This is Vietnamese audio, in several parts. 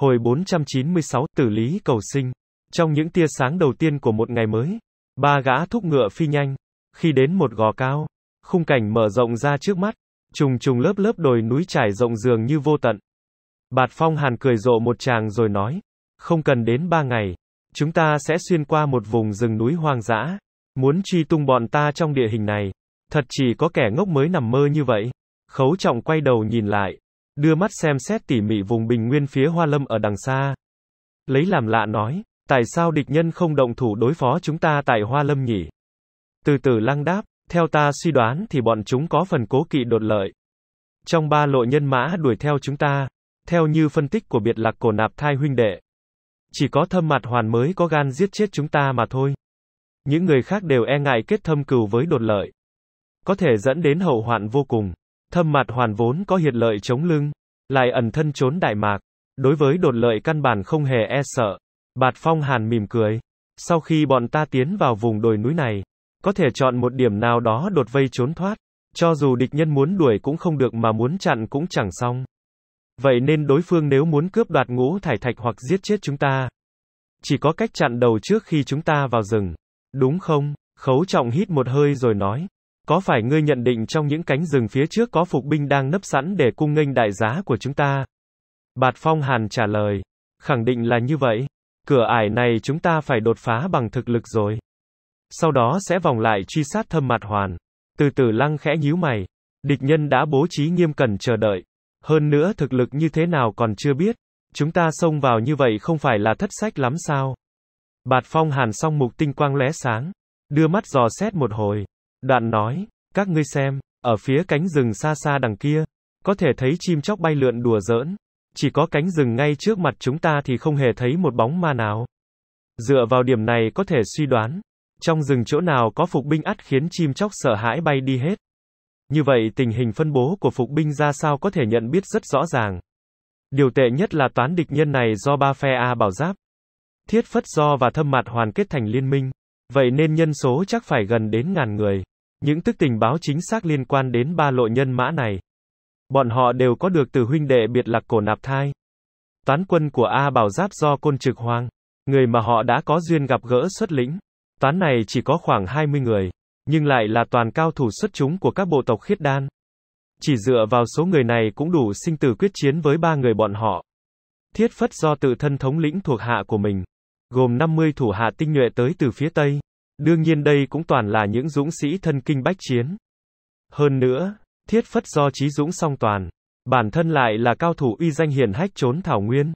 Hồi 496, tử lý cầu sinh. Trong những tia sáng đầu tiên của một ngày mới, ba gã thúc ngựa phi nhanh. Khi đến một gò cao, khung cảnh mở rộng ra trước mắt, trùng trùng lớp lớp đồi núi trải rộng dường như vô tận. Bạt Phong Hàn cười rộ một tràng rồi nói, không cần đến ba ngày, chúng ta sẽ xuyên qua một vùng rừng núi hoang dã, muốn truy tung bọn ta trong địa hình này, thật chỉ có kẻ ngốc mới nằm mơ như vậy. Khấu trọng quay đầu nhìn lại, đưa mắt xem xét tỉ mỉ vùng bình nguyên phía Hoa Lâm ở đằng xa. Lấy làm lạ nói, tại sao địch nhân không động thủ đối phó chúng ta tại Hoa Lâm nhỉ? Từ từ lăng đáp, theo ta suy đoán thì bọn chúng có phần cố kỵ đột lợi. Trong ba lộ nhân mã đuổi theo chúng ta, theo như phân tích của biệt lạc cổ nạp thai huynh đệ. Chỉ có thâm mặt hoàn mới có gan giết chết chúng ta mà thôi. Những người khác đều e ngại kết thâm cừu với đột lợi. Có thể dẫn đến hậu hoạn vô cùng. Thâm mặt hoàn vốn có hiệt lợi chống lưng, lại ẩn thân trốn đại mạc. Đối với đột lợi căn bản không hề e sợ. Bạt Phong Hàn mỉm cười. Sau khi bọn ta tiến vào vùng đồi núi này, có thể chọn một điểm nào đó đột vây trốn thoát. Cho dù địch nhân muốn đuổi cũng không được mà muốn chặn cũng chẳng xong. Vậy nên đối phương nếu muốn cướp đoạt ngũ thải thạch hoặc giết chết chúng ta, chỉ có cách chặn đầu trước khi chúng ta vào rừng. Đúng không? Khấu trọng hít một hơi rồi nói. Có phải ngươi nhận định trong những cánh rừng phía trước có phục binh đang nấp sẵn để cung nghênh đại giá của chúng ta? Bạt Phong Hàn trả lời. Khẳng định là như vậy. Cửa ải này chúng ta phải đột phá bằng thực lực rồi. Sau đó sẽ vòng lại truy sát thâm mặt hoàn. Từ từ lăng khẽ nhíu mày. Địch nhân đã bố trí nghiêm cẩn chờ đợi. Hơn nữa thực lực như thế nào còn chưa biết. Chúng ta xông vào như vậy không phải là thất sách lắm sao? Bạt Phong Hàn song mục tinh quang lóe sáng. Đưa mắt dò xét một hồi. Đoạn nói, các ngươi xem, ở phía cánh rừng xa xa đằng kia, có thể thấy chim chóc bay lượn đùa giỡn. Chỉ có cánh rừng ngay trước mặt chúng ta thì không hề thấy một bóng ma nào. Dựa vào điểm này có thể suy đoán, trong rừng chỗ nào có phục binh ắt khiến chim chóc sợ hãi bay đi hết. Như vậy tình hình phân bố của phục binh ra sao có thể nhận biết rất rõ ràng. Điều tệ nhất là toán địch nhân này do ba phe A bảo giáp. Thiết Phất Do và Thâm Mạt hoàn kết thành liên minh. Vậy nên nhân số chắc phải gần đến ngàn người. Những tức tình báo chính xác liên quan đến ba lộ nhân mã này. Bọn họ đều có được từ huynh đệ biệt lạc cổ nạp thai. Toán quân của A Bảo Giáp do Côn Trực Hoàng, người mà họ đã có duyên gặp gỡ xuất lĩnh. Toán này chỉ có khoảng 20 người, nhưng lại là toàn cao thủ xuất chúng của các bộ tộc khiết đan. Chỉ dựa vào số người này cũng đủ sinh tử quyết chiến với ba người bọn họ. Thiết phất do tự thân thống lĩnh thuộc hạ của mình, gồm 50 thủ hạ tinh nhuệ tới từ phía Tây, Đương nhiên đây cũng toàn là những dũng sĩ thân kinh bách chiến. Hơn nữa, thiết phất do trí dũng song toàn, bản thân lại là cao thủ uy danh hiển hách trốn thảo nguyên.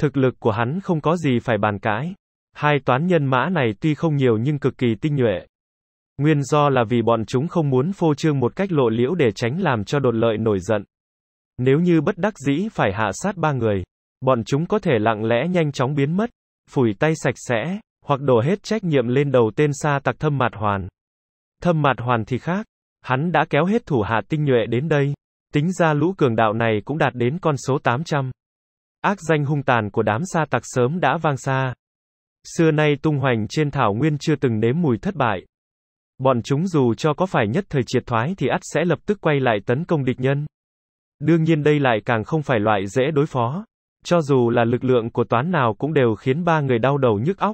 Thực lực của hắn không có gì phải bàn cãi. Hai toán nhân mã này tuy không nhiều nhưng cực kỳ tinh nhuệ. Nguyên do là vì bọn chúng không muốn phô trương một cách lộ liễu để tránh làm cho đột lợi nổi giận. Nếu như bất đắc dĩ phải hạ sát ba người, bọn chúng có thể lặng lẽ nhanh chóng biến mất, phủi tay sạch sẽ, hoặc đổ hết trách nhiệm lên đầu tên sa tặc thâm mạt hoàn. Thâm mạt hoàn thì khác, hắn đã kéo hết thủ hạ tinh nhuệ đến đây, tính ra lũ cường đạo này cũng đạt đến con số 800. Ác danh hung tàn của đám sa tặc sớm đã vang xa. Xưa nay tung hoành trên thảo nguyên chưa từng nếm mùi thất bại. Bọn chúng dù cho có phải nhất thời triệt thoái thì ắt sẽ lập tức quay lại tấn công địch nhân. Đương nhiên đây lại càng không phải loại dễ đối phó. Cho dù là lực lượng của toán nào cũng đều khiến ba người đau đầu nhức óc.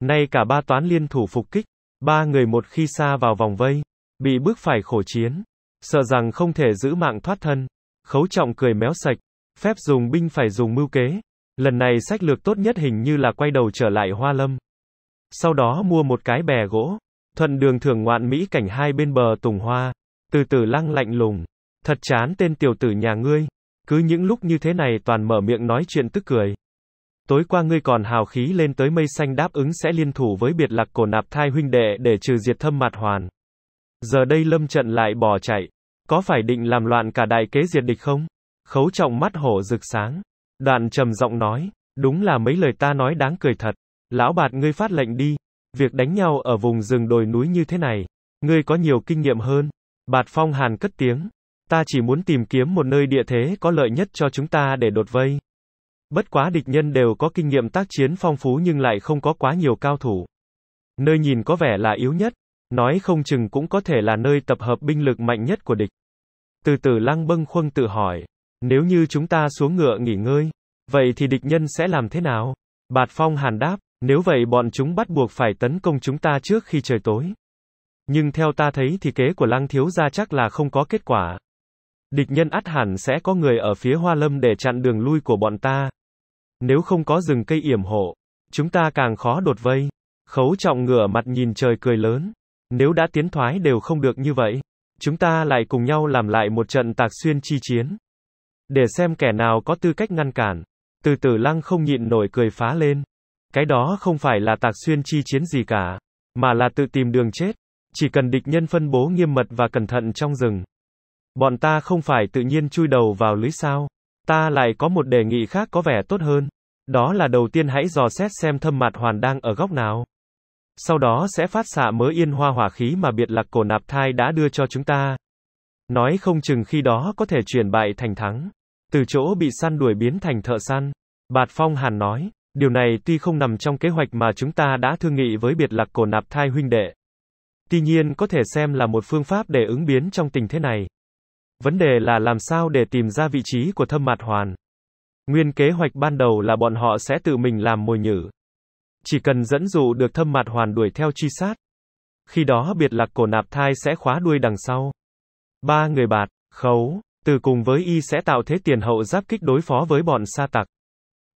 Nay cả ba toán liên thủ phục kích, ba người một khi xa vào vòng vây, bị bước phải khổ chiến, sợ rằng không thể giữ mạng thoát thân. Khấu trọng cười méo sạch, phép dùng binh phải dùng mưu kế. Lần này sách lược tốt nhất hình như là quay đầu trở lại Hoa Lâm. Sau đó mua một cái bè gỗ, thuận đường thưởng ngoạn Mỹ cảnh hai bên bờ tùng hoa, từ từ lăng lạnh lùng. Thật chán tên tiểu tử nhà ngươi, cứ những lúc như thế này toàn mở miệng nói chuyện tức cười. Tối qua ngươi còn hào khí lên tới mây xanh đáp ứng sẽ liên thủ với biệt lạc cổ nạp thai huynh đệ để trừ diệt thâm mặt hoàn. Giờ đây lâm trận lại bỏ chạy. Có phải định làm loạn cả đại kế diệt địch không? Khấu trọng mắt hổ rực sáng. Đoạn trầm giọng nói, đúng là mấy lời ta nói đáng cười thật. Lão bạt ngươi phát lệnh đi. Việc đánh nhau ở vùng rừng đồi núi như thế này, ngươi có nhiều kinh nghiệm hơn. Bạt phong hàn cất tiếng. Ta chỉ muốn tìm kiếm một nơi địa thế có lợi nhất cho chúng ta để đột vây. Bất quá địch nhân đều có kinh nghiệm tác chiến phong phú nhưng lại không có quá nhiều cao thủ. Nơi nhìn có vẻ là yếu nhất, nói không chừng cũng có thể là nơi tập hợp binh lực mạnh nhất của địch. Từ từ lăng bâng khuâng tự hỏi, nếu như chúng ta xuống ngựa nghỉ ngơi, vậy thì địch nhân sẽ làm thế nào? Bạt Phong hàn đáp, nếu vậy bọn chúng bắt buộc phải tấn công chúng ta trước khi trời tối. Nhưng theo ta thấy thì kế của lăng thiếu gia chắc là không có kết quả. Địch nhân ắt hẳn sẽ có người ở phía hoa lâm để chặn đường lui của bọn ta. Nếu không có rừng cây yểm hộ, chúng ta càng khó đột vây. Khấu trọng ngửa mặt nhìn trời cười lớn. Nếu đã tiến thoái đều không được như vậy, chúng ta lại cùng nhau làm lại một trận tạc xuyên chi chiến. Để xem kẻ nào có tư cách ngăn cản. Từ tử lăng không nhịn nổi cười phá lên. Cái đó không phải là tạc xuyên chi chiến gì cả, mà là tự tìm đường chết. Chỉ cần địch nhân phân bố nghiêm mật và cẩn thận trong rừng, Bọn ta không phải tự nhiên chui đầu vào lưới sao. Ta lại có một đề nghị khác có vẻ tốt hơn. Đó là đầu tiên hãy dò xét xem thâm mặt hoàn đang ở góc nào. Sau đó sẽ phát xạ mớ yên hoa hỏa khí mà biệt lạc cổ nạp thai đã đưa cho chúng ta. Nói không chừng khi đó có thể chuyển bại thành thắng. Từ chỗ bị săn đuổi biến thành thợ săn. Bạt Phong Hàn nói, điều này tuy không nằm trong kế hoạch mà chúng ta đã thương nghị với biệt lạc cổ nạp thai huynh đệ. Tuy nhiên có thể xem là một phương pháp để ứng biến trong tình thế này. Vấn đề là làm sao để tìm ra vị trí của thâm mạt hoàn. Nguyên kế hoạch ban đầu là bọn họ sẽ tự mình làm mồi nhử. Chỉ cần dẫn dụ được thâm mạt hoàn đuổi theo truy sát. Khi đó biệt lạc cổ nạp thai sẽ khóa đuôi đằng sau. Ba người bạt, khấu, từ cùng với y sẽ tạo thế tiền hậu giáp kích đối phó với bọn sa tặc.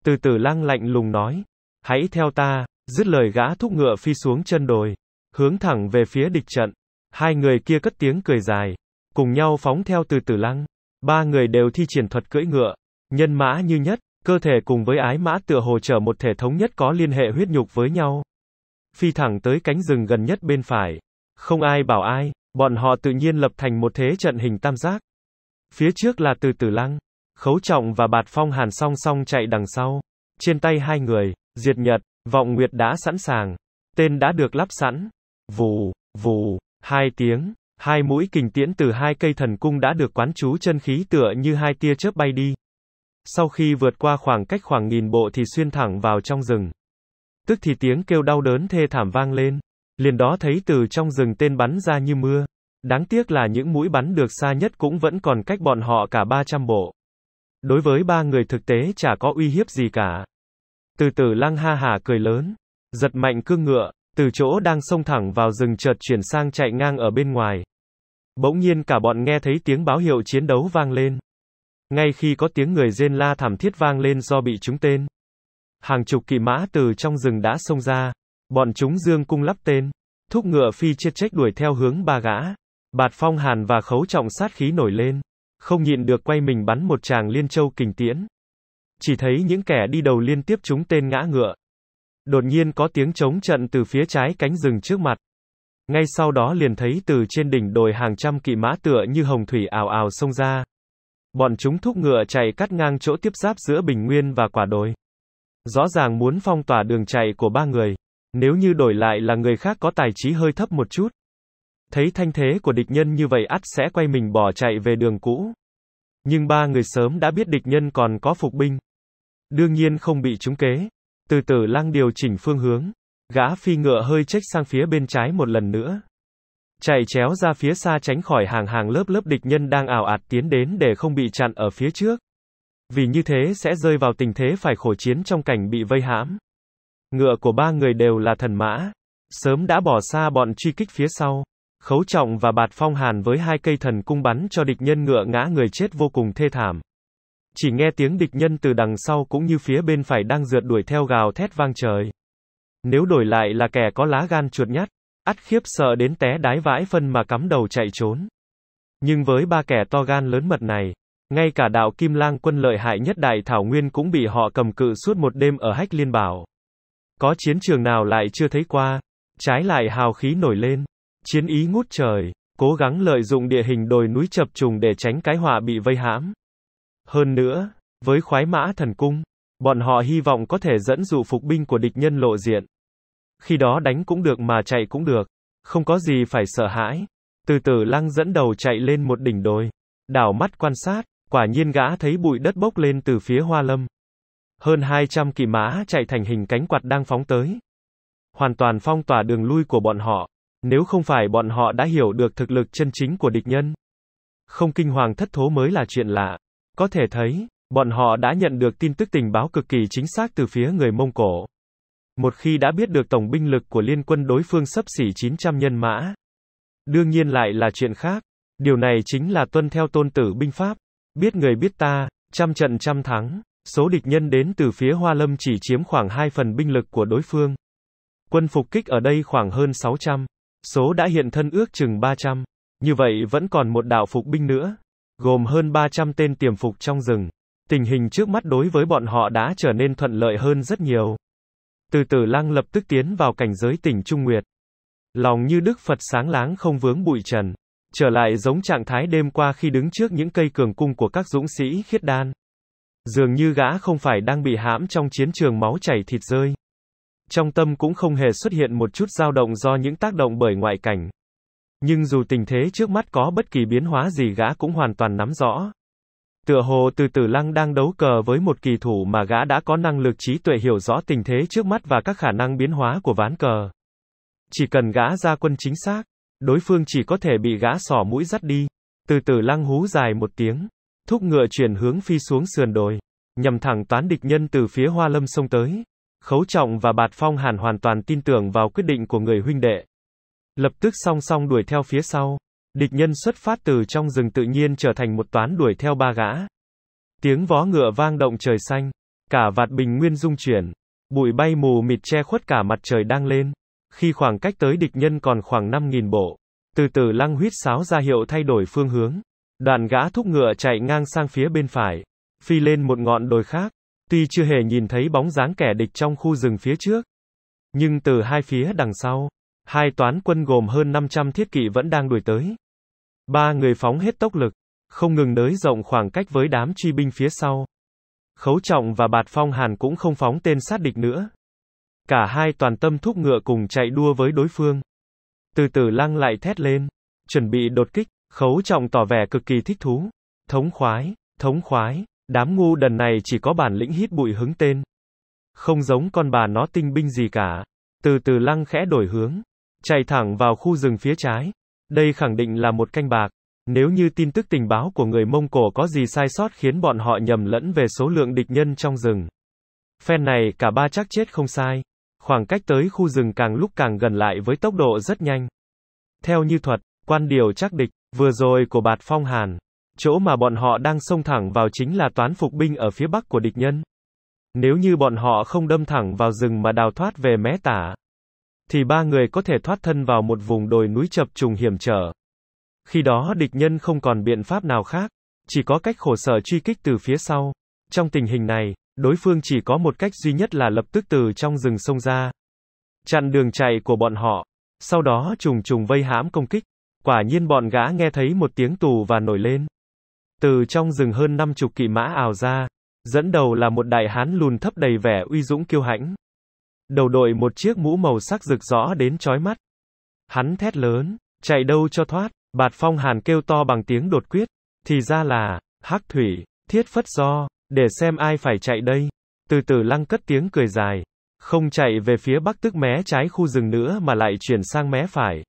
Từ từ lang lạnh lùng nói. Hãy theo ta, dứt lời gã thúc ngựa phi xuống chân đồi. Hướng thẳng về phía địch trận. Hai người kia cất tiếng cười dài cùng nhau phóng theo từ tử lăng. Ba người đều thi triển thuật cưỡi ngựa, nhân mã như nhất, cơ thể cùng với ái mã tựa hồ trở một thể thống nhất có liên hệ huyết nhục với nhau. Phi thẳng tới cánh rừng gần nhất bên phải. Không ai bảo ai, bọn họ tự nhiên lập thành một thế trận hình tam giác. Phía trước là từ tử lăng, khấu trọng và bạt phong hàn song song chạy đằng sau. Trên tay hai người, diệt nhật, vọng nguyệt đã sẵn sàng. Tên đã được lắp sẵn. Vù, vù, hai tiếng, Hai mũi kình tiễn từ hai cây thần cung đã được quán chú chân khí tựa như hai tia chớp bay đi. Sau khi vượt qua khoảng cách khoảng nghìn bộ thì xuyên thẳng vào trong rừng. Tức thì tiếng kêu đau đớn thê thảm vang lên. Liền đó thấy từ trong rừng tên bắn ra như mưa. Đáng tiếc là những mũi bắn được xa nhất cũng vẫn còn cách bọn họ cả 300 bộ. Đối với ba người thực tế chả có uy hiếp gì cả. Từ từ lăng ha Hà cười lớn. Giật mạnh cương ngựa, từ chỗ đang xông thẳng vào rừng chợt chuyển sang chạy ngang ở bên ngoài. Bỗng nhiên cả bọn nghe thấy tiếng báo hiệu chiến đấu vang lên. Ngay khi có tiếng người rên la thảm thiết vang lên do bị trúng tên. Hàng chục kỵ mã từ trong rừng đã xông ra. Bọn chúng dương cung lắp tên. Thúc ngựa phi chết trách đuổi theo hướng ba gã. Bạt phong hàn và khấu trọng sát khí nổi lên. Không nhịn được quay mình bắn một chàng liên châu kình tiễn. Chỉ thấy những kẻ đi đầu liên tiếp chúng tên ngã ngựa, Đột nhiên có tiếng trống trận từ phía trái cánh rừng trước mặt. Ngay sau đó liền thấy từ trên đỉnh đồi hàng trăm kỵ mã tựa như hồng thủy ảo ảo xông ra. Bọn chúng thúc ngựa chạy cắt ngang chỗ tiếp giáp giữa bình nguyên và quả đồi. Rõ ràng muốn phong tỏa đường chạy của ba người. Nếu như đổi lại là người khác có tài trí hơi thấp một chút. Thấy thanh thế của địch nhân như vậy ắt sẽ quay mình bỏ chạy về đường cũ. Nhưng ba người sớm đã biết địch nhân còn có phục binh. Đương nhiên không bị trúng kế. Từ từ lăng điều chỉnh phương hướng. Gã phi ngựa hơi chếch sang phía bên trái một lần nữa. Chạy chéo ra phía xa tránh khỏi hàng hàng lớp lớp địch nhân đang ảo ạt tiến đến để không bị chặn ở phía trước. Vì như thế sẽ rơi vào tình thế phải khổ chiến trong cảnh bị vây hãm. Ngựa của ba người đều là thần mã. Sớm đã bỏ xa bọn truy kích phía sau. Khấu trọng và bạt phong hàn với hai cây thần cung bắn cho địch nhân ngựa ngã người chết vô cùng thê thảm. Chỉ nghe tiếng địch nhân từ đằng sau cũng như phía bên phải đang rượt đuổi theo gào thét vang trời. Nếu đổi lại là kẻ có lá gan chuột nhát, ắt khiếp sợ đến té đái vãi phân mà cắm đầu chạy trốn. Nhưng với ba kẻ to gan lớn mật này, ngay cả đạo Kim Lang quân lợi hại nhất đại Thảo Nguyên cũng bị họ cầm cự suốt một đêm ở Hách Liên Bảo. Có chiến trường nào lại chưa thấy qua, trái lại hào khí nổi lên, chiến ý ngút trời, cố gắng lợi dụng địa hình đồi núi chập trùng để tránh cái họa bị vây hãm. Hơn nữa, với khoái mã thần cung, bọn họ hy vọng có thể dẫn dụ phục binh của địch nhân lộ diện. Khi đó đánh cũng được mà chạy cũng được, không có gì phải sợ hãi. Từ từ lăng dẫn đầu chạy lên một đỉnh đồi, đảo mắt quan sát, quả nhiên gã thấy bụi đất bốc lên từ phía hoa lâm. Hơn 200 kỵ mã chạy thành hình cánh quạt đang phóng tới. Hoàn toàn phong tỏa đường lui của bọn họ, nếu không phải bọn họ đã hiểu được thực lực chân chính của địch nhân. Không kinh hoàng thất thố mới là chuyện lạ. Có thể thấy, bọn họ đã nhận được tin tức tình báo cực kỳ chính xác từ phía người Mông Cổ. Một khi đã biết được tổng binh lực của liên quân đối phương sấp xỉ 900 nhân mã, đương nhiên lại là chuyện khác. Điều này chính là tuân theo tôn tử binh pháp. Biết người biết ta, trăm trận trăm thắng. Số địch nhân đến từ phía Hoa Lâm chỉ chiếm khoảng 2 phần binh lực của đối phương. Quân phục kích ở đây khoảng hơn 600. Số đã hiện thân ước chừng 300. Như vậy vẫn còn một đạo phục binh nữa gồm hơn 300 tên tiềm phục trong rừng. Tình hình trước mắt đối với bọn họ đã trở nên thuận lợi hơn rất nhiều. Từ Tử lăng lập tức tiến vào cảnh giới tỉnh Trung Nguyệt. Lòng như Đức Phật sáng láng không vướng bụi trần. Trở lại giống trạng thái đêm qua khi đứng trước những cây cường cung của các dũng sĩ khiết đan. Dường như gã không phải đang bị hãm trong chiến trường máu chảy thịt rơi. Trong tâm cũng không hề xuất hiện một chút dao động do những tác động bởi ngoại cảnh. Nhưng dù tình thế trước mắt có bất kỳ biến hóa gì gã cũng hoàn toàn nắm rõ. Tựa hồ từ tử lăng đang đấu cờ với một kỳ thủ mà gã đã có năng lực trí tuệ hiểu rõ tình thế trước mắt và các khả năng biến hóa của ván cờ. Chỉ cần gã ra quân chính xác, đối phương chỉ có thể bị gã sỏ mũi dắt đi. Từ tử lăng hú dài một tiếng, thúc ngựa chuyển hướng phi xuống sườn đồi, nhằm thẳng toán địch nhân từ phía hoa lâm sông tới. Khấu trọng và bạt phong hàn hoàn toàn tin tưởng vào quyết định của người huynh đệ. Lập tức song song đuổi theo phía sau. Địch nhân xuất phát từ trong rừng tự nhiên trở thành một toán đuổi theo ba gã. Tiếng vó ngựa vang động trời xanh. Cả vạt bình nguyên rung chuyển. Bụi bay mù mịt che khuất cả mặt trời đang lên. Khi khoảng cách tới địch nhân còn khoảng 5.000 bộ. Từ từ lăng huyết sáo ra hiệu thay đổi phương hướng. Đoàn gã thúc ngựa chạy ngang sang phía bên phải. Phi lên một ngọn đồi khác. Tuy chưa hề nhìn thấy bóng dáng kẻ địch trong khu rừng phía trước. Nhưng từ hai phía đằng sau, Hai toán quân gồm hơn 500 thiết kỵ vẫn đang đuổi tới. Ba người phóng hết tốc lực, không ngừng nới rộng khoảng cách với đám truy binh phía sau. Khấu Trọng và Bạt Phong Hàn cũng không phóng tên sát địch nữa. Cả hai toàn tâm thúc ngựa cùng chạy đua với đối phương. Từ từ lăng lại thét lên, chuẩn bị đột kích, Khấu Trọng tỏ vẻ cực kỳ thích thú. Thống khoái, thống khoái, đám ngu đần này chỉ có bản lĩnh hít bụi hứng tên. Không giống con bà nó tinh binh gì cả. Từ từ lăng khẽ đổi hướng, chạy thẳng vào khu rừng phía trái. Đây khẳng định là một canh bạc. Nếu như tin tức tình báo của người Mông Cổ có gì sai sót khiến bọn họ nhầm lẫn về số lượng địch nhân trong rừng. Phen này cả ba chắc chết không sai. Khoảng cách tới khu rừng càng lúc càng gần lại với tốc độ rất nhanh. Theo như thuật, quan điều chắc địch, vừa rồi của bạt phong hàn. Chỗ mà bọn họ đang xông thẳng vào chính là toán phục binh ở phía bắc của địch nhân. Nếu như bọn họ không đâm thẳng vào rừng mà đào thoát về mé tả, thì ba người có thể thoát thân vào một vùng đồi núi chập trùng hiểm trở. Khi đó địch nhân không còn biện pháp nào khác, chỉ có cách khổ sở truy kích từ phía sau. Trong tình hình này, đối phương chỉ có một cách duy nhất là lập tức từ trong rừng sông ra. Chặn đường chạy của bọn họ, sau đó trùng trùng vây hãm công kích. Quả nhiên bọn gã nghe thấy một tiếng tù và nổi lên. Từ trong rừng hơn năm chục kỵ mã ảo ra, dẫn đầu là một đại hán lùn thấp đầy vẻ uy dũng kiêu hãnh. Đầu đội một chiếc mũ màu sắc rực rõ đến chói mắt. Hắn thét lớn, chạy đâu cho thoát, bạt phong hàn kêu to bằng tiếng đột quyết. Thì ra là, hắc thủy, thiết phất do, để xem ai phải chạy đây. Từ từ lăng cất tiếng cười dài. Không chạy về phía bắc tức mé trái khu rừng nữa mà lại chuyển sang mé phải.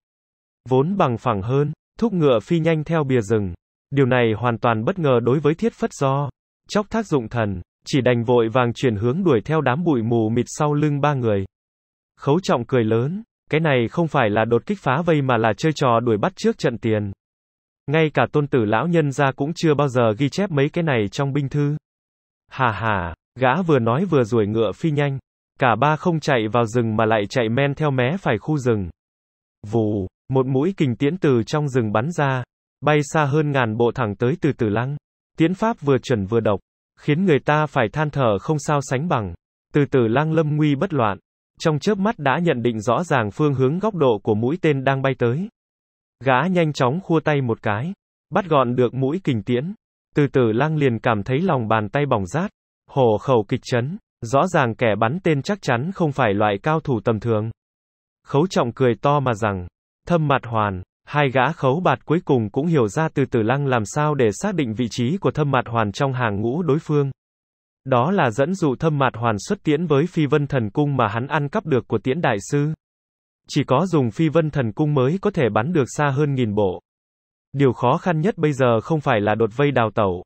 Vốn bằng phẳng hơn, thúc ngựa phi nhanh theo bìa rừng. Điều này hoàn toàn bất ngờ đối với thiết phất do. Chóc thác dụng thần, chỉ đành vội vàng chuyển hướng đuổi theo đám bụi mù mịt sau lưng ba người. Khấu trọng cười lớn, cái này không phải là đột kích phá vây mà là chơi trò đuổi bắt trước trận tiền. Ngay cả tôn tử lão nhân ra cũng chưa bao giờ ghi chép mấy cái này trong binh thư. Hà hà, gã vừa nói vừa ruồi ngựa phi nhanh. Cả ba không chạy vào rừng mà lại chạy men theo mé phải khu rừng. Vù, một mũi kình tiễn từ trong rừng bắn ra, bay xa hơn ngàn bộ thẳng tới từ tử lăng. Tiễn pháp vừa chuẩn vừa độc, khiến người ta phải than thở không sao sánh bằng. Từ từ lang lâm nguy bất loạn, trong chớp mắt đã nhận định rõ ràng phương hướng góc độ của mũi tên đang bay tới. Gã nhanh chóng khua tay một cái, bắt gọn được mũi kình tiễn. Từ từ lang liền cảm thấy lòng bàn tay bỏng rát, hổ khẩu kịch chấn, rõ ràng kẻ bắn tên chắc chắn không phải loại cao thủ tầm thường. Khấu trọng cười to mà rằng, thâm mặt hoàn, Hai gã khấu bạt cuối cùng cũng hiểu ra từ tử lăng làm sao để xác định vị trí của thâm mạt hoàn trong hàng ngũ đối phương. Đó là dẫn dụ thâm mạt hoàn xuất tiễn với phi vân thần cung mà hắn ăn cắp được của tiễn đại sư. Chỉ có dùng phi vân thần cung mới có thể bắn được xa hơn nghìn bộ. Điều khó khăn nhất bây giờ không phải là đột vây đào tẩu,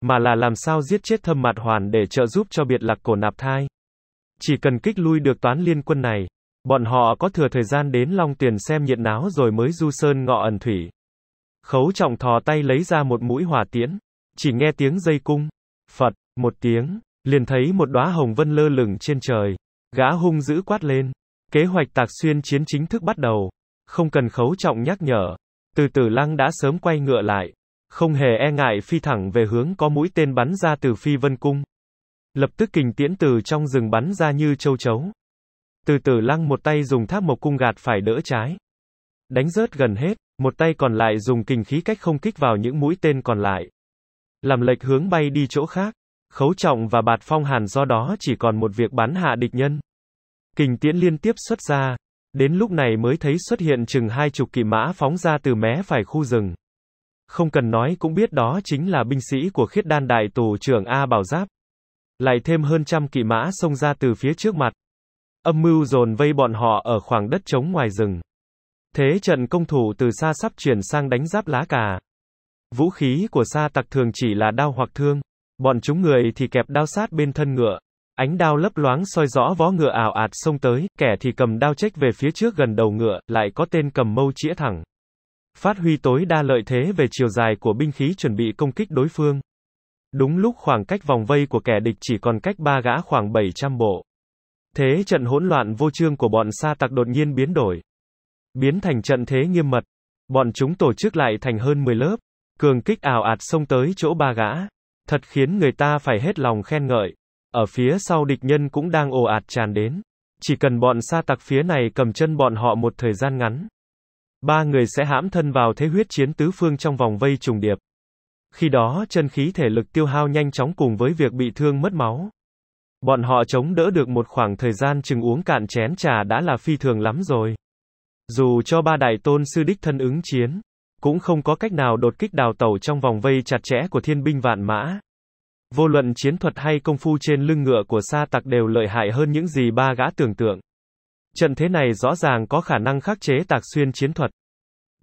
mà là làm sao giết chết thâm mạt hoàn để trợ giúp cho biệt lạc cổ nạp thai. Chỉ cần kích lui được toán liên quân này, Bọn họ có thừa thời gian đến Long Tuyền xem nhiệt náo rồi mới du sơn ngọ ẩn thủy. Khấu trọng thò tay lấy ra một mũi hỏa tiễn. Chỉ nghe tiếng dây cung. Phật, một tiếng, liền thấy một đóa hồng vân lơ lửng trên trời. Gã hung dữ quát lên. Kế hoạch tạc xuyên chiến chính thức bắt đầu. Không cần khấu trọng nhắc nhở. Từ tử lăng đã sớm quay ngựa lại. Không hề e ngại phi thẳng về hướng có mũi tên bắn ra từ phi vân cung. Lập tức kình tiễn từ trong rừng bắn ra như châu chấu. Từ từ lăng một tay dùng tháp một cung gạt phải đỡ trái. Đánh rớt gần hết, một tay còn lại dùng kình khí cách không kích vào những mũi tên còn lại. Làm lệch hướng bay đi chỗ khác. Khấu trọng và bạt phong hàn do đó chỉ còn một việc bắn hạ địch nhân. Kình tiễn liên tiếp xuất ra. Đến lúc này mới thấy xuất hiện chừng hai chục kỵ mã phóng ra từ mé phải khu rừng. Không cần nói cũng biết đó chính là binh sĩ của khiết đan đại tù trưởng A Bảo Giáp. Lại thêm hơn trăm kỵ mã xông ra từ phía trước mặt âm mưu dồn vây bọn họ ở khoảng đất trống ngoài rừng. Thế trận công thủ từ xa sắp chuyển sang đánh giáp lá cà. Vũ khí của sa tặc thường chỉ là đao hoặc thương, bọn chúng người thì kẹp đao sát bên thân ngựa. Ánh đao lấp loáng soi rõ vó ngựa ảo ạt xông tới, kẻ thì cầm đao chếch về phía trước gần đầu ngựa, lại có tên cầm mâu chĩa thẳng. Phát huy tối đa lợi thế về chiều dài của binh khí chuẩn bị công kích đối phương. Đúng lúc khoảng cách vòng vây của kẻ địch chỉ còn cách ba gã khoảng 700 bộ. Thế trận hỗn loạn vô trương của bọn sa tặc đột nhiên biến đổi. Biến thành trận thế nghiêm mật. Bọn chúng tổ chức lại thành hơn 10 lớp. Cường kích ảo ạt xông tới chỗ ba gã. Thật khiến người ta phải hết lòng khen ngợi. Ở phía sau địch nhân cũng đang ồ ạt tràn đến. Chỉ cần bọn sa tặc phía này cầm chân bọn họ một thời gian ngắn. Ba người sẽ hãm thân vào thế huyết chiến tứ phương trong vòng vây trùng điệp. Khi đó chân khí thể lực tiêu hao nhanh chóng cùng với việc bị thương mất máu. Bọn họ chống đỡ được một khoảng thời gian chừng uống cạn chén trà đã là phi thường lắm rồi. Dù cho ba đại tôn sư đích thân ứng chiến, cũng không có cách nào đột kích đào tẩu trong vòng vây chặt chẽ của thiên binh vạn mã. Vô luận chiến thuật hay công phu trên lưng ngựa của sa tặc đều lợi hại hơn những gì ba gã tưởng tượng. Trận thế này rõ ràng có khả năng khắc chế tạc xuyên chiến thuật.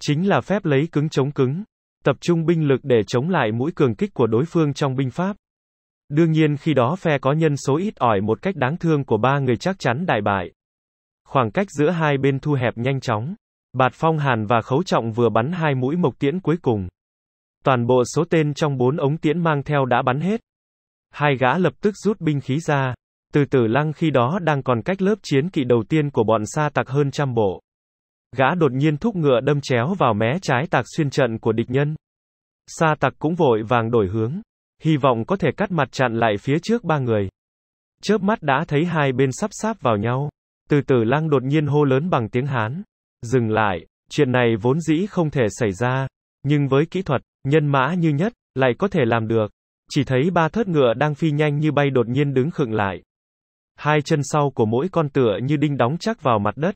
Chính là phép lấy cứng chống cứng, tập trung binh lực để chống lại mũi cường kích của đối phương trong binh pháp. Đương nhiên khi đó phe có nhân số ít ỏi một cách đáng thương của ba người chắc chắn đại bại. Khoảng cách giữa hai bên thu hẹp nhanh chóng. Bạt Phong Hàn và Khấu Trọng vừa bắn hai mũi mộc tiễn cuối cùng. Toàn bộ số tên trong bốn ống tiễn mang theo đã bắn hết. Hai gã lập tức rút binh khí ra. Từ tử lăng khi đó đang còn cách lớp chiến kỵ đầu tiên của bọn sa tặc hơn trăm bộ. Gã đột nhiên thúc ngựa đâm chéo vào mé trái tạc xuyên trận của địch nhân. Sa tặc cũng vội vàng đổi hướng hy vọng có thể cắt mặt chặn lại phía trước ba người. Chớp mắt đã thấy hai bên sắp sáp vào nhau. Từ từ lăng đột nhiên hô lớn bằng tiếng Hán. Dừng lại, chuyện này vốn dĩ không thể xảy ra. Nhưng với kỹ thuật, nhân mã như nhất, lại có thể làm được. Chỉ thấy ba thớt ngựa đang phi nhanh như bay đột nhiên đứng khựng lại. Hai chân sau của mỗi con tựa như đinh đóng chắc vào mặt đất.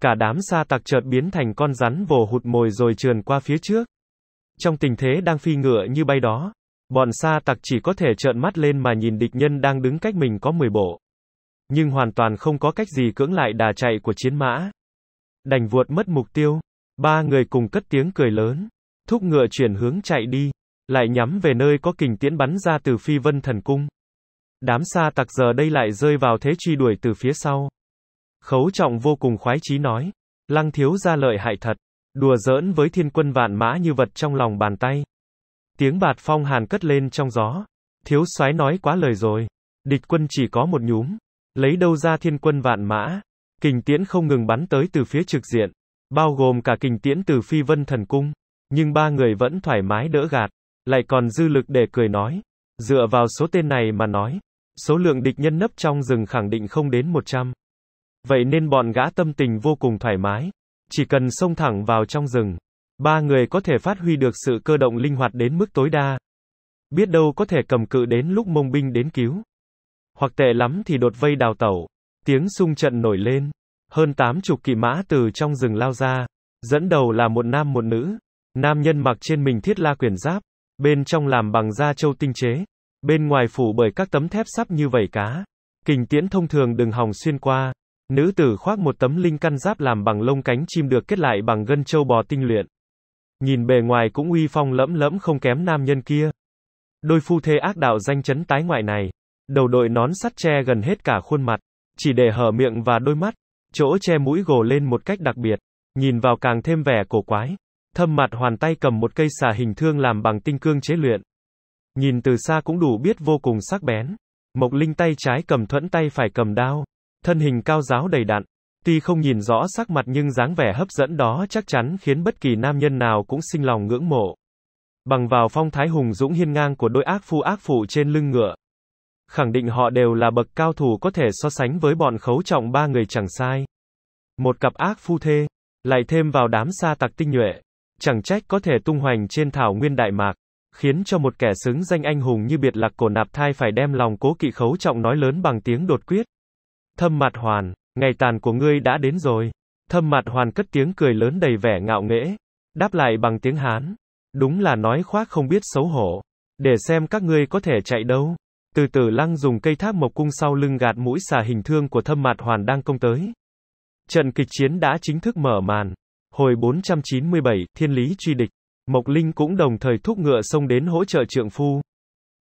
Cả đám sa tặc chợt biến thành con rắn vồ hụt mồi rồi trườn qua phía trước. Trong tình thế đang phi ngựa như bay đó, Bọn sa tặc chỉ có thể trợn mắt lên mà nhìn địch nhân đang đứng cách mình có 10 bộ. Nhưng hoàn toàn không có cách gì cưỡng lại đà chạy của chiến mã. Đành vuột mất mục tiêu. Ba người cùng cất tiếng cười lớn. Thúc ngựa chuyển hướng chạy đi. Lại nhắm về nơi có kình tiễn bắn ra từ phi vân thần cung. Đám sa tặc giờ đây lại rơi vào thế truy đuổi từ phía sau. Khấu trọng vô cùng khoái chí nói. Lăng thiếu ra lợi hại thật. Đùa giỡn với thiên quân vạn mã như vật trong lòng bàn tay. Tiếng bạt phong hàn cất lên trong gió. Thiếu soái nói quá lời rồi. Địch quân chỉ có một nhúm. Lấy đâu ra thiên quân vạn mã. Kình tiễn không ngừng bắn tới từ phía trực diện. Bao gồm cả kình tiễn từ phi vân thần cung. Nhưng ba người vẫn thoải mái đỡ gạt. Lại còn dư lực để cười nói. Dựa vào số tên này mà nói. Số lượng địch nhân nấp trong rừng khẳng định không đến 100. Vậy nên bọn gã tâm tình vô cùng thoải mái. Chỉ cần xông thẳng vào trong rừng, Ba người có thể phát huy được sự cơ động linh hoạt đến mức tối đa. Biết đâu có thể cầm cự đến lúc mông binh đến cứu. Hoặc tệ lắm thì đột vây đào tẩu. Tiếng sung trận nổi lên. Hơn tám chục kỵ mã từ trong rừng lao ra. Dẫn đầu là một nam một nữ. Nam nhân mặc trên mình thiết la quyển giáp. Bên trong làm bằng da trâu tinh chế. Bên ngoài phủ bởi các tấm thép sắp như vẩy cá. Kình tiễn thông thường đừng hòng xuyên qua. Nữ tử khoác một tấm linh căn giáp làm bằng lông cánh chim được kết lại bằng gân trâu bò tinh luyện. Nhìn bề ngoài cũng uy phong lẫm lẫm không kém nam nhân kia. Đôi phu thê ác đạo danh chấn tái ngoại này. Đầu đội nón sắt che gần hết cả khuôn mặt, chỉ để hở miệng và đôi mắt, chỗ che mũi gồ lên một cách đặc biệt, nhìn vào càng thêm vẻ cổ quái. Thâm mặt hoàn tay cầm một cây xà hình thương làm bằng tinh cương chế luyện. Nhìn từ xa cũng đủ biết vô cùng sắc bén. Mộc Linh tay trái cầm thuẫn tay phải cầm đao. Thân hình cao giáo đầy đặn, Tuy không nhìn rõ sắc mặt nhưng dáng vẻ hấp dẫn đó chắc chắn khiến bất kỳ nam nhân nào cũng sinh lòng ngưỡng mộ. Bằng vào phong thái hùng dũng hiên ngang của đôi ác phu ác phụ trên lưng ngựa. Khẳng định họ đều là bậc cao thủ có thể so sánh với bọn khấu trọng ba người chẳng sai. Một cặp ác phu thê, lại thêm vào đám sa tặc tinh nhuệ, chẳng trách có thể tung hoành trên thảo nguyên Đại Mạc, khiến cho một kẻ xứng danh anh hùng như biệt lạc cổ nạp thai phải đem lòng cố kỵ khấu trọng nói lớn bằng tiếng đột quyết. Thâm mặt hoàn, Ngày tàn của ngươi đã đến rồi. Thâm mặt hoàn cất tiếng cười lớn đầy vẻ ngạo nghễ. Đáp lại bằng tiếng Hán. Đúng là nói khoác không biết xấu hổ. Để xem các ngươi có thể chạy đâu. Từ từ lăng dùng cây tháp mộc cung sau lưng gạt mũi xà hình thương của thâm mặt hoàn đang công tới. Trận kịch chiến đã chính thức mở màn. Hồi 497, thiên lý truy địch. Mộc Linh cũng đồng thời thúc ngựa xông đến hỗ trợ trượng phu.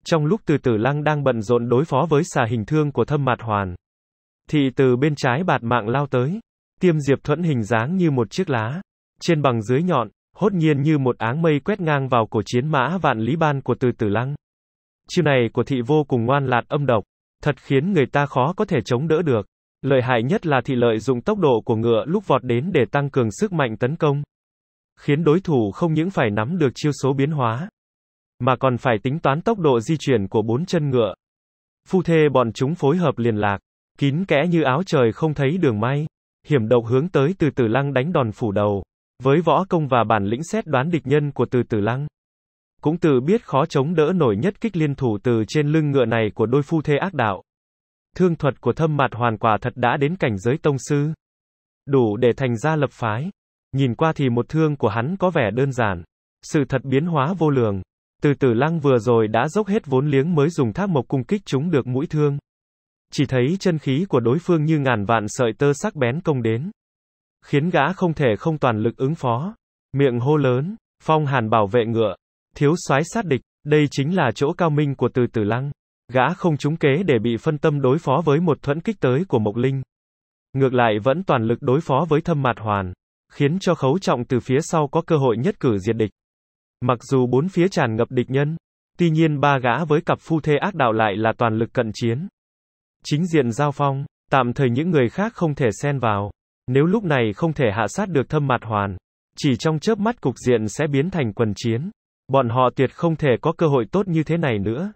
Trong lúc từ từ lăng đang bận rộn đối phó với xà hình thương của thâm mặt hoàn, thì từ bên trái bạt mạng lao tới. Tiêm diệp thuẫn hình dáng như một chiếc lá, trên bằng dưới nhọn, hốt nhiên như một áng mây quét ngang vào cổ chiến mã vạn lý ban của từ tử lăng. Chiêu này của thị vô cùng ngoan lạt âm độc, thật khiến người ta khó có thể chống đỡ được. Lợi hại nhất là thị lợi dụng tốc độ của ngựa lúc vọt đến để tăng cường sức mạnh tấn công. Khiến đối thủ không những phải nắm được chiêu số biến hóa, mà còn phải tính toán tốc độ di chuyển của bốn chân ngựa. Phu thê bọn chúng phối hợp liền lạc, Kín kẽ như áo trời không thấy đường may. Hiểm độc hướng tới từ tử lăng đánh đòn phủ đầu. Với võ công và bản lĩnh xét đoán địch nhân của từ tử lăng. Cũng từ biết khó chống đỡ nổi nhất kích liên thủ từ trên lưng ngựa này của đôi phu thê ác đạo. Thương thuật của thâm mặt hoàn quả thật đã đến cảnh giới tông sư. Đủ để thành ra lập phái. Nhìn qua thì một thương của hắn có vẻ đơn giản. Sự thật biến hóa vô lường. Từ tử lăng vừa rồi đã dốc hết vốn liếng mới dùng tháp mộc cung kích chúng được mũi thương. Chỉ thấy chân khí của đối phương như ngàn vạn sợi tơ sắc bén công đến. Khiến gã không thể không toàn lực ứng phó. Miệng hô lớn, phong hàn bảo vệ ngựa. Thiếu soái sát địch, đây chính là chỗ cao minh của từ tử lăng. Gã không trúng kế để bị phân tâm đối phó với một thuẫn kích tới của Mộc Linh. Ngược lại vẫn toàn lực đối phó với thâm mạt hoàn, khiến cho khấu trọng từ phía sau có cơ hội nhất cử diệt địch. Mặc dù bốn phía tràn ngập địch nhân, tuy nhiên ba gã với cặp phu thê ác đạo lại là toàn lực cận chiến. Chính diện giao phong, tạm thời những người khác không thể xen vào. Nếu lúc này không thể hạ sát được thâm mặt hoàn, chỉ trong chớp mắt cục diện sẽ biến thành quần chiến. Bọn họ tuyệt không thể có cơ hội tốt như thế này nữa.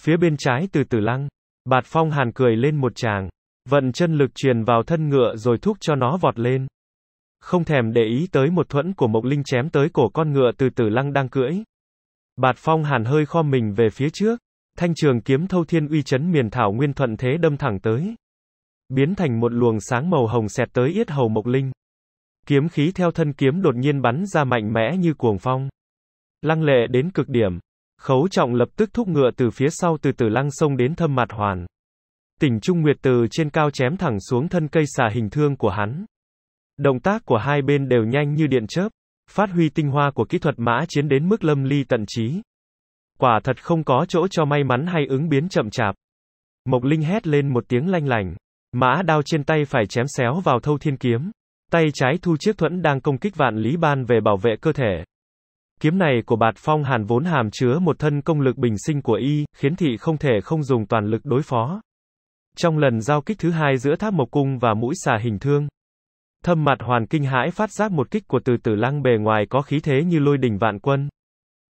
Phía bên trái từ từ lăng, bạt phong hàn cười lên một tràng, vận chân lực truyền vào thân ngựa rồi thúc cho nó vọt lên. Không thèm để ý tới một thuẫn của Mộc Linh chém tới cổ con ngựa từ từ lăng đang cưỡi. Bạt phong hàn hơi kho mình về phía trước, Thanh trường kiếm thâu thiên uy chấn miền thảo nguyên thuận thế đâm thẳng tới. Biến thành một luồng sáng màu hồng xẹt tới yết hầu mộc linh. Kiếm khí theo thân kiếm đột nhiên bắn ra mạnh mẽ như cuồng phong. Lăng lệ đến cực điểm. Khấu trọng lập tức thúc ngựa từ phía sau từ từ lăng sông đến thâm mặt hoàn. Tỉnh Trung Nguyệt từ trên cao chém thẳng xuống thân cây xà hình thương của hắn. Động tác của hai bên đều nhanh như điện chớp, phát huy tinh hoa của kỹ thuật mã chiến đến mức lâm ly tận trí. Quả thật không có chỗ cho may mắn hay ứng biến chậm chạp. Mộc Linh hét lên một tiếng lanh lành. Mã đao trên tay phải chém xéo vào thâu thiên kiếm. Tay trái thu chiếc thuẫn đang công kích vạn lý ban về bảo vệ cơ thể. Kiếm này của bạt phong hàn vốn hàm chứa một thân công lực bình sinh của y, khiến thị không thể không dùng toàn lực đối phó. Trong lần giao kích thứ hai giữa tháp mộc cung và mũi xà hình thương, thâm mặt hoàn kinh hãi phát giác một kích của từ tử lăng bề ngoài có khí thế như lôi đình vạn quân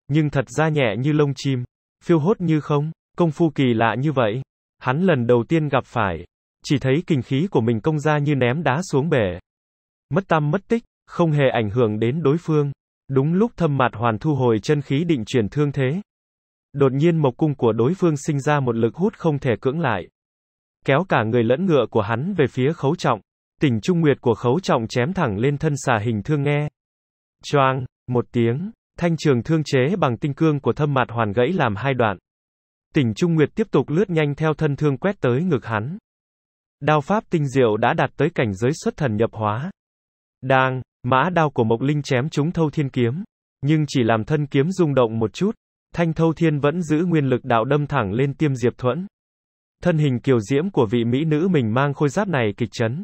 nhưng thật ra nhẹ như lông chim, phiêu hốt như không, công phu kỳ lạ như vậy. Hắn lần đầu tiên gặp phải, chỉ thấy kinh khí của mình công ra như ném đá xuống bể. Mất tâm mất tích, không hề ảnh hưởng đến đối phương. Đúng lúc thâm mặt hoàn thu hồi chân khí định chuyển thương thế. Đột nhiên mộc cung của đối phương sinh ra một lực hút không thể cưỡng lại. Kéo cả người lẫn ngựa của hắn về phía khấu trọng. Tỉnh trung nguyệt của khấu trọng chém thẳng lên thân xà hình thương nghe. Choang, một tiếng, Thanh trường thương chế bằng tinh cương của thâm mạt hoàn gãy làm hai đoạn. Tỉnh Trung Nguyệt tiếp tục lướt nhanh theo thân thương quét tới ngực hắn. Đao pháp tinh diệu đã đạt tới cảnh giới xuất thần nhập hóa. Đang, mã đao của Mộc Linh chém trúng thâu thiên kiếm, nhưng chỉ làm thân kiếm rung động một chút, thanh thâu thiên vẫn giữ nguyên lực đạo đâm thẳng lên tiêm diệp thuẫn. Thân hình kiều diễm của vị mỹ nữ mình mang khôi giáp này kịch chấn.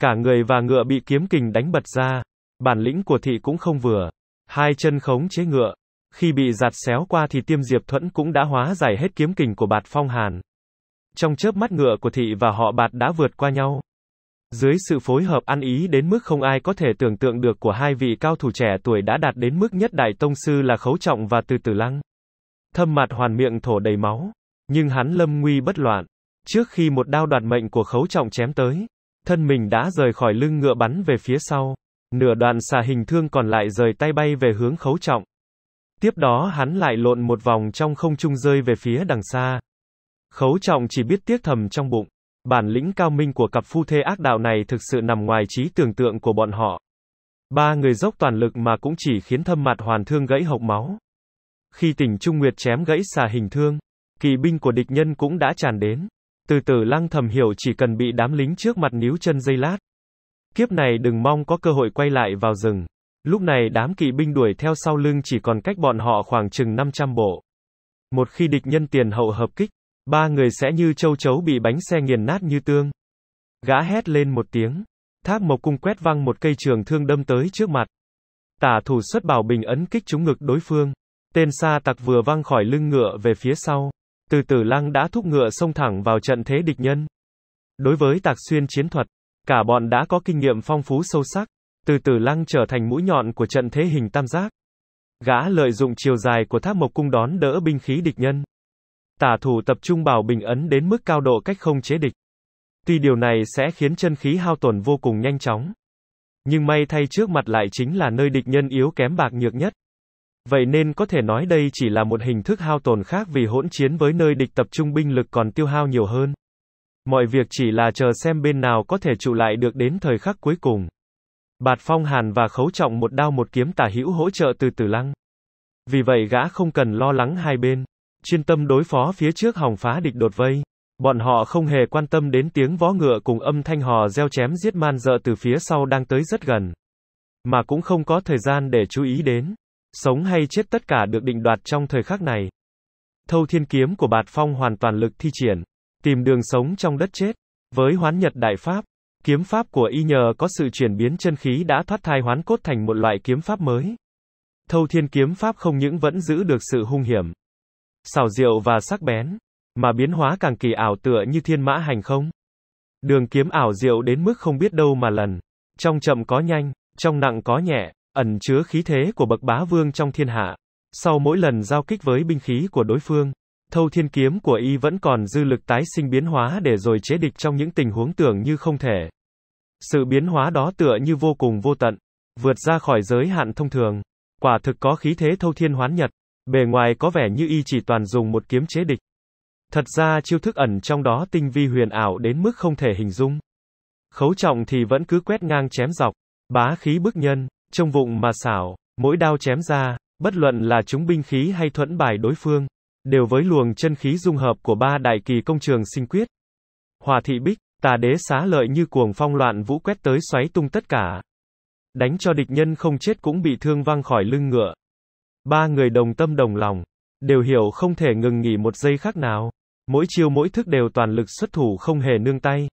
Cả người và ngựa bị kiếm kình đánh bật ra, bản lĩnh của thị cũng không vừa. Hai chân khống chế ngựa. Khi bị giạt xéo qua thì tiêm diệp thuẫn cũng đã hóa giải hết kiếm kình của bạt phong hàn. Trong chớp mắt ngựa của thị và họ bạt đã vượt qua nhau. Dưới sự phối hợp ăn ý đến mức không ai có thể tưởng tượng được của hai vị cao thủ trẻ tuổi đã đạt đến mức nhất đại tông sư là Khấu Trọng và Từ từ Lăng. Thâm mặt hoàn miệng thổ đầy máu, nhưng hắn lâm nguy bất loạn. Trước khi một đao đoạt mệnh của Khấu Trọng chém tới, thân mình đã rời khỏi lưng ngựa bắn về phía sau. Nửa đoạn xà hình thương còn lại rời tay bay về hướng khấu trọng. Tiếp đó hắn lại lộn một vòng trong không trung rơi về phía đằng xa. Khấu trọng chỉ biết tiếc thầm trong bụng. Bản lĩnh cao minh của cặp phu thê ác đạo này thực sự nằm ngoài trí tưởng tượng của bọn họ. Ba người dốc toàn lực mà cũng chỉ khiến thâm mặt hoàn thương gãy hộc máu. Khi tỉnh Trung Nguyệt chém gãy xà hình thương, kỵ binh của địch nhân cũng đã tràn đến. Từ từ lăng thầm hiểu chỉ cần bị đám lính trước mặt níu chân dây lát, Kiếp này đừng mong có cơ hội quay lại vào rừng. Lúc này đám kỵ binh đuổi theo sau lưng chỉ còn cách bọn họ khoảng chừng 500 bộ. Một khi địch nhân tiền hậu hợp kích, ba người sẽ như châu chấu bị bánh xe nghiền nát như tương. Gã hét lên một tiếng. Thác mộc cung quét văng một cây trường thương đâm tới trước mặt. Tả thủ xuất bảo bình ấn kích trúng ngực đối phương. Tên sa tặc vừa văng khỏi lưng ngựa về phía sau. Từ tử lăng đã thúc ngựa xông thẳng vào trận thế địch nhân. Đối với tạc xuyên chiến thuật, Cả bọn đã có kinh nghiệm phong phú sâu sắc, từ từ lăng trở thành mũi nhọn của trận thế hình tam giác. Gã lợi dụng chiều dài của tháp mộc cung đón đỡ binh khí địch nhân. Tả thủ tập trung bảo bình ấn đến mức cao độ cách không chế địch. Tuy điều này sẽ khiến chân khí hao tổn vô cùng nhanh chóng. Nhưng may thay trước mặt lại chính là nơi địch nhân yếu kém bạc nhược nhất. Vậy nên có thể nói đây chỉ là một hình thức hao tổn khác vì hỗn chiến với nơi địch tập trung binh lực còn tiêu hao nhiều hơn. Mọi việc chỉ là chờ xem bên nào có thể trụ lại được đến thời khắc cuối cùng. Bạt Phong Hàn và Khấu Trọng một đao một kiếm tả hữu hỗ trợ từ từ lăng. Vì vậy gã không cần lo lắng hai bên. Chuyên tâm đối phó phía trước hòng phá địch đột vây. Bọn họ không hề quan tâm đến tiếng vó ngựa cùng âm thanh hò reo chém giết man dợ từ phía sau đang tới rất gần. Mà cũng không có thời gian để chú ý đến. Sống hay chết tất cả được định đoạt trong thời khắc này. Thâu thiên kiếm của Bạt Phong hoàn toàn lực thi triển tìm đường sống trong đất chết. Với hoán nhật đại pháp, kiếm pháp của y nhờ có sự chuyển biến chân khí đã thoát thai hoán cốt thành một loại kiếm pháp mới. Thâu thiên kiếm pháp không những vẫn giữ được sự hung hiểm, xảo diệu và sắc bén, mà biến hóa càng kỳ ảo tựa như thiên mã hành không. Đường kiếm ảo diệu đến mức không biết đâu mà lần. Trong chậm có nhanh, trong nặng có nhẹ, ẩn chứa khí thế của bậc bá vương trong thiên hạ. Sau mỗi lần giao kích với binh khí của đối phương, thâu thiên kiếm của y vẫn còn dư lực tái sinh biến hóa để rồi chế địch trong những tình huống tưởng như không thể. Sự biến hóa đó tựa như vô cùng vô tận, vượt ra khỏi giới hạn thông thường. Quả thực có khí thế thâu thiên hoán nhật, bề ngoài có vẻ như y chỉ toàn dùng một kiếm chế địch. Thật ra chiêu thức ẩn trong đó tinh vi huyền ảo đến mức không thể hình dung. Khấu trọng thì vẫn cứ quét ngang chém dọc, bá khí bức nhân, trông vụng mà xảo, mỗi đao chém ra, bất luận là chúng binh khí hay thuẫn bài đối phương, đều với luồng chân khí dung hợp của ba đại kỳ công trường sinh quyết. Hòa thị bích, tà đế xá lợi như cuồng phong loạn vũ quét tới xoáy tung tất cả. Đánh cho địch nhân không chết cũng bị thương văng khỏi lưng ngựa. Ba người đồng tâm đồng lòng, đều hiểu không thể ngừng nghỉ một giây khác nào. Mỗi chiêu mỗi thức đều toàn lực xuất thủ không hề nương tay.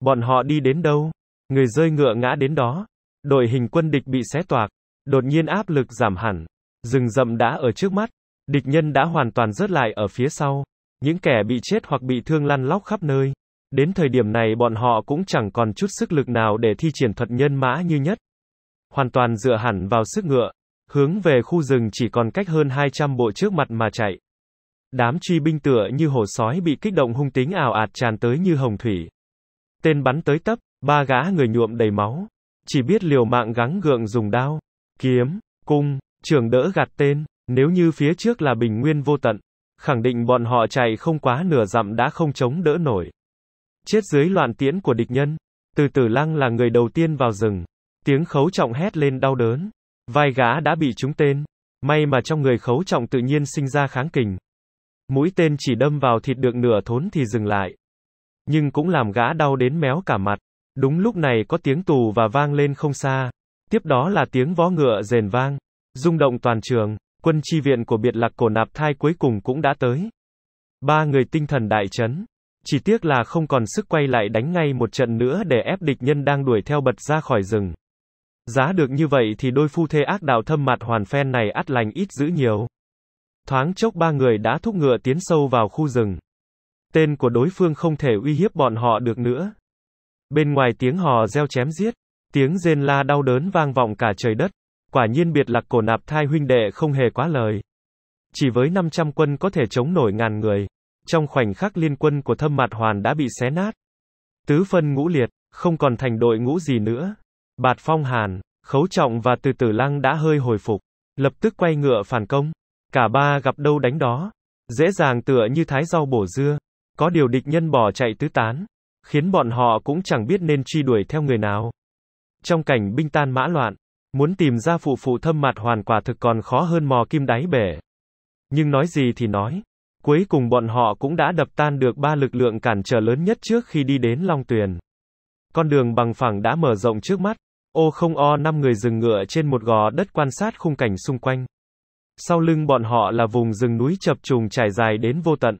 Bọn họ đi đến đâu? Người rơi ngựa ngã đến đó. Đội hình quân địch bị xé toạc. Đột nhiên áp lực giảm hẳn. Rừng rậm đã ở trước mắt. Địch nhân đã hoàn toàn rớt lại ở phía sau. Những kẻ bị chết hoặc bị thương lăn lóc khắp nơi. Đến thời điểm này bọn họ cũng chẳng còn chút sức lực nào để thi triển thuật nhân mã như nhất. Hoàn toàn dựa hẳn vào sức ngựa. Hướng về khu rừng chỉ còn cách hơn 200 bộ trước mặt mà chạy. Đám truy binh tựa như hổ sói bị kích động hung tính ảo ạt tràn tới như hồng thủy. Tên bắn tới tấp, ba gã người nhuộm đầy máu. Chỉ biết liều mạng gắng gượng dùng đao, kiếm, cung, trường đỡ gạt tên. Nếu như phía trước là bình nguyên vô tận, khẳng định bọn họ chạy không quá nửa dặm đã không chống đỡ nổi. Chết dưới loạn tiễn của địch nhân, từ tử lăng là người đầu tiên vào rừng. Tiếng khấu trọng hét lên đau đớn. Vai gã đã bị trúng tên. May mà trong người khấu trọng tự nhiên sinh ra kháng kình. Mũi tên chỉ đâm vào thịt được nửa thốn thì dừng lại. Nhưng cũng làm gã đau đến méo cả mặt. Đúng lúc này có tiếng tù và vang lên không xa. Tiếp đó là tiếng vó ngựa rền vang, rung động toàn trường quân chi viện của biệt lạc cổ nạp thai cuối cùng cũng đã tới. Ba người tinh thần đại chấn. Chỉ tiếc là không còn sức quay lại đánh ngay một trận nữa để ép địch nhân đang đuổi theo bật ra khỏi rừng. Giá được như vậy thì đôi phu thê ác đạo thâm mặt hoàn phen này át lành ít giữ nhiều. Thoáng chốc ba người đã thúc ngựa tiến sâu vào khu rừng. Tên của đối phương không thể uy hiếp bọn họ được nữa. Bên ngoài tiếng hò reo chém giết, tiếng rên la đau đớn vang vọng cả trời đất. Quả nhiên biệt lạc cổ nạp thai huynh đệ không hề quá lời. Chỉ với 500 quân có thể chống nổi ngàn người. Trong khoảnh khắc liên quân của thâm mạt hoàn đã bị xé nát. Tứ phân ngũ liệt, không còn thành đội ngũ gì nữa. Bạt phong hàn, khấu trọng và từ tử lăng đã hơi hồi phục. Lập tức quay ngựa phản công. Cả ba gặp đâu đánh đó. Dễ dàng tựa như thái rau bổ dưa. Có điều địch nhân bỏ chạy tứ tán. Khiến bọn họ cũng chẳng biết nên truy đuổi theo người nào. Trong cảnh binh tan mã loạn, Muốn tìm ra phụ phụ thâm mặt hoàn quả thực còn khó hơn mò kim đáy bể. Nhưng nói gì thì nói. Cuối cùng bọn họ cũng đã đập tan được ba lực lượng cản trở lớn nhất trước khi đi đến Long Tuyền. Con đường bằng phẳng đã mở rộng trước mắt. Ô không o năm người dừng ngựa trên một gò đất quan sát khung cảnh xung quanh. Sau lưng bọn họ là vùng rừng núi chập trùng trải dài đến vô tận.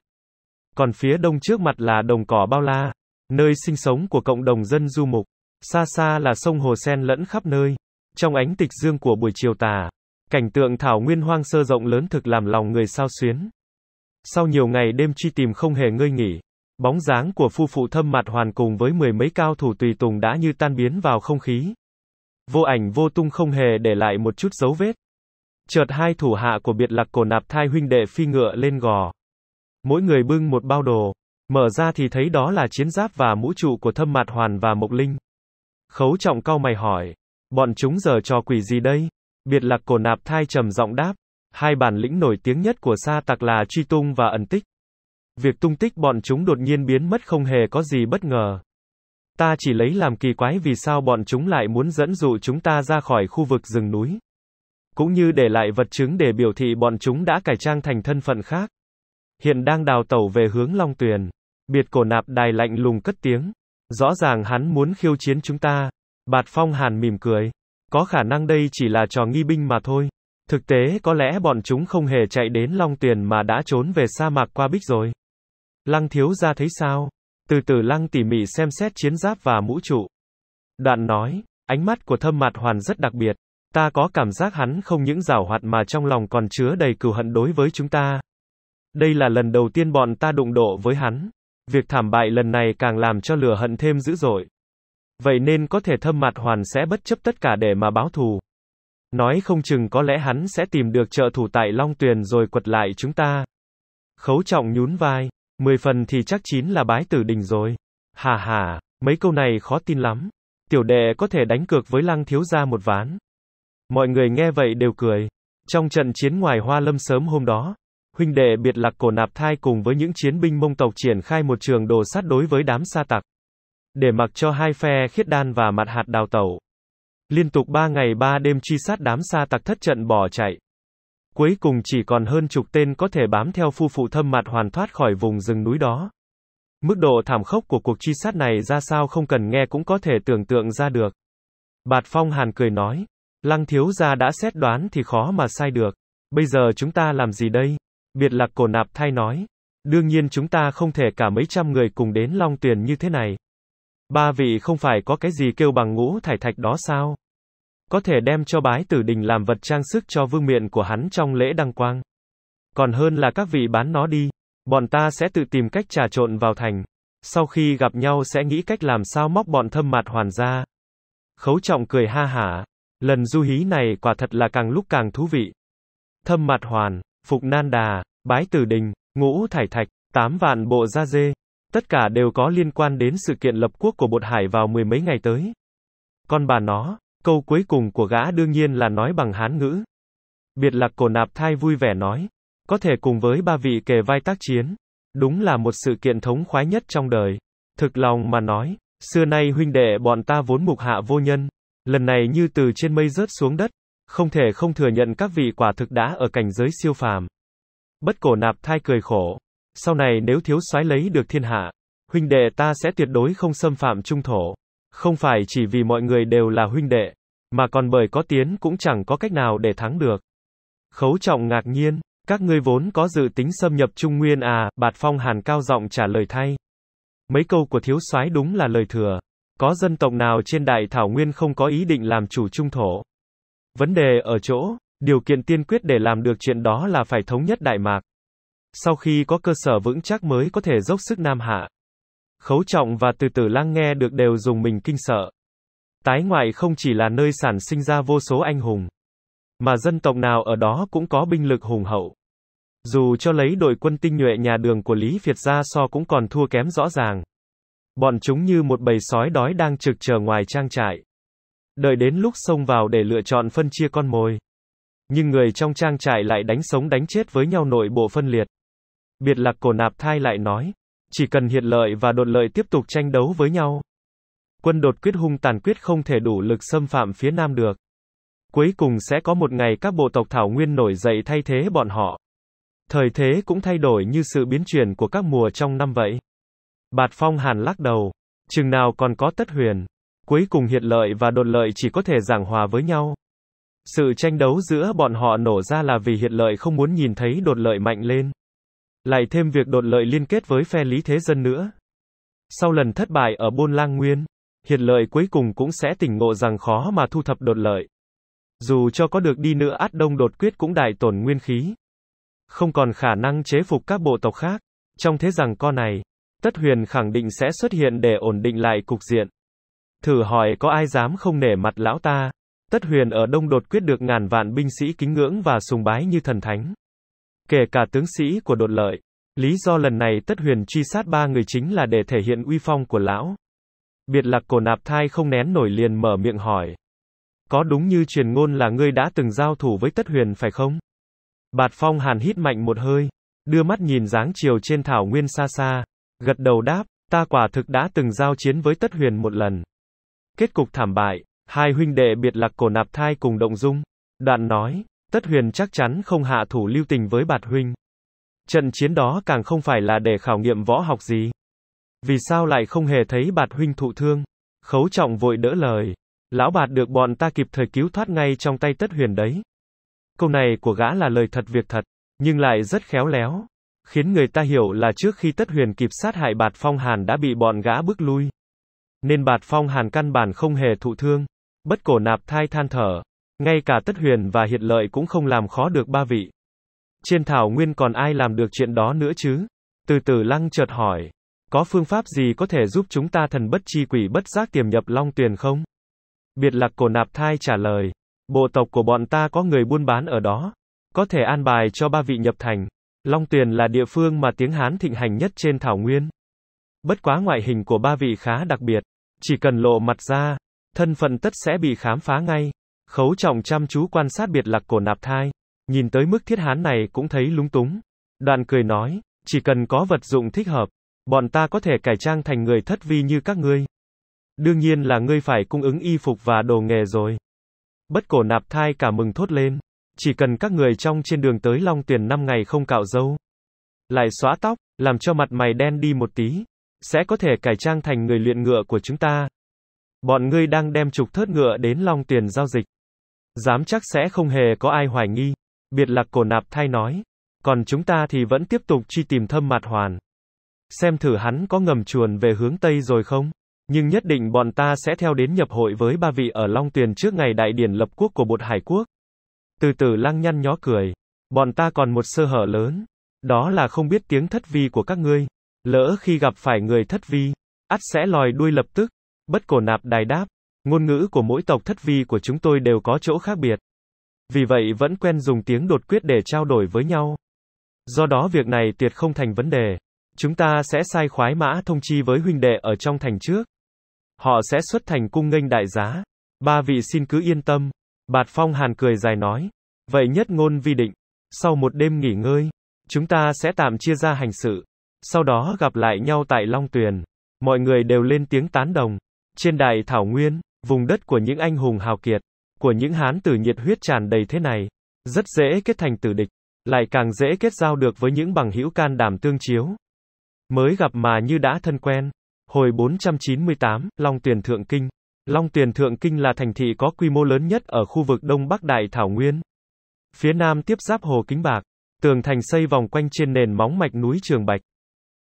Còn phía đông trước mặt là đồng cỏ bao la, nơi sinh sống của cộng đồng dân du mục. Xa xa là sông Hồ Sen lẫn khắp nơi. Trong ánh tịch dương của buổi chiều tà, cảnh tượng thảo nguyên hoang sơ rộng lớn thực làm lòng người sao xuyến. Sau nhiều ngày đêm truy tìm không hề ngơi nghỉ, bóng dáng của phu phụ thâm mặt hoàn cùng với mười mấy cao thủ tùy tùng đã như tan biến vào không khí. Vô ảnh vô tung không hề để lại một chút dấu vết. Chợt hai thủ hạ của biệt lạc cổ nạp thai huynh đệ phi ngựa lên gò. Mỗi người bưng một bao đồ, mở ra thì thấy đó là chiến giáp và mũ trụ của thâm mặt hoàn và mộc linh. Khấu trọng cao mày hỏi, Bọn chúng giờ trò quỷ gì đây? Biệt lạc cổ nạp thai trầm giọng đáp. Hai bản lĩnh nổi tiếng nhất của sa tặc là truy tung và ẩn tích. Việc tung tích bọn chúng đột nhiên biến mất không hề có gì bất ngờ. Ta chỉ lấy làm kỳ quái vì sao bọn chúng lại muốn dẫn dụ chúng ta ra khỏi khu vực rừng núi. Cũng như để lại vật chứng để biểu thị bọn chúng đã cải trang thành thân phận khác. Hiện đang đào tẩu về hướng Long Tuyền. Biệt cổ nạp đài lạnh lùng cất tiếng. Rõ ràng hắn muốn khiêu chiến chúng ta. Bạt Phong Hàn mỉm cười. Có khả năng đây chỉ là trò nghi binh mà thôi. Thực tế có lẽ bọn chúng không hề chạy đến Long Tuyền mà đã trốn về sa mạc qua bích rồi. Lăng thiếu ra thấy sao? Từ từ Lăng tỉ mỉ xem xét chiến giáp và mũ trụ. Đoạn nói, ánh mắt của thâm mặt hoàn rất đặc biệt. Ta có cảm giác hắn không những rào hoạt mà trong lòng còn chứa đầy cừu hận đối với chúng ta. Đây là lần đầu tiên bọn ta đụng độ với hắn. Việc thảm bại lần này càng làm cho lửa hận thêm dữ dội. Vậy nên có thể thâm mặt hoàn sẽ bất chấp tất cả để mà báo thù. Nói không chừng có lẽ hắn sẽ tìm được trợ thủ tại Long Tuyền rồi quật lại chúng ta. Khấu trọng nhún vai, mười phần thì chắc chín là bái tử đình rồi. Hà hà, mấy câu này khó tin lắm. Tiểu đệ có thể đánh cược với lăng thiếu gia một ván. Mọi người nghe vậy đều cười. Trong trận chiến ngoài Hoa Lâm sớm hôm đó, huynh đệ biệt lạc cổ nạp thai cùng với những chiến binh mông tộc triển khai một trường đồ sát đối với đám sa tặc để mặc cho hai phe khiết đan và mặt hạt đào tẩu. Liên tục ba ngày ba đêm truy sát đám sa tặc thất trận bỏ chạy. Cuối cùng chỉ còn hơn chục tên có thể bám theo phu phụ thâm mặt hoàn thoát khỏi vùng rừng núi đó. Mức độ thảm khốc của cuộc truy sát này ra sao không cần nghe cũng có thể tưởng tượng ra được. Bạt Phong Hàn cười nói, Lăng thiếu gia đã xét đoán thì khó mà sai được. Bây giờ chúng ta làm gì đây? Biệt lạc cổ nạp thay nói. Đương nhiên chúng ta không thể cả mấy trăm người cùng đến Long Tuyền như thế này. Ba vị không phải có cái gì kêu bằng ngũ thải thạch đó sao? Có thể đem cho bái tử đình làm vật trang sức cho vương miện của hắn trong lễ đăng quang. Còn hơn là các vị bán nó đi. Bọn ta sẽ tự tìm cách trà trộn vào thành. Sau khi gặp nhau sẽ nghĩ cách làm sao móc bọn thâm mặt hoàn ra. Khấu trọng cười ha hả. Lần du hí này quả thật là càng lúc càng thú vị. Thâm mặt hoàn, phục nan đà, bái tử đình, ngũ thải thạch, tám vạn bộ da dê. Tất cả đều có liên quan đến sự kiện lập quốc của Bột Hải vào mười mấy ngày tới. Con bà nó, câu cuối cùng của gã đương nhiên là nói bằng hán ngữ. Biệt lạc cổ nạp thai vui vẻ nói, có thể cùng với ba vị kề vai tác chiến. Đúng là một sự kiện thống khoái nhất trong đời. Thực lòng mà nói, xưa nay huynh đệ bọn ta vốn mục hạ vô nhân, lần này như từ trên mây rớt xuống đất, không thể không thừa nhận các vị quả thực đã ở cảnh giới siêu phàm. Bất cổ nạp thai cười khổ, sau này nếu thiếu soái lấy được thiên hạ, huynh đệ ta sẽ tuyệt đối không xâm phạm trung thổ. Không phải chỉ vì mọi người đều là huynh đệ, mà còn bởi có tiến cũng chẳng có cách nào để thắng được. Khấu trọng ngạc nhiên, các ngươi vốn có dự tính xâm nhập Trung Nguyên à, Bạt Phong Hàn cao giọng trả lời thay. Mấy câu của thiếu soái đúng là lời thừa. Có dân tộc nào trên đại thảo nguyên không có ý định làm chủ trung thổ? Vấn đề ở chỗ, điều kiện tiên quyết để làm được chuyện đó là phải thống nhất Đại Mạc. Sau khi có cơ sở vững chắc mới có thể dốc sức nam hạ. Khấu trọng và từ tử lang nghe được đều dùng mình kinh sợ. Tái ngoại không chỉ là nơi sản sinh ra vô số anh hùng, mà dân tộc nào ở đó cũng có binh lực hùng hậu. Dù cho lấy đội quân tinh nhuệ nhà đường của Lý Việt ra so cũng còn thua kém rõ ràng. Bọn chúng như một bầy sói đói đang trực chờ ngoài trang trại. Đợi đến lúc xông vào để lựa chọn phân chia con mồi. Nhưng người trong trang trại lại đánh sống đánh chết với nhau nội bộ phân liệt. Biệt lạc cổ nạp thai lại nói, chỉ cần hiện lợi và đột lợi tiếp tục tranh đấu với nhau. Quân đột quyết hung tàn quyết không thể đủ lực xâm phạm phía nam được. Cuối cùng sẽ có một ngày các bộ tộc Thảo Nguyên nổi dậy thay thế bọn họ. Thời thế cũng thay đổi như sự biến chuyển của các mùa trong năm vậy. Bạt Phong Hàn lắc đầu. Chừng nào còn có tất huyền. Cuối cùng hiện lợi và đột lợi chỉ có thể giảng hòa với nhau. Sự tranh đấu giữa bọn họ nổ ra là vì hiện lợi không muốn nhìn thấy đột lợi mạnh lên. Lại thêm việc đột lợi liên kết với phe Lý Thế Dân nữa. Sau lần thất bại ở Bôn Lang Nguyên, Hiệt Lợi cuối cùng cũng sẽ tỉnh ngộ rằng khó mà thu thập đột lợi. Dù cho có được đi nữa át đông đột quyết cũng đại tổn nguyên khí. Không còn khả năng chế phục các bộ tộc khác. Trong thế rằng con này, Tất Huyền khẳng định sẽ xuất hiện để ổn định lại cục diện. Thử hỏi có ai dám không nể mặt lão ta? Tất Huyền ở Đông Đột quyết được ngàn vạn binh sĩ kính ngưỡng và sùng bái như thần thánh kể cả tướng sĩ của đột lợi. Lý do lần này Tất Huyền truy sát ba người chính là để thể hiện uy phong của lão. Biệt lạc cổ nạp thai không nén nổi liền mở miệng hỏi. Có đúng như truyền ngôn là ngươi đã từng giao thủ với Tất Huyền phải không? Bạt phong hàn hít mạnh một hơi, đưa mắt nhìn dáng chiều trên thảo nguyên xa xa, gật đầu đáp, ta quả thực đã từng giao chiến với Tất Huyền một lần. Kết cục thảm bại, hai huynh đệ biệt lạc cổ nạp thai cùng động dung. Đoạn nói, Tất Huyền chắc chắn không hạ thủ lưu tình với Bạt Huynh. Trận chiến đó càng không phải là để khảo nghiệm võ học gì. Vì sao lại không hề thấy Bạt Huynh thụ thương? Khấu trọng vội đỡ lời. Lão Bạt được bọn ta kịp thời cứu thoát ngay trong tay Tất Huyền đấy. Câu này của gã là lời thật việc thật, nhưng lại rất khéo léo. Khiến người ta hiểu là trước khi Tất Huyền kịp sát hại Bạt Phong Hàn đã bị bọn gã bước lui. Nên Bạt Phong Hàn căn bản không hề thụ thương. Bất cổ nạp thai than thở, ngay cả Tất Huyền và Hiệt Lợi cũng không làm khó được ba vị. Trên thảo nguyên còn ai làm được chuyện đó nữa chứ? Từ từ lăng chợt hỏi. Có phương pháp gì có thể giúp chúng ta thần bất chi quỷ bất giác tiềm nhập long tuyền không? Biệt lạc cổ nạp thai trả lời. Bộ tộc của bọn ta có người buôn bán ở đó. Có thể an bài cho ba vị nhập thành. Long tuyền là địa phương mà tiếng Hán thịnh hành nhất trên thảo nguyên. Bất quá ngoại hình của ba vị khá đặc biệt. Chỉ cần lộ mặt ra, thân phận tất sẽ bị khám phá ngay. Khấu trọng chăm chú quan sát biệt lạc cổ nạp thai. Nhìn tới mức thiết hán này cũng thấy lúng túng. Đoàn cười nói, chỉ cần có vật dụng thích hợp, bọn ta có thể cải trang thành người thất vi như các ngươi. Đương nhiên là ngươi phải cung ứng y phục và đồ nghề rồi. Bất cổ nạp thai cả mừng thốt lên. Chỉ cần các người trong trên đường tới Long Tuyền 5 ngày không cạo dâu. Lại xóa tóc, làm cho mặt mày đen đi một tí. Sẽ có thể cải trang thành người luyện ngựa của chúng ta. Bọn ngươi đang đem trục thớt ngựa đến Long Tuyền giao dịch. Dám chắc sẽ không hề có ai hoài nghi. Biệt lạc cổ nạp thay nói. Còn chúng ta thì vẫn tiếp tục truy tìm thâm mặt hoàn. Xem thử hắn có ngầm chuồn về hướng Tây rồi không? Nhưng nhất định bọn ta sẽ theo đến nhập hội với ba vị ở Long Tuyền trước ngày đại điển lập quốc của bột hải quốc. Từ từ lăng nhăn nhó cười. Bọn ta còn một sơ hở lớn. Đó là không biết tiếng thất vi của các ngươi. Lỡ khi gặp phải người thất vi, ắt sẽ lòi đuôi lập tức. Bất cổ nạp đài đáp. Ngôn ngữ của mỗi tộc thất vi của chúng tôi đều có chỗ khác biệt. Vì vậy vẫn quen dùng tiếng đột quyết để trao đổi với nhau. Do đó việc này tuyệt không thành vấn đề. Chúng ta sẽ sai khoái mã thông chi với huynh đệ ở trong thành trước. Họ sẽ xuất thành cung nghênh đại giá. Ba vị xin cứ yên tâm. Bạt Phong Hàn cười dài nói. Vậy nhất ngôn vi định. Sau một đêm nghỉ ngơi, chúng ta sẽ tạm chia ra hành sự. Sau đó gặp lại nhau tại Long Tuyền. Mọi người đều lên tiếng tán đồng. Trên đài Thảo Nguyên, Vùng đất của những anh hùng hào kiệt, của những hán tử nhiệt huyết tràn đầy thế này, rất dễ kết thành tử địch, lại càng dễ kết giao được với những bằng hữu can đảm tương chiếu. Mới gặp mà như đã thân quen. Hồi 498, Long Tuyền Thượng Kinh. Long Tuyền Thượng Kinh là thành thị có quy mô lớn nhất ở khu vực Đông Bắc Đại Thảo Nguyên. Phía nam tiếp giáp Hồ Kính Bạc, tường thành xây vòng quanh trên nền móng mạch núi Trường Bạch.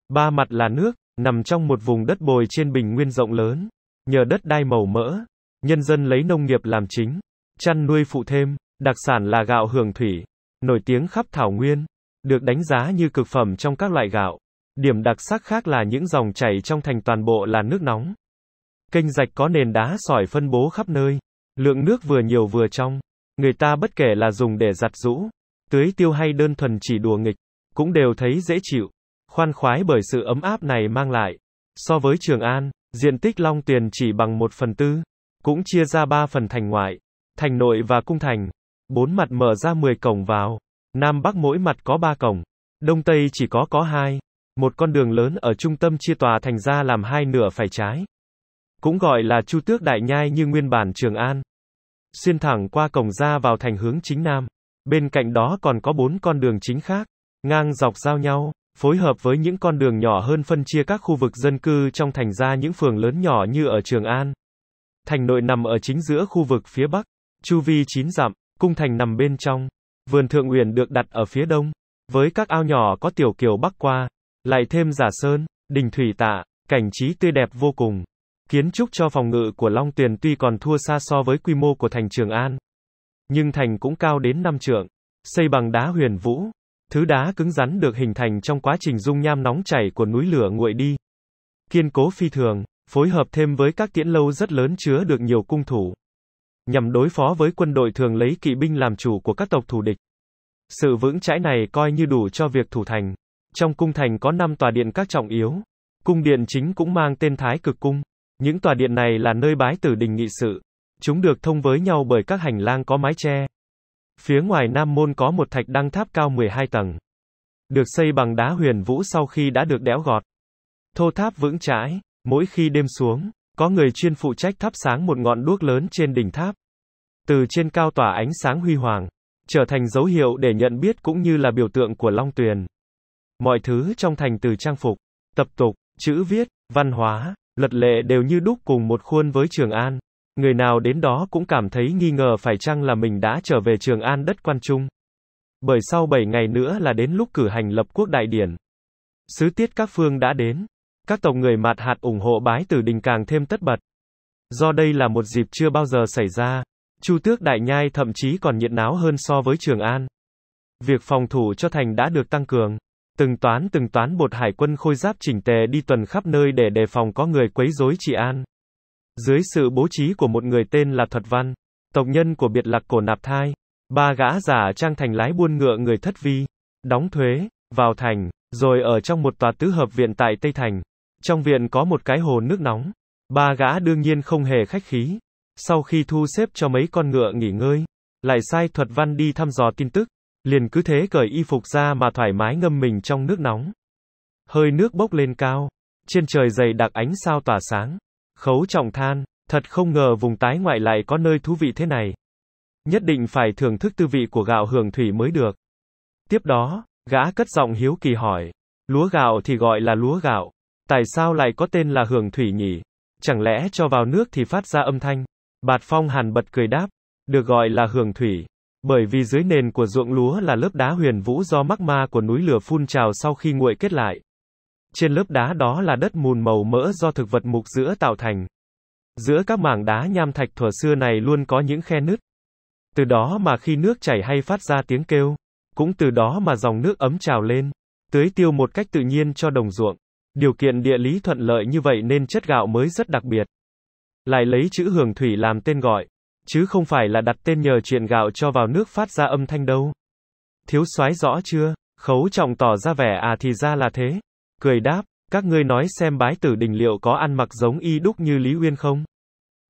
Ba mặt là nước, nằm trong một vùng đất bồi trên bình nguyên rộng lớn. Nhờ đất đai màu mỡ, Nhân dân lấy nông nghiệp làm chính, chăn nuôi phụ thêm, đặc sản là gạo hưởng thủy, nổi tiếng khắp thảo nguyên, được đánh giá như cực phẩm trong các loại gạo. Điểm đặc sắc khác là những dòng chảy trong thành toàn bộ là nước nóng. Kênh rạch có nền đá sỏi phân bố khắp nơi, lượng nước vừa nhiều vừa trong, người ta bất kể là dùng để giặt rũ, tưới tiêu hay đơn thuần chỉ đùa nghịch, cũng đều thấy dễ chịu, khoan khoái bởi sự ấm áp này mang lại. So với Trường An, diện tích Long Tuyền chỉ bằng một phần tư, cũng chia ra ba phần thành ngoại, thành nội và cung thành. Bốn mặt mở ra 10 cổng vào, Nam Bắc mỗi mặt có ba cổng, Đông Tây chỉ có có hai. Một con đường lớn ở trung tâm chia tòa thành ra làm hai nửa phải trái. Cũng gọi là Chu Tước Đại Nhai như nguyên bản Trường An. Xuyên thẳng qua cổng ra vào thành hướng chính Nam. Bên cạnh đó còn có bốn con đường chính khác, ngang dọc giao nhau, phối hợp với những con đường nhỏ hơn phân chia các khu vực dân cư trong thành ra những phường lớn nhỏ như ở Trường An, Thành nội nằm ở chính giữa khu vực phía bắc, chu vi 9 dặm, cung thành nằm bên trong. Vườn Thượng Uyển được đặt ở phía đông, với các ao nhỏ có tiểu kiều bắc qua, lại thêm giả sơn, đình thủy tạ, cảnh trí tươi đẹp vô cùng. Kiến trúc cho phòng ngự của Long Tuyền tuy còn thua xa so với quy mô của thành Trường An, nhưng thành cũng cao đến 5 trượng, xây bằng đá huyền vũ. Thứ đá cứng rắn được hình thành trong quá trình dung nham nóng chảy của núi lửa nguội đi. Kiên cố phi thường, phối hợp thêm với các tiễn lâu rất lớn chứa được nhiều cung thủ. Nhằm đối phó với quân đội thường lấy kỵ binh làm chủ của các tộc thù địch. Sự vững chãi này coi như đủ cho việc thủ thành. Trong cung thành có 5 tòa điện các trọng yếu. Cung điện chính cũng mang tên Thái Cực Cung. Những tòa điện này là nơi bái tử đình nghị sự. Chúng được thông với nhau bởi các hành lang có mái tre Phía ngoài Nam Môn có một thạch đăng tháp cao 12 tầng. Được xây bằng đá huyền vũ sau khi đã được đẽo gọt. Thô tháp vững chãi, Mỗi khi đêm xuống, có người chuyên phụ trách thắp sáng một ngọn đuốc lớn trên đỉnh tháp. Từ trên cao tỏa ánh sáng huy hoàng, trở thành dấu hiệu để nhận biết cũng như là biểu tượng của Long Tuyền. Mọi thứ trong thành từ trang phục, tập tục, chữ viết, văn hóa, luật lệ đều như đúc cùng một khuôn với Trường An. Người nào đến đó cũng cảm thấy nghi ngờ phải chăng là mình đã trở về Trường An đất quan trung. Bởi sau 7 ngày nữa là đến lúc cử hành lập quốc đại điển. Sứ tiết các phương đã đến, các tộc người mạt hạt ủng hộ bái tử đình càng thêm tất bật. Do đây là một dịp chưa bao giờ xảy ra, Chu tước đại nhai thậm chí còn nhiệt náo hơn so với Trường An. Việc phòng thủ cho thành đã được tăng cường. Từng toán từng toán bột hải quân khôi giáp chỉnh tề đi tuần khắp nơi để đề phòng có người quấy rối trị an. Dưới sự bố trí của một người tên là Thuật Văn, tộc nhân của biệt lạc cổ nạp thai, ba gã giả trang thành lái buôn ngựa người thất vi, đóng thuế, vào thành, rồi ở trong một tòa tứ hợp viện tại Tây Thành, trong viện có một cái hồ nước nóng. Ba gã đương nhiên không hề khách khí. Sau khi thu xếp cho mấy con ngựa nghỉ ngơi, lại sai thuật văn đi thăm dò tin tức, liền cứ thế cởi y phục ra mà thoải mái ngâm mình trong nước nóng. Hơi nước bốc lên cao, trên trời dày đặc ánh sao tỏa sáng. Khấu trọng than, thật không ngờ vùng tái ngoại lại có nơi thú vị thế này. Nhất định phải thưởng thức tư vị của gạo hưởng thủy mới được. Tiếp đó, gã cất giọng hiếu kỳ hỏi, lúa gạo thì gọi là lúa gạo, Tại sao lại có tên là hưởng thủy nhỉ? Chẳng lẽ cho vào nước thì phát ra âm thanh? Bạt Phong Hàn bật cười đáp, được gọi là hưởng thủy, bởi vì dưới nền của ruộng lúa là lớp đá huyền vũ do magma của núi lửa phun trào sau khi nguội kết lại. Trên lớp đá đó là đất mùn màu mỡ do thực vật mục giữa tạo thành. Giữa các mảng đá nham thạch thuở xưa này luôn có những khe nứt. Từ đó mà khi nước chảy hay phát ra tiếng kêu, cũng từ đó mà dòng nước ấm trào lên, tưới tiêu một cách tự nhiên cho đồng ruộng. Điều kiện địa lý thuận lợi như vậy nên chất gạo mới rất đặc biệt. Lại lấy chữ hưởng thủy làm tên gọi, chứ không phải là đặt tên nhờ chuyện gạo cho vào nước phát ra âm thanh đâu. Thiếu soái rõ chưa? Khấu trọng tỏ ra vẻ à thì ra là thế. Cười đáp, các ngươi nói xem bái tử đình liệu có ăn mặc giống y đúc như Lý Uyên không?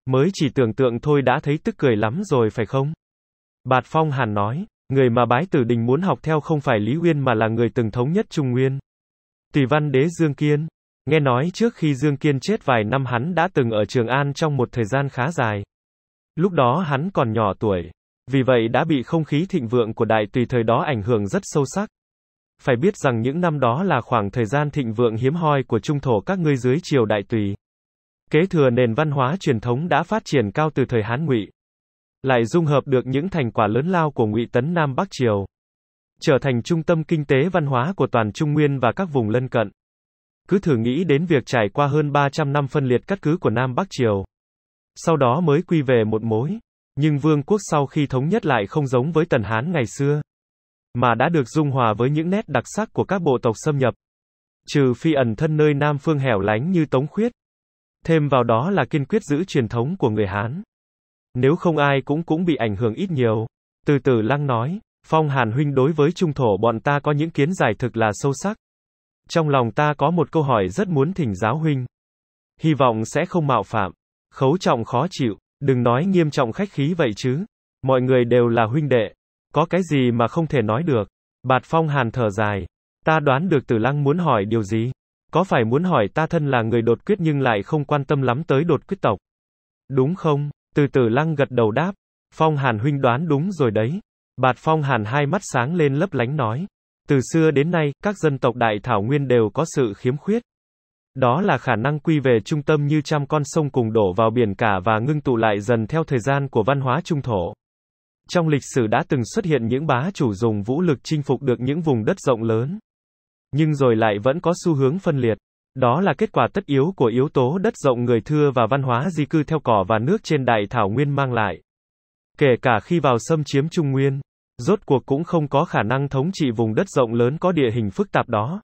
Mới chỉ tưởng tượng thôi đã thấy tức cười lắm rồi phải không? Bạt Phong Hàn nói, người mà bái tử đình muốn học theo không phải Lý Uyên mà là người từng thống nhất Trung Nguyên. Tùy văn đế Dương Kiên. Nghe nói trước khi Dương Kiên chết vài năm hắn đã từng ở Trường An trong một thời gian khá dài. Lúc đó hắn còn nhỏ tuổi. Vì vậy đã bị không khí thịnh vượng của đại tùy thời đó ảnh hưởng rất sâu sắc. Phải biết rằng những năm đó là khoảng thời gian thịnh vượng hiếm hoi của trung thổ các ngươi dưới triều đại tùy. Kế thừa nền văn hóa truyền thống đã phát triển cao từ thời Hán Ngụy, lại dung hợp được những thành quả lớn lao của Ngụy Tấn Nam Bắc triều trở thành trung tâm kinh tế văn hóa của toàn Trung Nguyên và các vùng lân cận. Cứ thử nghĩ đến việc trải qua hơn 300 năm phân liệt cắt cứ của Nam Bắc Triều. Sau đó mới quy về một mối. Nhưng vương quốc sau khi thống nhất lại không giống với Tần Hán ngày xưa, mà đã được dung hòa với những nét đặc sắc của các bộ tộc xâm nhập. Trừ phi ẩn thân nơi Nam phương hẻo lánh như Tống Khuyết. Thêm vào đó là kiên quyết giữ truyền thống của người Hán. Nếu không ai cũng cũng bị ảnh hưởng ít nhiều. Từ từ lăng nói, Phong Hàn Huynh đối với trung thổ bọn ta có những kiến giải thực là sâu sắc. Trong lòng ta có một câu hỏi rất muốn thỉnh giáo Huynh. Hy vọng sẽ không mạo phạm. Khấu trọng khó chịu, đừng nói nghiêm trọng khách khí vậy chứ. Mọi người đều là huynh đệ. Có cái gì mà không thể nói được. Bạt Phong Hàn thở dài. Ta đoán được Tử Lăng muốn hỏi điều gì. Có phải muốn hỏi ta thân là người đột quyết nhưng lại không quan tâm lắm tới đột quyết tộc? Đúng không? Từ Tử Lăng gật đầu đáp. Phong Hàn huynh đoán đúng rồi đấy. Bạt Phong Hàn hai mắt sáng lên lấp lánh nói. Từ xưa đến nay, các dân tộc đại thảo nguyên đều có sự khiếm khuyết. Đó là khả năng quy về trung tâm như trăm con sông cùng đổ vào biển cả và ngưng tụ lại dần theo thời gian của văn hóa trung thổ. Trong lịch sử đã từng xuất hiện những bá chủ dùng vũ lực chinh phục được những vùng đất rộng lớn. Nhưng rồi lại vẫn có xu hướng phân liệt. Đó là kết quả tất yếu của yếu tố đất rộng người thưa và văn hóa di cư theo cỏ và nước trên đại thảo nguyên mang lại. Kể cả khi vào xâm chiếm Trung Nguyên, rốt cuộc cũng không có khả năng thống trị vùng đất rộng lớn có địa hình phức tạp đó.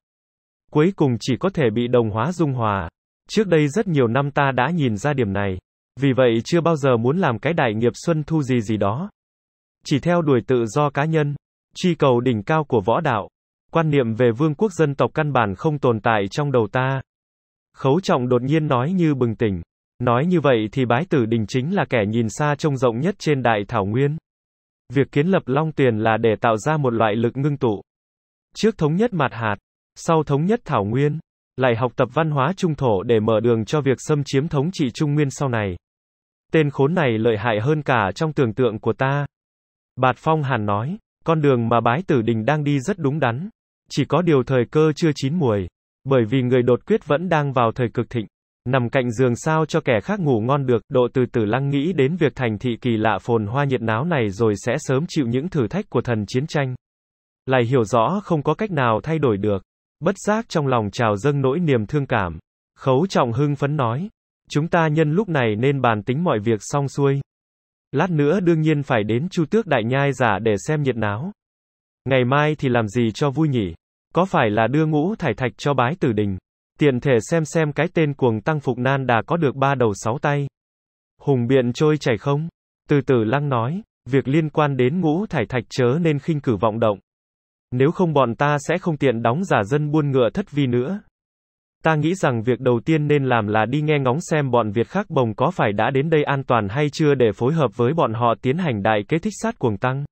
Cuối cùng chỉ có thể bị đồng hóa dung hòa. Trước đây rất nhiều năm ta đã nhìn ra điểm này. Vì vậy chưa bao giờ muốn làm cái đại nghiệp xuân thu gì gì đó. Chỉ theo đuổi tự do cá nhân, truy cầu đỉnh cao của võ đạo. Quan niệm về vương quốc dân tộc căn bản không tồn tại trong đầu ta. Khấu trọng đột nhiên nói như bừng tỉnh. Nói như vậy thì bái tử đình chính là kẻ nhìn xa trông rộng nhất trên đại thảo nguyên. Việc kiến lập Long Tuyền là để tạo ra một loại lực ngưng tụ. Trước thống nhất mặt hạt, sau thống nhất thảo nguyên, lại học tập văn hóa trung thổ để mở đường cho việc xâm chiếm thống trị trung nguyên sau này. Tên khốn này lợi hại hơn cả trong tưởng tượng của ta. Bạt Phong Hàn nói, con đường mà bái tử đình đang đi rất đúng đắn. Chỉ có điều thời cơ chưa chín muồi, bởi vì người đột quyết vẫn đang vào thời cực thịnh. Nằm cạnh giường sao cho kẻ khác ngủ ngon được, độ từ từ lăng nghĩ đến việc thành thị kỳ lạ phồn hoa nhiệt náo này rồi sẽ sớm chịu những thử thách của thần chiến tranh. Lại hiểu rõ không có cách nào thay đổi được. Bất giác trong lòng trào dâng nỗi niềm thương cảm. Khấu trọng hưng phấn nói. Chúng ta nhân lúc này nên bàn tính mọi việc xong xuôi. Lát nữa đương nhiên phải đến chu tước đại nhai giả để xem nhiệt náo. Ngày mai thì làm gì cho vui nhỉ? Có phải là đưa ngũ thải thạch cho bái tử đình? Tiện thể xem xem cái tên cuồng tăng phục nan đã có được ba đầu sáu tay. Hùng biện trôi chảy không? Từ từ lăng nói, việc liên quan đến ngũ thải thạch chớ nên khinh cử vọng động. Nếu không bọn ta sẽ không tiện đóng giả dân buôn ngựa thất vi nữa. Ta nghĩ rằng việc đầu tiên nên làm là đi nghe ngóng xem bọn Việt khác bồng có phải đã đến đây an toàn hay chưa để phối hợp với bọn họ tiến hành đại kế thích sát cuồng tăng.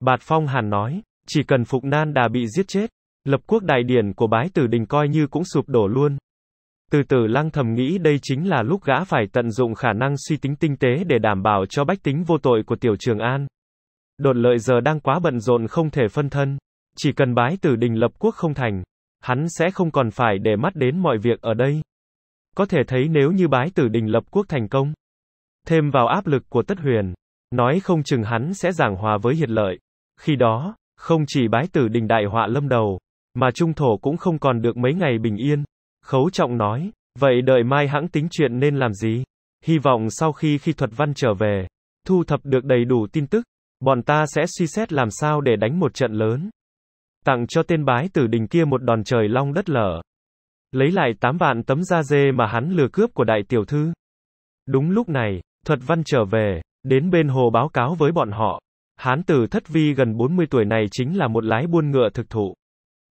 Bạt Phong Hàn nói, chỉ cần Phục Nan đã bị giết chết, Lập quốc đại điển của bái tử đình coi như cũng sụp đổ luôn. Từ tử lăng thầm nghĩ đây chính là lúc gã phải tận dụng khả năng suy tính tinh tế để đảm bảo cho bách tính vô tội của tiểu trường an. Đột lợi giờ đang quá bận rộn không thể phân thân. Chỉ cần bái tử đình lập quốc không thành, hắn sẽ không còn phải để mắt đến mọi việc ở đây. Có thể thấy nếu như bái tử đình lập quốc thành công, thêm vào áp lực của tất huyền, nói không chừng hắn sẽ giảng hòa với hiệt lợi. Khi đó, không chỉ bái tử đình đại họa lâm đầu, mà trung thổ cũng không còn được mấy ngày bình yên. Khấu trọng nói, vậy đợi mai hãng tính chuyện nên làm gì? Hy vọng sau khi khi thuật văn trở về, thu thập được đầy đủ tin tức, bọn ta sẽ suy xét làm sao để đánh một trận lớn. Tặng cho tên bái tử đình kia một đòn trời long đất lở. Lấy lại tám vạn tấm da dê mà hắn lừa cướp của đại tiểu thư. Đúng lúc này, thuật văn trở về, đến bên hồ báo cáo với bọn họ. Hán tử thất vi gần 40 tuổi này chính là một lái buôn ngựa thực thụ.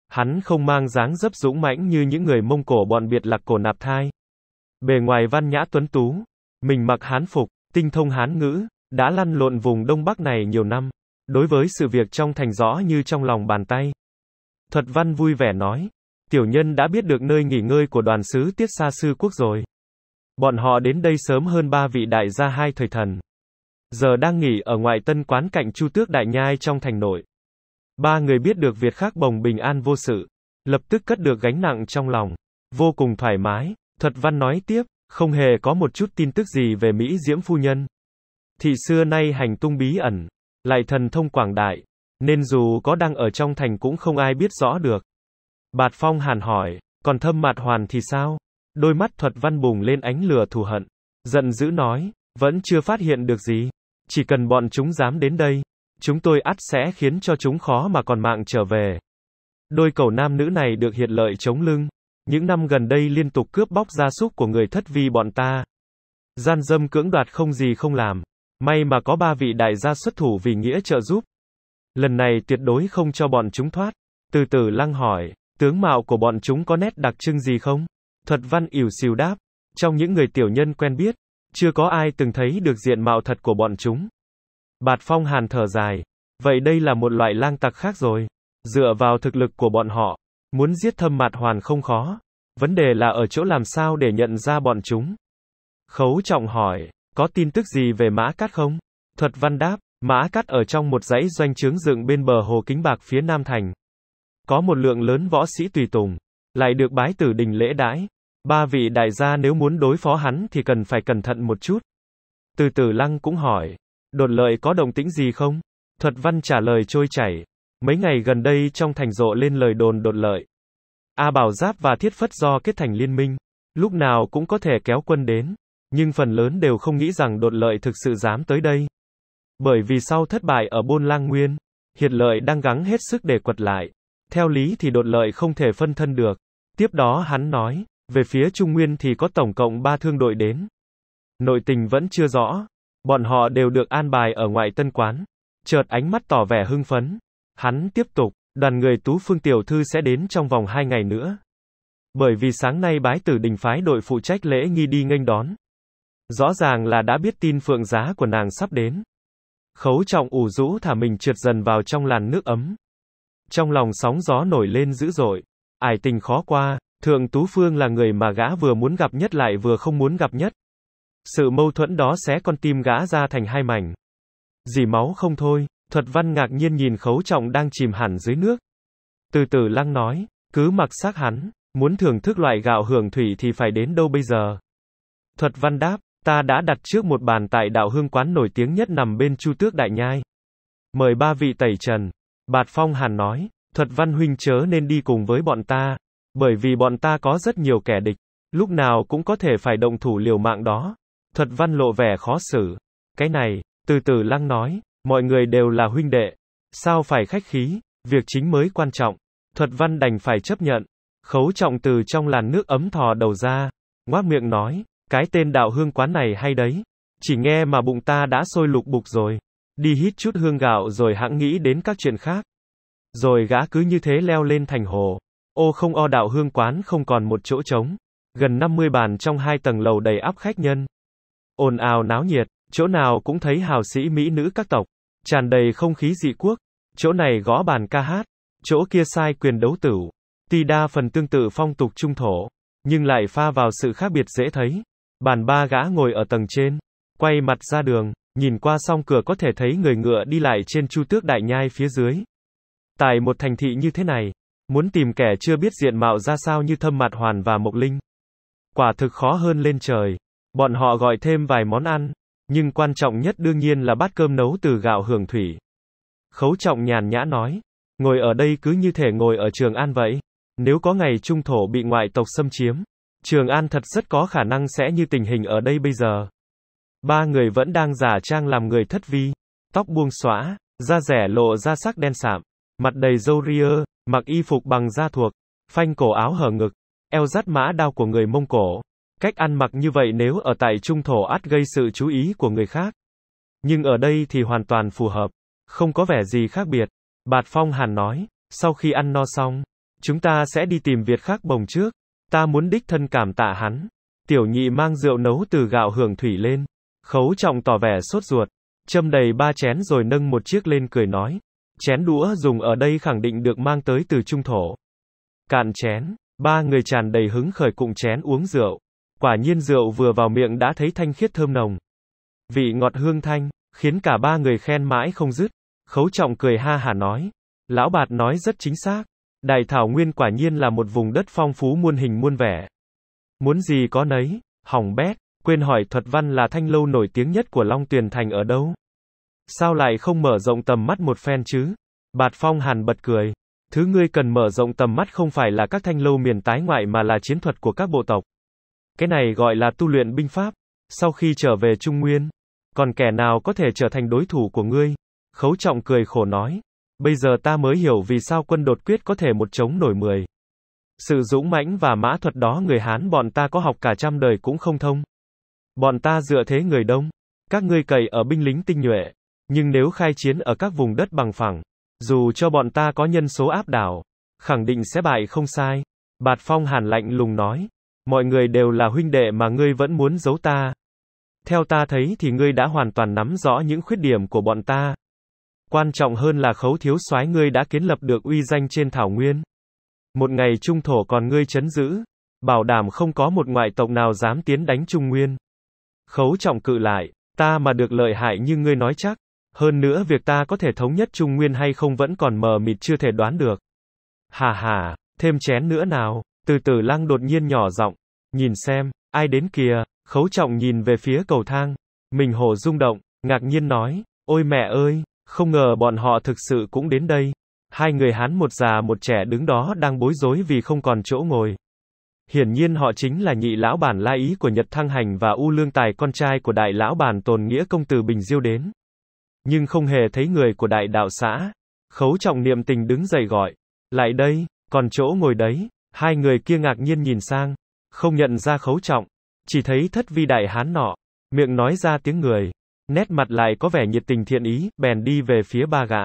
Hắn không mang dáng dấp dũng mãnh như những người Mông Cổ bọn biệt lạc cổ nạp thai. Bề ngoài văn nhã tuấn tú, mình mặc hán phục, tinh thông hán ngữ, đã lăn lộn vùng Đông Bắc này nhiều năm, đối với sự việc trong thành rõ như trong lòng bàn tay. Thuật văn vui vẻ nói, tiểu nhân đã biết được nơi nghỉ ngơi của đoàn sứ tiết xa sư quốc rồi. Bọn họ đến đây sớm hơn ba vị đại gia hai thời thần. Giờ đang nghỉ ở ngoại tân quán cạnh Chu Tước Đại Nhai trong thành nội. Ba người biết được việc khác bồng bình an vô sự, lập tức cất được gánh nặng trong lòng, vô cùng thoải mái. Thật văn nói tiếp, không hề có một chút tin tức gì về Mỹ Diễm Phu Nhân. Thị xưa nay hành tung bí ẩn, lại thần thông quảng đại, nên dù có đang ở trong thành cũng không ai biết rõ được. Bạt Phong hàn hỏi, còn thâm mạt hoàn thì sao? Đôi mắt thuật văn bùng lên ánh lửa thù hận. Giận dữ nói, vẫn chưa phát hiện được gì. Chỉ cần bọn chúng dám đến đây, chúng tôi ắt sẽ khiến cho chúng khó mà còn mạng trở về. Đôi cầu nam nữ này được hiện lợi chống lưng. Những năm gần đây liên tục cướp bóc gia súc của người thất vi bọn ta. Gian dâm cưỡng đoạt không gì không làm. May mà có ba vị đại gia xuất thủ vì nghĩa trợ giúp. Lần này tuyệt đối không cho bọn chúng thoát. Từ từ lăng hỏi, tướng mạo của bọn chúng có nét đặc trưng gì không? Thuật văn ỉu xìu đáp. Trong những người tiểu nhân quen biết, chưa có ai từng thấy được diện mạo thật của bọn chúng. Bạt Phong Hàn thở dài. Vậy đây là một loại lang tặc khác rồi. Dựa vào thực lực của bọn họ, muốn giết thâm mặt hoàn không khó. Vấn đề là ở chỗ làm sao để nhận ra bọn chúng. Khấu trọng hỏi, có tin tức gì về mã cát không? Thuật văn đáp, mã cát ở trong một dãy doanh trướng dựng bên bờ hồ Kính Bạc phía Nam Thành. Có một lượng lớn võ sĩ tùy tùng, lại được bái tử đình lễ đãi. Ba vị đại gia nếu muốn đối phó hắn thì cần phải cẩn thận một chút. Từ tử lăng cũng hỏi, đồn lợi có đồng tĩnh gì không? Thuật văn trả lời trôi chảy. Mấy ngày gần đây trong thành rộ lên lời đồn đột lợi. A Bảo Giáp và Thiết Phất do kết thành liên minh. Lúc nào cũng có thể kéo quân đến. Nhưng phần lớn đều không nghĩ rằng đột lợi thực sự dám tới đây. Bởi vì sau thất bại ở Bôn Lang Nguyên, Hiệt Lợi đang gắng hết sức để quật lại. Theo lý thì đột lợi không thể phân thân được. Tiếp đó hắn nói, về phía Trung Nguyên thì có tổng cộng 3 thương đội đến. Nội tình vẫn chưa rõ, Bọn họ đều được an bài ở ngoại tân quán. Chợt ánh mắt tỏ vẻ hưng phấn. Hắn tiếp tục, đoàn người Tú Phương Tiểu Thư sẽ đến trong vòng hai ngày nữa. Bởi vì sáng nay bái tử đình phái đội phụ trách lễ nghi đi nghênh đón. Rõ ràng là đã biết tin phượng giá của nàng sắp đến. Khấu trọng ủ rũ thả mình trượt dần vào trong làn nước ấm. Trong lòng sóng gió nổi lên dữ dội. Ải tình khó qua, thượng Tú Phương là người mà gã vừa muốn gặp nhất lại vừa không muốn gặp nhất. Sự mâu thuẫn đó xé con tim gã ra thành hai mảnh. Dì máu không thôi, thuật văn ngạc nhiên nhìn khấu trọng đang chìm hẳn dưới nước. Từ từ lăng nói, cứ mặc xác hắn, muốn thưởng thức loại gạo hưởng thủy thì phải đến đâu bây giờ. Thuật văn đáp, ta đã đặt trước một bàn tại đạo hương quán nổi tiếng nhất nằm bên Chu Tước Đại Nhai. Mời ba vị tẩy trần. Bạt Phong Hàn nói, thuật văn huynh chớ nên đi cùng với bọn ta, bởi vì bọn ta có rất nhiều kẻ địch, lúc nào cũng có thể phải động thủ liều mạng đó. Thuật văn lộ vẻ khó xử. Cái này, từ từ lăng nói, mọi người đều là huynh đệ. Sao phải khách khí, việc chính mới quan trọng. Thuật văn đành phải chấp nhận. Khấu trọng từ trong làn nước ấm thò đầu ra. Ngoác miệng nói, cái tên đạo hương quán này hay đấy. Chỉ nghe mà bụng ta đã sôi lục bục rồi. Đi hít chút hương gạo rồi hãng nghĩ đến các chuyện khác. Rồi gã cứ như thế leo lên thành hồ. Ô không o đạo hương quán không còn một chỗ trống. Gần 50 bàn trong hai tầng lầu đầy áp khách nhân ồn ào náo nhiệt, chỗ nào cũng thấy hào sĩ mỹ nữ các tộc, tràn đầy không khí dị quốc, chỗ này gõ bàn ca hát, chỗ kia sai quyền đấu tửu, tuy đa phần tương tự phong tục trung thổ, nhưng lại pha vào sự khác biệt dễ thấy. Bàn ba gã ngồi ở tầng trên, quay mặt ra đường, nhìn qua song cửa có thể thấy người ngựa đi lại trên chu tước đại nhai phía dưới. Tại một thành thị như thế này, muốn tìm kẻ chưa biết diện mạo ra sao như thâm mặt hoàn và mộc linh. Quả thực khó hơn lên trời. Bọn họ gọi thêm vài món ăn, nhưng quan trọng nhất đương nhiên là bát cơm nấu từ gạo hưởng thủy. Khấu trọng nhàn nhã nói, ngồi ở đây cứ như thể ngồi ở Trường An vậy. Nếu có ngày trung thổ bị ngoại tộc xâm chiếm, Trường An thật rất có khả năng sẽ như tình hình ở đây bây giờ. Ba người vẫn đang giả trang làm người thất vi, tóc buông xõa, da rẻ lộ ra sắc đen sạm, mặt đầy râu ria, mặc y phục bằng da thuộc, phanh cổ áo hở ngực, eo dắt mã đao của người Mông Cổ. Cách ăn mặc như vậy nếu ở tại Trung Thổ át gây sự chú ý của người khác. Nhưng ở đây thì hoàn toàn phù hợp, không có vẻ gì khác biệt. Bạt Phong Hàn nói, sau khi ăn no xong, chúng ta sẽ đi tìm Việt khác bồng trước. Ta muốn đích thân cảm tạ hắn. Tiểu nhị mang rượu nấu từ gạo hưởng thủy lên. Khấu trọng tỏ vẻ sốt ruột. Châm đầy ba chén rồi nâng một chiếc lên cười nói. Chén đũa dùng ở đây khẳng định được mang tới từ trung thổ. Cạn chén, ba người tràn đầy hứng khởi cụng chén uống rượu. Quả nhiên rượu vừa vào miệng đã thấy thanh khiết thơm nồng. Vị ngọt hương thanh, khiến cả ba người khen mãi không dứt. Khấu trọng cười ha hả nói. Lão bạt nói rất chính xác. Đại thảo nguyên quả nhiên là một vùng đất phong phú muôn hình muôn vẻ. Muốn gì có nấy, hỏng bét, quên hỏi thuật văn là thanh lâu nổi tiếng nhất của Long Tuyền Thành ở đâu. Sao lại không mở rộng tầm mắt một phen chứ? Bạt Phong Hàn bật cười. Thứ ngươi cần mở rộng tầm mắt không phải là các thanh lâu miền tái ngoại mà là chiến thuật của các bộ tộc. Cái này gọi là tu luyện binh pháp. Sau khi trở về Trung Nguyên, còn kẻ nào có thể trở thành đối thủ của ngươi? Khấu trọng cười khổ nói. Bây giờ ta mới hiểu vì sao quân đột quyết có thể một chống nổi mười. Sự dũng mãnh và mã thuật đó người Hán bọn ta có học cả trăm đời cũng không thông. Bọn ta dựa thế người đông. Các ngươi cậy ở binh lính tinh nhuệ. Nhưng nếu khai chiến ở các vùng đất bằng phẳng, dù cho bọn ta có nhân số áp đảo, khẳng định sẽ bại không sai. Bạt Phong hàn lạnh lùng nói. Mọi người đều là huynh đệ mà ngươi vẫn muốn giấu ta. Theo ta thấy thì ngươi đã hoàn toàn nắm rõ những khuyết điểm của bọn ta. Quan trọng hơn là khấu thiếu soái ngươi đã kiến lập được uy danh trên thảo nguyên. Một ngày trung thổ còn ngươi chấn giữ, bảo đảm không có một ngoại tộc nào dám tiến đánh trung nguyên. Khấu trọng cự lại, ta mà được lợi hại như ngươi nói chắc. Hơn nữa việc ta có thể thống nhất trung nguyên hay không vẫn còn mờ mịt chưa thể đoán được. Hà hà, thêm chén nữa nào. Từ từ lăng đột nhiên nhỏ giọng, nhìn xem, ai đến kìa, khấu trọng nhìn về phía cầu thang. Mình hồ rung động, ngạc nhiên nói, ôi mẹ ơi, không ngờ bọn họ thực sự cũng đến đây. Hai người hán một già một trẻ đứng đó đang bối rối vì không còn chỗ ngồi. Hiển nhiên họ chính là nhị lão bản la ý của Nhật Thăng Hành và U Lương Tài con trai của đại lão bản tồn nghĩa công từ Bình Diêu đến. Nhưng không hề thấy người của đại đạo xã. Khấu trọng niệm tình đứng dậy gọi. Lại đây, còn chỗ ngồi đấy. Hai người kia ngạc nhiên nhìn sang, không nhận ra khấu trọng, chỉ thấy thất vi đại hán nọ, miệng nói ra tiếng người, nét mặt lại có vẻ nhiệt tình thiện ý, bèn đi về phía ba gã.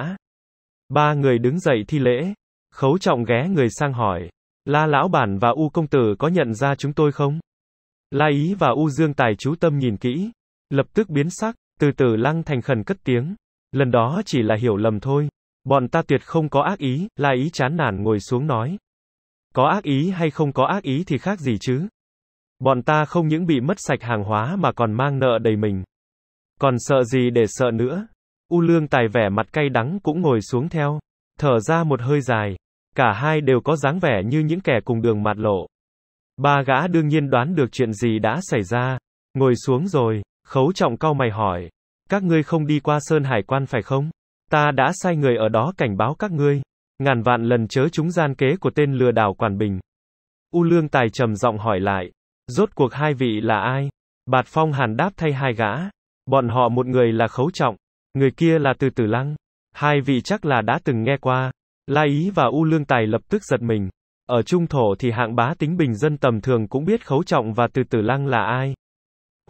Ba người đứng dậy thi lễ, khấu trọng ghé người sang hỏi, la lão bản và u công tử có nhận ra chúng tôi không? La ý và u dương tài chú tâm nhìn kỹ, lập tức biến sắc, từ từ lăng thành khẩn cất tiếng, lần đó chỉ là hiểu lầm thôi, bọn ta tuyệt không có ác ý, la ý chán nản ngồi xuống nói. Có ác ý hay không có ác ý thì khác gì chứ? Bọn ta không những bị mất sạch hàng hóa mà còn mang nợ đầy mình. Còn sợ gì để sợ nữa? U lương tài vẻ mặt cay đắng cũng ngồi xuống theo. Thở ra một hơi dài. Cả hai đều có dáng vẻ như những kẻ cùng đường mặt lộ. Ba gã đương nhiên đoán được chuyện gì đã xảy ra. Ngồi xuống rồi, khấu trọng cao mày hỏi. Các ngươi không đi qua Sơn Hải Quan phải không? Ta đã sai người ở đó cảnh báo các ngươi. Ngàn vạn lần chớ chúng gian kế của tên lừa đảo Quản Bình. U Lương Tài trầm giọng hỏi lại. Rốt cuộc hai vị là ai? Bạt Phong Hàn đáp thay hai gã. Bọn họ một người là Khấu Trọng, người kia là Từ Tử Lăng. Hai vị chắc là đã từng nghe qua. La Ý và U Lương Tài lập tức giật mình. Ở Trung Thổ thì hạng bá tính bình dân tầm thường cũng biết Khấu Trọng và Từ Tử Lăng là ai.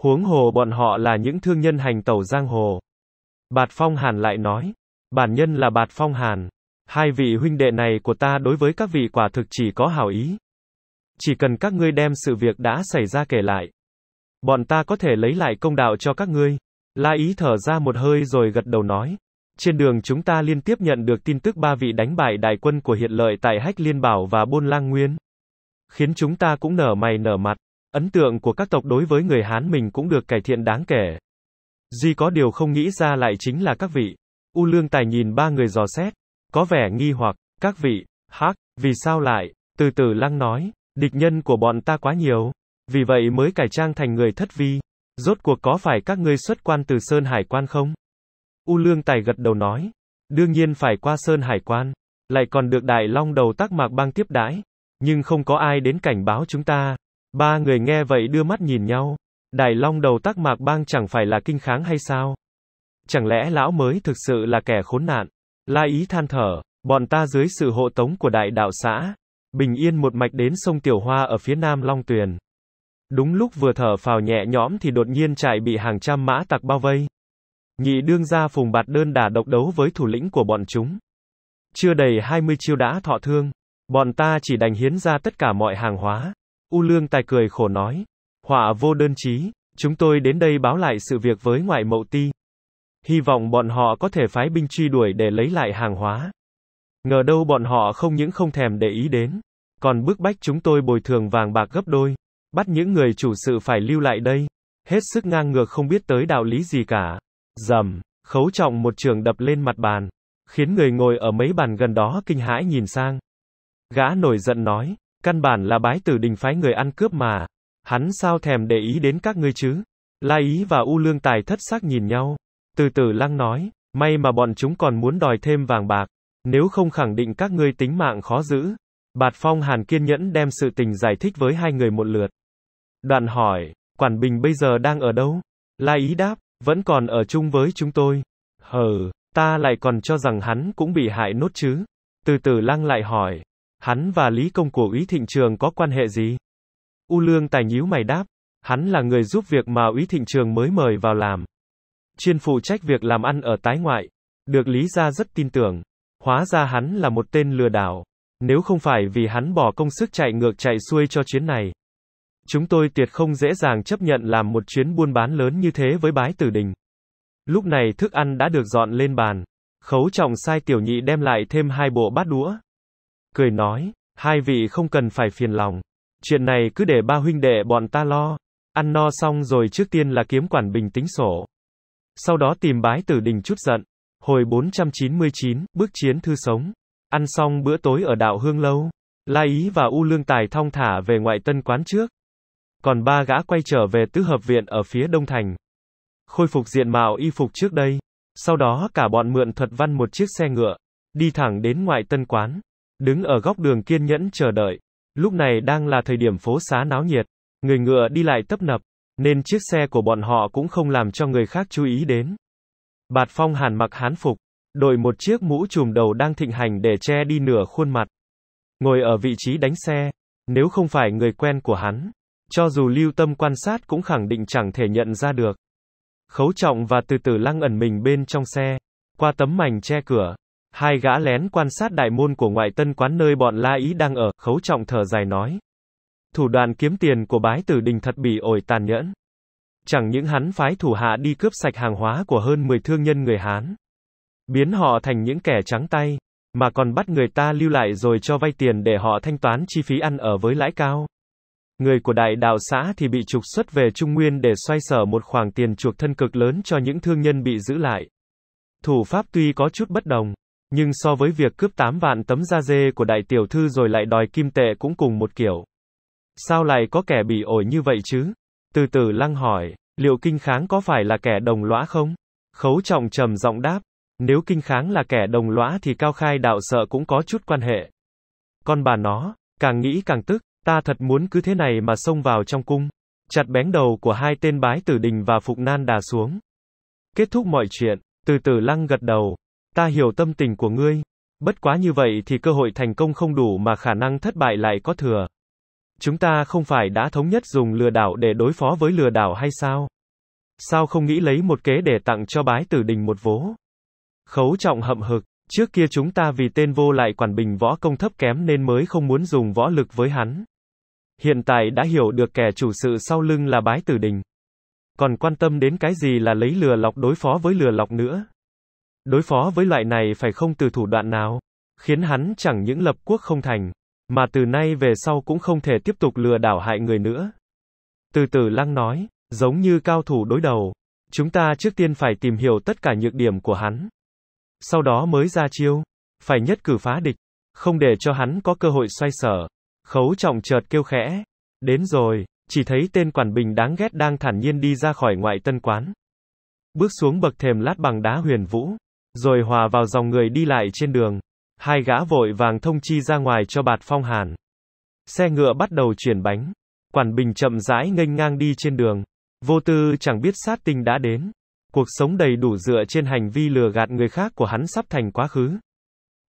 Huống hồ bọn họ là những thương nhân hành tẩu giang hồ. Bạt Phong Hàn lại nói. Bản nhân là Bạt Phong Hàn. Hai vị huynh đệ này của ta đối với các vị quả thực chỉ có hảo ý. Chỉ cần các ngươi đem sự việc đã xảy ra kể lại. Bọn ta có thể lấy lại công đạo cho các ngươi. La Ý thở ra một hơi rồi gật đầu nói. Trên đường chúng ta liên tiếp nhận được tin tức ba vị đánh bại đại quân của hiện lợi tại Hách Liên Bảo và Bôn Lang Nguyên. Khiến chúng ta cũng nở mày nở mặt. Ấn tượng của các tộc đối với người Hán mình cũng được cải thiện đáng kể. Duy có điều không nghĩ ra lại chính là các vị. U Lương Tài nhìn ba người dò xét, có vẻ nghi hoặc, các vị, hắc, vì sao lại, từ từ lăng nói, địch nhân của bọn ta quá nhiều, vì vậy mới cải trang thành người thất vi, rốt cuộc có phải các ngươi xuất quan từ Sơn Hải quan không? U Lương Tài gật đầu nói, đương nhiên phải qua Sơn Hải quan, lại còn được Đại Long đầu tác mạc bang tiếp đãi, nhưng không có ai đến cảnh báo chúng ta. Ba người nghe vậy đưa mắt nhìn nhau, Đại Long đầu tác mạc bang chẳng phải là kinh kháng hay sao? Chẳng lẽ lão mới thực sự là kẻ khốn nạn? La Ý than thở, bọn ta dưới sự hộ tống của đại đạo xã, bình yên một mạch đến sông Tiểu Hoa ở phía nam Long Tuyền. Đúng lúc vừa thở phào nhẹ nhõm thì đột nhiên trại bị hàng trăm mã tặc bao vây. Nhị đương gia phùng bạt đơn đả độc đấu với thủ lĩnh của bọn chúng. Chưa đầy 20 chiêu đã thọ thương, bọn ta chỉ đành hiến ra tất cả mọi hàng hóa. U Lương Tài cười khổ nói, họa vô đơn chí, chúng tôi đến đây báo lại sự việc với ngoại mậu ti hy vọng bọn họ có thể phái binh truy đuổi để lấy lại hàng hóa. Ngờ đâu bọn họ không những không thèm để ý đến, còn bức bách chúng tôi bồi thường vàng bạc gấp đôi, bắt những người chủ sự phải lưu lại đây, hết sức ngang ngược không biết tới đạo lý gì cả. Dầm, khấu trọng một trường đập lên mặt bàn, khiến người ngồi ở mấy bàn gần đó kinh hãi nhìn sang. Gã nổi giận nói, căn bản là bái tử đình phái người ăn cướp mà, hắn sao thèm để ý đến các ngươi chứ? La Ý và U Lương Tài thất sắc nhìn nhau. Từ từ lăng nói, may mà bọn chúng còn muốn đòi thêm vàng bạc, nếu không khẳng định các ngươi tính mạng khó giữ. Bạt Phong Hàn kiên nhẫn đem sự tình giải thích với hai người một lượt. Đoạn hỏi, Quản Bình bây giờ đang ở đâu? Lai ý đáp, vẫn còn ở chung với chúng tôi. Hờ, ta lại còn cho rằng hắn cũng bị hại nốt chứ. Từ từ lăng lại hỏi, hắn và Lý Công của Úy Thịnh Trường có quan hệ gì? U Lương Tài nhíu mày đáp, hắn là người giúp việc mà Úy Thịnh Trường mới mời vào làm chuyên phụ trách việc làm ăn ở tái ngoại. Được Lý Gia rất tin tưởng. Hóa ra hắn là một tên lừa đảo. Nếu không phải vì hắn bỏ công sức chạy ngược chạy xuôi cho chuyến này. Chúng tôi tuyệt không dễ dàng chấp nhận làm một chuyến buôn bán lớn như thế với bái tử đình. Lúc này thức ăn đã được dọn lên bàn. Khấu trọng sai tiểu nhị đem lại thêm hai bộ bát đũa. Cười nói, hai vị không cần phải phiền lòng. Chuyện này cứ để ba huynh đệ bọn ta lo. Ăn no xong rồi trước tiên là kiếm quản bình tính sổ. Sau đó tìm bái tử đình chút giận. Hồi 499, bước chiến thư sống. Ăn xong bữa tối ở đạo Hương Lâu. La Ý và U Lương Tài thong thả về ngoại tân quán trước. Còn ba gã quay trở về tứ hợp viện ở phía Đông Thành. Khôi phục diện mạo y phục trước đây. Sau đó cả bọn mượn thuật văn một chiếc xe ngựa. Đi thẳng đến ngoại tân quán. Đứng ở góc đường kiên nhẫn chờ đợi. Lúc này đang là thời điểm phố xá náo nhiệt. Người ngựa đi lại tấp nập nên chiếc xe của bọn họ cũng không làm cho người khác chú ý đến. Bạt Phong hàn mặc hán phục, đội một chiếc mũ trùm đầu đang thịnh hành để che đi nửa khuôn mặt. Ngồi ở vị trí đánh xe, nếu không phải người quen của hắn, cho dù lưu tâm quan sát cũng khẳng định chẳng thể nhận ra được. Khấu trọng và từ từ lăng ẩn mình bên trong xe, qua tấm mảnh che cửa. Hai gã lén quan sát đại môn của ngoại tân quán nơi bọn La Ý đang ở, khấu trọng thở dài nói thủ đoạn kiếm tiền của bái tử đình thật bị ổi tàn nhẫn. Chẳng những hắn phái thủ hạ đi cướp sạch hàng hóa của hơn 10 thương nhân người Hán, biến họ thành những kẻ trắng tay, mà còn bắt người ta lưu lại rồi cho vay tiền để họ thanh toán chi phí ăn ở với lãi cao. Người của đại đạo xã thì bị trục xuất về Trung Nguyên để xoay sở một khoản tiền chuộc thân cực lớn cho những thương nhân bị giữ lại. Thủ pháp tuy có chút bất đồng, nhưng so với việc cướp 8 vạn tấm da dê của đại tiểu thư rồi lại đòi kim tệ cũng cùng một kiểu. Sao lại có kẻ bị ổi như vậy chứ? Từ từ lăng hỏi, liệu kinh kháng có phải là kẻ đồng lõa không? Khấu trọng trầm giọng đáp, nếu kinh kháng là kẻ đồng lõa thì cao khai đạo sợ cũng có chút quan hệ. Con bà nó, càng nghĩ càng tức, ta thật muốn cứ thế này mà xông vào trong cung, chặt bén đầu của hai tên bái tử đình và phục nan đà xuống. Kết thúc mọi chuyện, từ từ lăng gật đầu, ta hiểu tâm tình của ngươi, bất quá như vậy thì cơ hội thành công không đủ mà khả năng thất bại lại có thừa. Chúng ta không phải đã thống nhất dùng lừa đảo để đối phó với lừa đảo hay sao? Sao không nghĩ lấy một kế để tặng cho bái tử đình một vố? Khấu trọng hậm hực, trước kia chúng ta vì tên vô lại quản bình võ công thấp kém nên mới không muốn dùng võ lực với hắn. Hiện tại đã hiểu được kẻ chủ sự sau lưng là bái tử đình. Còn quan tâm đến cái gì là lấy lừa lọc đối phó với lừa lọc nữa? Đối phó với loại này phải không từ thủ đoạn nào? Khiến hắn chẳng những lập quốc không thành, mà từ nay về sau cũng không thể tiếp tục lừa đảo hại người nữa. Từ từ lăng nói, giống như cao thủ đối đầu. Chúng ta trước tiên phải tìm hiểu tất cả nhược điểm của hắn. Sau đó mới ra chiêu. Phải nhất cử phá địch. Không để cho hắn có cơ hội xoay sở. Khấu trọng chợt kêu khẽ. Đến rồi, chỉ thấy tên quản bình đáng ghét đang thản nhiên đi ra khỏi ngoại tân quán. Bước xuống bậc thềm lát bằng đá huyền vũ. Rồi hòa vào dòng người đi lại trên đường. Hai gã vội vàng thông chi ra ngoài cho bạt phong hàn. Xe ngựa bắt đầu chuyển bánh. Quản bình chậm rãi nghênh ngang đi trên đường. Vô tư chẳng biết sát tinh đã đến. Cuộc sống đầy đủ dựa trên hành vi lừa gạt người khác của hắn sắp thành quá khứ.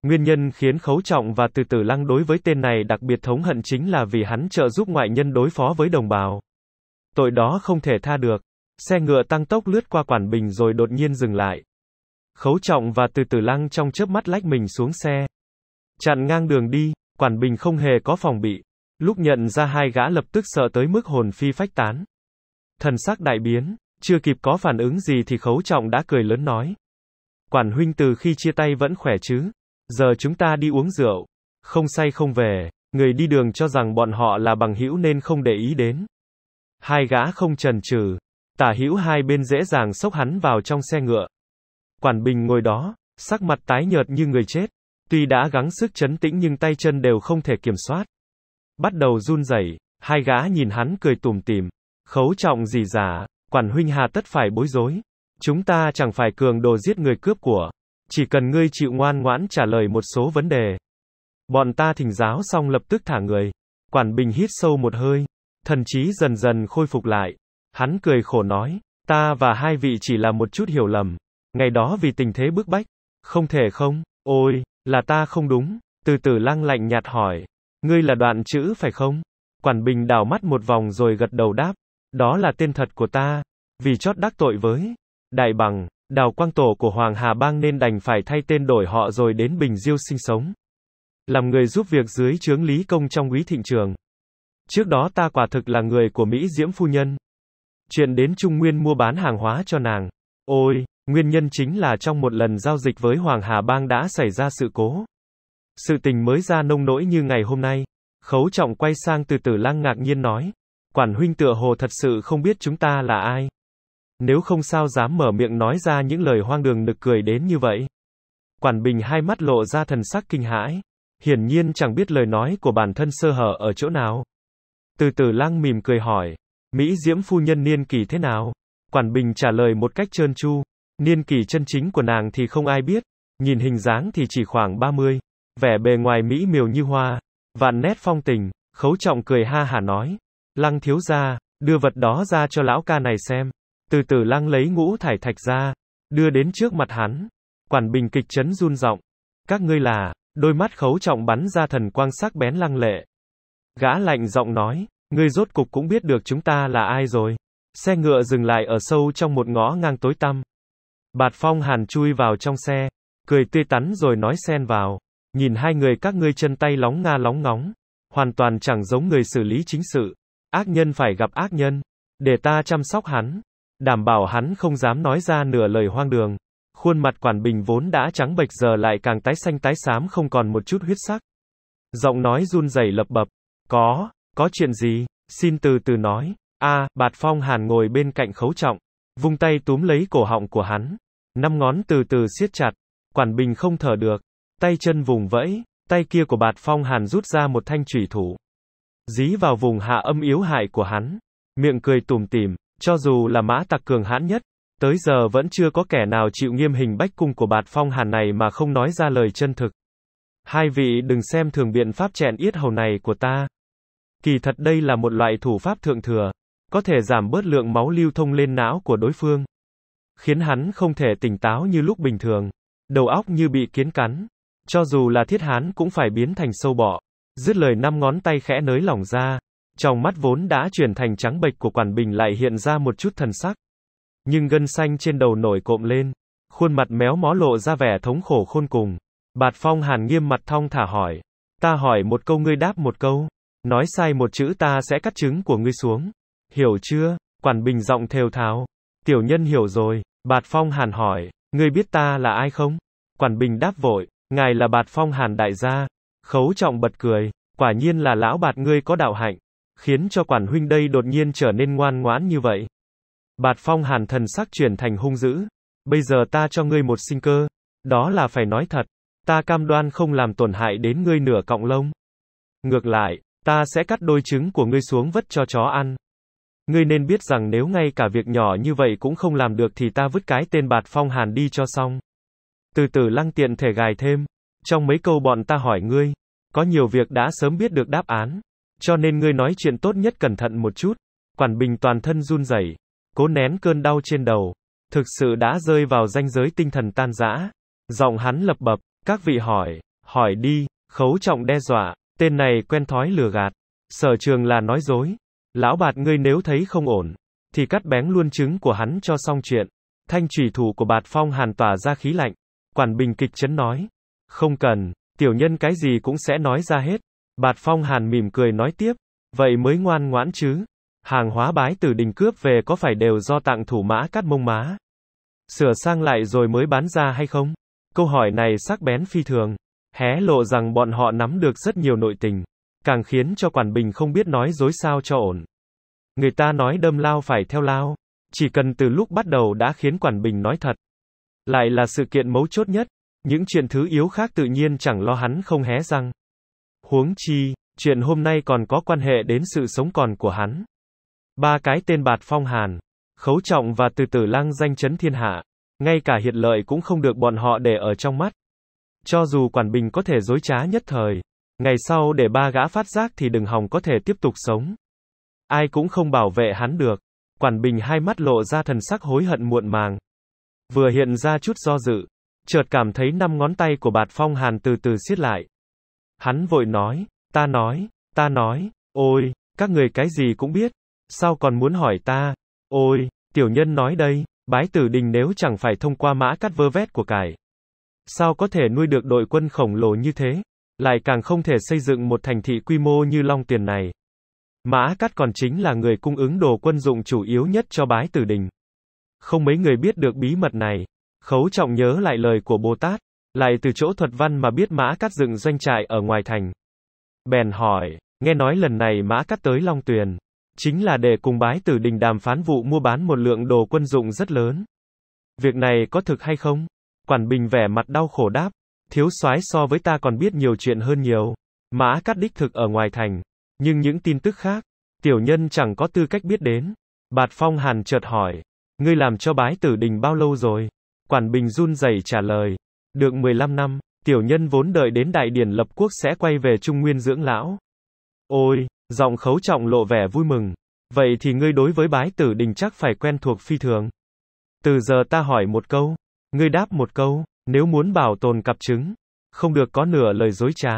Nguyên nhân khiến Khấu Trọng và Từ Tử Lăng đối với tên này đặc biệt thống hận chính là vì hắn trợ giúp ngoại nhân đối phó với đồng bào. Tội đó không thể tha được. Xe ngựa tăng tốc lướt qua Quản Bình rồi đột nhiên dừng lại. Khấu trọng và từ từ lăng trong chớp mắt lách mình xuống xe. Chặn ngang đường đi, quản bình không hề có phòng bị. Lúc nhận ra hai gã lập tức sợ tới mức hồn phi phách tán. Thần sắc đại biến, chưa kịp có phản ứng gì thì khấu trọng đã cười lớn nói. Quản huynh từ khi chia tay vẫn khỏe chứ. Giờ chúng ta đi uống rượu. Không say không về, người đi đường cho rằng bọn họ là bằng hữu nên không để ý đến. Hai gã không trần trừ. Tả hữu hai bên dễ dàng xốc hắn vào trong xe ngựa. Quản Bình ngồi đó, sắc mặt tái nhợt như người chết. Tuy đã gắng sức chấn tĩnh nhưng tay chân đều không thể kiểm soát. Bắt đầu run rẩy, hai gã nhìn hắn cười tủm tỉm. Khấu trọng gì giả, quản huynh hà tất phải bối rối. Chúng ta chẳng phải cường đồ giết người cướp của. Chỉ cần ngươi chịu ngoan ngoãn trả lời một số vấn đề. Bọn ta thỉnh giáo xong lập tức thả người. Quản Bình hít sâu một hơi. Thần trí dần dần khôi phục lại. Hắn cười khổ nói, ta và hai vị chỉ là một chút hiểu lầm. Ngày đó vì tình thế bức bách. Không thể không, ôi, là ta không đúng. Từ từ lăng lạnh nhạt hỏi. Ngươi là đoạn chữ phải không? Quản Bình đảo mắt một vòng rồi gật đầu đáp. Đó là tên thật của ta. Vì chót đắc tội với. Đại bằng, đào quang tổ của Hoàng Hà Bang nên đành phải thay tên đổi họ rồi đến Bình Diêu sinh sống. Làm người giúp việc dưới chướng Lý Công trong quý thịnh trường. Trước đó ta quả thực là người của Mỹ Diễm Phu Nhân. Chuyện đến Trung Nguyên mua bán hàng hóa cho nàng. Ôi, Nguyên nhân chính là trong một lần giao dịch với Hoàng Hà Bang đã xảy ra sự cố. Sự tình mới ra nông nỗi như ngày hôm nay. Khấu trọng quay sang từ tử lang ngạc nhiên nói. Quản huynh tựa hồ thật sự không biết chúng ta là ai. Nếu không sao dám mở miệng nói ra những lời hoang đường nực cười đến như vậy. Quản bình hai mắt lộ ra thần sắc kinh hãi. Hiển nhiên chẳng biết lời nói của bản thân sơ hở ở chỗ nào. Từ tử Lang mỉm cười hỏi. Mỹ diễm phu nhân niên kỳ thế nào? Quản bình trả lời một cách trơn tru. Niên kỳ chân chính của nàng thì không ai biết, nhìn hình dáng thì chỉ khoảng 30, vẻ bề ngoài mỹ miều như hoa, vạn nét phong tình, khấu trọng cười ha hả nói, lăng thiếu gia, đưa vật đó ra cho lão ca này xem, từ từ lăng lấy ngũ thải thạch ra, đưa đến trước mặt hắn, quản bình kịch chấn run giọng các ngươi là, đôi mắt khấu trọng bắn ra thần quang sắc bén lăng lệ. Gã lạnh giọng nói, ngươi rốt cục cũng biết được chúng ta là ai rồi. Xe ngựa dừng lại ở sâu trong một ngõ ngang tối tăm, Bạt Phong Hàn chui vào trong xe, cười tươi tắn rồi nói xen vào, nhìn hai người các ngươi chân tay lóng nga lóng ngóng, hoàn toàn chẳng giống người xử lý chính sự, ác nhân phải gặp ác nhân, để ta chăm sóc hắn, đảm bảo hắn không dám nói ra nửa lời hoang đường. Khuôn mặt quản bình vốn đã trắng bệch giờ lại càng tái xanh tái xám không còn một chút huyết sắc. Giọng nói run rẩy lập bập, "Có, có chuyện gì?" Xin từ từ nói. A, Bạt Phong Hàn ngồi bên cạnh Khấu Trọng, Vung tay túm lấy cổ họng của hắn. Năm ngón từ từ siết chặt. Quản bình không thở được. Tay chân vùng vẫy. Tay kia của bạt phong hàn rút ra một thanh trùy thủ. Dí vào vùng hạ âm yếu hại của hắn. Miệng cười tủm tỉm. Cho dù là mã tặc cường hãn nhất, tới giờ vẫn chưa có kẻ nào chịu nghiêm hình bách cung của bạt phong hàn này mà không nói ra lời chân thực. Hai vị đừng xem thường biện pháp chẹn yết hầu này của ta. Kỳ thật đây là một loại thủ pháp thượng thừa có thể giảm bớt lượng máu lưu thông lên não của đối phương, khiến hắn không thể tỉnh táo như lúc bình thường, đầu óc như bị kiến cắn, cho dù là thiết hán cũng phải biến thành sâu bọ. Dứt lời năm ngón tay khẽ nới lỏng ra, trong mắt vốn đã chuyển thành trắng bệch của quản bình lại hiện ra một chút thần sắc. Nhưng gân xanh trên đầu nổi cộm lên, khuôn mặt méo mó lộ ra vẻ thống khổ khôn cùng. Bạt phong hàn nghiêm mặt thong thả hỏi. Ta hỏi một câu ngươi đáp một câu. Nói sai một chữ ta sẽ cắt trứng của ngươi xuống. Hiểu chưa? Quản Bình giọng thều tháo. Tiểu nhân hiểu rồi, Bạt Phong Hàn hỏi, ngươi biết ta là ai không? Quản Bình đáp vội, ngài là Bạt Phong Hàn đại gia. Khấu trọng bật cười, quả nhiên là lão Bạt ngươi có đạo hạnh, khiến cho quản huynh đây đột nhiên trở nên ngoan ngoãn như vậy. Bạt Phong Hàn thần sắc chuyển thành hung dữ, bây giờ ta cho ngươi một sinh cơ, đó là phải nói thật, ta cam đoan không làm tổn hại đến ngươi nửa cọng lông. Ngược lại, ta sẽ cắt đôi trứng của ngươi xuống vứt cho chó ăn. Ngươi nên biết rằng nếu ngay cả việc nhỏ như vậy cũng không làm được thì ta vứt cái tên bạt phong hàn đi cho xong. Từ từ lăng tiện thể gài thêm. Trong mấy câu bọn ta hỏi ngươi, có nhiều việc đã sớm biết được đáp án. Cho nên ngươi nói chuyện tốt nhất cẩn thận một chút. Quản bình toàn thân run rẩy, cố nén cơn đau trên đầu. Thực sự đã rơi vào ranh giới tinh thần tan rã. Giọng hắn lập bập, các vị hỏi, hỏi đi, khấu trọng đe dọa, tên này quen thói lừa gạt. Sở trường là nói dối, Lão bạt ngươi nếu thấy không ổn, thì cắt bén luôn trứng của hắn cho xong chuyện. Thanh trùy thủ của bạt phong hàn tỏa ra khí lạnh. Quản bình kịch chấn nói. Không cần, tiểu nhân cái gì cũng sẽ nói ra hết. Bạt phong hàn mỉm cười nói tiếp. Vậy mới ngoan ngoãn chứ. Hàng hóa bái từ đình cướp về có phải đều do tặng thủ mã cắt mông má? Sửa sang lại rồi mới bán ra hay không? Câu hỏi này sắc bén phi thường. Hé lộ rằng bọn họ nắm được rất nhiều nội tình. Càng khiến cho Quản Bình không biết nói dối sao cho ổn. Người ta nói đâm lao phải theo lao. Chỉ cần từ lúc bắt đầu đã khiến Quản Bình nói thật. Lại là sự kiện mấu chốt nhất. Những chuyện thứ yếu khác tự nhiên chẳng lo hắn không hé răng. Huống chi, chuyện hôm nay còn có quan hệ đến sự sống còn của hắn. Ba cái tên bạt phong hàn, khấu trọng và từ tử lăng danh chấn thiên hạ, ngay cả hiện lợi cũng không được bọn họ để ở trong mắt. Cho dù Quản Bình có thể dối trá nhất thời, Ngày sau để ba gã phát giác thì đừng hòng có thể tiếp tục sống. Ai cũng không bảo vệ hắn được. Quản Bình hai mắt lộ ra thần sắc hối hận muộn màng. Vừa hiện ra chút do dự, chợt cảm thấy năm ngón tay của Bạt Phong Hàn từ từ siết lại. Hắn vội nói, ta nói, ta nói, ôi, các người cái gì cũng biết, sao còn muốn hỏi ta, ôi, tiểu nhân nói đây, bái tử đình nếu chẳng phải thông qua mã cắt vơ vét của cải. Sao có thể nuôi được đội quân khổng lồ như thế? lại càng không thể xây dựng một thành thị quy mô như Long Tiền này. Mã Cát còn chính là người cung ứng đồ quân dụng chủ yếu nhất cho bái tử đình. Không mấy người biết được bí mật này. Khấu trọng nhớ lại lời của Bồ Tát, lại từ chỗ thuật văn mà biết Mã Cát dựng doanh trại ở ngoài thành. Bèn hỏi, nghe nói lần này Mã Cát tới Long Tuyền, chính là để cùng bái tử đình đàm phán vụ mua bán một lượng đồ quân dụng rất lớn. Việc này có thực hay không? Quản Bình vẻ mặt đau khổ đáp, thiếu soái so với ta còn biết nhiều chuyện hơn nhiều. Mã cắt đích thực ở ngoài thành. Nhưng những tin tức khác, tiểu nhân chẳng có tư cách biết đến. Bạt phong hàn chợt hỏi. Ngươi làm cho bái tử đình bao lâu rồi? Quản bình run rẩy trả lời. Được 15 năm, tiểu nhân vốn đợi đến đại điển lập quốc sẽ quay về Trung Nguyên dưỡng lão. Ôi, giọng khấu trọng lộ vẻ vui mừng. Vậy thì ngươi đối với bái tử đình chắc phải quen thuộc phi thường. Từ giờ ta hỏi một câu, ngươi đáp một câu, nếu muốn bảo tồn cặp trứng, không được có nửa lời dối trá.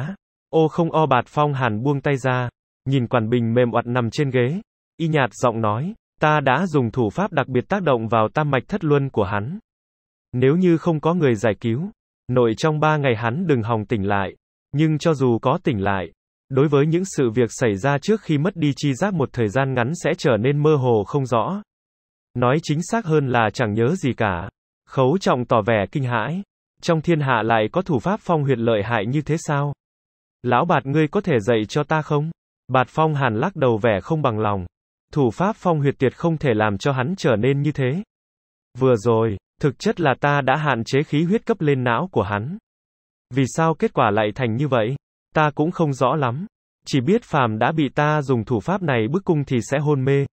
Ô không o bạt phong hàn buông tay ra, nhìn quản bình mềm oặt nằm trên ghế, y nhạt giọng nói, ta đã dùng thủ pháp đặc biệt tác động vào tam mạch thất luân của hắn. Nếu như không có người giải cứu, nội trong ba ngày hắn đừng hòng tỉnh lại, nhưng cho dù có tỉnh lại, đối với những sự việc xảy ra trước khi mất đi chi giác một thời gian ngắn sẽ trở nên mơ hồ không rõ. Nói chính xác hơn là chẳng nhớ gì cả. Khấu trọng tỏ vẻ kinh hãi. Trong thiên hạ lại có thủ pháp phong huyệt lợi hại như thế sao? Lão bạt ngươi có thể dạy cho ta không? Bạt phong hàn lắc đầu vẻ không bằng lòng. Thủ pháp phong huyệt tuyệt không thể làm cho hắn trở nên như thế. Vừa rồi, thực chất là ta đã hạn chế khí huyết cấp lên não của hắn. Vì sao kết quả lại thành như vậy? Ta cũng không rõ lắm. Chỉ biết phàm đã bị ta dùng thủ pháp này bức cung thì sẽ hôn mê.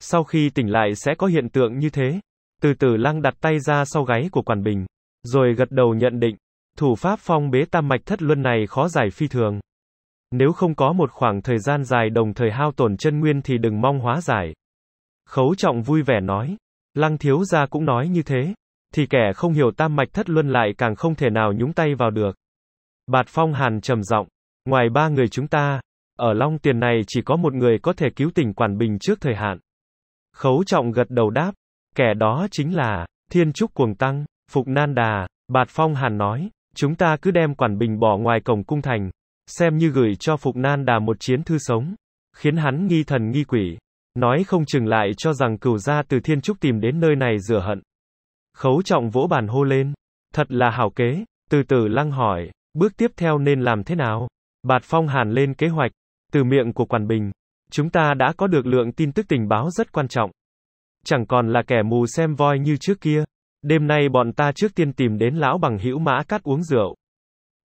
Sau khi tỉnh lại sẽ có hiện tượng như thế. Từ từ lăng đặt tay ra sau gáy của quản bình. Rồi gật đầu nhận định, thủ pháp phong bế tam mạch thất luân này khó giải phi thường. Nếu không có một khoảng thời gian dài đồng thời hao tổn chân nguyên thì đừng mong hóa giải. Khấu trọng vui vẻ nói. Lăng thiếu gia cũng nói như thế. Thì kẻ không hiểu tam mạch thất luân lại càng không thể nào nhúng tay vào được. Bạt phong hàn trầm giọng. Ngoài ba người chúng ta, ở long tiền này chỉ có một người có thể cứu tỉnh Quản Bình trước thời hạn. Khấu trọng gật đầu đáp. Kẻ đó chính là, thiên trúc cuồng tăng. Phục Nan Đà, Bạt Phong Hàn nói, chúng ta cứ đem quản bình bỏ ngoài cổng cung thành, xem như gửi cho Phục Nan Đà một chiến thư sống, khiến hắn nghi thần nghi quỷ, nói không chừng lại cho rằng cửu gia từ thiên trúc tìm đến nơi này rửa hận. Khấu trọng vỗ bàn hô lên, thật là hảo kế, từ từ lăng hỏi, bước tiếp theo nên làm thế nào? Bạt Phong Hàn lên kế hoạch, từ miệng của Quản Bình, chúng ta đã có được lượng tin tức tình báo rất quan trọng. Chẳng còn là kẻ mù xem voi như trước kia, Đêm nay bọn ta trước tiên tìm đến lão bằng hữu mã cắt uống rượu.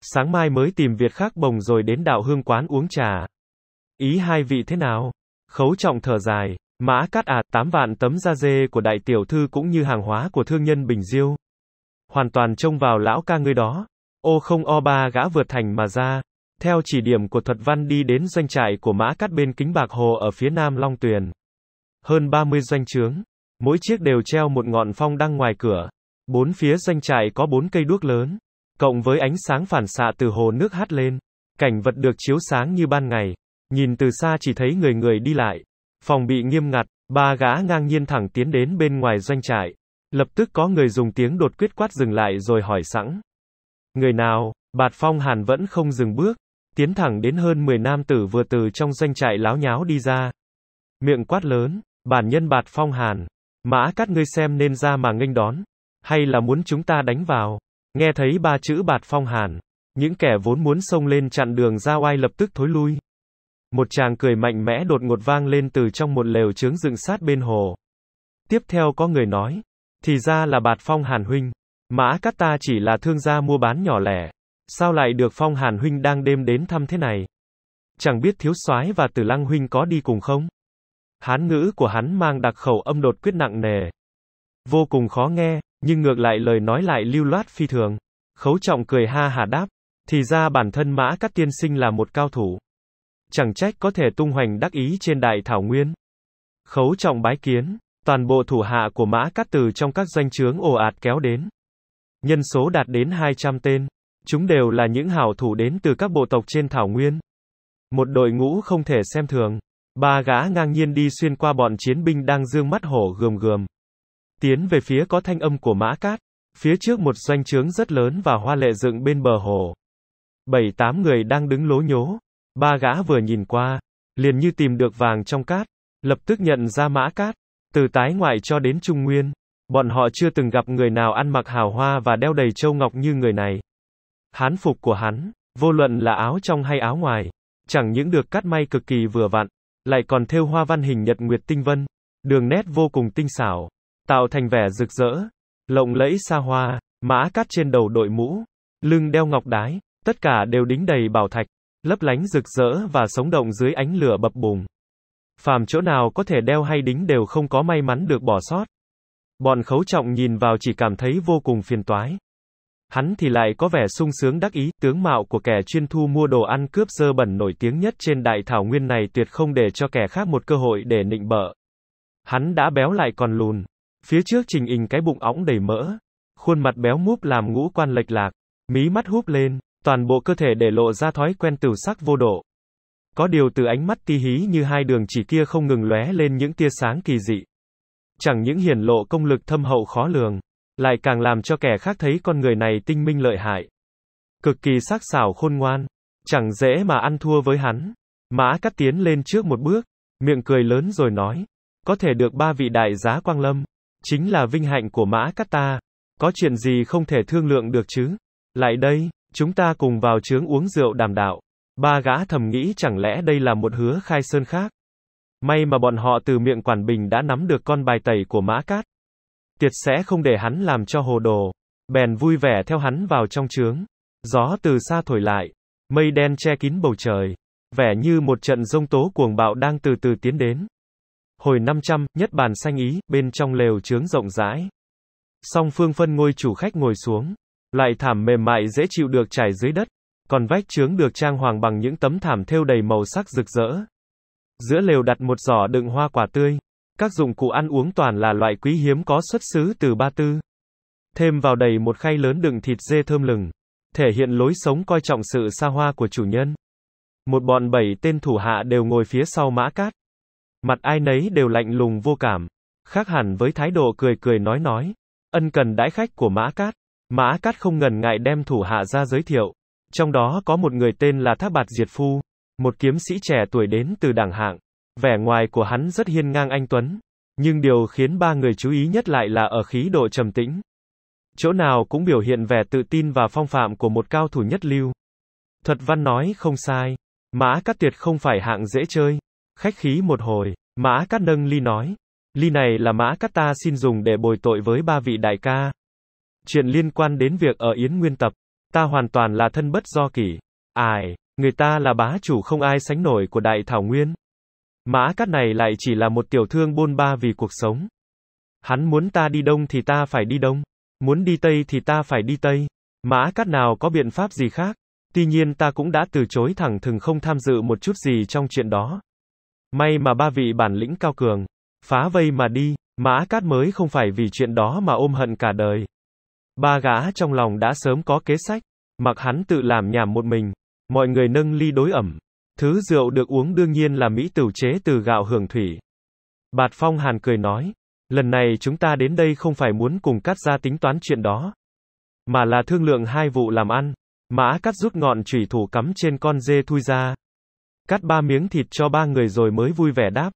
Sáng mai mới tìm việt khác bồng rồi đến đạo hương quán uống trà. Ý hai vị thế nào? Khấu trọng thở dài, mã cắt à, tám vạn tấm da dê của đại tiểu thư cũng như hàng hóa của thương nhân Bình Diêu. Hoàn toàn trông vào lão ca ngươi đó. Ô không o ba gã vượt thành mà ra. Theo chỉ điểm của thuật văn đi đến doanh trại của mã cắt bên kính bạc hồ ở phía nam Long Tuyền. Hơn 30 doanh trướng, Mỗi chiếc đều treo một ngọn phong đăng ngoài cửa. Bốn phía doanh trại có bốn cây đuốc lớn, cộng với ánh sáng phản xạ từ hồ nước hát lên, cảnh vật được chiếu sáng như ban ngày, nhìn từ xa chỉ thấy người người đi lại. Phòng bị nghiêm ngặt, ba gã ngang nhiên thẳng tiến đến bên ngoài doanh trại. Lập tức có người dùng tiếng đột quyết quát dừng lại rồi hỏi sẵn. Người nào, Bạt Phong Hàn vẫn không dừng bước, tiến thẳng đến hơn 10 nam tử vừa từ trong doanh trại láo nháo đi ra. Miệng quát lớn, bản nhân Bạt Phong Hàn, Mã Cát ngươi xem nên ra mà nghênh đón, hay là muốn chúng ta đánh vào? Nghe thấy ba chữ Bạt Phong Hàn, những kẻ vốn muốn xông lên chặn đường ra oai lập tức thối lui. Một chàng cười mạnh mẽ đột ngột vang lên từ trong một lều trướng dựng sát bên hồ. Tiếp theo có người nói, thì ra là Bạt Phong Hàn huynh, Mã Cát ta chỉ là thương gia mua bán nhỏ lẻ, sao lại được Phong Hàn huynh đang đêm đến thăm thế này? Chẳng biết thiếu soái và Tử Lăng huynh có đi cùng không? Hán ngữ của hắn mang đặc khẩu âm đột quyết nặng nề. Vô cùng khó nghe, nhưng ngược lại lời nói lại lưu loát phi thường. Khấu trọng cười ha hà đáp, thì ra bản thân Mã Cát Tiên Sinh là một cao thủ. Chẳng trách có thể tung hoành đắc ý trên đại thảo nguyên. Khấu trọng bái kiến, toàn bộ thủ hạ của Mã Cát từ trong các doanh trướng ồ ạt kéo đến. Nhân số đạt đến 200 tên. Chúng đều là những hảo thủ đến từ các bộ tộc trên thảo nguyên. Một đội ngũ không thể xem thường. Ba gã ngang nhiên đi xuyên qua bọn chiến binh đang dương mắt hổ gườm gườm. Tiến về phía có thanh âm của mã cát. Phía trước một doanh trướng rất lớn và hoa lệ dựng bên bờ hồ. Bảy tám người đang đứng lố nhố. Ba gã vừa nhìn qua, liền như tìm được vàng trong cát. Lập tức nhận ra mã cát. Từ tái ngoại cho đến trung nguyên. Bọn họ chưa từng gặp người nào ăn mặc hào hoa và đeo đầy châu ngọc như người này. Hán phục của hắn, vô luận là áo trong hay áo ngoài, chẳng những được cắt may cực kỳ vừa vặn, lại còn thêu hoa văn hình nhật nguyệt tinh vân, đường nét vô cùng tinh xảo, tạo thành vẻ rực rỡ, lộng lẫy xa hoa, mã cát trên đầu đội mũ, lưng đeo ngọc đái, tất cả đều đính đầy bảo thạch, lấp lánh rực rỡ và sống động dưới ánh lửa bập bùng. Phàm chỗ nào có thể đeo hay đính đều không có may mắn được bỏ sót. Bọn khấu trọng nhìn vào chỉ cảm thấy vô cùng phiền toái. Hắn thì lại có vẻ sung sướng đắc ý, tướng mạo của kẻ chuyên thu mua đồ ăn cướp dơ bẩn nổi tiếng nhất trên đại thảo nguyên này tuyệt không để cho kẻ khác một cơ hội để nịnh bợ. Hắn đã béo lại còn lùn. Phía trước trình hình cái bụng óng đầy mỡ. Khuôn mặt béo múp làm ngũ quan lệch lạc. Mí mắt húp lên, toàn bộ cơ thể để lộ ra thói quen tử sắc vô độ. Có điều từ ánh mắt ti hí như hai đường chỉ kia không ngừng lóe lên những tia sáng kỳ dị. Chẳng những hiển lộ công lực thâm hậu khó lường, lại càng làm cho kẻ khác thấy con người này tinh minh lợi hại. Cực kỳ sắc sảo khôn ngoan. Chẳng dễ mà ăn thua với hắn. Mã cắt tiến lên trước một bước, miệng cười lớn rồi nói. Có thể được ba vị đại giá quang lâm. Chính là vinh hạnh của mã cắt ta. Có chuyện gì không thể thương lượng được chứ? Lại đây, chúng ta cùng vào trướng uống rượu đàm đạo. Ba gã thầm nghĩ chẳng lẽ đây là một hứa khai sơn khác. May mà bọn họ từ miệng quản bình đã nắm được con bài tẩy của mã cát. Tiệt sẽ không để hắn làm cho hồ đồ. Bèn vui vẻ theo hắn vào trong trướng. Gió từ xa thổi lại. Mây đen che kín bầu trời. Vẻ như một trận rông tố cuồng bạo đang từ từ tiến đến. Hồi 500, nhất bàn xanh ý, bên trong lều trướng rộng rãi. Song phương phân ngôi chủ khách ngồi xuống. Loại thảm mềm mại dễ chịu được trải dưới đất. Còn vách trướng được trang hoàng bằng những tấm thảm thêu đầy màu sắc rực rỡ. Giữa lều đặt một giỏ đựng hoa quả tươi. Các dụng cụ ăn uống toàn là loại quý hiếm có xuất xứ từ Ba Tư. Thêm vào đầy một khay lớn đựng thịt dê thơm lừng, thể hiện lối sống coi trọng sự xa hoa của chủ nhân. Một bọn bảy tên thủ hạ đều ngồi phía sau mã cát. Mặt ai nấy đều lạnh lùng vô cảm, khác hẳn với thái độ cười cười nói nói. Ân cần đãi khách của mã cát, mã cát không ngần ngại đem thủ hạ ra giới thiệu. Trong đó có một người tên là Thác Bạt Diệt Phu, một kiếm sĩ trẻ tuổi đến từ đảng hạng, Vẻ ngoài của hắn rất hiên ngang anh Tuấn. Nhưng điều khiến ba người chú ý nhất lại là ở khí độ trầm tĩnh. Chỗ nào cũng biểu hiện vẻ tự tin và phong phạm của một cao thủ nhất lưu. Thuật văn nói không sai. Mã Cát Tuyệt không phải hạng dễ chơi. Khách khí một hồi, Mã Cát nâng ly nói. Ly này là Mã Cát ta xin dùng để bồi tội với ba vị đại ca. Chuyện liên quan đến việc ở Yến Nguyên Tập. Ta hoàn toàn là thân bất do kỷ. Ai, người ta là bá chủ không ai sánh nổi của Đại Thảo Nguyên. Mã cát này lại chỉ là một tiểu thương bôn ba vì cuộc sống. Hắn muốn ta đi đông thì ta phải đi đông. Muốn đi tây thì ta phải đi tây. Mã cát nào có biện pháp gì khác. Tuy nhiên ta cũng đã từ chối thẳng thừng không tham dự một chút gì trong chuyện đó. May mà ba vị bản lĩnh cao cường. Phá vây mà đi, mã cát mới không phải vì chuyện đó mà ôm hận cả đời. Ba gã trong lòng đã sớm có kế sách. Mặc hắn tự làm nhảm một mình. Mọi người nâng ly đối ẩm, Thứ rượu được uống đương nhiên là Mỹ Tửu chế từ gạo hưởng thủy. Bạt Phong Hàn cười nói, lần này chúng ta đến đây không phải muốn cùng cắt ra tính toán chuyện đó, mà là thương lượng hai vụ làm ăn. Mã cắt rút ngọn chủy thủ cắm trên con dê thui ra. Cắt ba miếng thịt cho ba người rồi mới vui vẻ đáp.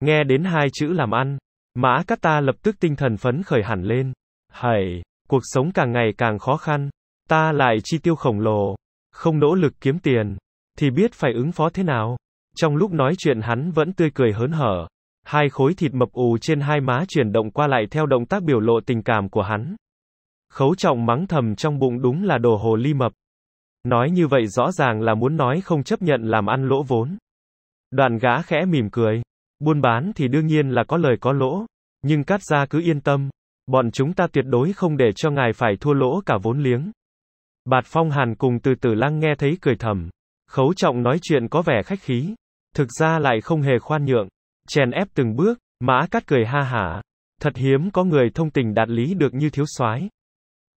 Nghe đến hai chữ làm ăn, mã cắt ta lập tức tinh thần phấn khởi hẳn lên. Hầy, cuộc sống càng ngày càng khó khăn, ta lại chi tiêu khổng lồ, không nỗ lực kiếm tiền, thì biết phải ứng phó thế nào. Trong lúc nói chuyện hắn vẫn tươi cười hớn hở. Hai khối thịt mập ù trên hai má chuyển động qua lại theo động tác biểu lộ tình cảm của hắn. Khấu trọng mắng thầm trong bụng đúng là đồ hồ ly mập. Nói như vậy rõ ràng là muốn nói không chấp nhận làm ăn lỗ vốn. Đoàn gã khẽ mỉm cười. Buôn bán thì đương nhiên là có lời có lỗ. Nhưng cắt ra cứ yên tâm. Bọn chúng ta tuyệt đối không để cho ngài phải thua lỗ cả vốn liếng. Bạt phong hàn cùng từ từ lăng nghe thấy cười thầm. Khấu trọng nói chuyện có vẻ khách khí. Thực ra lại không hề khoan nhượng. Chèn ép từng bước, mã cắt cười ha hả. Thật hiếm có người thông tình đạt lý được như thiếu soái.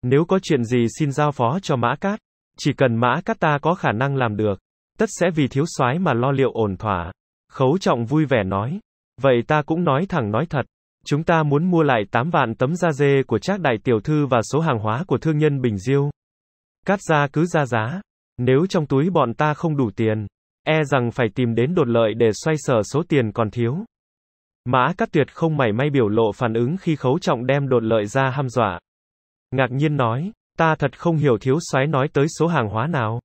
Nếu có chuyện gì xin giao phó cho mã cát. Chỉ cần mã cát ta có khả năng làm được. Tất sẽ vì thiếu soái mà lo liệu ổn thỏa. Khấu trọng vui vẻ nói. Vậy ta cũng nói thẳng nói thật. Chúng ta muốn mua lại 8 vạn tấm da dê của Trác đại tiểu thư và số hàng hóa của thương nhân Bình Diêu. Cát gia cứ ra giá. Nếu trong túi bọn ta không đủ tiền, e rằng phải tìm đến đột lợi để xoay sở số tiền còn thiếu. Mã Cát Tuyệt không mảy may biểu lộ phản ứng khi khấu trọng đem đột lợi ra ham dọa. Ngạc nhiên nói, ta thật không hiểu thiếu soái nói tới số hàng hóa nào.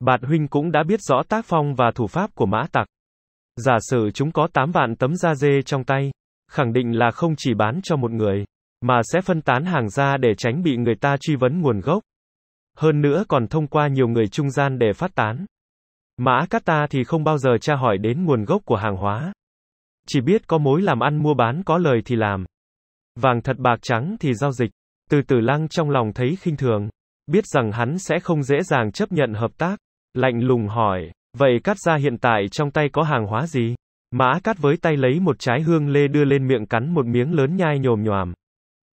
Bạt huynh cũng đã biết rõ tác phong và thủ pháp của mã tặc. Giả sử chúng có 8 vạn tấm da dê trong tay, khẳng định là không chỉ bán cho một người, mà sẽ phân tán hàng ra để tránh bị người ta truy vấn nguồn gốc hơn nữa còn thông qua nhiều người trung gian để phát tán. Mã cát ta thì không bao giờ tra hỏi đến nguồn gốc của hàng hóa. Chỉ biết có mối làm ăn mua bán có lời thì làm. Vàng thật bạc trắng thì giao dịch. Từ tử lăng trong lòng thấy khinh thường. Biết rằng hắn sẽ không dễ dàng chấp nhận hợp tác. Lạnh lùng hỏi, vậy cát ra hiện tại trong tay có hàng hóa gì? Mã cát với tay lấy một trái hương lê đưa lên miệng cắn một miếng lớn nhai nhồm nhòm.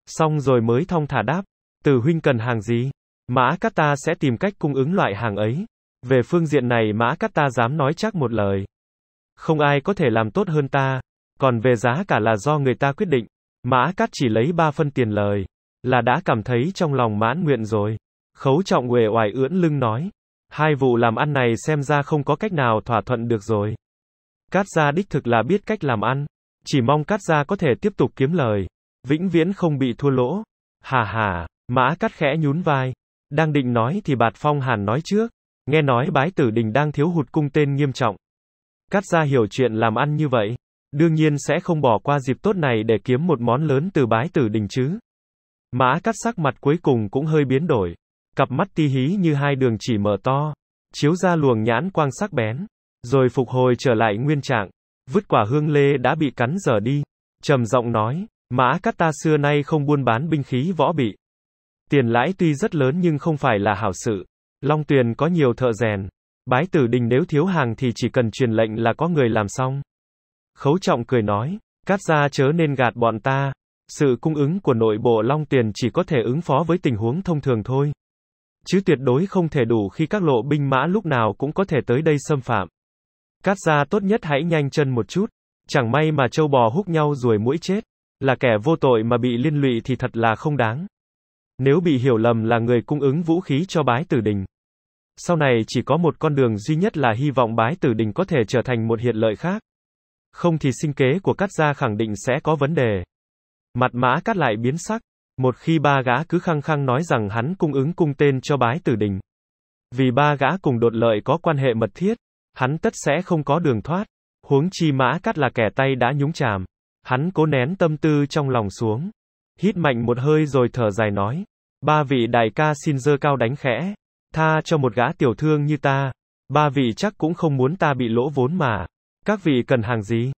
Xong rồi mới thong thả đáp, từ huynh cần hàng gì? Mã Qatar sẽ tìm cách cung ứng loại hàng ấy. Về phương diện này Mã Qatar dám nói chắc một lời. Không ai có thể làm tốt hơn ta. Còn về giá cả là do người ta quyết định. Mã Cát chỉ lấy ba phân tiền lời. Là đã cảm thấy trong lòng mãn nguyện rồi. Khấu trọng uể oải ưỡn lưng nói. Hai vụ làm ăn này xem ra không có cách nào thỏa thuận được rồi. Cát gia đích thực là biết cách làm ăn. Chỉ mong Cát gia có thể tiếp tục kiếm lời. Vĩnh viễn không bị thua lỗ. Hà hà, mã Cát khẽ nhún vai. Đang định nói thì bạt phong hàn nói trước. Nghe nói bái tử đình đang thiếu hụt cung tên nghiêm trọng. Cắt ra hiểu chuyện làm ăn như vậy. Đương nhiên sẽ không bỏ qua dịp tốt này để kiếm một món lớn từ bái tử đình chứ. Mã cắt sắc mặt cuối cùng cũng hơi biến đổi. Cặp mắt ti hí như hai đường chỉ mở to. Chiếu ra luồng nhãn quang sắc bén. Rồi phục hồi trở lại nguyên trạng. Vứt quả hương lê đã bị cắn dở đi. trầm giọng nói. Mã cắt ta xưa nay không buôn bán binh khí võ bị. Tiền lãi tuy rất lớn nhưng không phải là hảo sự. Long Tuyền có nhiều thợ rèn. Bái tử đình nếu thiếu hàng thì chỉ cần truyền lệnh là có người làm xong. Khấu trọng cười nói, cát gia chớ nên gạt bọn ta. Sự cung ứng của nội bộ Long Tuyền chỉ có thể ứng phó với tình huống thông thường thôi. Chứ tuyệt đối không thể đủ khi các lộ binh mã lúc nào cũng có thể tới đây xâm phạm. Cát gia tốt nhất hãy nhanh chân một chút. Chẳng may mà châu bò húc nhau rồi mũi chết. Là kẻ vô tội mà bị liên lụy thì thật là không đáng. Nếu bị hiểu lầm là người cung ứng vũ khí cho bái tử đình. Sau này chỉ có một con đường duy nhất là hy vọng bái tử đình có thể trở thành một hiện lợi khác. Không thì sinh kế của cắt gia khẳng định sẽ có vấn đề. Mặt mã cắt lại biến sắc. Một khi ba gã cứ khăng khăng nói rằng hắn cung ứng cung tên cho bái tử đình. Vì ba gã cùng đột lợi có quan hệ mật thiết, hắn tất sẽ không có đường thoát. Huống chi mã cắt là kẻ tay đã nhúng chàm. Hắn cố nén tâm tư trong lòng xuống. Hít mạnh một hơi rồi thở dài nói. Ba vị đại ca xin dơ cao đánh khẽ. Tha cho một gã tiểu thương như ta. Ba vị chắc cũng không muốn ta bị lỗ vốn mà. Các vị cần hàng gì?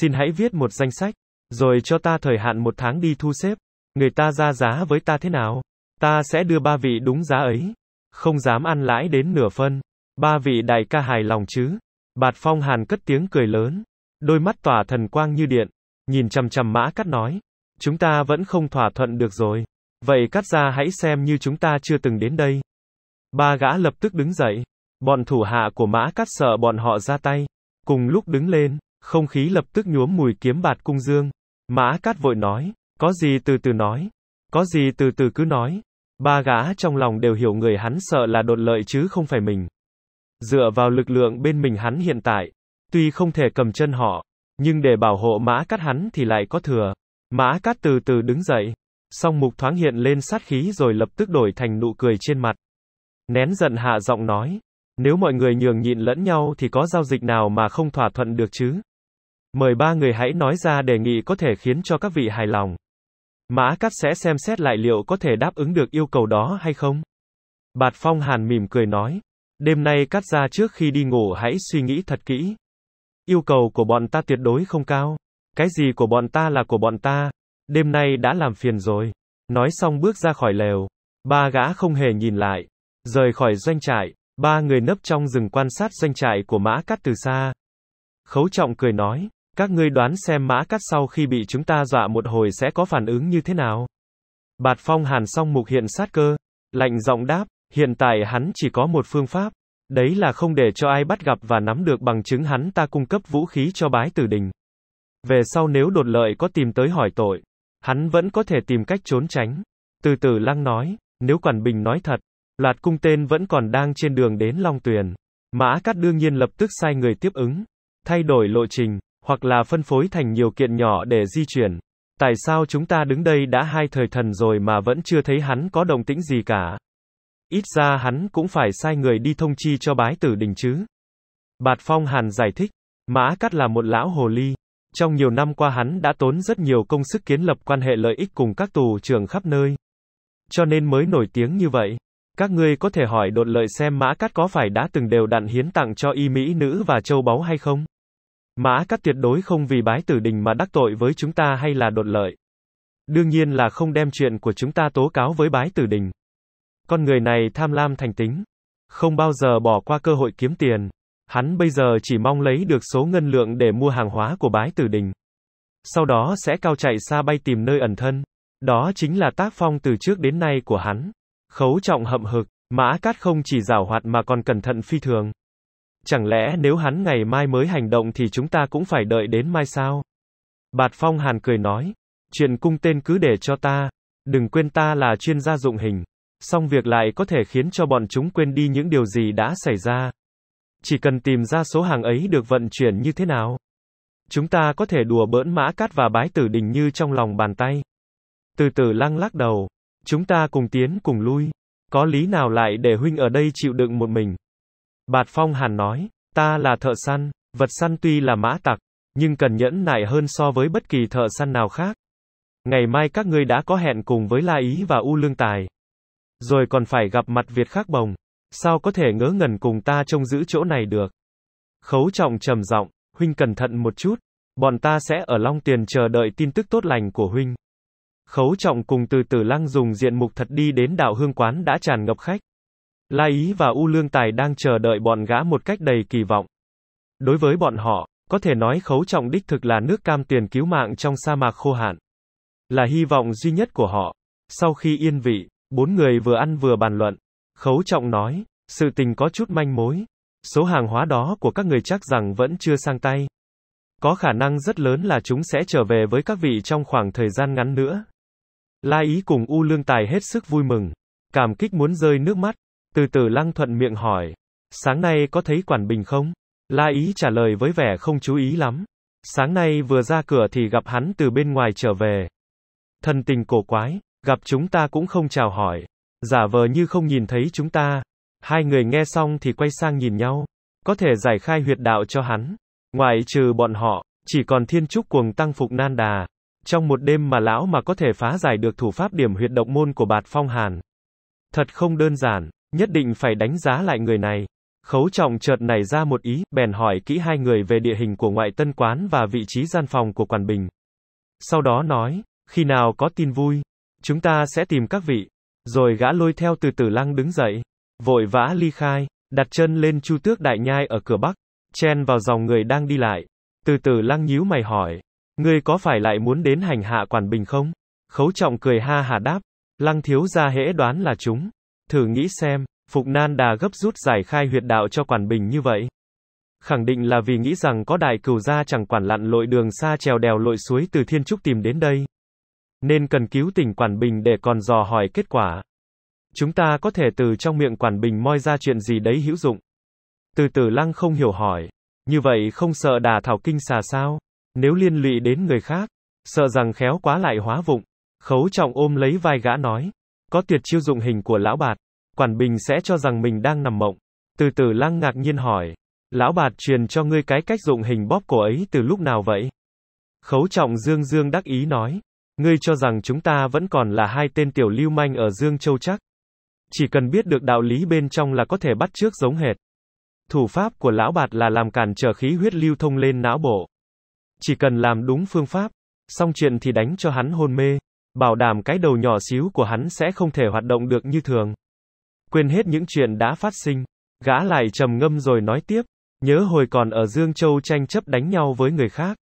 Xin hãy viết một danh sách. Rồi cho ta thời hạn một tháng đi thu xếp. Người ta ra giá với ta thế nào? Ta sẽ đưa ba vị đúng giá ấy. Không dám ăn lãi đến nửa phân. Ba vị đại ca hài lòng chứ? Bạt phong hàn cất tiếng cười lớn. Đôi mắt tỏa thần quang như điện. Nhìn chằm chằm mã cắt nói. Chúng ta vẫn không thỏa thuận được rồi. Vậy cắt ra hãy xem như chúng ta chưa từng đến đây. Ba gã lập tức đứng dậy. Bọn thủ hạ của mã cắt sợ bọn họ ra tay. Cùng lúc đứng lên, không khí lập tức nhuốm mùi kiếm bạt cung dương. Mã cắt vội nói, có gì từ từ nói. Có gì từ từ cứ nói. Ba gã trong lòng đều hiểu người hắn sợ là đột lợi chứ không phải mình. Dựa vào lực lượng bên mình hắn hiện tại, tuy không thể cầm chân họ, nhưng để bảo hộ mã cắt hắn thì lại có thừa. Mã Cát từ từ đứng dậy. Song mục thoáng hiện lên sát khí rồi lập tức đổi thành nụ cười trên mặt. Nén giận hạ giọng nói. Nếu mọi người nhường nhịn lẫn nhau thì có giao dịch nào mà không thỏa thuận được chứ? Mời ba người hãy nói ra đề nghị có thể khiến cho các vị hài lòng. Mã Cát sẽ xem xét lại liệu có thể đáp ứng được yêu cầu đó hay không. Bạt Phong Hàn mỉm cười nói. Đêm nay cắt ra trước khi đi ngủ hãy suy nghĩ thật kỹ. Yêu cầu của bọn ta tuyệt đối không cao. Cái gì của bọn ta là của bọn ta. Đêm nay đã làm phiền rồi. Nói xong bước ra khỏi lều. Ba gã không hề nhìn lại. Rời khỏi doanh trại, ba người nấp trong rừng quan sát doanh trại của mã cắt từ xa. Khấu trọng cười nói, các ngươi đoán xem mã cắt sau khi bị chúng ta dọa một hồi sẽ có phản ứng như thế nào. Bạt phong hàn xong mục hiện sát cơ. Lạnh giọng đáp, hiện tại hắn chỉ có một phương pháp. Đấy là không để cho ai bắt gặp và nắm được bằng chứng hắn ta cung cấp vũ khí cho bái tử đình. Về sau nếu đột lợi có tìm tới hỏi tội, hắn vẫn có thể tìm cách trốn tránh. Từ từ lăng nói, nếu Quản Bình nói thật, loạt cung tên vẫn còn đang trên đường đến Long Tuyền. Mã Cát đương nhiên lập tức sai người tiếp ứng, thay đổi lộ trình, hoặc là phân phối thành nhiều kiện nhỏ để di chuyển. Tại sao chúng ta đứng đây đã hai thời thần rồi mà vẫn chưa thấy hắn có động tĩnh gì cả? Ít ra hắn cũng phải sai người đi thông chi cho bái tử đình chứ. Bạt Phong Hàn giải thích, Mã Cát là một lão hồ ly, trong nhiều năm qua hắn đã tốn rất nhiều công sức kiến lập quan hệ lợi ích cùng các tù trưởng khắp nơi. Cho nên mới nổi tiếng như vậy. Các ngươi có thể hỏi đột lợi xem Mã Cát có phải đã từng đều đặn hiến tặng cho y mỹ nữ và châu báu hay không? Mã Cát tuyệt đối không vì bái tử đình mà đắc tội với chúng ta hay là đột lợi. Đương nhiên là không đem chuyện của chúng ta tố cáo với bái tử đình. Con người này tham lam thành tính. Không bao giờ bỏ qua cơ hội kiếm tiền. Hắn bây giờ chỉ mong lấy được số ngân lượng để mua hàng hóa của bái tử đình. Sau đó sẽ cao chạy xa bay tìm nơi ẩn thân. Đó chính là tác phong từ trước đến nay của hắn. Khấu trọng hậm hực, mã cát không chỉ rào hoạt mà còn cẩn thận phi thường. Chẳng lẽ nếu hắn ngày mai mới hành động thì chúng ta cũng phải đợi đến mai sao? Bạt Phong Hàn cười nói. Chuyện cung tên cứ để cho ta. Đừng quên ta là chuyên gia dụng hình. Xong việc lại có thể khiến cho bọn chúng quên đi những điều gì đã xảy ra. Chỉ cần tìm ra số hàng ấy được vận chuyển như thế nào. Chúng ta có thể đùa bỡn mã cát và bái tử đình như trong lòng bàn tay. Từ từ lăng lắc đầu. Chúng ta cùng tiến cùng lui. Có lý nào lại để huynh ở đây chịu đựng một mình? Bạt Phong Hàn nói, ta là thợ săn, vật săn tuy là mã tặc, nhưng cần nhẫn nại hơn so với bất kỳ thợ săn nào khác. Ngày mai các ngươi đã có hẹn cùng với La Ý và U Lương Tài. Rồi còn phải gặp mặt Việt Khắc Bồng. Sao có thể ngớ ngẩn cùng ta trông giữ chỗ này được? Khấu trọng trầm giọng, huynh cẩn thận một chút, bọn ta sẽ ở Long Tiền chờ đợi tin tức tốt lành của huynh. Khấu trọng cùng từ từ lăng dùng diện mục thật đi đến đạo hương quán đã tràn ngập khách. La Ý và U Lương Tài đang chờ đợi bọn gã một cách đầy kỳ vọng. Đối với bọn họ, có thể nói khấu trọng đích thực là nước cam tiền cứu mạng trong sa mạc khô hạn. Là hy vọng duy nhất của họ. Sau khi yên vị, bốn người vừa ăn vừa bàn luận, Khấu Trọng nói, sự tình có chút manh mối. Số hàng hóa đó của các người chắc rằng vẫn chưa sang tay. Có khả năng rất lớn là chúng sẽ trở về với các vị trong khoảng thời gian ngắn nữa. La Ý cùng U Lương Tài hết sức vui mừng. Cảm kích muốn rơi nước mắt. Từ từ Lăng Thuận miệng hỏi. Sáng nay có thấy Quản Bình không? La Ý trả lời với vẻ không chú ý lắm. Sáng nay vừa ra cửa thì gặp hắn từ bên ngoài trở về. Thần tình cổ quái, gặp chúng ta cũng không chào hỏi. Giả vờ như không nhìn thấy chúng ta. Hai người nghe xong thì quay sang nhìn nhau. Có thể giải khai huyệt đạo cho hắn. Ngoại trừ bọn họ, chỉ còn thiên trúc cuồng tăng phục nan đà. Trong một đêm mà lão mà có thể phá giải được thủ pháp điểm huyệt động môn của bạt phong hàn. Thật không đơn giản, nhất định phải đánh giá lại người này. Khấu trọng chợt nảy ra một ý, bèn hỏi kỹ hai người về địa hình của ngoại tân quán và vị trí gian phòng của quản bình. Sau đó nói, khi nào có tin vui, chúng ta sẽ tìm các vị, rồi gã lôi theo từ tử lăng đứng dậy. Vội vã ly khai, đặt chân lên chu tước đại nhai ở cửa bắc. Chen vào dòng người đang đi lại. Từ tử lăng nhíu mày hỏi. Ngươi có phải lại muốn đến hành hạ quản bình không? Khấu trọng cười ha hà đáp. Lăng thiếu ra hễ đoán là chúng. Thử nghĩ xem, Phục Nan Đà gấp rút giải khai huyệt đạo cho Quản Bình như vậy. Khẳng định là vì nghĩ rằng có đại cửu gia chẳng quản lặn lội đường xa trèo đèo lội suối từ Thiên Trúc tìm đến đây, nên cần cứu tỉnh Quản Bình để còn dò hỏi kết quả. Chúng ta có thể từ trong miệng Quản Bình moi ra chuyện gì đấy hữu dụng. Từ từ lăng không hiểu hỏi. Như vậy không sợ đà thảo kinh xà sao? Nếu liên lụy đến người khác, sợ rằng khéo quá lại hóa vụng. Khấu trọng ôm lấy vai gã nói. Có tuyệt chiêu dụng hình của lão bạt. Quản Bình sẽ cho rằng mình đang nằm mộng. Từ từ lăng ngạc nhiên hỏi. Lão bạt truyền cho ngươi cái cách dụng hình bóp cổ ấy từ lúc nào vậy? Khấu trọng dương dương đắc ý nói. Ngươi cho rằng chúng ta vẫn còn là hai tên tiểu lưu manh ở Dương Châu chắc. Chỉ cần biết được đạo lý bên trong là có thể bắt trước giống hệt. Thủ pháp của lão bạt là làm cản trở khí huyết lưu thông lên não bộ. Chỉ cần làm đúng phương pháp, xong chuyện thì đánh cho hắn hôn mê, bảo đảm cái đầu nhỏ xíu của hắn sẽ không thể hoạt động được như thường. Quên hết những chuyện đã phát sinh, gã lại trầm ngâm rồi nói tiếp, nhớ hồi còn ở Dương Châu tranh chấp đánh nhau với người khác.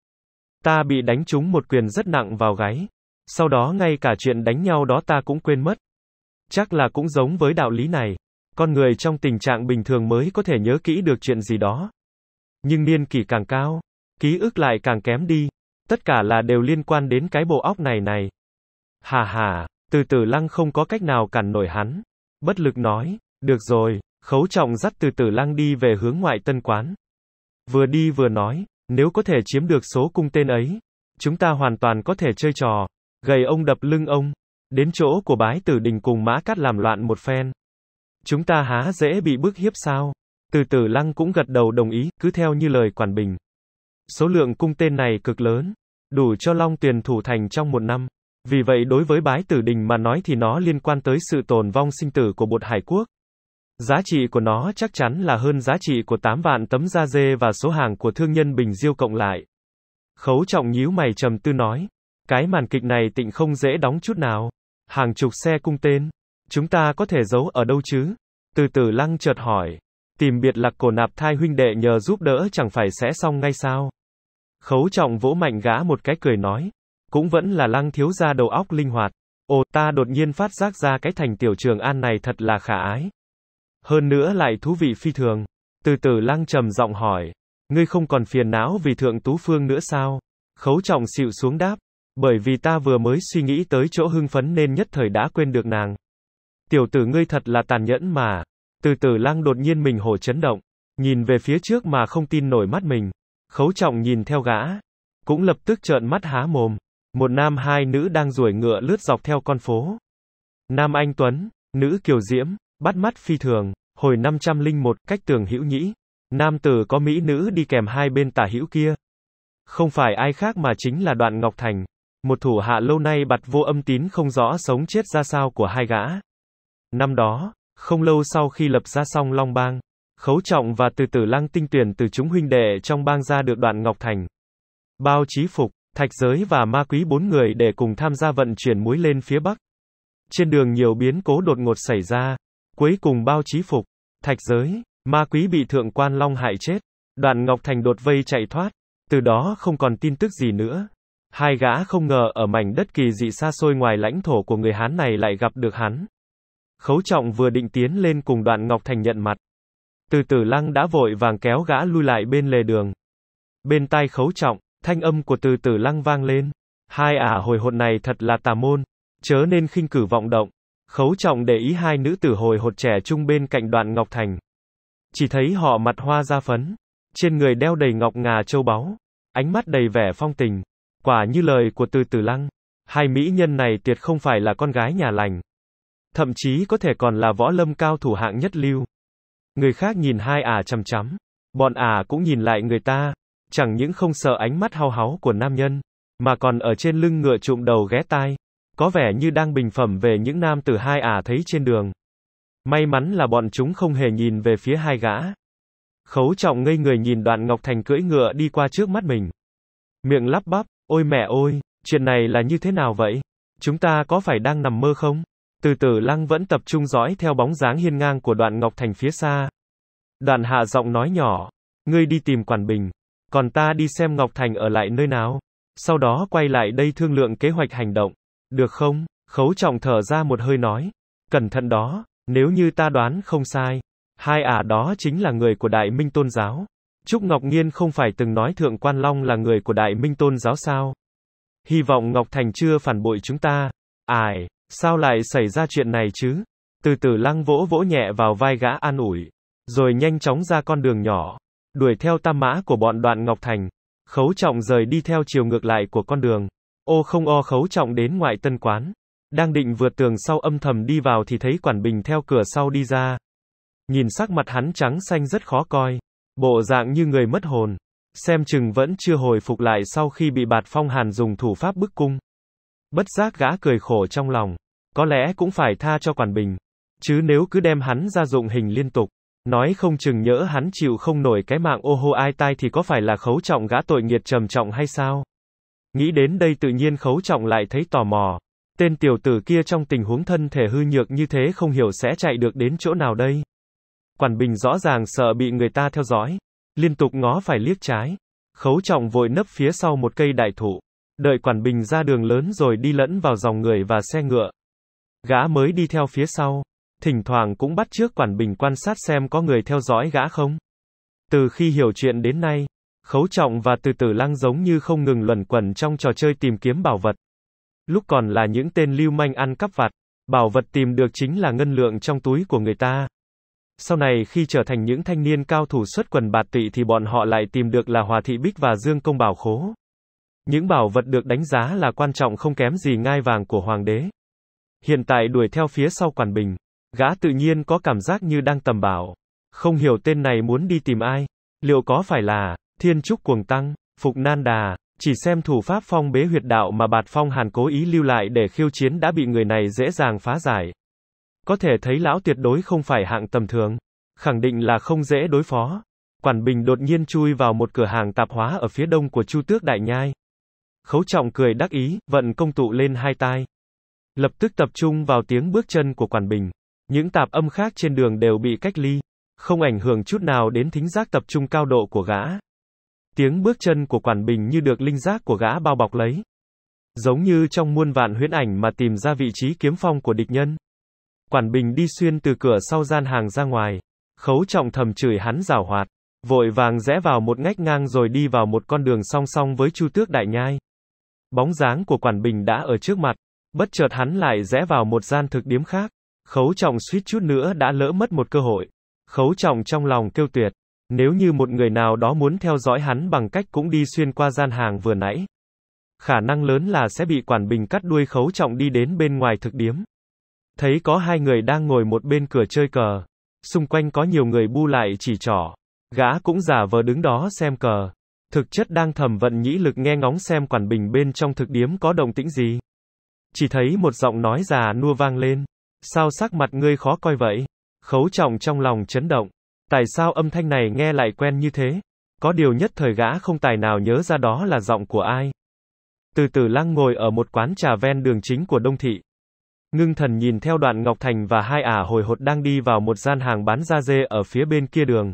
Ta bị đánh trúng một quyền rất nặng vào gáy. Sau đó ngay cả chuyện đánh nhau đó ta cũng quên mất. Chắc là cũng giống với đạo lý này. Con người trong tình trạng bình thường mới có thể nhớ kỹ được chuyện gì đó. Nhưng niên kỷ càng cao, ký ức lại càng kém đi. Tất cả là đều liên quan đến cái bộ óc này này. Hà hà, từ từ lăng không có cách nào cản nổi hắn. Bất lực nói, được rồi, khấu trọng dắt từ từ lăng đi về hướng ngoại tân quán. Vừa đi vừa nói, nếu có thể chiếm được số cung tên ấy, chúng ta hoàn toàn có thể chơi trò. Gầy ông đập lưng ông. Đến chỗ của bái tử đình cùng mã cắt làm loạn một phen. Chúng ta há dễ bị bức hiếp sao? Từ tử lăng cũng gật đầu đồng ý, cứ theo như lời quản bình. Số lượng cung tên này cực lớn, đủ cho Long tiền thủ thành trong một năm. Vì vậy đối với bái tử đình mà nói thì nó liên quan tới sự tồn vong sinh tử của bột hải quốc. Giá trị của nó chắc chắn là hơn giá trị của 8 vạn tấm da dê và số hàng của thương nhân Bình Diêu cộng lại. Khấu trọng nhíu mày trầm tư nói, cái màn kịch này tịnh không dễ đóng chút nào. Hàng chục xe cung tên. Chúng ta có thể giấu ở đâu chứ? Từ từ lăng chợt hỏi. Tìm biệt lạc cổ nạp thai huynh đệ nhờ giúp đỡ chẳng phải sẽ xong ngay sao? Khấu trọng vỗ mạnh gã một cái cười nói. Cũng vẫn là lăng thiếu ra đầu óc linh hoạt. Ồ, ta đột nhiên phát giác ra cái thành tiểu trường an này thật là khả ái. Hơn nữa lại thú vị phi thường. Từ từ lăng trầm giọng hỏi. Ngươi không còn phiền não vì thượng tú phương nữa sao? Khấu trọng xịu xuống đáp. Bởi vì ta vừa mới suy nghĩ tới chỗ hưng phấn nên nhất thời đã quên được nàng. Tiểu tử ngươi thật là tàn nhẫn mà. Từ tử lăng đột nhiên mình hổ chấn động. Nhìn về phía trước mà không tin nổi mắt mình. Khấu trọng nhìn theo gã. Cũng lập tức trợn mắt há mồm. Một nam hai nữ đang ruổi ngựa lướt dọc theo con phố. Nam anh Tuấn, nữ kiều diễm, bắt mắt phi thường, hồi 501 cách tường hữu nhĩ. Nam tử có mỹ nữ đi kèm hai bên tả hữu kia. Không phải ai khác mà chính là đoạn Ngọc Thành. Một thủ hạ lâu nay bặt vô âm tín không rõ sống chết ra sao của hai gã. Năm đó, không lâu sau khi lập ra xong Long Bang, Khấu Trọng và Từ Tử Lăng tinh tuyển từ chúng huynh đệ trong bang ra được đoạn Ngọc Thành. Bao Chí Phục, Thạch Giới và Ma Quý bốn người để cùng tham gia vận chuyển muối lên phía Bắc. Trên đường nhiều biến cố đột ngột xảy ra, cuối cùng Bao Chí Phục, Thạch Giới, Ma Quý bị thượng quan Long hại chết, đoạn Ngọc Thành đột vây chạy thoát, từ đó không còn tin tức gì nữa. Hai gã không ngờ ở mảnh đất kỳ dị xa xôi ngoài lãnh thổ của người Hán này lại gặp được hắn. Khấu trọng vừa định tiến lên cùng đoạn Ngọc Thành nhận mặt. Từ tử lăng đã vội vàng kéo gã lui lại bên lề đường. Bên tai khấu trọng, thanh âm của từ tử lăng vang lên. Hai ả hồi hột này thật là tà môn, chớ nên khinh cử vọng động. Khấu trọng để ý hai nữ tử hồi hột trẻ chung bên cạnh đoạn Ngọc Thành. Chỉ thấy họ mặt hoa da phấn, trên người đeo đầy ngọc ngà châu báu, ánh mắt đầy vẻ phong tình, Quả như lời của Từ Tử Lăng, hai mỹ nhân này tuyệt không phải là con gái nhà lành. Thậm chí có thể còn là võ lâm cao thủ hạng nhất lưu. Người khác nhìn hai ả à chăm bọn ả cũng nhìn lại người ta, chẳng những không sợ ánh mắt hao háo của nam nhân, mà còn ở trên lưng ngựa trụm đầu ghé tai, có vẻ như đang bình phẩm về những nam tử hai ả thấy trên đường. May mắn là bọn chúng không hề nhìn về phía hai gã. Khấu trọng ngây người nhìn đoạn Ngọc Thành cưỡi ngựa đi qua trước mắt mình. Miệng lắp bắp, Ôi mẹ ôi, chuyện này là như thế nào vậy? Chúng ta có phải đang nằm mơ không? Từ từ lăng vẫn tập trung dõi theo bóng dáng hiên ngang của đoạn Ngọc Thành phía xa. Đoạn hạ giọng nói nhỏ. Ngươi đi tìm Quản Bình. Còn ta đi xem Ngọc Thành ở lại nơi nào. Sau đó quay lại đây thương lượng kế hoạch hành động. Được không? Khấu trọng thở ra một hơi nói. Cẩn thận đó, nếu như ta đoán không sai. Hai ả đó chính là người của Đại Minh Tôn Giáo. Trúc Ngọc Nghiên không phải từng nói Thượng Quan Long là người của Đại Minh Tôn giáo sao? Hy vọng Ngọc Thành chưa phản bội chúng ta. Ai, sao lại xảy ra chuyện này chứ? Từ từ lăng vỗ vỗ nhẹ vào vai gã an ủi, rồi nhanh chóng ra con đường nhỏ, đuổi theo tam mã của bọn đoạn Ngọc Thành. Khấu trọng rời đi theo chiều ngược lại của con đường. Ô không o khấu trọng đến ngoại tân quán. Đang định vượt tường sau âm thầm đi vào thì thấy quản bình theo cửa sau đi ra. Nhìn sắc mặt hắn trắng xanh rất khó coi. Bộ dạng như người mất hồn. Xem chừng vẫn chưa hồi phục lại sau khi bị bạt phong hàn dùng thủ pháp bức cung. Bất giác gã cười khổ trong lòng. Có lẽ cũng phải tha cho quản bình. Chứ nếu cứ đem hắn ra dụng hình liên tục. Nói không chừng nhỡ hắn chịu không nổi cái mạng ô hô ai tai thì có phải là khấu trọng gã tội nghiệt trầm trọng hay sao? Nghĩ đến đây tự nhiên khấu trọng lại thấy tò mò. Tên tiểu tử kia trong tình huống thân thể hư nhược như thế không hiểu sẽ chạy được đến chỗ nào đây? Quản Bình rõ ràng sợ bị người ta theo dõi, liên tục ngó phải liếc trái. Khấu trọng vội nấp phía sau một cây đại thụ, đợi Quản Bình ra đường lớn rồi đi lẫn vào dòng người và xe ngựa. Gã mới đi theo phía sau, thỉnh thoảng cũng bắt trước Quản Bình quan sát xem có người theo dõi gã không. Từ khi hiểu chuyện đến nay, Khấu Trọng và Từ Tử Lăng giống như không ngừng luẩn quẩn trong trò chơi tìm kiếm bảo vật. Lúc còn là những tên lưu manh ăn cắp vặt, bảo vật tìm được chính là ngân lượng trong túi của người ta. Sau này khi trở thành những thanh niên cao thủ xuất quần bạt tụy thì bọn họ lại tìm được là Hòa Thị Bích và Dương Công Bảo Khố. Những bảo vật được đánh giá là quan trọng không kém gì ngai vàng của hoàng đế. Hiện tại đuổi theo phía sau quản bình, gã tự nhiên có cảm giác như đang tầm bảo. Không hiểu tên này muốn đi tìm ai, liệu có phải là, thiên trúc cuồng tăng, phục nan đà, chỉ xem thủ pháp phong bế huyệt đạo mà bạt phong hàn cố ý lưu lại để khiêu chiến đã bị người này dễ dàng phá giải. Có thể thấy lão tuyệt đối không phải hạng tầm thường. Khẳng định là không dễ đối phó. Quản Bình đột nhiên chui vào một cửa hàng tạp hóa ở phía đông của Chu Tước Đại Nhai. Khấu trọng cười đắc ý, vận công tụ lên hai tai. Lập tức tập trung vào tiếng bước chân của Quản Bình. Những tạp âm khác trên đường đều bị cách ly. Không ảnh hưởng chút nào đến thính giác tập trung cao độ của gã. Tiếng bước chân của Quản Bình như được linh giác của gã bao bọc lấy. Giống như trong muôn vạn huyễn ảnh mà tìm ra vị trí kiếm phong của địch nhân. Quản Bình đi xuyên từ cửa sau gian hàng ra ngoài. Khấu trọng thầm chửi hắn rào hoạt. Vội vàng rẽ vào một ngách ngang rồi đi vào một con đường song song với Chu Tước Đại Nhai. Bóng dáng của Quản Bình đã ở trước mặt. Bất chợt hắn lại rẽ vào một gian thực điếm khác. Khấu trọng suýt chút nữa đã lỡ mất một cơ hội. Khấu trọng trong lòng kêu tuyệt. Nếu như một người nào đó muốn theo dõi hắn bằng cách cũng đi xuyên qua gian hàng vừa nãy. Khả năng lớn là sẽ bị quản bình cắt đuôi khấu trọng đi đến bên ngoài thực điếm. Thấy có hai người đang ngồi một bên cửa chơi cờ. Xung quanh có nhiều người bu lại chỉ trỏ. Gã cũng giả vờ đứng đó xem cờ. Thực chất đang thầm vận nhĩ lực nghe ngóng xem quản bình bên trong thực điếm có động tĩnh gì. Chỉ thấy một giọng nói già nua vang lên. Sao sắc mặt ngươi khó coi vậy? Khấu trọng trong lòng chấn động. Tại sao âm thanh này nghe lại quen như thế? Có điều nhất thời gã không tài nào nhớ ra đó là giọng của ai. Từ từ lăng ngồi ở một quán trà ven đường chính của Đông Thị, Ngưng thần nhìn theo đoạn Ngọc Thành và hai ả hồi hột đang đi vào một gian hàng bán da dê ở phía bên kia đường.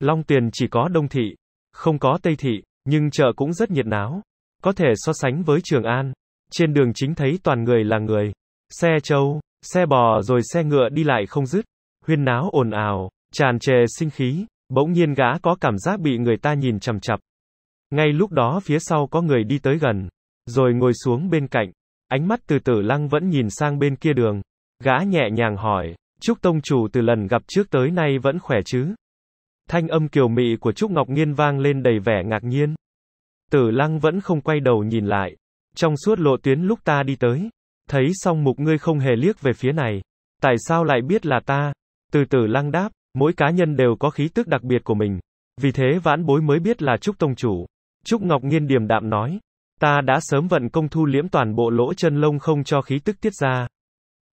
Long Tiền chỉ có Đông Thị, không có Tây Thị, nhưng chợ cũng rất nhiệt náo. Có thể so sánh với Trường An. Trên đường chính thấy toàn người là người. Xe trâu, xe bò rồi xe ngựa đi lại không dứt. Huyên náo ồn ào, tràn trề sinh khí, bỗng nhiên gã có cảm giác bị người ta nhìn chằm chặp. Ngay lúc đó phía sau có người đi tới gần, rồi ngồi xuống bên cạnh. Ánh mắt từ tử lăng vẫn nhìn sang bên kia đường. Gã nhẹ nhàng hỏi, Trúc Tông Chủ từ lần gặp trước tới nay vẫn khỏe chứ? Thanh âm kiều mị của Trúc Ngọc Nghiên vang lên đầy vẻ ngạc nhiên. Tử lăng vẫn không quay đầu nhìn lại. Trong suốt lộ tuyến lúc ta đi tới, thấy song mục ngươi không hề liếc về phía này. Tại sao lại biết là ta? Từ tử lăng đáp, mỗi cá nhân đều có khí tức đặc biệt của mình. Vì thế vãn bối mới biết là Trúc Tông Chủ. Trúc Ngọc Nghiên điềm đạm nói, Ta đã sớm vận công thu liễm toàn bộ lỗ chân lông không cho khí tức tiết ra.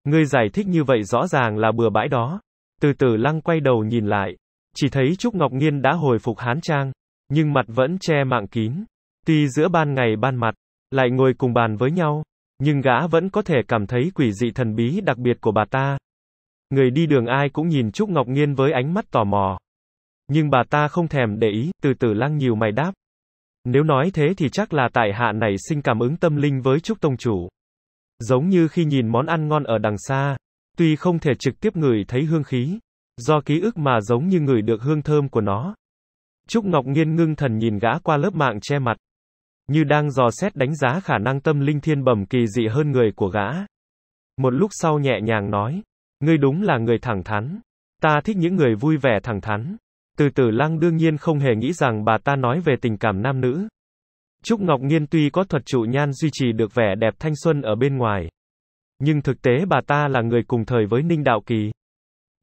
Ngươi giải thích như vậy rõ ràng là bừa bãi đó. Từ từ lăng quay đầu nhìn lại. Chỉ thấy Trúc Ngọc Nghiên đã hồi phục hán trang. Nhưng mặt vẫn che mạng kín. Tuy giữa ban ngày ban mặt, lại ngồi cùng bàn với nhau. Nhưng gã vẫn có thể cảm thấy quỷ dị thần bí đặc biệt của bà ta. Người đi đường ai cũng nhìn Trúc Ngọc Nghiên với ánh mắt tò mò. Nhưng bà ta không thèm để ý, từ từ lăng nhiều mày đáp, nếu nói thế thì chắc là tại hạ này sinh cảm ứng tâm linh với Trúc Tông Chủ. Giống như khi nhìn món ăn ngon ở đằng xa, tuy không thể trực tiếp ngửi thấy hương khí, do ký ức mà giống như ngửi được hương thơm của nó. Trúc Ngọc Nghiên ngưng thần nhìn gã qua lớp mạng che mặt, như đang dò xét đánh giá khả năng tâm linh thiên bẩm kỳ dị hơn người của gã. Một lúc sau nhẹ nhàng nói, ngươi đúng là người thẳng thắn, ta thích những người vui vẻ thẳng thắn. Từ tử lăng đương nhiên không hề nghĩ rằng bà ta nói về tình cảm nam nữ. Trúc Ngọc Nghiên tuy có thuật trụ nhan duy trì được vẻ đẹp thanh xuân ở bên ngoài. Nhưng thực tế bà ta là người cùng thời với Ninh Đạo Kỳ.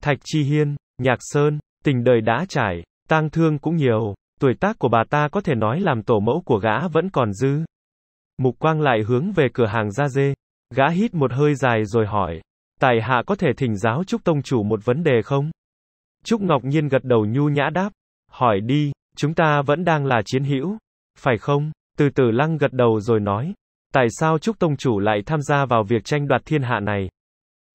Thạch Chi Hiên, Nhạc Sơn, tình đời đã trải, tang thương cũng nhiều, tuổi tác của bà ta có thể nói làm tổ mẫu của gã vẫn còn dư. Mục quang lại hướng về cửa hàng da dê. Gã hít một hơi dài rồi hỏi. Tài hạ có thể thỉnh giáo Trúc Tông Chủ một vấn đề không? Trúc Ngọc Nhiên gật đầu nhu nhã đáp. Hỏi đi, chúng ta vẫn đang là chiến hữu, phải không? Từ từ lăng gật đầu rồi nói. Tại sao Trúc Tông Chủ lại tham gia vào việc tranh đoạt thiên hạ này?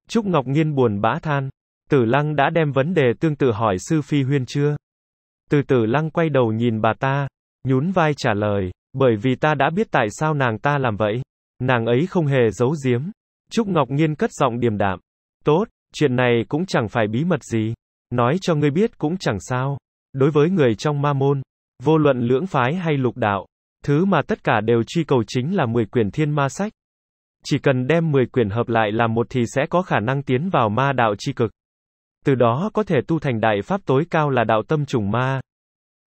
Trúc Ngọc Nhiên buồn bã than. Tử Lăng đã đem vấn đề tương tự hỏi Sư Phi Huyên chưa? Từ từ Lăng quay đầu nhìn bà ta, nhún vai trả lời, bởi vì ta đã biết tại sao nàng ta làm vậy. Nàng ấy không hề giấu giếm. Trúc Ngọc Nhiên cất giọng điềm đạm. Tốt, chuyện này cũng chẳng phải bí mật gì. Nói cho ngươi biết cũng chẳng sao. Đối với người trong ma môn, vô luận lưỡng phái hay lục đạo, thứ mà tất cả đều truy cầu chính là 10 quyển thiên ma sách. Chỉ cần đem 10 quyển hợp lại làm một thì sẽ có khả năng tiến vào ma đạo chi cực. Từ đó có thể tu thành đại pháp tối cao là đạo tâm trùng ma.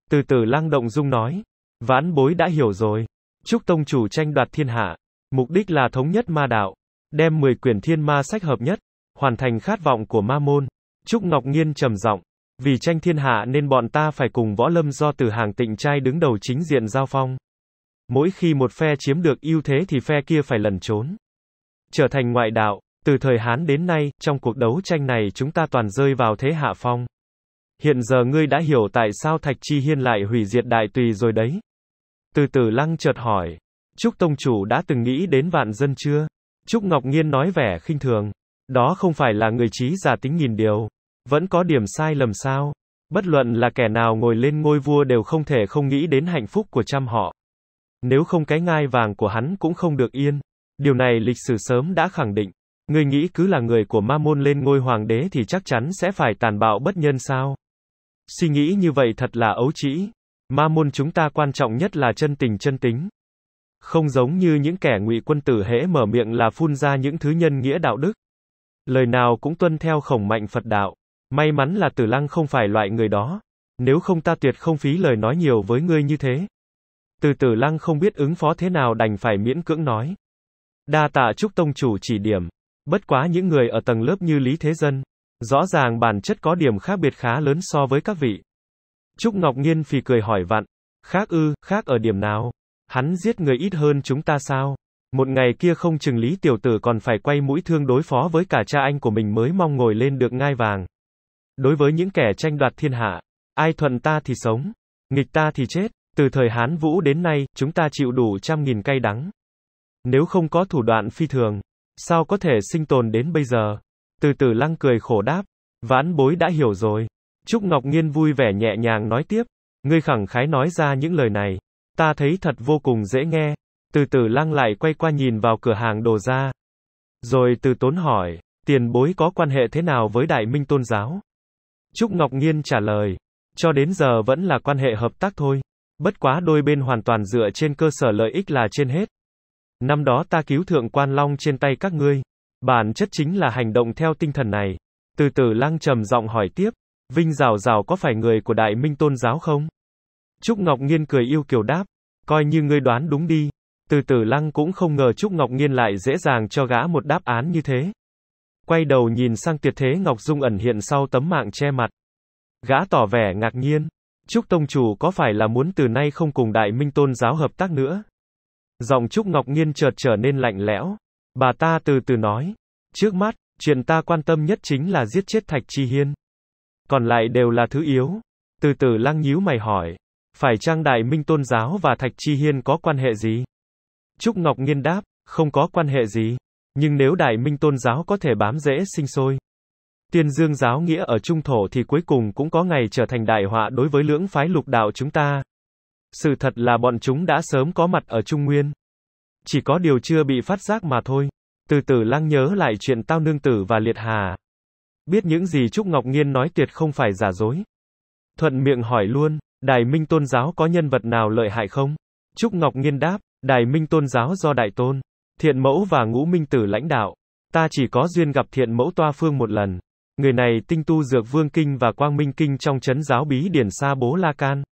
Từ từ lang động dung nói, vãn bối đã hiểu rồi. Chúc tông chủ tranh đoạt thiên hạ, mục đích là thống nhất ma đạo, đem 10 quyển thiên ma sách hợp nhất, hoàn thành khát vọng của ma môn. Trúc Ngọc Nghiên trầm giọng, vì tranh thiên hạ nên bọn ta phải cùng võ lâm do từ hàng tịnh trai đứng đầu chính diện giao phong. Mỗi khi một phe chiếm được ưu thế thì phe kia phải lẩn trốn. Trở thành ngoại đạo, từ thời Hán đến nay, trong cuộc đấu tranh này chúng ta toàn rơi vào thế hạ phong. Hiện giờ ngươi đã hiểu tại sao Thạch Chi Hiên lại hủy diệt đại tùy rồi đấy. Từ từ lăng chợt hỏi, Trúc Tông Chủ đã từng nghĩ đến vạn dân chưa? Trúc Ngọc Nghiên nói vẻ khinh thường. Đó không phải là người trí giả tính nghìn điều. Vẫn có điểm sai lầm sao? Bất luận là kẻ nào ngồi lên ngôi vua đều không thể không nghĩ đến hạnh phúc của trăm họ. Nếu không cái ngai vàng của hắn cũng không được yên. Điều này lịch sử sớm đã khẳng định. Người nghĩ cứ là người của ma môn lên ngôi hoàng đế thì chắc chắn sẽ phải tàn bạo bất nhân sao? Suy nghĩ như vậy thật là ấu trĩ. Ma môn chúng ta quan trọng nhất là chân tình chân tính. Không giống như những kẻ ngụy quân tử hễ mở miệng là phun ra những thứ nhân nghĩa đạo đức. Lời nào cũng tuân theo khổng mạnh Phật đạo. May mắn là tử lăng không phải loại người đó. Nếu không ta tuyệt không phí lời nói nhiều với ngươi như thế. Từ tử lăng không biết ứng phó thế nào đành phải miễn cưỡng nói. Đa tạ trúc tông chủ chỉ điểm. Bất quá những người ở tầng lớp như Lý Thế Dân. Rõ ràng bản chất có điểm khác biệt khá lớn so với các vị. Trúc Ngọc Nghiên phì cười hỏi vặn. Khác ư, khác ở điểm nào? Hắn giết người ít hơn chúng ta sao? Một ngày kia không chừng lý tiểu tử còn phải quay mũi thương đối phó với cả cha anh của mình mới mong ngồi lên được ngai vàng. Đối với những kẻ tranh đoạt thiên hạ, ai thuận ta thì sống, nghịch ta thì chết, từ thời Hán Vũ đến nay, chúng ta chịu đủ trăm nghìn cay đắng. Nếu không có thủ đoạn phi thường, sao có thể sinh tồn đến bây giờ? Từ từ lăng cười khổ đáp, vãn bối đã hiểu rồi. Trúc Ngọc Nghiên vui vẻ nhẹ nhàng nói tiếp, ngươi khẳng khái nói ra những lời này, ta thấy thật vô cùng dễ nghe, từ từ lăng lại quay qua nhìn vào cửa hàng đồ ra. Rồi từ tốn hỏi, tiền bối có quan hệ thế nào với đại minh tôn giáo? Trúc Ngọc Nghiên trả lời, cho đến giờ vẫn là quan hệ hợp tác thôi. Bất quá đôi bên hoàn toàn dựa trên cơ sở lợi ích là trên hết. Năm đó ta cứu thượng quan long trên tay các ngươi. Bản chất chính là hành động theo tinh thần này. Từ từ lăng trầm giọng hỏi tiếp, Vinh Rào Rào có phải người của Đại Minh Tôn Giáo không? Trúc Ngọc Nghiên cười yêu kiều đáp, coi như ngươi đoán đúng đi, từ tử lăng cũng không ngờ Trúc Ngọc Nghiên lại dễ dàng cho gã một đáp án như thế. Quay đầu nhìn sang tuyệt thế Ngọc Dung ẩn hiện sau tấm mạng che mặt. Gã tỏ vẻ ngạc nhiên. Trúc Tông Chủ có phải là muốn từ nay không cùng Đại Minh Tôn giáo hợp tác nữa? Giọng Trúc Ngọc Nghiên chợt trở nên lạnh lẽo. Bà ta từ từ nói. Trước mắt, chuyện ta quan tâm nhất chính là giết chết Thạch Chi Hiên. Còn lại đều là thứ yếu. Từ từ lăng nhíu mày hỏi. Phải chăng Đại Minh Tôn giáo và Thạch Chi Hiên có quan hệ gì? Trúc Ngọc Nghiên đáp, không có quan hệ gì. Nhưng nếu đại minh tôn giáo có thể bám dễ sinh sôi. Tiên dương giáo nghĩa ở trung thổ thì cuối cùng cũng có ngày trở thành đại họa đối với lưỡng phái lục đạo chúng ta. Sự thật là bọn chúng đã sớm có mặt ở Trung Nguyên. Chỉ có điều chưa bị phát giác mà thôi. Từ từ lăng nhớ lại chuyện tao nương tử và liệt hà. Biết những gì Trúc Ngọc Nghiên nói tuyệt không phải giả dối. Thuận miệng hỏi luôn, Đại Minh tôn giáo có nhân vật nào lợi hại không? Trúc Ngọc Nghiên đáp, Đài Minh Tôn giáo do Đại Tôn, Thiện Mẫu và Ngũ Minh Tử lãnh đạo. Ta chỉ có duyên gặp Thiện Mẫu Toa Phương một lần. Người này tinh tu Dược Vương Kinh và Quang Minh Kinh trong chấn giáo bí điển Sa Bố La Can.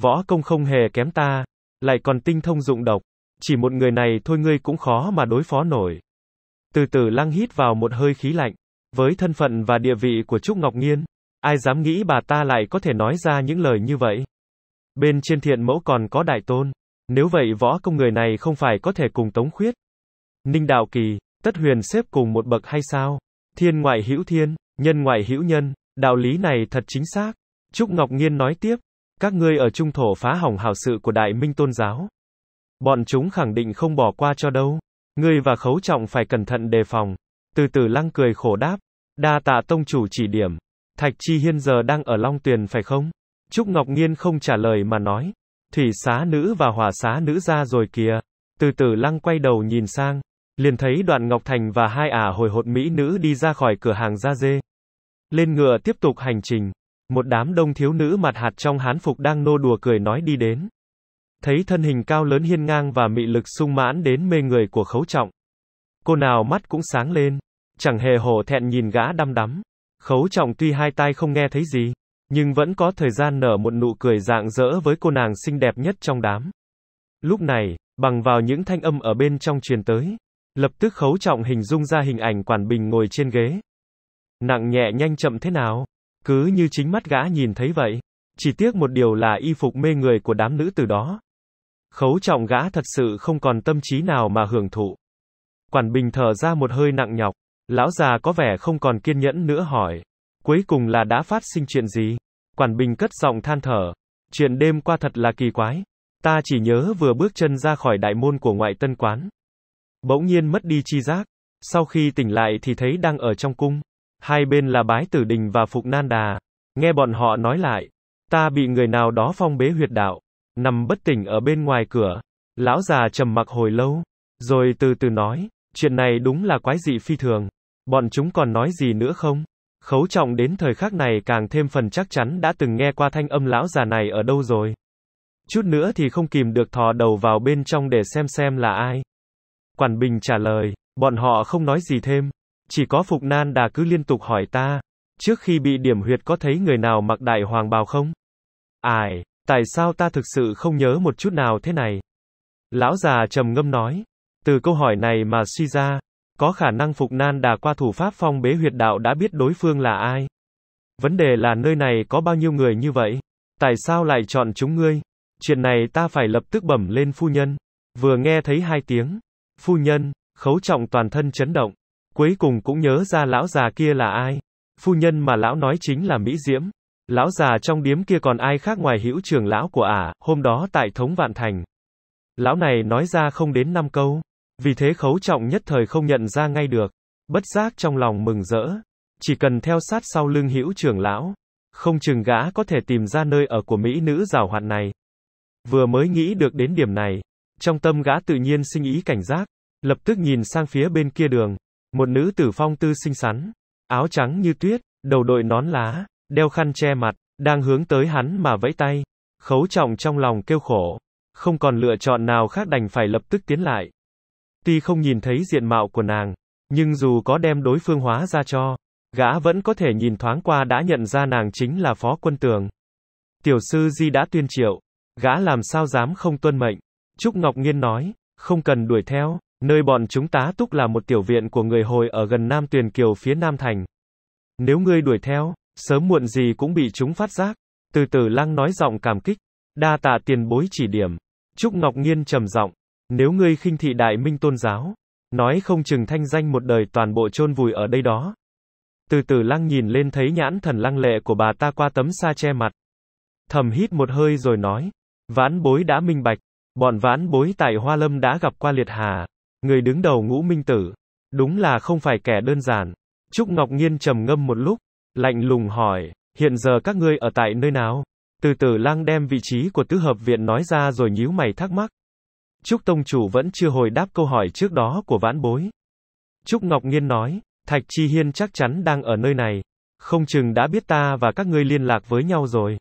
Võ công không hề kém ta, lại còn tinh thông dụng độc. Chỉ một người này thôi ngươi cũng khó mà đối phó nổi. Từ từ lăng hít vào một hơi khí lạnh. Với thân phận và địa vị của Trúc Ngọc Nghiên, ai dám nghĩ bà ta lại có thể nói ra những lời như vậy. Bên trên thiện mẫu còn có đại tôn, nếu vậy võ công người này không phải có thể cùng Tống Khuyết, Ninh Đạo Kỳ, Tất Huyền xếp cùng một bậc hay sao? Thiên ngoại hữu thiên, nhân ngoại hữu nhân, đạo lý này thật chính xác. Trúc Ngọc Nghiên nói tiếp, các ngươi ở trung thổ phá hỏng hảo sự của Đại Minh Tôn Giáo. Bọn chúng khẳng định không bỏ qua cho đâu. Ngươi và Khấu Trọng phải cẩn thận đề phòng. Từ từ lăng cười khổ đáp. Đa tạ tông chủ chỉ điểm. Thạch Chi Hiên giờ đang ở Long Tuyền phải không? Trúc Ngọc Nghiên không trả lời mà nói. Thủy xá nữ và hỏa xá nữ ra rồi kìa. Từ tử lăng quay đầu nhìn sang, liền thấy đoạn Ngọc Thành và hai ả hồi hột mỹ nữ đi ra khỏi cửa hàng da dê. Lên ngựa tiếp tục hành trình, một đám đông thiếu nữ mặt hạt trong hán phục đang nô đùa cười nói đi đến. Thấy thân hình cao lớn hiên ngang và mị lực sung mãn đến mê người của khấu trọng. Cô nào mắt cũng sáng lên, chẳng hề hổ thẹn nhìn gã đăm đắm. Khấu trọng tuy hai tai không nghe thấy gì, nhưng vẫn có thời gian nở một nụ cười rạng rỡ với cô nàng xinh đẹp nhất trong đám. Lúc này, bằng vào những thanh âm ở bên trong truyền tới, lập tức khấu trọng hình dung ra hình ảnh quản bình ngồi trên ghế. Nặng nhẹ nhanh chậm thế nào? Cứ như chính mắt gã nhìn thấy vậy. Chỉ tiếc một điều là y phục mê người của đám nữ từ đó. Khấu trọng gã thật sự không còn tâm trí nào mà hưởng thụ. Quản bình thở ra một hơi nặng nhọc, lão già có vẻ không còn kiên nhẫn nữa hỏi. Cuối cùng là đã phát sinh chuyện gì? Quản Bình cất giọng than thở. Chuyện đêm qua thật là kỳ quái. Ta chỉ nhớ vừa bước chân ra khỏi đại môn của ngoại tân quán. Bỗng nhiên mất đi chi giác. Sau khi tỉnh lại thì thấy đang ở trong cung. Hai bên là bái tử đình và phục nan đà. Nghe bọn họ nói lại. Ta bị người nào đó phong bế huyệt đạo. Nằm bất tỉnh ở bên ngoài cửa. Lão già trầm mặc hồi lâu. Rồi từ từ nói. Chuyện này đúng là quái dị phi thường. Bọn chúng còn nói gì nữa không? Khấu trọng đến thời khắc này càng thêm phần chắc chắn đã từng nghe qua thanh âm lão già này ở đâu rồi. Chút nữa thì không kìm được thò đầu vào bên trong để xem xem là ai. Quản Bình trả lời, bọn họ không nói gì thêm. Chỉ có Phục Nan Đà cứ liên tục hỏi ta, trước khi bị điểm huyệt có thấy người nào mặc đại hoàng bào không? Ải, tại sao ta thực sự không nhớ một chút nào thế này? Lão già trầm ngâm nói, từ câu hỏi này mà suy ra, có khả năng phục nan đà qua thủ pháp phong bế huyệt đạo đã biết đối phương là ai. Vấn đề là nơi này có bao nhiêu người như vậy? Tại sao lại chọn chúng ngươi? Chuyện này ta phải lập tức bẩm lên phu nhân. Vừa nghe thấy hai tiếng, phu nhân, khấu trọng toàn thân chấn động. Cuối cùng cũng nhớ ra lão già kia là ai. Phu nhân mà lão nói chính là Mỹ Diễm. Lão già trong điếm kia còn ai khác ngoài hữu trường lão của ả, hôm đó tại Thống Vạn Thành. Lão này nói ra không đến năm câu. Vì thế khấu trọng nhất thời không nhận ra ngay được, bất giác trong lòng mừng rỡ, chỉ cần theo sát sau lưng hữu trưởng lão, không chừng gã có thể tìm ra nơi ở của mỹ nữ rào hoạn này. Vừa mới nghĩ được đến điểm này, trong tâm gã tự nhiên sinh ý cảnh giác, lập tức nhìn sang phía bên kia đường, một nữ tử phong tư xinh xắn, áo trắng như tuyết, đầu đội nón lá, đeo khăn che mặt, đang hướng tới hắn mà vẫy tay. Khấu trọng trong lòng kêu khổ, không còn lựa chọn nào khác đành phải lập tức tiến lại. Tuy không nhìn thấy diện mạo của nàng, nhưng dù có đem đối phương hóa ra cho, gã vẫn có thể nhìn thoáng qua đã nhận ra nàng chính là phó quân tường. Tiểu sư Di đã tuyên triệu, gã làm sao dám không tuân mệnh. Trúc Ngọc Nghiên nói, không cần đuổi theo, nơi bọn chúng tá túc là một tiểu viện của người hồi ở gần Nam Tuyền Kiều phía Nam Thành. Nếu ngươi đuổi theo, sớm muộn gì cũng bị chúng phát giác. Từ từ lăng nói giọng cảm kích, đa tạ tiền bối chỉ điểm. Trúc Ngọc Nghiên trầm giọng, nếu ngươi khinh thị đại minh tôn giáo, nói không chừng thanh danh một đời toàn bộ chôn vùi ở đây đó. Từ từ lăng nhìn lên thấy nhãn thần lăng lệ của bà ta qua tấm sa che mặt. Thầm hít một hơi rồi nói, vãn bối đã minh bạch, bọn vãn bối tại Hoa Lâm đã gặp qua liệt hà, người đứng đầu ngũ minh tử, đúng là không phải kẻ đơn giản. Trúc Ngọc Nghiên trầm ngâm một lúc, lạnh lùng hỏi, hiện giờ các ngươi ở tại nơi nào? Từ từ lăng đem vị trí của tứ hợp viện nói ra rồi nhíu mày thắc mắc. Trúc Tông Chủ vẫn chưa hồi đáp câu hỏi trước đó của vãn bối. Trúc Ngọc Nghiên nói, Thạch Chi Hiên chắc chắn đang ở nơi này. Không chừng đã biết ta và các ngươi liên lạc với nhau rồi.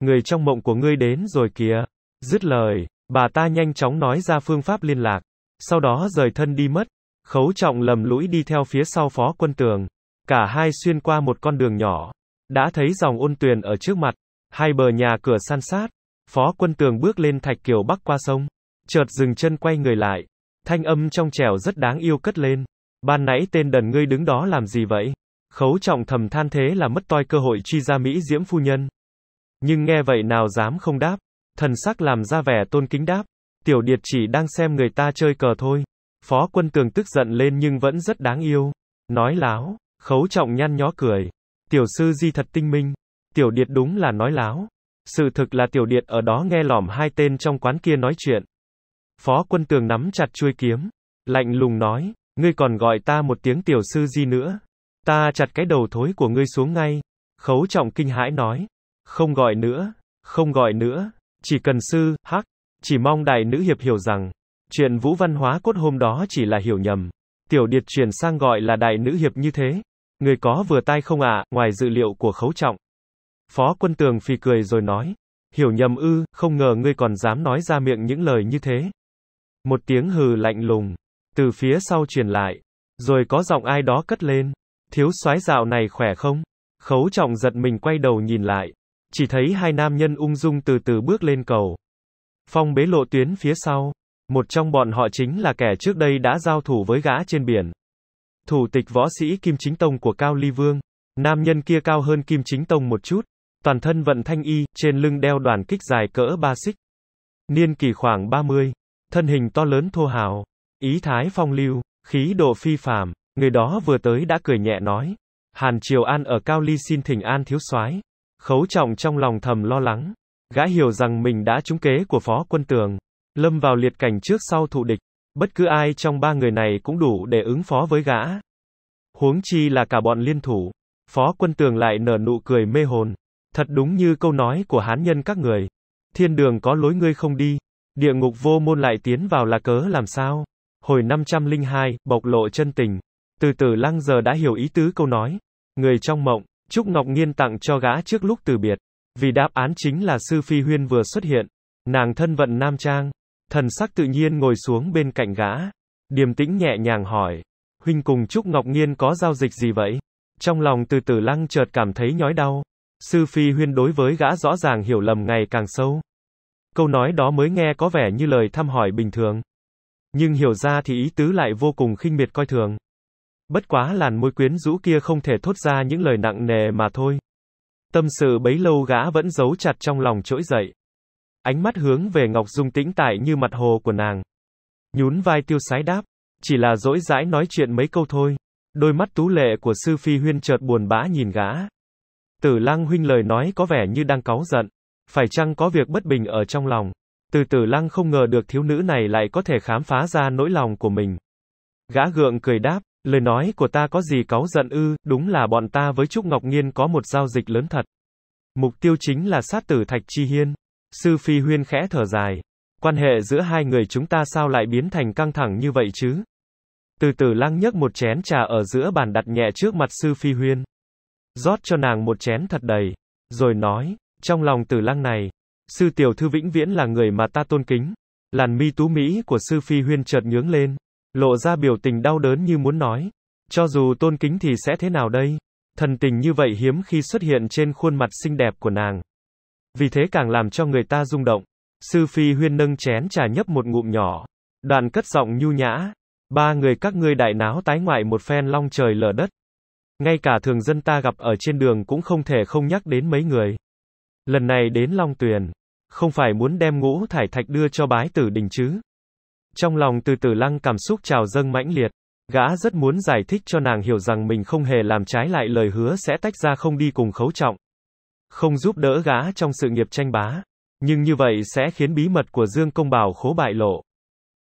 Người trong mộng của ngươi đến rồi kìa. Dứt lời, bà ta nhanh chóng nói ra phương pháp liên lạc. Sau đó rời thân đi mất. Khấu trọng lầm lũi đi theo phía sau phó quân tường. Cả hai xuyên qua một con đường nhỏ. Đã thấy dòng ôn tuyền ở trước mặt. Hai bờ nhà cửa san sát. Phó quân tường bước lên thạch kiều bắc qua sông chợt dừng chân quay người lại. Thanh âm trong trẻo rất đáng yêu cất lên. Ban nãy tên đần ngươi đứng đó làm gì vậy? Khấu trọng thầm than thế là mất toi cơ hội truy ra Mỹ diễm phu nhân. Nhưng nghe vậy nào dám không đáp. Thần sắc làm ra vẻ tôn kính đáp. Tiểu điệt chỉ đang xem người ta chơi cờ thôi. Phó quân tường tức giận lên nhưng vẫn rất đáng yêu. Nói láo, khấu trọng nhăn nhó cười. Tiểu sư di thật tinh minh. Tiểu điệt đúng là nói láo. Sự thực là tiểu điệt ở đó nghe lỏm hai tên trong quán kia nói chuyện. Phó quân tường nắm chặt chuôi kiếm. Lạnh lùng nói, ngươi còn gọi ta một tiếng tiểu sư gì nữa. Ta chặt cái đầu thối của ngươi xuống ngay. Khấu trọng kinh hãi nói. Không gọi nữa, không gọi nữa. Chỉ cần sư, hắc. Chỉ mong đại nữ hiệp hiểu rằng, chuyện vũ văn hóa cốt hôm đó chỉ là hiểu nhầm. Tiểu điệt chuyển sang gọi là đại nữ hiệp như thế. Người có vừa tai không ạ, ngoài dự liệu của khấu trọng. Phó quân tường phì cười rồi nói. Hiểu nhầm ư, không ngờ ngươi còn dám nói ra miệng những lời như thế. Một tiếng hừ lạnh lùng. Từ phía sau truyền lại. Rồi có giọng ai đó cất lên. Thiếu soái dạo này khỏe không? Khấu trọng giật mình quay đầu nhìn lại. Chỉ thấy hai nam nhân ung dung từ từ bước lên cầu. Phong bế lộ tuyến phía sau. Một trong bọn họ chính là kẻ trước đây đã giao thủ với gã trên biển. Thủ tịch võ sĩ Kim Chính Tông của Cao Ly Vương. Nam nhân kia cao hơn Kim Chính Tông một chút. Toàn thân vận thanh y, trên lưng đeo đoàn kích dài cỡ ba xích. Niên kỳ khoảng 30, thân hình to lớn thô hào, ý thái phong lưu, khí độ phi phàm, người đó vừa tới đã cười nhẹ nói. Hàn Triều An ở Cao Ly xin thỉnh an thiếu soái. Khấu trọng trong lòng thầm lo lắng. Gã hiểu rằng mình đã trúng kế của phó quân tường. Lâm vào liệt cảnh trước sau thụ địch. Bất cứ ai trong ba người này cũng đủ để ứng phó với gã. Huống chi là cả bọn liên thủ. Phó quân tường lại nở nụ cười mê hồn. Thật đúng như câu nói của hán nhân các người. Thiên đường có lối ngươi không đi, Địa ngục vô môn lại tiến vào là cớ làm sao? Hồi 502, bộc lộ chân tình. Từ từ lăng giờ đã hiểu ý tứ câu nói. Người trong mộng, Trúc Ngọc Nghiên tặng cho gã trước lúc từ biệt. Vì đáp án chính là sư phi huyên vừa xuất hiện. Nàng thân vận nam trang. Thần sắc tự nhiên ngồi xuống bên cạnh gã. Điềm tĩnh nhẹ nhàng hỏi. Huynh cùng Trúc Ngọc Nghiên có giao dịch gì vậy? Trong lòng từ từ lăng chợt cảm thấy nhói đau. Sư phi huyên đối với gã rõ ràng hiểu lầm ngày càng sâu. Câu nói đó mới nghe có vẻ như lời thăm hỏi bình thường. Nhưng hiểu ra thì ý tứ lại vô cùng khinh miệt coi thường. Bất quá làn môi quyến rũ kia không thể thốt ra những lời nặng nề mà thôi. Tâm sự bấy lâu gã vẫn giấu chặt trong lòng trỗi dậy. Ánh mắt hướng về Ngọc Dung tĩnh tại như mặt hồ của nàng. Nhún vai tiêu sái đáp, chỉ là dỗi dãi nói chuyện mấy câu thôi. Đôi mắt tú lệ của sư phi huyên chợt buồn bã nhìn gã. Tử lăng huynh lời nói có vẻ như đang cáu giận. Phải chăng có việc bất bình ở trong lòng? Từ tử lăng không ngờ được thiếu nữ này lại có thể khám phá ra nỗi lòng của mình. Gã gượng cười đáp, lời nói của ta có gì cáu giận ư, đúng là bọn ta với Trúc Ngọc Nghiên có một giao dịch lớn thật. Mục tiêu chính là sát tử Thạch Chi Hiên. Sư Phi Huyên khẽ thở dài. Quan hệ giữa hai người chúng ta sao lại biến thành căng thẳng như vậy chứ? Từ từ lăng nhấc một chén trà ở giữa bàn đặt nhẹ trước mặt Sư Phi Huyên. rót cho nàng một chén thật đầy. Rồi nói, trong lòng tử lăng này, sư tiểu thư vĩnh viễn là người mà ta tôn kính. Làn mi tú mỹ của sư phi huyên chợt nhướng lên, lộ ra biểu tình đau đớn như muốn nói. Cho dù tôn kính thì sẽ thế nào đây? Thần tình như vậy hiếm khi xuất hiện trên khuôn mặt xinh đẹp của nàng. Vì thế càng làm cho người ta rung động. Sư phi huyên nâng chén trà nhấp một ngụm nhỏ. Đoạn cất giọng nhu nhã. Ba người các ngươi đại náo tái ngoại một phen long trời lở đất. Ngay cả thường dân ta gặp ở trên đường cũng không thể không nhắc đến mấy người. Lần này đến Long Tuyền, không phải muốn đem ngũ thải thạch đưa cho bái tử đình chứ. Trong lòng từ tử lăng cảm xúc trào dâng mãnh liệt, gã rất muốn giải thích cho nàng hiểu rằng mình không hề làm trái lại lời hứa sẽ tách ra không đi cùng khấu trọng. Không giúp đỡ gã trong sự nghiệp tranh bá, nhưng như vậy sẽ khiến bí mật của Dương Công Bảo khố bại lộ.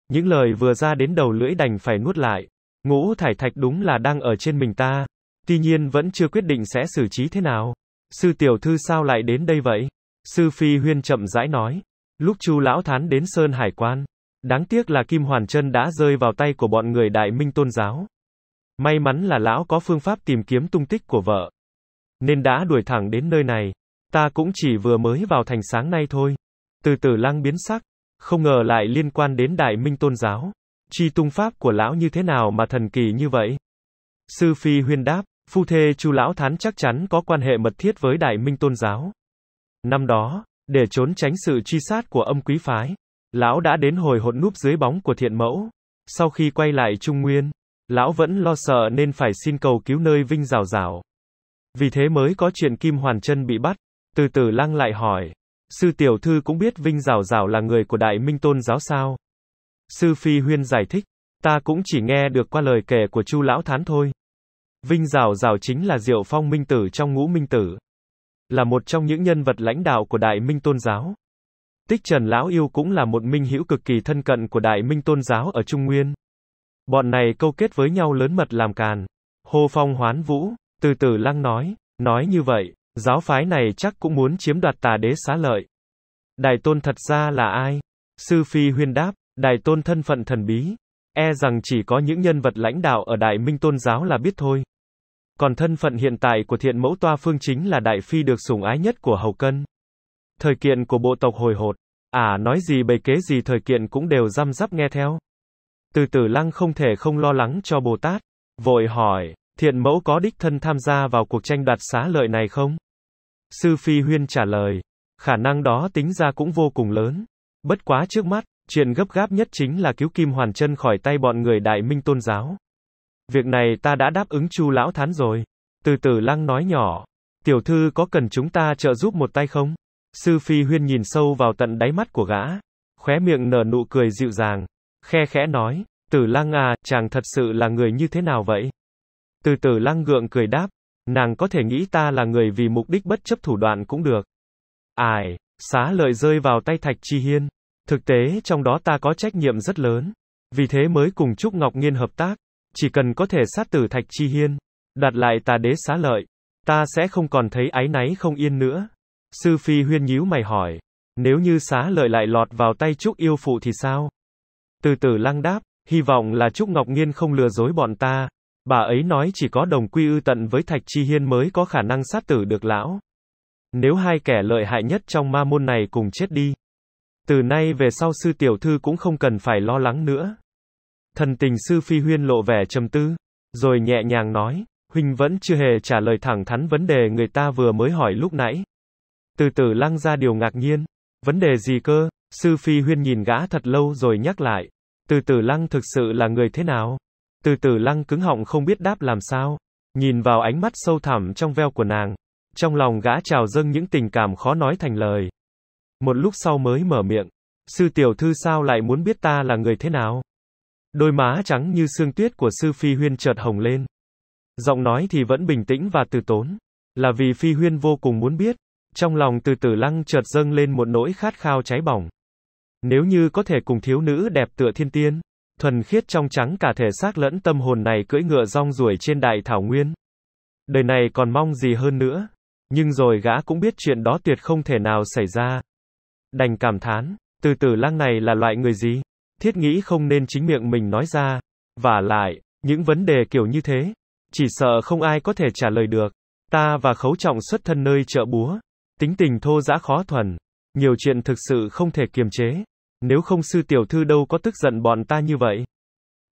Những lời vừa ra đến đầu lưỡi đành phải nuốt lại, ngũ thải thạch đúng là đang ở trên mình ta, tuy nhiên vẫn chưa quyết định sẽ xử trí thế nào. Sư tiểu thư sao lại đến đây vậy? Sư Phi Huyên chậm rãi nói. Lúc Chu Lão Thán đến Sơn Hải Quan. Đáng tiếc là Kim Hoàn chân đã rơi vào tay của bọn người đại minh tôn giáo. May mắn là Lão có phương pháp tìm kiếm tung tích của vợ. Nên đã đuổi thẳng đến nơi này. Ta cũng chỉ vừa mới vào thành sáng nay thôi. Từ từ lăng biến sắc. Không ngờ lại liên quan đến đại minh tôn giáo. Chi tung pháp của Lão như thế nào mà thần kỳ như vậy? Sư Phi Huyên đáp. Phu thê Chu Lão Thán chắc chắn có quan hệ mật thiết với Đại Minh Tôn Giáo. Năm đó, để trốn tránh sự truy sát của âm quý phái, Lão đã đến hồi hộn núp dưới bóng của thiện mẫu. Sau khi quay lại Trung Nguyên, Lão vẫn lo sợ nên phải xin cầu cứu nơi Vinh rào rào. Vì thế mới có chuyện Kim Hoàn chân bị bắt. Từ từ lăng lại hỏi. Sư tiểu thư cũng biết Vinh Rào Rào là người của Đại Minh Tôn giáo sao? Sư Phi Huyên giải thích. Ta cũng chỉ nghe được qua lời kể của Chu Lão Thán thôi. Vinh Giảo Giảo chính là Diệu Phong Minh Tử trong ngũ Minh Tử. Là một trong những nhân vật lãnh đạo của Đại Minh Tôn Giáo. Tích Trần Lão Yêu cũng là một minh hữu cực kỳ thân cận của Đại Minh Tôn Giáo ở Trung Nguyên. Bọn này câu kết với nhau lớn mật làm càn. Hồ Phong hoán vũ, từ từ lăng nói, nói như vậy, giáo phái này chắc cũng muốn chiếm đoạt tà đế xá lợi. Đại Tôn thật ra là ai? Sư Phi huyên đáp, Đại Tôn thân phận thần bí, e rằng chỉ có những nhân vật lãnh đạo ở Đại Minh Tôn Giáo là biết thôi. Còn thân phận hiện tại của thiện mẫu toa phương chính là đại phi được sủng ái nhất của hầu cân. Thời kiện của bộ tộc hồi hột, à nói gì bày kế gì thời kiện cũng đều răm rắp nghe theo. Từ tử lăng không thể không lo lắng cho Bồ Tát, vội hỏi, thiện mẫu có đích thân tham gia vào cuộc tranh đoạt xá lợi này không? Sư Phi Huyên trả lời, khả năng đó tính ra cũng vô cùng lớn. Bất quá trước mắt, chuyện gấp gáp nhất chính là cứu Kim Hoàn chân khỏi tay bọn người đại minh tôn giáo. Việc này ta đã đáp ứng Chu lão thán rồi. Từ tử lăng nói nhỏ. Tiểu thư có cần chúng ta trợ giúp một tay không? Sư Phi Huyên nhìn sâu vào tận đáy mắt của gã. Khóe miệng nở nụ cười dịu dàng. Khe khẽ nói. Tử lăng à, chàng thật sự là người như thế nào vậy? Từ tử lăng gượng cười đáp. Nàng có thể nghĩ ta là người vì mục đích bất chấp thủ đoạn cũng được. Ải, xá lợi rơi vào tay Thạch Chi Hiên. Thực tế trong đó ta có trách nhiệm rất lớn. Vì thế mới cùng Trúc Ngọc Nghiên hợp tác. Chỉ cần có thể sát tử Thạch Chi Hiên, đặt lại tà đế xá lợi, ta sẽ không còn thấy áy náy không yên nữa. Sư Phi huyên nhíu mày hỏi, nếu như xá lợi lại lọt vào tay Trúc yêu phụ thì sao? Từ tử lăng đáp, hy vọng là Trúc Ngọc Nghiên không lừa dối bọn ta, bà ấy nói chỉ có đồng quy ư tận với Thạch Chi Hiên mới có khả năng sát tử được lão. Nếu hai kẻ lợi hại nhất trong ma môn này cùng chết đi. Từ nay về sau sư tiểu thư cũng không cần phải lo lắng nữa. Thần tình sư phi huyên lộ vẻ trầm tư, rồi nhẹ nhàng nói, huynh vẫn chưa hề trả lời thẳng thắn vấn đề người ta vừa mới hỏi lúc nãy. Từ từ lăng ra điều ngạc nhiên, vấn đề gì cơ, sư phi huyên nhìn gã thật lâu rồi nhắc lại, từ từ lăng thực sự là người thế nào? Từ từ lăng cứng họng không biết đáp làm sao, nhìn vào ánh mắt sâu thẳm trong veo của nàng, trong lòng gã trào dâng những tình cảm khó nói thành lời. Một lúc sau mới mở miệng, sư tiểu thư sao lại muốn biết ta là người thế nào? Đôi má trắng như xương tuyết của sư Phi Huyên chợt hồng lên. Giọng nói thì vẫn bình tĩnh và từ tốn. Là vì Phi Huyên vô cùng muốn biết. Trong lòng từ tử lăng chợt dâng lên một nỗi khát khao cháy bỏng. Nếu như có thể cùng thiếu nữ đẹp tựa thiên tiên, thuần khiết trong trắng cả thể xác lẫn tâm hồn này cưỡi ngựa rong ruổi trên đại thảo nguyên. Đời này còn mong gì hơn nữa. Nhưng rồi gã cũng biết chuyện đó tuyệt không thể nào xảy ra. Đành cảm thán, từ tử lăng này là loại người gì? thiết nghĩ không nên chính miệng mình nói ra. Và lại, những vấn đề kiểu như thế, chỉ sợ không ai có thể trả lời được. Ta và Khấu Trọng xuất thân nơi chợ búa, tính tình thô giã khó thuần, nhiều chuyện thực sự không thể kiềm chế, nếu không sư tiểu thư đâu có tức giận bọn ta như vậy.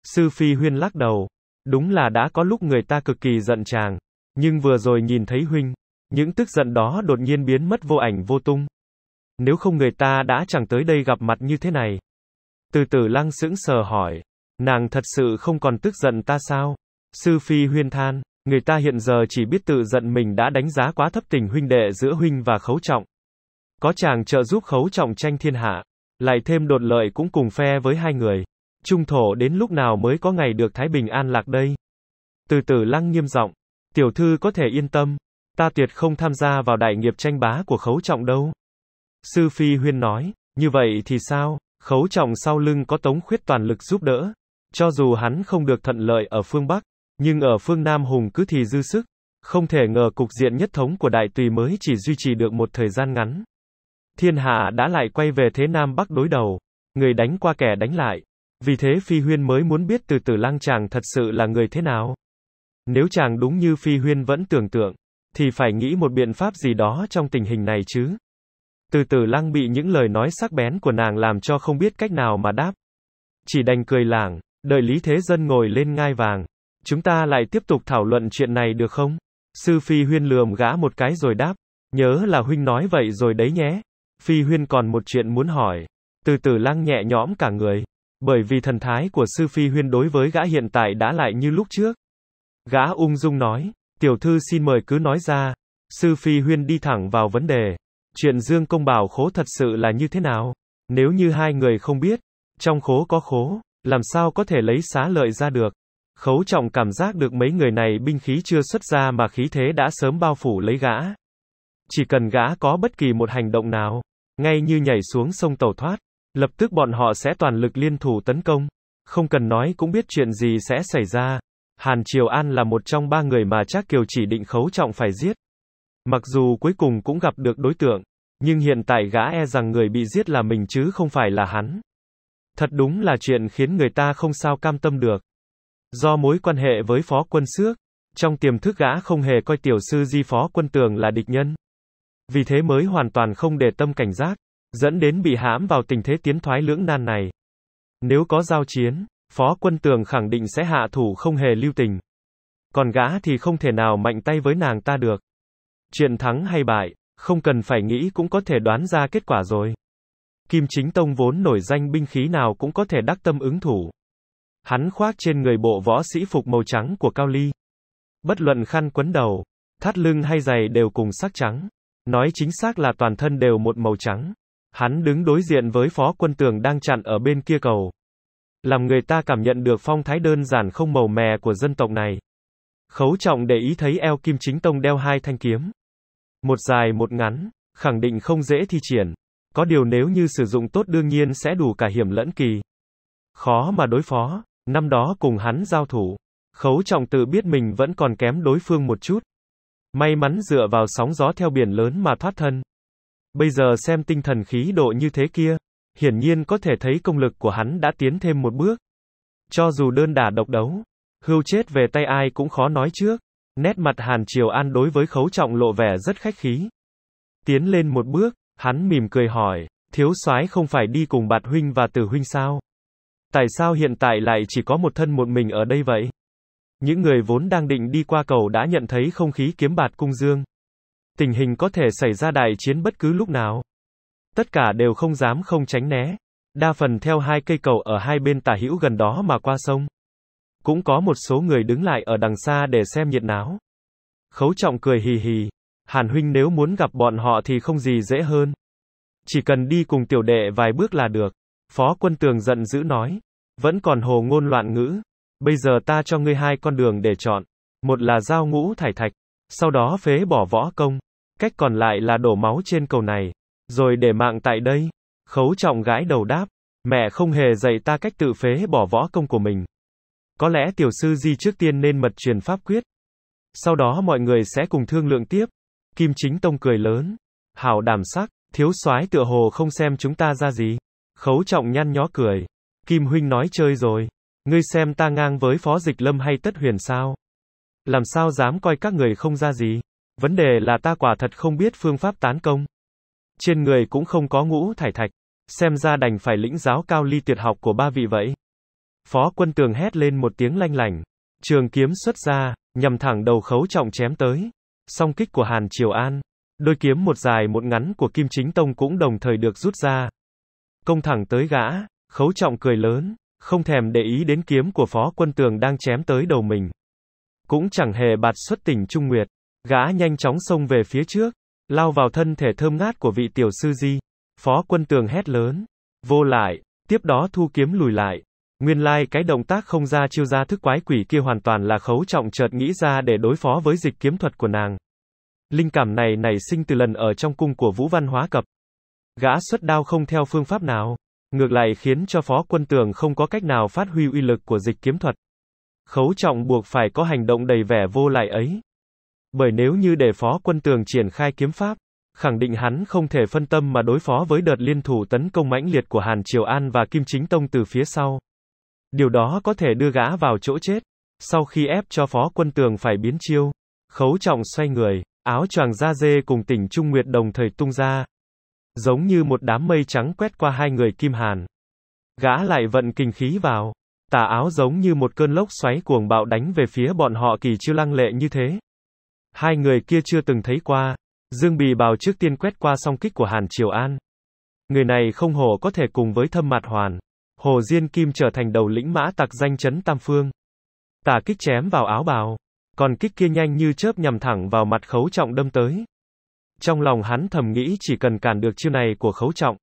Sư Phi Huyên lắc đầu, đúng là đã có lúc người ta cực kỳ giận chàng, nhưng vừa rồi nhìn thấy huynh, những tức giận đó đột nhiên biến mất vô ảnh vô tung. Nếu không người ta đã chẳng tới đây gặp mặt như thế này. Từ từ lăng sững sờ hỏi. Nàng thật sự không còn tức giận ta sao? Sư Phi huyên than, người ta hiện giờ chỉ biết tự giận mình đã đánh giá quá thấp tình huynh đệ giữa huynh và khấu trọng. Có chàng trợ giúp khấu trọng tranh thiên hạ, lại thêm đột lợi cũng cùng phe với hai người. Trung thổ đến lúc nào mới có ngày được Thái Bình an lạc đây? Từ từ lăng nghiêm giọng, tiểu thư có thể yên tâm, ta tuyệt không tham gia vào đại nghiệp tranh bá của khấu trọng đâu. Sư Phi huyên nói, như vậy thì sao? Khấu trọng sau lưng có Tống Khuyết toàn lực giúp đỡ. Cho dù hắn không được thuận lợi ở phương Bắc, nhưng ở phương Nam Hùng cứ thì dư sức. Không thể ngờ cục diện nhất thống của đại tùy mới chỉ duy trì được một thời gian ngắn. Thiên hạ đã lại quay về thế Nam Bắc đối đầu. Người đánh qua kẻ đánh lại. Vì thế Phi Huyên mới muốn biết từ từ lang chàng thật sự là người thế nào. Nếu chàng đúng như Phi Huyên vẫn tưởng tượng, thì phải nghĩ một biện pháp gì đó trong tình hình này chứ. Từ từ lăng bị những lời nói sắc bén của nàng làm cho không biết cách nào mà đáp. Chỉ đành cười lảng, đợi Lý Thế Dân ngồi lên ngai vàng. Chúng ta lại tiếp tục thảo luận chuyện này được không? Sư Phi Huyên lườm gã một cái rồi đáp. Nhớ là Huynh nói vậy rồi đấy nhé. Phi Huyên còn một chuyện muốn hỏi. Từ từ lăng nhẹ nhõm cả người. Bởi vì thần thái của Sư Phi Huyên đối với gã hiện tại đã lại như lúc trước. Gã ung dung nói. Tiểu thư xin mời cứ nói ra. Sư Phi Huyên đi thẳng vào vấn đề. Chuyện Dương Công bảo khố thật sự là như thế nào? Nếu như hai người không biết, trong khố có khố, làm sao có thể lấy xá lợi ra được? Khấu trọng cảm giác được mấy người này binh khí chưa xuất ra mà khí thế đã sớm bao phủ lấy gã. Chỉ cần gã có bất kỳ một hành động nào, ngay như nhảy xuống sông tẩu thoát, lập tức bọn họ sẽ toàn lực liên thủ tấn công. Không cần nói cũng biết chuyện gì sẽ xảy ra. Hàn Triều An là một trong ba người mà Trác Kiều chỉ định khấu trọng phải giết. Mặc dù cuối cùng cũng gặp được đối tượng, nhưng hiện tại gã e rằng người bị giết là mình chứ không phải là hắn. Thật đúng là chuyện khiến người ta không sao cam tâm được. Do mối quan hệ với phó quân xước, trong tiềm thức gã không hề coi tiểu sư di phó quân tường là địch nhân. Vì thế mới hoàn toàn không để tâm cảnh giác, dẫn đến bị hãm vào tình thế tiến thoái lưỡng nan này. Nếu có giao chiến, phó quân tường khẳng định sẽ hạ thủ không hề lưu tình. Còn gã thì không thể nào mạnh tay với nàng ta được. Chuyện thắng hay bại, không cần phải nghĩ cũng có thể đoán ra kết quả rồi. Kim Chính Tông vốn nổi danh binh khí nào cũng có thể đắc tâm ứng thủ. Hắn khoác trên người bộ võ sĩ phục màu trắng của Cao Ly. Bất luận khăn quấn đầu, thắt lưng hay giày đều cùng sắc trắng. Nói chính xác là toàn thân đều một màu trắng. Hắn đứng đối diện với phó quân tường đang chặn ở bên kia cầu. Làm người ta cảm nhận được phong thái đơn giản không màu mè của dân tộc này. Khấu trọng để ý thấy eo Kim Chính Tông đeo hai thanh kiếm. Một dài một ngắn, khẳng định không dễ thi triển. Có điều nếu như sử dụng tốt đương nhiên sẽ đủ cả hiểm lẫn kỳ. Khó mà đối phó, năm đó cùng hắn giao thủ. Khấu trọng tự biết mình vẫn còn kém đối phương một chút. May mắn dựa vào sóng gió theo biển lớn mà thoát thân. Bây giờ xem tinh thần khí độ như thế kia, hiển nhiên có thể thấy công lực của hắn đã tiến thêm một bước. Cho dù đơn đả độc đấu, hưu chết về tay ai cũng khó nói trước. Nét mặt Hàn Triều An đối với khấu trọng lộ vẻ rất khách khí. Tiến lên một bước, hắn mỉm cười hỏi, thiếu soái không phải đi cùng bạt huynh và tử huynh sao? Tại sao hiện tại lại chỉ có một thân một mình ở đây vậy? Những người vốn đang định đi qua cầu đã nhận thấy không khí kiếm bạt cung dương. Tình hình có thể xảy ra đại chiến bất cứ lúc nào. Tất cả đều không dám không tránh né. Đa phần theo hai cây cầu ở hai bên tả hữu gần đó mà qua sông. Cũng có một số người đứng lại ở đằng xa để xem nhiệt náo. Khấu trọng cười hì hì. Hàn huynh nếu muốn gặp bọn họ thì không gì dễ hơn. Chỉ cần đi cùng tiểu đệ vài bước là được. Phó quân tường giận dữ nói. Vẫn còn hồ ngôn loạn ngữ. Bây giờ ta cho ngươi hai con đường để chọn. Một là giao ngũ thải thạch. Sau đó phế bỏ võ công. Cách còn lại là đổ máu trên cầu này. Rồi để mạng tại đây. Khấu trọng gãi đầu đáp. Mẹ không hề dạy ta cách tự phế bỏ võ công của mình. Có lẽ tiểu sư Di trước tiên nên mật truyền pháp quyết. Sau đó mọi người sẽ cùng thương lượng tiếp. Kim Chính Tông cười lớn. Hảo đảm sắc, thiếu soái tựa hồ không xem chúng ta ra gì. Khấu trọng nhăn nhó cười. Kim Huynh nói chơi rồi. Ngươi xem ta ngang với phó dịch lâm hay tất huyền sao? Làm sao dám coi các người không ra gì? Vấn đề là ta quả thật không biết phương pháp tán công. Trên người cũng không có ngũ thải thạch. Xem ra đành phải lĩnh giáo cao ly tuyệt học của ba vị vậy. Phó quân tường hét lên một tiếng lanh lảnh. Trường kiếm xuất ra, nhằm thẳng đầu khấu trọng chém tới. Song kích của Hàn Triều An. Đôi kiếm một dài một ngắn của Kim Chính Tông cũng đồng thời được rút ra. Công thẳng tới gã, khấu trọng cười lớn, không thèm để ý đến kiếm của phó quân tường đang chém tới đầu mình. Cũng chẳng hề bạt xuất tỉnh Trung Nguyệt. Gã nhanh chóng xông về phía trước, lao vào thân thể thơm ngát của vị tiểu sư di. Phó quân tường hét lớn, vô lại, tiếp đó thu kiếm lùi lại, Nguyên lai like cái động tác không ra chiêu ra thức quái quỷ kia hoàn toàn là khấu trọng chợt nghĩ ra để đối phó với dịch kiếm thuật của nàng. Linh cảm này nảy sinh từ lần ở trong cung của Vũ Văn Hóa Cập. Gã xuất đao không theo phương pháp nào, ngược lại khiến cho phó quân tường không có cách nào phát huy uy lực của dịch kiếm thuật. Khấu trọng buộc phải có hành động đầy vẻ vô lại ấy. Bởi nếu như để phó quân tường triển khai kiếm pháp, khẳng định hắn không thể phân tâm mà đối phó với đợt liên thủ tấn công mãnh liệt của Hàn Triều An và Kim Chính Tông từ phía sau. Điều đó có thể đưa gã vào chỗ chết. Sau khi ép cho phó quân tường phải biến chiêu, khấu trọng xoay người, áo choàng da dê cùng tỉnh Trung Nguyệt đồng thời tung ra. Giống như một đám mây trắng quét qua hai người Kim Hàn. Gã lại vận kinh khí vào. Tà áo giống như một cơn lốc xoáy cuồng bạo đánh về phía bọn họ kỳ chiêu lăng lệ như thế. Hai người kia chưa từng thấy qua. Dương Bì bào trước tiên quét qua song kích của Hàn Triều An. Người này không hổ có thể cùng với thâm mặt hoàn. Hồ Diên Kim trở thành đầu lĩnh mã tặc danh chấn Tam Phương. Tả kích chém vào áo bào, còn kích kia nhanh như chớp nhằm thẳng vào mặt khấu trọng đâm tới. Trong lòng hắn thầm nghĩ chỉ cần cản được chiêu này của khấu trọng.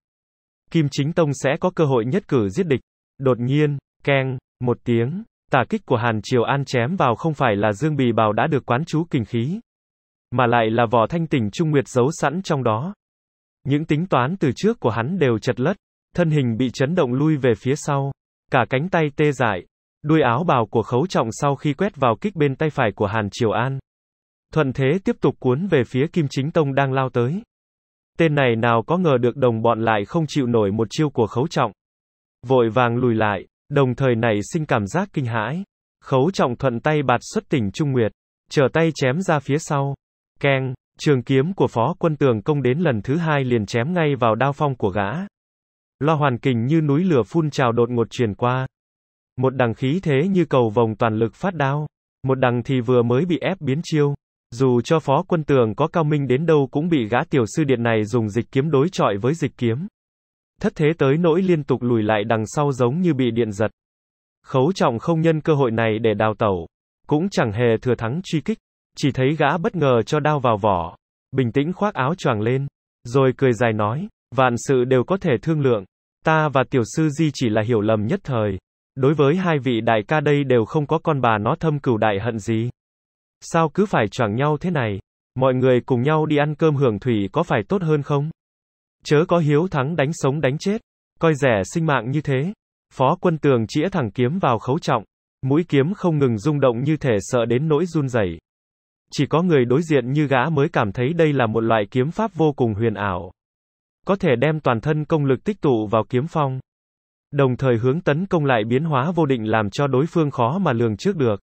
Kim Chính Tông sẽ có cơ hội nhất cử giết địch. Đột nhiên, keng, một tiếng, tả kích của Hàn Triều An chém vào không phải là dương bì bào đã được quán chú kinh khí, mà lại là vỏ thanh tỉnh Trung Nguyệt giấu sẵn trong đó. Những tính toán từ trước của hắn đều chật lất, thân hình bị chấn động lui về phía sau, cả cánh tay tê dại, đuôi áo bào của khấu trọng sau khi quét vào kích bên tay phải của Hàn Triều An. Thuận thế tiếp tục cuốn về phía Kim Chính Tông đang lao tới. Tên này nào có ngờ được đồng bọn lại không chịu nổi một chiêu của khấu trọng. Vội vàng lùi lại, đồng thời này sinh cảm giác kinh hãi. Khấu trọng thuận tay bạt xuất tỉnh Trung Nguyệt, trở tay chém ra phía sau. Keng, trường kiếm của phó quân tường công đến lần thứ hai liền chém ngay vào đao phong của gã. Lo hoàn kình như núi lửa phun trào đột ngột truyền qua. Một đằng khí thế như cầu vòng toàn lực phát đao. Một đằng thì vừa mới bị ép biến chiêu. Dù cho phó quân tường có cao minh đến đâu cũng bị gã tiểu sư điện này dùng dịch kiếm đối chọi với dịch kiếm. Thất thế tới nỗi liên tục lùi lại đằng sau giống như bị điện giật. Khấu trọng không nhân cơ hội này để đào tẩu. Cũng chẳng hề thừa thắng truy kích. Chỉ thấy gã bất ngờ cho đao vào vỏ. Bình tĩnh khoác áo choàng lên. Rồi cười dài nói, vạn sự đều có thể thương lượng. Ta và tiểu sư Di chỉ là hiểu lầm nhất thời. Đối với hai vị đại ca đây đều không có con bà nó thâm cửu đại hận gì. Sao cứ phải choảng nhau thế này? Mọi người cùng nhau đi ăn cơm hưởng thủy có phải tốt hơn không? Chớ có hiếu thắng đánh sống đánh chết, coi rẻ sinh mạng như thế. Phó quân tường chĩa thẳng kiếm vào khấu trọng, mũi kiếm không ngừng rung động như thể sợ đến nỗi run rẩy. Chỉ có người đối diện như gã mới cảm thấy đây là một loại kiếm pháp vô cùng huyền ảo. Có thể đem toàn thân công lực tích tụ vào kiếm phong. Đồng thời hướng tấn công lại biến hóa vô định làm cho đối phương khó mà lường trước được.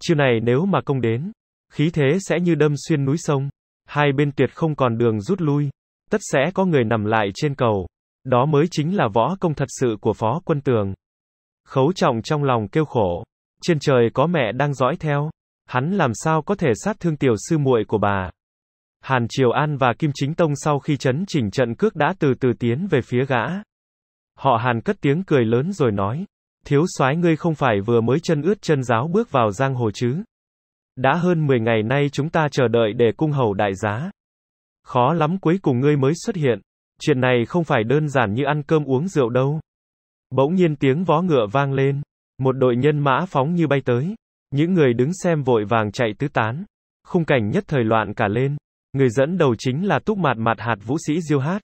Chiêu này nếu mà công đến, khí thế sẽ như đâm xuyên núi sông. Hai bên tuyệt không còn đường rút lui, tất sẽ có người nằm lại trên cầu. Đó mới chính là võ công thật sự của phó quân tường. Khấu trọng trong lòng kêu khổ. Trên trời có mẹ đang dõi theo. Hắn làm sao có thể sát thương tiểu sư muội của bà. Hàn Triều An và Kim Chính Tông sau khi chấn chỉnh trận cước đã từ từ tiến về phía gã. Họ Hàn cất tiếng cười lớn rồi nói, thiếu soái ngươi không phải vừa mới chân ướt chân giáo bước vào giang hồ chứ. Đã hơn 10 ngày nay chúng ta chờ đợi để cung hầu đại giá. Khó lắm cuối cùng ngươi mới xuất hiện. Chuyện này không phải đơn giản như ăn cơm uống rượu đâu. Bỗng nhiên tiếng vó ngựa vang lên. Một đội nhân mã phóng như bay tới. Những người đứng xem vội vàng chạy tứ tán. Khung cảnh nhất thời loạn cả lên. Người dẫn đầu chính là túc mạt mạt hạt vũ sĩ diêu hát.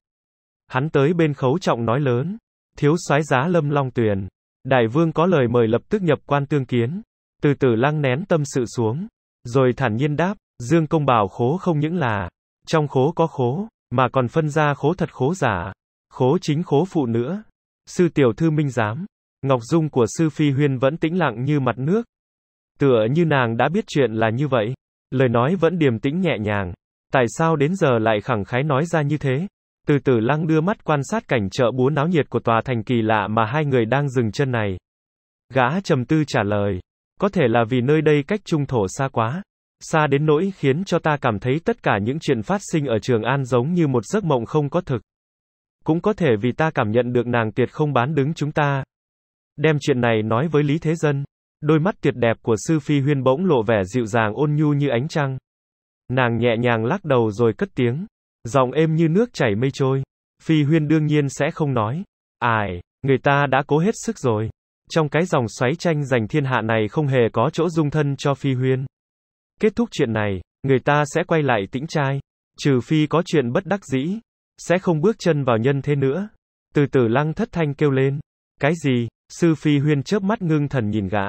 Hắn tới bên khấu trọng nói lớn. Thiếu soái giá lâm long tuyền. Đại vương có lời mời lập tức nhập quan tương kiến. Từ từ lăng nén tâm sự xuống. Rồi thản nhiên đáp, Dương công bảo khố không những là. Trong khố có khố, mà còn phân ra khố thật khố giả. Khố chính khố phụ nữa. Sư tiểu thư minh giám. Ngọc Dung của sư phi huyên vẫn tĩnh lặng như mặt nước. Tựa như nàng đã biết chuyện là như vậy. Lời nói vẫn điềm tĩnh nhẹ nhàng. Tại sao đến giờ lại khẳng khái nói ra như thế? Từ Tử lăng đưa mắt quan sát cảnh chợ búa náo nhiệt của tòa thành kỳ lạ mà hai người đang dừng chân này. Gã trầm tư trả lời. Có thể là vì nơi đây cách trung thổ xa quá. Xa đến nỗi khiến cho ta cảm thấy tất cả những chuyện phát sinh ở Trường An giống như một giấc mộng không có thực. Cũng có thể vì ta cảm nhận được nàng tuyệt không bán đứng chúng ta. Đem chuyện này nói với Lý Thế Dân. Đôi mắt tuyệt đẹp của Sư Phi Huyên bỗng lộ vẻ dịu dàng ôn nhu như ánh trăng. Nàng nhẹ nhàng lắc đầu rồi cất tiếng. Giọng êm như nước chảy mây trôi. Phi huyên đương nhiên sẽ không nói. Ai, người ta đã cố hết sức rồi. Trong cái dòng xoáy tranh giành thiên hạ này không hề có chỗ dung thân cho phi huyên. Kết thúc chuyện này, người ta sẽ quay lại tĩnh trai. Trừ phi có chuyện bất đắc dĩ. Sẽ không bước chân vào nhân thế nữa. Từ từ lăng thất thanh kêu lên. Cái gì? Sư phi huyên chớp mắt ngưng thần nhìn gã.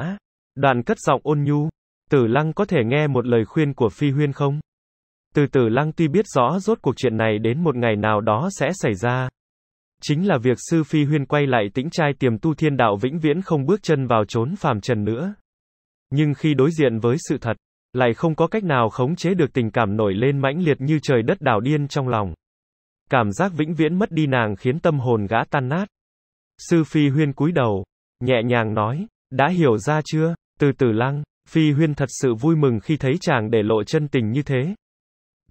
Đoạn cất giọng ôn nhu. Tử Lăng có thể nghe một lời khuyên của Phi Huyên không? Từ Tử Lăng tuy biết rõ rốt cuộc chuyện này đến một ngày nào đó sẽ xảy ra. Chính là việc sư Phi Huyên quay lại tĩnh trai tiềm tu thiên đạo vĩnh viễn không bước chân vào trốn phàm trần nữa. Nhưng khi đối diện với sự thật, lại không có cách nào khống chế được tình cảm nổi lên mãnh liệt như trời đất đảo điên trong lòng. Cảm giác vĩnh viễn mất đi nàng khiến tâm hồn gã tan nát. Sư Phi Huyên cúi đầu, nhẹ nhàng nói, đã hiểu ra chưa, từ từ lăng, Phi Huyên thật sự vui mừng khi thấy chàng để lộ chân tình như thế.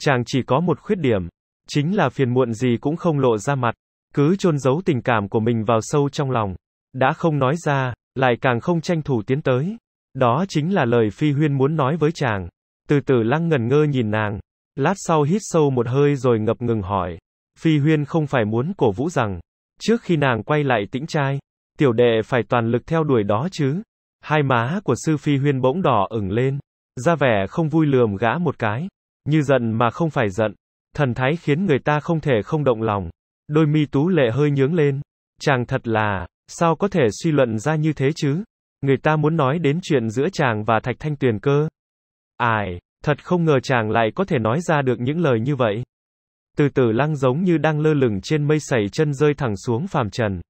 Chàng chỉ có một khuyết điểm, chính là phiền muộn gì cũng không lộ ra mặt, cứ chôn giấu tình cảm của mình vào sâu trong lòng, đã không nói ra, lại càng không tranh thủ tiến tới. Đó chính là lời Phi Huyên muốn nói với chàng. Từ từ lăng ngần ngơ nhìn nàng, lát sau hít sâu một hơi rồi ngập ngừng hỏi. Phi Huyên không phải muốn cổ vũ rằng, trước khi nàng quay lại tĩnh trai, tiểu đệ phải toàn lực theo đuổi đó chứ. Hai má của sư phi huyên bỗng đỏ ửng lên. Ra vẻ không vui lườm gã một cái. Như giận mà không phải giận. Thần thái khiến người ta không thể không động lòng. Đôi mi tú lệ hơi nhướng lên. Chàng thật là, sao có thể suy luận ra như thế chứ? Người ta muốn nói đến chuyện giữa chàng và Thạch Thanh Tuyền cơ. Ai, thật không ngờ chàng lại có thể nói ra được những lời như vậy. Từ từ lăng giống như đang lơ lửng trên mây sẩy chân rơi thẳng xuống phàm trần.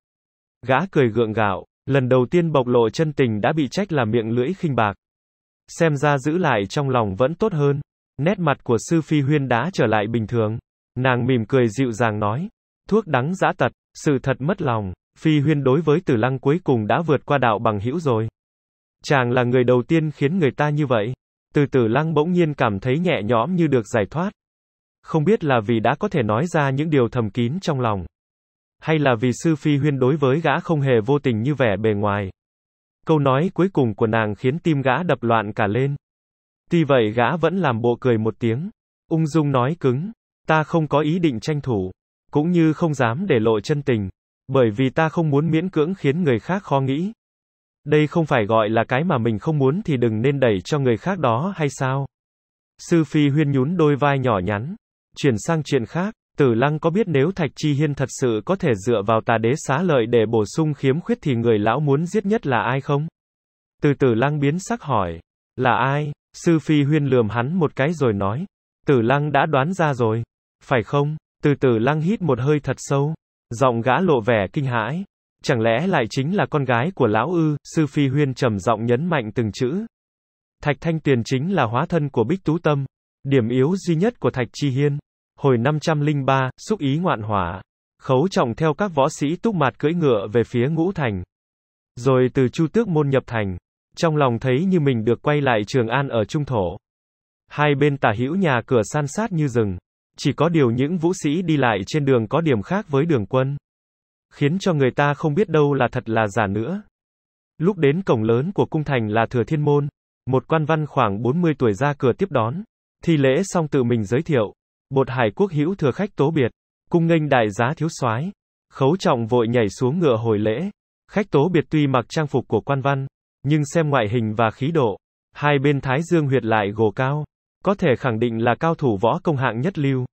Gã cười gượng gạo, Lần đầu tiên bộc lộ chân tình đã bị trách là miệng lưỡi khinh bạc. Xem ra giữ lại trong lòng vẫn tốt hơn. Nét mặt của sư phi huyên đã trở lại bình thường. Nàng mỉm cười dịu dàng nói. Thuốc đắng giã tật, sự thật mất lòng. Phi huyên đối với tử lăng cuối cùng đã vượt qua đạo bằng hữu rồi. Chàng là người đầu tiên khiến người ta như vậy. Từ tử lăng bỗng nhiên cảm thấy nhẹ nhõm như được giải thoát. Không biết là vì đã có thể nói ra những điều thầm kín trong lòng hay là vì sư phi huyên đối với gã không hề vô tình như vẻ bề ngoài. Câu nói cuối cùng của nàng khiến tim gã đập loạn cả lên. Tuy vậy gã vẫn làm bộ cười một tiếng, ung dung nói cứng, ta không có ý định tranh thủ, cũng như không dám để lộ chân tình, bởi vì ta không muốn miễn cưỡng khiến người khác khó nghĩ. Đây không phải gọi là cái mà mình không muốn thì đừng nên đẩy cho người khác đó hay sao? Sư Phi huyên nhún đôi vai nhỏ nhắn, chuyển sang chuyện khác, Tử Lăng có biết nếu Thạch Chi Hiên thật sự có thể dựa vào tà đế xá lợi để bổ sung khiếm khuyết thì người lão muốn giết nhất là ai không? Từ Tử Lăng biến sắc hỏi. Là ai? Sư Phi Huyên lườm hắn một cái rồi nói. Tử Lăng đã đoán ra rồi. Phải không? Từ Tử Lăng hít một hơi thật sâu. Giọng gã lộ vẻ kinh hãi. Chẳng lẽ lại chính là con gái của lão ư? Sư Phi Huyên trầm giọng nhấn mạnh từng chữ. Thạch Thanh Tuyền chính là hóa thân của Bích Tú Tâm. Điểm yếu duy nhất của Thạch Chi Hiên. Hồi 503, xúc ý ngoạn hỏa. Khấu trọng theo các võ sĩ túc mạt cưỡi ngựa về phía ngũ thành. Rồi từ chu tước môn nhập thành. Trong lòng thấy như mình được quay lại trường an ở trung thổ. Hai bên tả hữu nhà cửa san sát như rừng. Chỉ có điều những vũ sĩ đi lại trên đường có điểm khác với đường quân. Khiến cho người ta không biết đâu là thật là giả nữa. Lúc đến cổng lớn của cung thành là Thừa Thiên Môn, một quan văn khoảng 40 tuổi ra cửa tiếp đón, thi lễ xong tự mình giới thiệu, Bột hải quốc hữu thừa khách tố biệt, cung nghênh đại giá thiếu soái. Khấu trọng vội nhảy xuống ngựa hồi lễ. Khách tố biệt tuy mặc trang phục của quan văn, nhưng xem ngoại hình và khí độ, hai bên Thái Dương huyệt lại gồ cao, có thể khẳng định là cao thủ võ công hạng nhất lưu.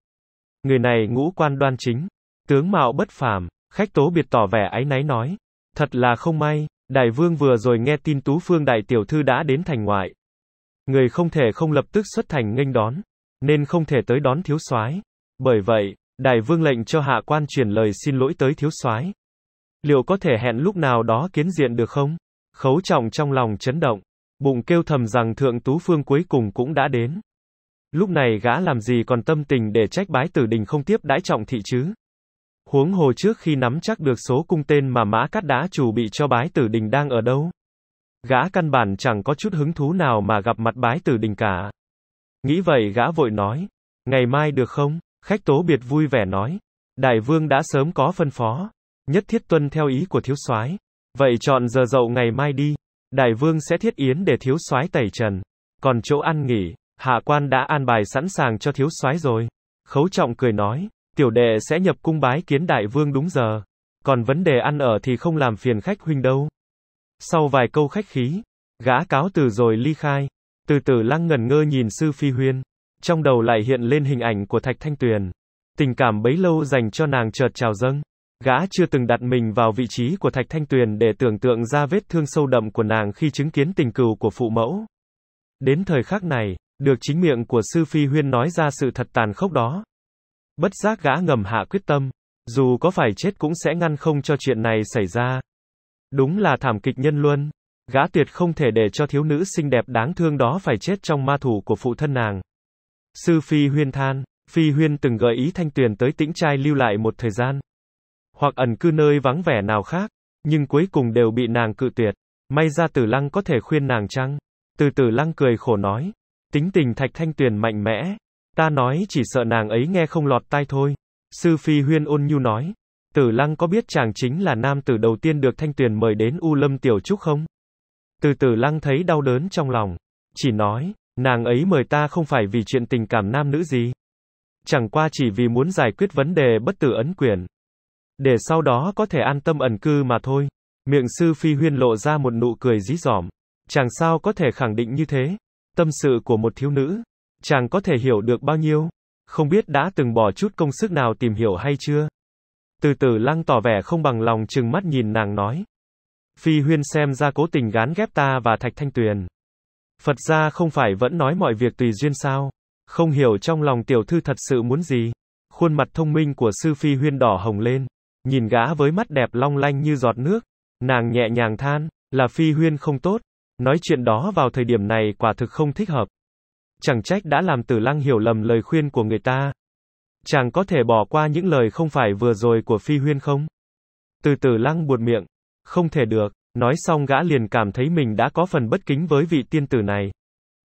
Người này ngũ quan đoan chính, tướng mạo bất phàm, khách tố biệt tỏ vẻ áy náy nói, thật là không may, đại vương vừa rồi nghe tin Tú Phương đại tiểu thư đã đến thành ngoại. Người không thể không lập tức xuất thành nghênh đón nên không thể tới đón thiếu soái. Bởi vậy, đại vương lệnh cho hạ quan truyền lời xin lỗi tới thiếu soái. Liệu có thể hẹn lúc nào đó kiến diện được không? Khấu trọng trong lòng chấn động, bụng kêu thầm rằng thượng tú phương cuối cùng cũng đã đến. Lúc này gã làm gì còn tâm tình để trách bái tử đình không tiếp đãi trọng thị chứ? Huống hồ trước khi nắm chắc được số cung tên mà mã cát đã chủ bị cho bái tử đình đang ở đâu? Gã căn bản chẳng có chút hứng thú nào mà gặp mặt bái tử đình cả. Nghĩ vậy gã vội nói, ngày mai được không? Khách tố biệt vui vẻ nói, đại vương đã sớm có phân phó, nhất thiết tuân theo ý của thiếu soái. Vậy chọn giờ dậu ngày mai đi, đại vương sẽ thiết yến để thiếu soái tẩy trần. Còn chỗ ăn nghỉ, hạ quan đã an bài sẵn sàng cho thiếu soái rồi. Khấu trọng cười nói, tiểu đệ sẽ nhập cung bái kiến đại vương đúng giờ. Còn vấn đề ăn ở thì không làm phiền khách huynh đâu. Sau vài câu khách khí, gã cáo từ rồi ly khai. Từ từ lăng ngẩn ngơ nhìn sư phi huyên. Trong đầu lại hiện lên hình ảnh của Thạch Thanh Tuyền. Tình cảm bấy lâu dành cho nàng chợt trào dâng. Gã chưa từng đặt mình vào vị trí của Thạch Thanh Tuyền để tưởng tượng ra vết thương sâu đậm của nàng khi chứng kiến tình cừu của phụ mẫu. Đến thời khắc này, được chính miệng của sư phi huyên nói ra sự thật tàn khốc đó. Bất giác gã ngầm hạ quyết tâm, dù có phải chết cũng sẽ ngăn không cho chuyện này xảy ra. Đúng là thảm kịch nhân luân. Gã tuyệt không thể để cho thiếu nữ xinh đẹp đáng thương đó phải chết trong ma thủ của phụ thân nàng. Sư Phi Huyên than, Phi Huyên từng gợi ý Thanh Tuyền tới tĩnh trai lưu lại một thời gian. Hoặc ẩn cư nơi vắng vẻ nào khác, nhưng cuối cùng đều bị nàng cự tuyệt. May ra Tử Lăng có thể khuyên nàng chăng? Từ Tử Lăng cười khổ nói, tính tình Thạch Thanh Tuyền mạnh mẽ, ta nói chỉ sợ nàng ấy nghe không lọt tai thôi. Sư Phi Huyên ôn nhu nói, Tử Lăng có biết chàng chính là nam tử đầu tiên được Thanh Tuyền mời đến U Lâm Tiểu Trúc không? Từ từ lăng thấy đau đớn trong lòng. Chỉ nói, nàng ấy mời ta không phải vì chuyện tình cảm nam nữ gì. Chẳng qua chỉ vì muốn giải quyết vấn đề bất tử ấn quyền. Để sau đó có thể an tâm ẩn cư mà thôi. Miệng sư phi huyên lộ ra một nụ cười dí dỏm. Chàng sao có thể khẳng định như thế. Tâm sự của một thiếu nữ. Chàng có thể hiểu được bao nhiêu. Không biết đã từng bỏ chút công sức nào tìm hiểu hay chưa. Từ từ lăng tỏ vẻ không bằng lòng chừng mắt nhìn nàng nói. Phi Huyên xem ra cố tình gán ghép ta và Thạch Thanh Tuyền. Phật gia không phải vẫn nói mọi việc tùy duyên sao? Không hiểu trong lòng tiểu thư thật sự muốn gì. Khuôn mặt thông minh của sư Phi Huyên đỏ hồng lên, nhìn gã với mắt đẹp long lanh như giọt nước. Nàng nhẹ nhàng than, là Phi Huyên không tốt, nói chuyện đó vào thời điểm này quả thực không thích hợp. Chẳng trách đã làm Tử Lăng hiểu lầm lời khuyên của người ta. Chàng có thể bỏ qua những lời không phải vừa rồi của Phi Huyên không? Từ Tử Lăng buột miệng, không thể được, nói xong gã liền cảm thấy mình đã có phần bất kính với vị tiên tử này.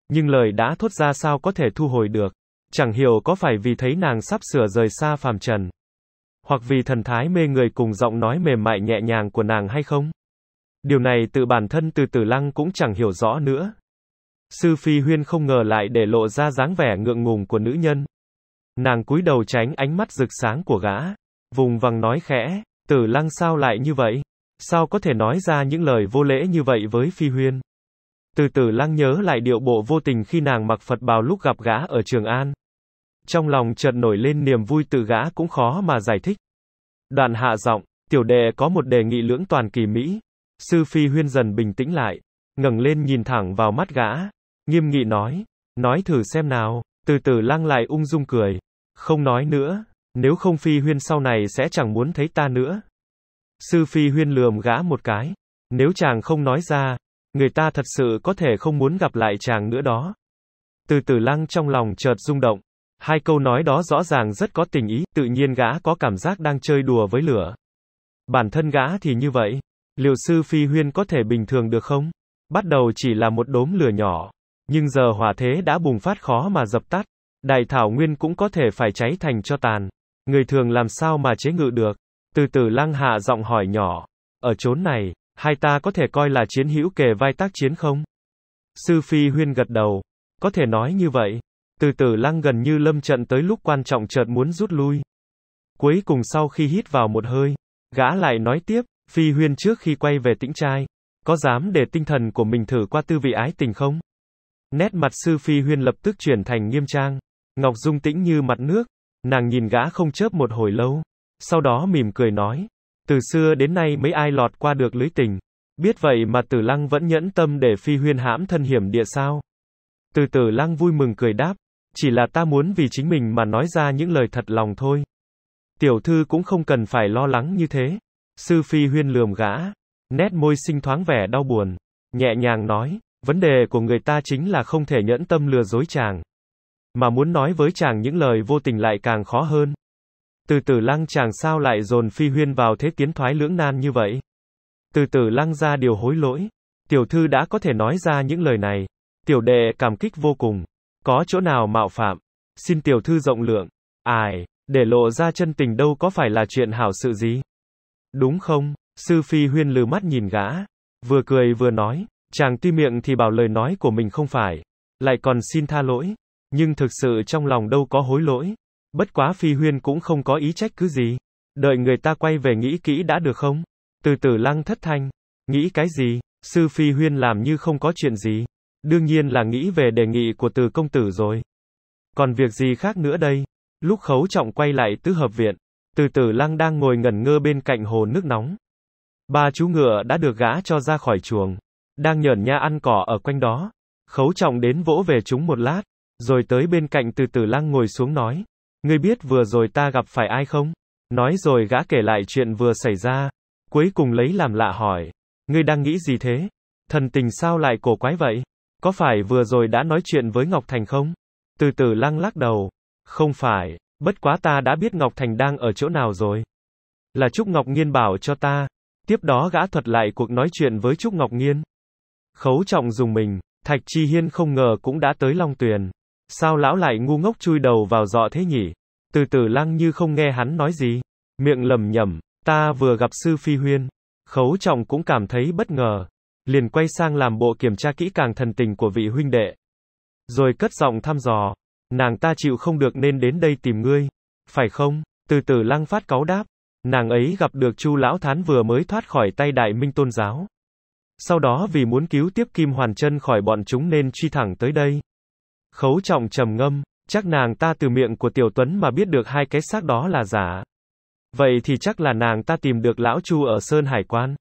Nhưng lời đã thốt ra sao có thể thu hồi được. Chẳng hiểu có phải vì thấy nàng sắp sửa rời xa phàm trần. Hoặc vì thần thái mê người cùng giọng nói mềm mại nhẹ nhàng của nàng hay không? Điều này tự bản thân từ tử lăng cũng chẳng hiểu rõ nữa. Sư Phi Huyên không ngờ lại để lộ ra dáng vẻ ngượng ngùng của nữ nhân. Nàng cúi đầu tránh ánh mắt rực sáng của gã. Vùng vằng nói khẽ, tử lăng sao lại như vậy? Sao có thể nói ra những lời vô lễ như vậy với Phi Huyên? Từ từ lăng nhớ lại điệu bộ vô tình khi nàng mặc Phật bào lúc gặp gã ở Trường An. Trong lòng chợt nổi lên niềm vui tự gã cũng khó mà giải thích. Đoạn hạ giọng, tiểu đệ có một đề nghị lưỡng toàn kỳ Mỹ. Sư Phi Huyên dần bình tĩnh lại, ngẩng lên nhìn thẳng vào mắt gã, nghiêm nghị nói, nói thử xem nào, từ từ lăng lại ung dung cười, không nói nữa, nếu không Phi Huyên sau này sẽ chẳng muốn thấy ta nữa. Sư Phi Huyên lườm gã một cái. Nếu chàng không nói ra, người ta thật sự có thể không muốn gặp lại chàng nữa đó. Từ tử lăng trong lòng chợt rung động. Hai câu nói đó rõ ràng rất có tình ý, tự nhiên gã có cảm giác đang chơi đùa với lửa. Bản thân gã thì như vậy. Liệu sư Phi Huyên có thể bình thường được không? Bắt đầu chỉ là một đốm lửa nhỏ. Nhưng giờ hỏa thế đã bùng phát khó mà dập tắt. Đại thảo nguyên cũng có thể phải cháy thành cho tàn. Người thường làm sao mà chế ngự được. Từ từ lăng hạ giọng hỏi nhỏ. Ở chốn này, hai ta có thể coi là chiến hữu kề vai tác chiến không? Sư Phi Huyên gật đầu. Có thể nói như vậy. Từ từ lăng gần như lâm trận tới lúc quan trọng chợt muốn rút lui. Cuối cùng sau khi hít vào một hơi, gã lại nói tiếp, Phi Huyên trước khi quay về tĩnh trai, có dám để tinh thần của mình thử qua tư vị ái tình không? Nét mặt sư Phi Huyên lập tức chuyển thành nghiêm trang. Ngọc Dung tĩnh như mặt nước, nàng nhìn gã không chớp một hồi lâu. Sau đó mỉm cười nói, từ xưa đến nay mấy ai lọt qua được lưới tình. Biết vậy mà tử lăng vẫn nhẫn tâm để phi huyên hãm thân hiểm địa sao. Từ tử lăng vui mừng cười đáp, chỉ là ta muốn vì chính mình mà nói ra những lời thật lòng thôi. Tiểu thư cũng không cần phải lo lắng như thế. Sư phi huyên lườm gã, nét môi sinh thoáng vẻ đau buồn, nhẹ nhàng nói, vấn đề của người ta chính là không thể nhẫn tâm lừa dối chàng. Mà muốn nói với chàng những lời vô tình lại càng khó hơn. Từ tử lăng chàng sao lại dồn phi huyên vào thế tiến thoái lưỡng nan như vậy? Từ tử lăng ra điều hối lỗi. Tiểu thư đã có thể nói ra những lời này. Tiểu đệ cảm kích vô cùng. Có chỗ nào mạo phạm? Xin tiểu thư rộng lượng. Ai, để lộ ra chân tình đâu có phải là chuyện hảo sự gì? Đúng không? Sư phi huyên lừ mắt nhìn gã. Vừa cười vừa nói. Chàng tuy miệng thì bảo lời nói của mình không phải. Lại còn xin tha lỗi. Nhưng thực sự trong lòng đâu có hối lỗi. Bất quá Phi Huyên cũng không có ý trách cứ gì. Đợi người ta quay về nghĩ kỹ đã được không? Từ từ lăng thất thanh. Nghĩ cái gì? Sư Phi Huyên làm như không có chuyện gì. Đương nhiên là nghĩ về đề nghị của từ công tử rồi. Còn việc gì khác nữa đây? Lúc khấu trọng quay lại tứ hợp viện, từ tử lăng đang ngồi ngẩn ngơ bên cạnh hồ nước nóng. Ba chú ngựa đã được gã cho ra khỏi chuồng, đang nhởn nha ăn cỏ ở quanh đó. Khấu trọng đến vỗ về chúng một lát, rồi tới bên cạnh từ tử lăng ngồi xuống nói, Ngươi biết vừa rồi ta gặp phải ai không? Nói rồi gã kể lại chuyện vừa xảy ra. Cuối cùng lấy làm lạ hỏi. Ngươi đang nghĩ gì thế? Thần tình sao lại cổ quái vậy? Có phải vừa rồi đã nói chuyện với Ngọc Thành không? Từ từ lăng lắc đầu. Không phải, bất quá ta đã biết Ngọc Thành đang ở chỗ nào rồi. Là Trúc Ngọc Nghiên bảo cho ta. Tiếp đó gã thuật lại cuộc nói chuyện với Trúc Ngọc Nghiên. Khấu trọng dùng mình, Thạch Chi Hiên không ngờ cũng đã tới Long Tuyền. Sao lão lại ngu ngốc chui đầu vào dọ thế nhỉ? Từ từ lăng như không nghe hắn nói gì. Miệng lầm nhầm, ta vừa gặp sư phi huyên. Khấu trọng cũng cảm thấy bất ngờ. Liền quay sang làm bộ kiểm tra kỹ càng thần tình của vị huynh đệ. Rồi cất giọng thăm dò. Nàng ta chịu không được nên đến đây tìm ngươi. Phải không? Từ từ lăng phát cáo đáp. Nàng ấy gặp được chu lão thán vừa mới thoát khỏi tay đại minh tôn giáo. Sau đó vì muốn cứu tiếp Kim Hoàn chân khỏi bọn chúng nên truy thẳng tới đây. Khấu trọng trầm ngâm, chắc nàng ta từ miệng của Tiểu Tuấn mà biết được hai cái xác đó là giả. Vậy thì chắc là nàng ta tìm được lão Chu ở Sơn Hải Quan.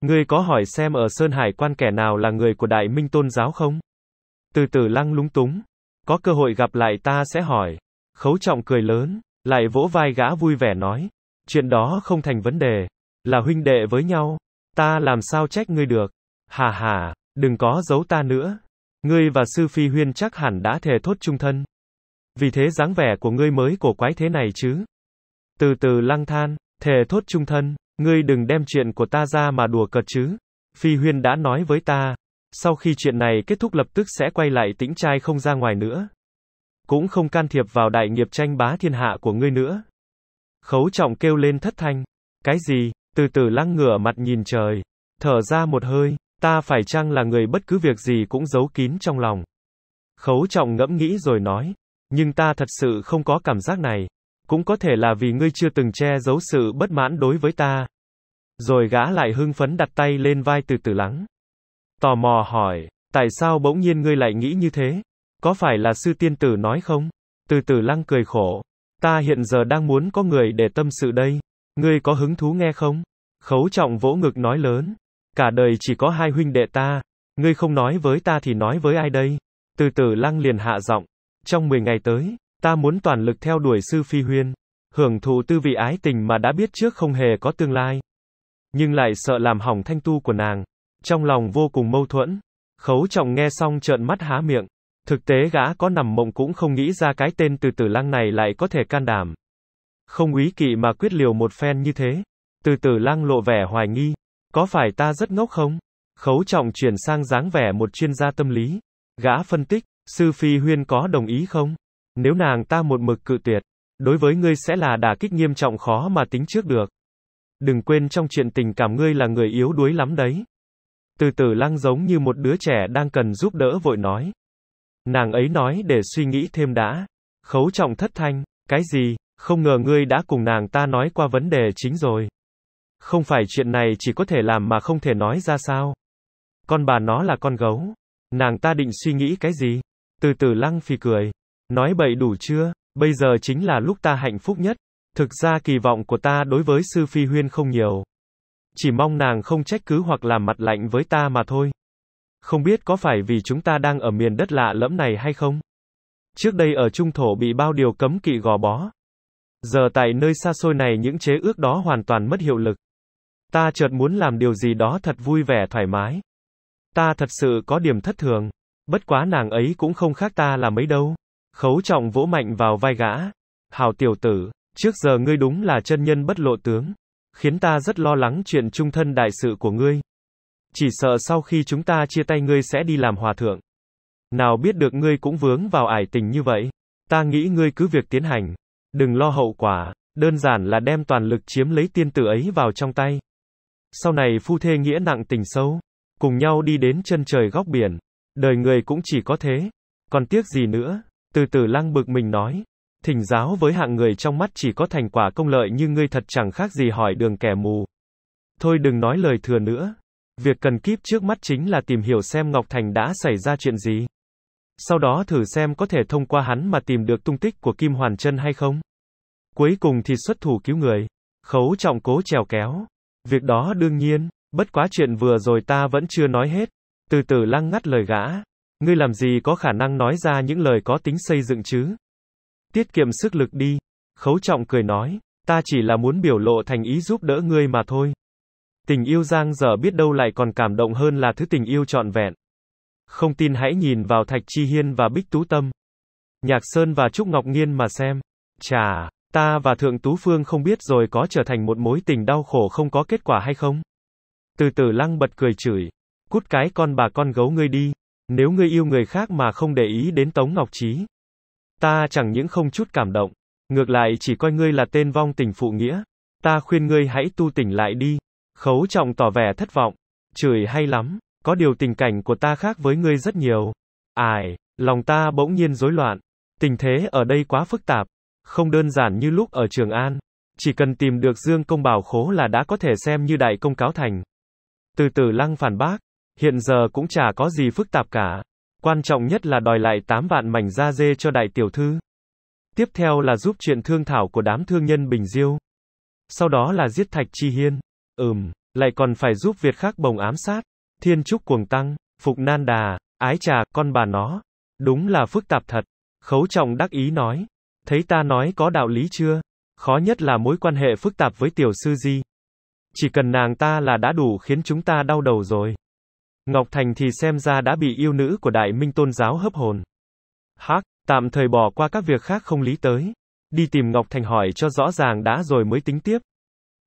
Ngươi có hỏi xem ở Sơn Hải Quan kẻ nào là người của Đại Minh Tôn Giáo không? Từ từ lăng lúng túng. Có cơ hội gặp lại ta sẽ hỏi. Khấu trọng cười lớn, lại vỗ vai gã vui vẻ nói. Chuyện đó không thành vấn đề. Là huynh đệ với nhau. Ta làm sao trách ngươi được. Hà hà, đừng có giấu ta nữa. Ngươi và sư phi huyên chắc hẳn đã thề thốt trung thân. Vì thế dáng vẻ của ngươi mới cổ quái thế này chứ. Từ từ lăng than, thề thốt trung thân, ngươi đừng đem chuyện của ta ra mà đùa cợt chứ. Phi huyên đã nói với ta, sau khi chuyện này kết thúc lập tức sẽ quay lại tĩnh trai không ra ngoài nữa. Cũng không can thiệp vào đại nghiệp tranh bá thiên hạ của ngươi nữa. Khấu trọng kêu lên thất thanh. Cái gì, từ từ lăng ngửa mặt nhìn trời, thở ra một hơi, Ta phải chăng là người bất cứ việc gì cũng giấu kín trong lòng? Khấu trọng ngẫm nghĩ rồi nói, nhưng ta thật sự không có cảm giác này. Cũng có thể là vì ngươi chưa từng che giấu sự bất mãn đối với ta. Rồi gã lại hưng phấn đặt tay lên vai từ từ lắng. Tò mò hỏi, tại sao bỗng nhiên ngươi lại nghĩ như thế? Có phải là sư tiên tử nói không? Từ từ lăng cười khổ. Ta hiện giờ đang muốn có người để tâm sự đây. Ngươi có hứng thú nghe không? Khấu trọng vỗ ngực nói lớn. Cả đời chỉ có hai huynh đệ ta, ngươi không nói với ta thì nói với ai đây? Từ tử lăng liền hạ giọng, trong 10 ngày tới, ta muốn toàn lực theo đuổi sư phi huyên, hưởng thụ tư vị ái tình mà đã biết trước không hề có tương lai. Nhưng lại sợ làm hỏng thanh tu của nàng, trong lòng vô cùng mâu thuẫn. Khấu trọng nghe xong trợn mắt há miệng, thực tế gã có nằm mộng cũng không nghĩ ra cái tên từ tử lăng này lại có thể can đảm. Không ý kỵ mà quyết liều một phen như thế, từ tử lăng lộ vẻ hoài nghi, có phải ta rất ngốc không? Khấu trọng chuyển sang dáng vẻ một chuyên gia tâm lý. Gã phân tích, sư Phi Huyên có đồng ý không? Nếu nàng ta một mực cự tuyệt, đối với ngươi sẽ là đả kích nghiêm trọng khó mà tính trước được. Đừng quên trong chuyện tình cảm ngươi là người yếu đuối lắm đấy. Từ từ lăng giống như một đứa trẻ đang cần giúp đỡ vội nói. Nàng ấy nói để suy nghĩ thêm đã. Khấu trọng thất thanh, cái gì, không ngờ ngươi đã cùng nàng ta nói qua vấn đề chính rồi. Không phải chuyện này chỉ có thể làm mà không thể nói ra sao. Con bà nó là con gấu. Nàng ta định suy nghĩ cái gì? Từ từ lăng phì cười. Nói bậy đủ chưa, bây giờ chính là lúc ta hạnh phúc nhất. Thực ra kỳ vọng của ta đối với sư phi huyên không nhiều. Chỉ mong nàng không trách cứ hoặc làm mặt lạnh với ta mà thôi. Không biết có phải vì chúng ta đang ở miền đất lạ lẫm này hay không? Trước đây ở Trung Thổ bị bao điều cấm kỵ gò bó. Giờ tại nơi xa xôi này những chế ước đó hoàn toàn mất hiệu lực. Ta chợt muốn làm điều gì đó thật vui vẻ thoải mái. Ta thật sự có điểm thất thường. Bất quá nàng ấy cũng không khác ta là mấy đâu. Khấu trọng vỗ mạnh vào vai gã. Hảo tiểu tử, trước giờ ngươi đúng là chân nhân bất lộ tướng. Khiến ta rất lo lắng chuyện trung thân đại sự của ngươi. Chỉ sợ sau khi chúng ta chia tay ngươi sẽ đi làm hòa thượng. Nào biết được ngươi cũng vướng vào ải tình như vậy. Ta nghĩ ngươi cứ việc tiến hành. Đừng lo hậu quả, đơn giản là đem toàn lực chiếm lấy tiên tử ấy vào trong tay. Sau này phu thê nghĩa nặng tình sâu, cùng nhau đi đến chân trời góc biển, đời người cũng chỉ có thế, còn tiếc gì nữa, từ từ lăng bực mình nói, thỉnh giáo với hạng người trong mắt chỉ có thành quả công lợi như ngươi thật chẳng khác gì hỏi đường kẻ mù. Thôi đừng nói lời thừa nữa, việc cần kíp trước mắt chính là tìm hiểu xem Ngọc Thành đã xảy ra chuyện gì. Sau đó thử xem có thể thông qua hắn mà tìm được tung tích của Kim Hoàn chân hay không. Cuối cùng thì xuất thủ cứu người. Khấu trọng cố trèo kéo. Việc đó đương nhiên, bất quá chuyện vừa rồi ta vẫn chưa nói hết. Từ từ lăng ngắt lời gã. Ngươi làm gì có khả năng nói ra những lời có tính xây dựng chứ? Tiết kiệm sức lực đi. Khấu trọng cười nói, ta chỉ là muốn biểu lộ thành ý giúp đỡ ngươi mà thôi. Tình yêu giang giờ biết đâu lại còn cảm động hơn là thứ tình yêu trọn vẹn. Không tin hãy nhìn vào Thạch Chi Hiên và Bích Tú Tâm. Nhạc Sơn và Trúc Ngọc Nghiên mà xem. Chà, Ta và Thượng Tú Phương không biết rồi có trở thành một mối tình đau khổ không có kết quả hay không? Từ từ lăng bật cười chửi. Cút cái con bà con gấu ngươi đi. Nếu ngươi yêu người khác mà không để ý đến Tống Ngọc Trí. Ta chẳng những không chút cảm động. Ngược lại chỉ coi ngươi là tên vong tình phụ nghĩa. Ta khuyên ngươi hãy tu tỉnh lại đi. Khấu trọng tỏ vẻ thất vọng. Chửi hay lắm. Có điều tình cảnh của ta khác với ngươi rất nhiều. Ải, lòng ta bỗng nhiên rối loạn. Tình thế ở đây quá phức tạp. Không đơn giản như lúc ở Trường An. Chỉ cần tìm được Dương Công Bảo Khố là đã có thể xem như đại công cáo thành. Từ từ lăng phản bác, hiện giờ cũng chả có gì phức tạp cả. Quan trọng nhất là đòi lại 8 vạn mảnh da dê cho đại tiểu thư. Tiếp theo là giúp chuyện thương thảo của đám thương nhân Bình Diêu. Sau đó là giết Thạch Chi Hiên. Ừm, lại còn phải giúp việc khác bồng ám sát. Thiên Trúc Cuồng Tăng, Phục Nan Đà, Ái Trà, con bà nó. Đúng là phức tạp thật. Khấu Trọng đắc ý nói. Thấy ta nói có đạo lý chưa? Khó nhất là mối quan hệ phức tạp với tiểu sư di. Chỉ cần nàng ta là đã đủ khiến chúng ta đau đầu rồi. Ngọc Thành thì xem ra đã bị yêu nữ của đại minh tôn giáo hấp hồn. Hắc, tạm thời bỏ qua các việc khác không lý tới. Đi tìm Ngọc Thành hỏi cho rõ ràng đã rồi mới tính tiếp.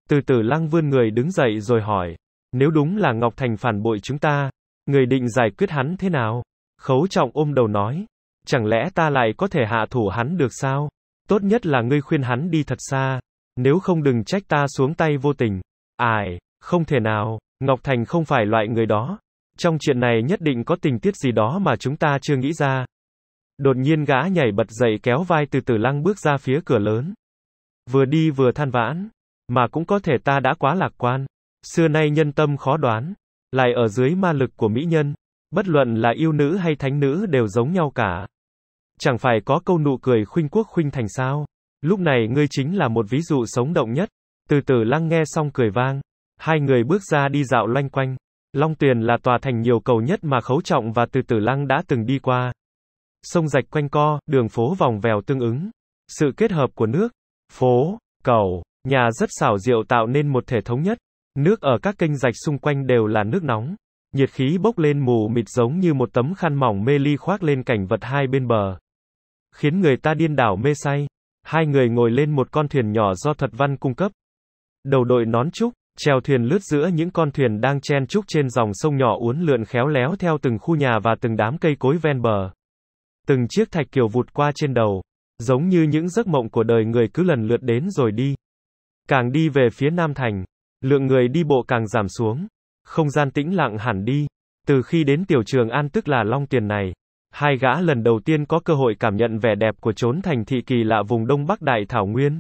Từ từ lăng vươn người đứng dậy rồi hỏi. Nếu đúng là Ngọc Thành phản bội chúng ta, người định giải quyết hắn thế nào? Khấu trọng ôm đầu nói. Chẳng lẽ ta lại có thể hạ thủ hắn được sao? Tốt nhất là ngươi khuyên hắn đi thật xa. Nếu không đừng trách ta xuống tay vô tình. Ải, không thể nào, Ngọc Thành không phải loại người đó. Trong chuyện này nhất định có tình tiết gì đó mà chúng ta chưa nghĩ ra. Đột nhiên gã nhảy bật dậy kéo vai từ từ lăng bước ra phía cửa lớn. Vừa đi vừa than vãn. Mà cũng có thể ta đã quá lạc quan. Xưa nay nhân tâm khó đoán. Lại ở dưới ma lực của mỹ nhân. Bất luận là yêu nữ hay thánh nữ đều giống nhau cả. Chẳng phải có câu nụ cười khuynh quốc khuynh thành sao? Lúc này ngươi chính là một ví dụ sống động nhất. Từ từ lăng nghe xong cười vang. Hai người bước ra đi dạo loanh quanh. Long Tuyền là tòa thành nhiều cầu nhất mà Khấu Trọng và Từ Tử Lăng đã từng đi qua. Sông rạch quanh co, đường phố vòng vèo tương ứng. Sự kết hợp của nước, phố, cầu, nhà rất xảo diệu tạo nên một thể thống nhất. Nước ở các kênh rạch xung quanh đều là nước nóng. Nhiệt khí bốc lên mù mịt giống như một tấm khăn mỏng mê ly khoác lên cảnh vật hai bên bờ khiến người ta điên đảo mê say. Hai người ngồi lên một con thuyền nhỏ do Thuật Văn cung cấp. Đầu đội nón trúc, chèo thuyền lướt giữa những con thuyền đang chen trúc trên dòng sông nhỏ uốn lượn khéo léo theo từng khu nhà và từng đám cây cối ven bờ. Từng chiếc thạch kiều vụt qua trên đầu, giống như những giấc mộng của đời người cứ lần lượt đến rồi đi. Càng đi về phía Nam Thành, lượng người đi bộ càng giảm xuống, không gian tĩnh lặng hẳn đi, từ khi đến tiểu trường An tức là Long Tiền này hai gã lần đầu tiên có cơ hội cảm nhận vẻ đẹp của chốn thành thị kỳ lạ vùng Đông Bắc Đại Thảo Nguyên.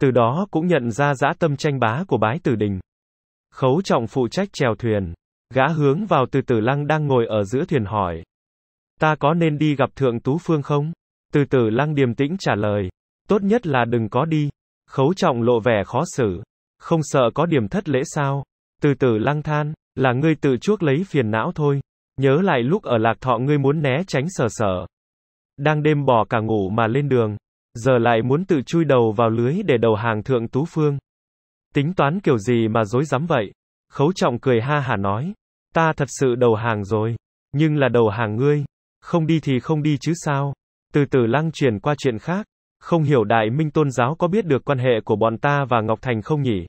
Từ đó cũng nhận ra dã tâm tranh bá của bái tử đình. Khấu trọng phụ trách chèo thuyền. Gã hướng vào từ tử lăng đang ngồi ở giữa thuyền hỏi. Ta có nên đi gặp thượng tú phương không? Từ tử lăng điềm tĩnh trả lời. Tốt nhất là đừng có đi. Khấu trọng lộ vẻ khó xử. Không sợ có điểm thất lễ sao? Từ tử lăng than, là ngươi tự chuốc lấy phiền não thôi. Nhớ lại lúc ở lạc thọ ngươi muốn né tránh sờ sờ. Đang đêm bỏ cả ngủ mà lên đường. Giờ lại muốn tự chui đầu vào lưới để đầu hàng thượng tú phương. Tính toán kiểu gì mà dối dám vậy? Khấu trọng cười ha hà nói. Ta thật sự đầu hàng rồi. Nhưng là đầu hàng ngươi. Không đi thì không đi chứ sao. Từ từ lăng chuyển qua chuyện khác. Không hiểu đại minh tôn giáo có biết được quan hệ của bọn ta và Ngọc Thành không nhỉ?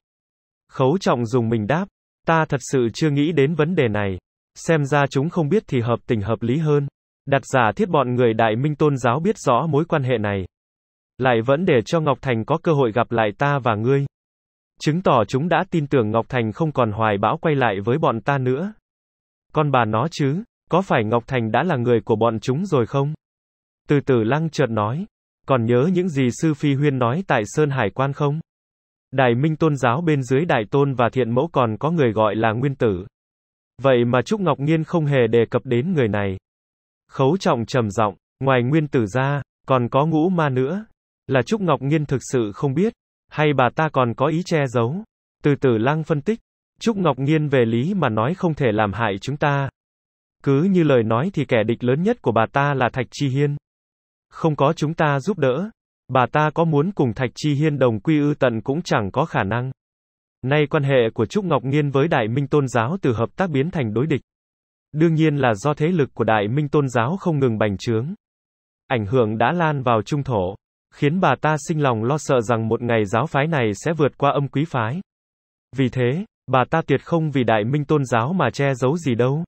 Khấu trọng dùng mình đáp. Ta thật sự chưa nghĩ đến vấn đề này. Xem ra chúng không biết thì hợp tình hợp lý hơn. Đặt giả thiết bọn người đại minh tôn giáo biết rõ mối quan hệ này. Lại vẫn để cho Ngọc Thành có cơ hội gặp lại ta và ngươi. Chứng tỏ chúng đã tin tưởng Ngọc Thành không còn hoài bão quay lại với bọn ta nữa. Con bà nó chứ, có phải Ngọc Thành đã là người của bọn chúng rồi không? Từ từ lăng chợt nói, còn nhớ những gì sư Phi Huyên nói tại Sơn Hải Quan không? Đại minh tôn giáo bên dưới đại tôn và thiện mẫu còn có người gọi là nguyên tử, Vậy mà Trúc Ngọc Nghiên không hề đề cập đến người này. Khấu trọng trầm giọng, ngoài nguyên tử ra, còn có ngũ ma nữa. Là Trúc Ngọc Nghiên thực sự không biết, hay bà ta còn có ý che giấu. Từ từ lăng phân tích, Trúc Ngọc Nghiên về lý mà nói không thể làm hại chúng ta. Cứ như lời nói thì kẻ địch lớn nhất của bà ta là Thạch Chi Hiên. Không có chúng ta giúp đỡ, bà ta có muốn cùng Thạch Chi Hiên đồng quy ư tận cũng chẳng có khả năng. Nay quan hệ của Trúc Ngọc Nghiên với Đại Minh Tôn giáo từ hợp tác biến thành đối địch. Đương nhiên là do thế lực của Đại Minh Tôn giáo không ngừng bành trướng. Ảnh hưởng đã lan vào trung thổ, khiến bà ta sinh lòng lo sợ rằng một ngày giáo phái này sẽ vượt qua âm quý phái. Vì thế, bà ta tuyệt không vì Đại Minh Tôn giáo mà che giấu gì đâu.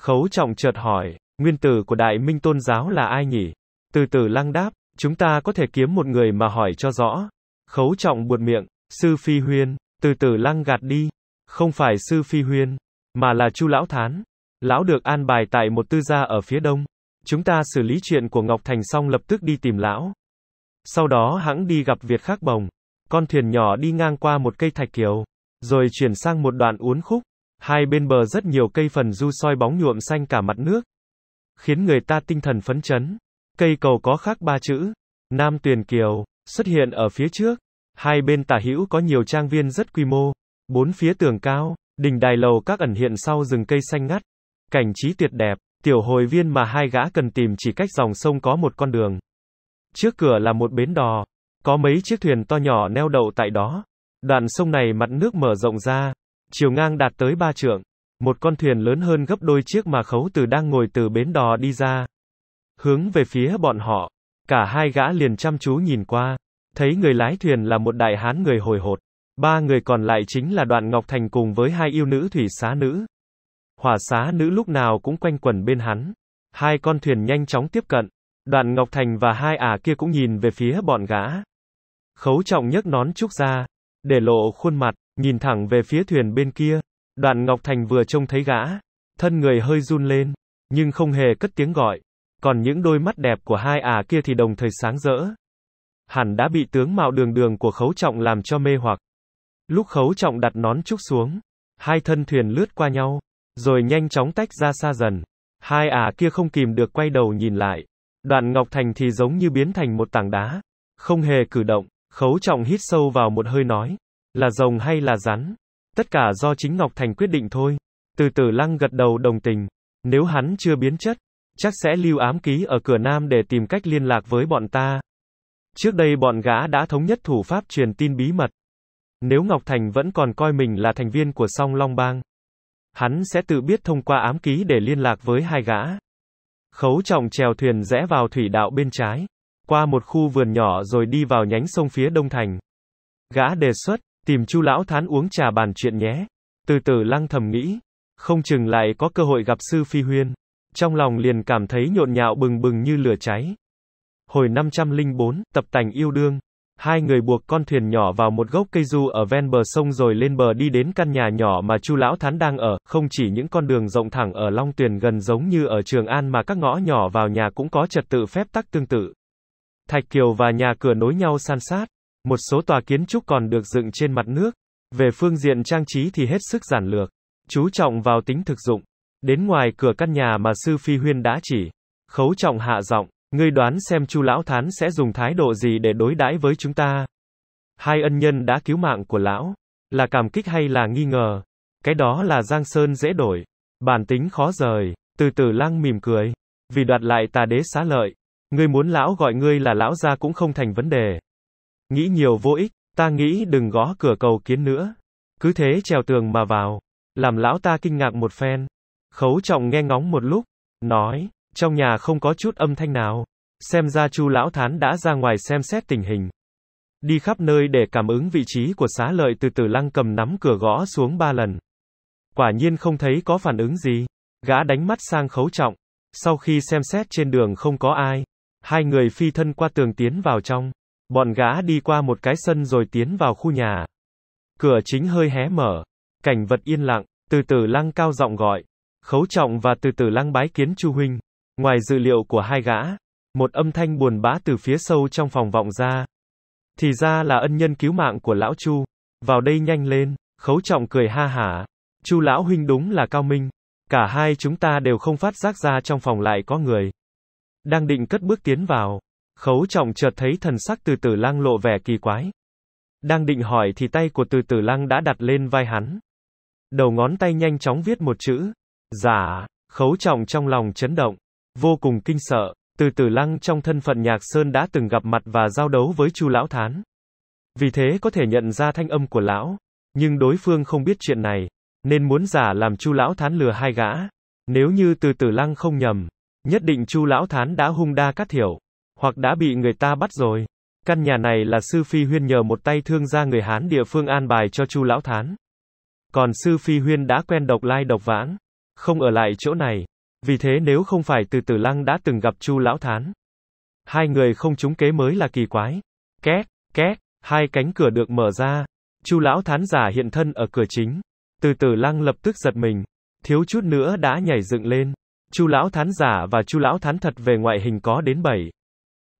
Khấu trọng chợt hỏi, nguyên tử của Đại Minh Tôn giáo là ai nhỉ? Từ từ lăng đáp, chúng ta có thể kiếm một người mà hỏi cho rõ. Khấu trọng buột miệng, sư phi huyên, từ từ lăng gạt đi. Không phải sư phi huyên, mà là chu lão thán. Lão được an bài tại một tư gia ở phía đông. Chúng ta xử lý chuyện của Ngọc Thành xong lập tức đi tìm lão. Sau đó hãng đi gặp Việt Khắc Bồng. Con thuyền nhỏ đi ngang qua một cây thạch kiều, rồi chuyển sang một đoạn uốn khúc. Hai bên bờ rất nhiều cây phần du soi bóng nhuộm xanh cả mặt nước. Khiến người ta tinh thần phấn chấn. Cây cầu có khắc ba chữ. Nam Tuyền Kiều, xuất hiện ở phía trước. Hai bên tả hữu có nhiều trang viên rất quy mô. Bốn phía tường cao, đình đài lầu các ẩn hiện sau rừng cây xanh ngắt. Cảnh trí tuyệt đẹp, tiểu hồi viên mà hai gã cần tìm chỉ cách dòng sông có một con đường. Trước cửa là một bến đò. Có mấy chiếc thuyền to nhỏ neo đậu tại đó. Đoạn sông này mặt nước mở rộng ra. Chiều ngang đạt tới ba trượng. Một con thuyền lớn hơn gấp đôi chiếc mà khấu từ đang ngồi từ bến đò đi ra. Hướng về phía bọn họ. Cả hai gã liền chăm chú nhìn qua. Thấy người lái thuyền là một đại hán người hồi hột. Ba người còn lại chính là đoạn Ngọc Thành cùng với hai yêu nữ thủy xá nữ. Hỏa xá nữ lúc nào cũng quanh quẩn bên hắn. Hai con thuyền nhanh chóng tiếp cận. Đoạn Ngọc Thành và hai ả kia cũng nhìn về phía bọn gã. Khấu trọng nhấc nón trúc ra. Để lộ khuôn mặt, nhìn thẳng về phía thuyền bên kia. Đoạn Ngọc Thành vừa trông thấy gã. Thân người hơi run lên. Nhưng không hề cất tiếng gọi. Còn những đôi mắt đẹp của hai ả kia thì đồng thời sáng rỡ hẳn đã bị tướng mạo đường đường của khấu trọng làm cho mê hoặc. Lúc khấu trọng đặt nón trúc xuống, hai thân thuyền lướt qua nhau, rồi nhanh chóng tách ra xa dần. Hai ả kia không kìm được quay đầu nhìn lại. Đoạn Ngọc Thành thì giống như biến thành một tảng đá. Không hề cử động, khấu trọng hít sâu vào một hơi nói. Là rồng hay là rắn? Tất cả do chính Ngọc Thành quyết định thôi. Từ từ lăng gật đầu đồng tình. Nếu hắn chưa biến chất, chắc sẽ lưu ám ký ở cửa nam để tìm cách liên lạc với bọn ta. Trước đây bọn gã đã thống nhất thủ pháp truyền tin bí mật. Nếu Ngọc Thành vẫn còn coi mình là thành viên của song Long Bang, hắn sẽ tự biết thông qua ám ký để liên lạc với hai gã. Khấu trọng chèo thuyền rẽ vào thủy đạo bên trái, qua một khu vườn nhỏ rồi đi vào nhánh sông phía đông thành. Gã đề xuất, tìm chu lão thán uống trà bàn chuyện nhé. Từ từ lăng thầm nghĩ, không chừng lại có cơ hội gặp sư phi huyên. Trong lòng liền cảm thấy nhộn nhạo bừng bừng như lửa cháy. Hồi 504, tập tành yêu đương. Hai người buộc con thuyền nhỏ vào một gốc cây du ở ven bờ sông rồi lên bờ đi đến căn nhà nhỏ mà Chu Lão Thán đang ở, không chỉ những con đường rộng thẳng ở Long Tuyền gần giống như ở Trường An mà các ngõ nhỏ vào nhà cũng có trật tự phép tắc tương tự. Thạch kiều và nhà cửa nối nhau san sát, một số tòa kiến trúc còn được dựng trên mặt nước. Về phương diện trang trí thì hết sức giản lược, chú trọng vào tính thực dụng. Đến ngoài cửa căn nhà mà sư Phi Huyên đã chỉ, khấu trọng hạ giọng, Ngươi đoán xem Chu lão thán sẽ dùng thái độ gì để đối đãi với chúng ta? Hai ân nhân đã cứu mạng của lão, là cảm kích hay là nghi ngờ? Cái đó là Giang Sơn dễ đổi, bản tính khó rời. Từ từ lăng mỉm cười, vì đoạt lại tà đế xá lợi, ngươi muốn lão gọi ngươi là lão gia cũng không thành vấn đề. Nghĩ nhiều vô ích, ta nghĩ đừng gõ cửa cầu kiến nữa. Cứ thế trèo tường mà vào, làm lão ta kinh ngạc một phen. Khấu trọng nghe ngóng một lúc, nói, trong nhà không có chút âm thanh nào. Xem ra Chu Lão Thán đã ra ngoài xem xét tình hình. Đi khắp nơi để cảm ứng vị trí của xá lợi từ từ lăng cầm nắm cửa gõ xuống ba lần. Quả nhiên không thấy có phản ứng gì. Gã đánh mắt sang khấu trọng. Sau khi xem xét trên đường không có ai. Hai người phi thân qua tường tiến vào trong. Bọn gã đi qua một cái sân rồi tiến vào khu nhà. Cửa chính hơi hé mở. Cảnh vật yên lặng. Từ từ lăng cao giọng gọi. Khấu trọng và từ từ lăng bái kiến Chu Huynh. Ngoài dự liệu của hai gã, một âm thanh buồn bã từ phía sâu trong phòng vọng ra. Thì ra là ân nhân cứu mạng của lão Chu. Vào đây nhanh lên, khấu trọng cười ha hả. Chu lão huynh đúng là cao minh. Cả hai chúng ta đều không phát giác ra trong phòng lại có người. Đang định cất bước tiến vào. Khấu trọng chợt thấy thần sắc từ tử lang lộ vẻ kỳ quái. Đang định hỏi thì tay của từ tử lang đã đặt lên vai hắn. Đầu ngón tay nhanh chóng viết một chữ. Giả, dạ, khấu trọng trong lòng chấn động vô cùng kinh sợ. Từ Tử lăng trong thân phận nhạc sơn đã từng gặp mặt và giao đấu với chu lão thán. Vì thế có thể nhận ra thanh âm của lão. Nhưng đối phương không biết chuyện này, nên muốn giả làm chu lão thán lừa hai gã. Nếu như từ Tử lăng không nhầm, nhất định chu lão thán đã hung đa cát thiểu, hoặc đã bị người ta bắt rồi. Căn nhà này là sư phi huyên nhờ một tay thương gia người Hán địa phương an bài cho chu lão thán. Còn sư phi huyên đã quen độc lai độc vãng, không ở lại chỗ này, vì thế nếu không phải từ tử lăng đã từng gặp Chu Lão Thán, hai người không trúng kế mới là kỳ quái. Két, két, hai cánh cửa được mở ra. Chu Lão Thán giả hiện thân ở cửa chính. Từ tử lăng lập tức giật mình. Thiếu chút nữa đã nhảy dựng lên. Chu Lão Thán giả và Chu Lão Thán thật về ngoại hình có đến 7.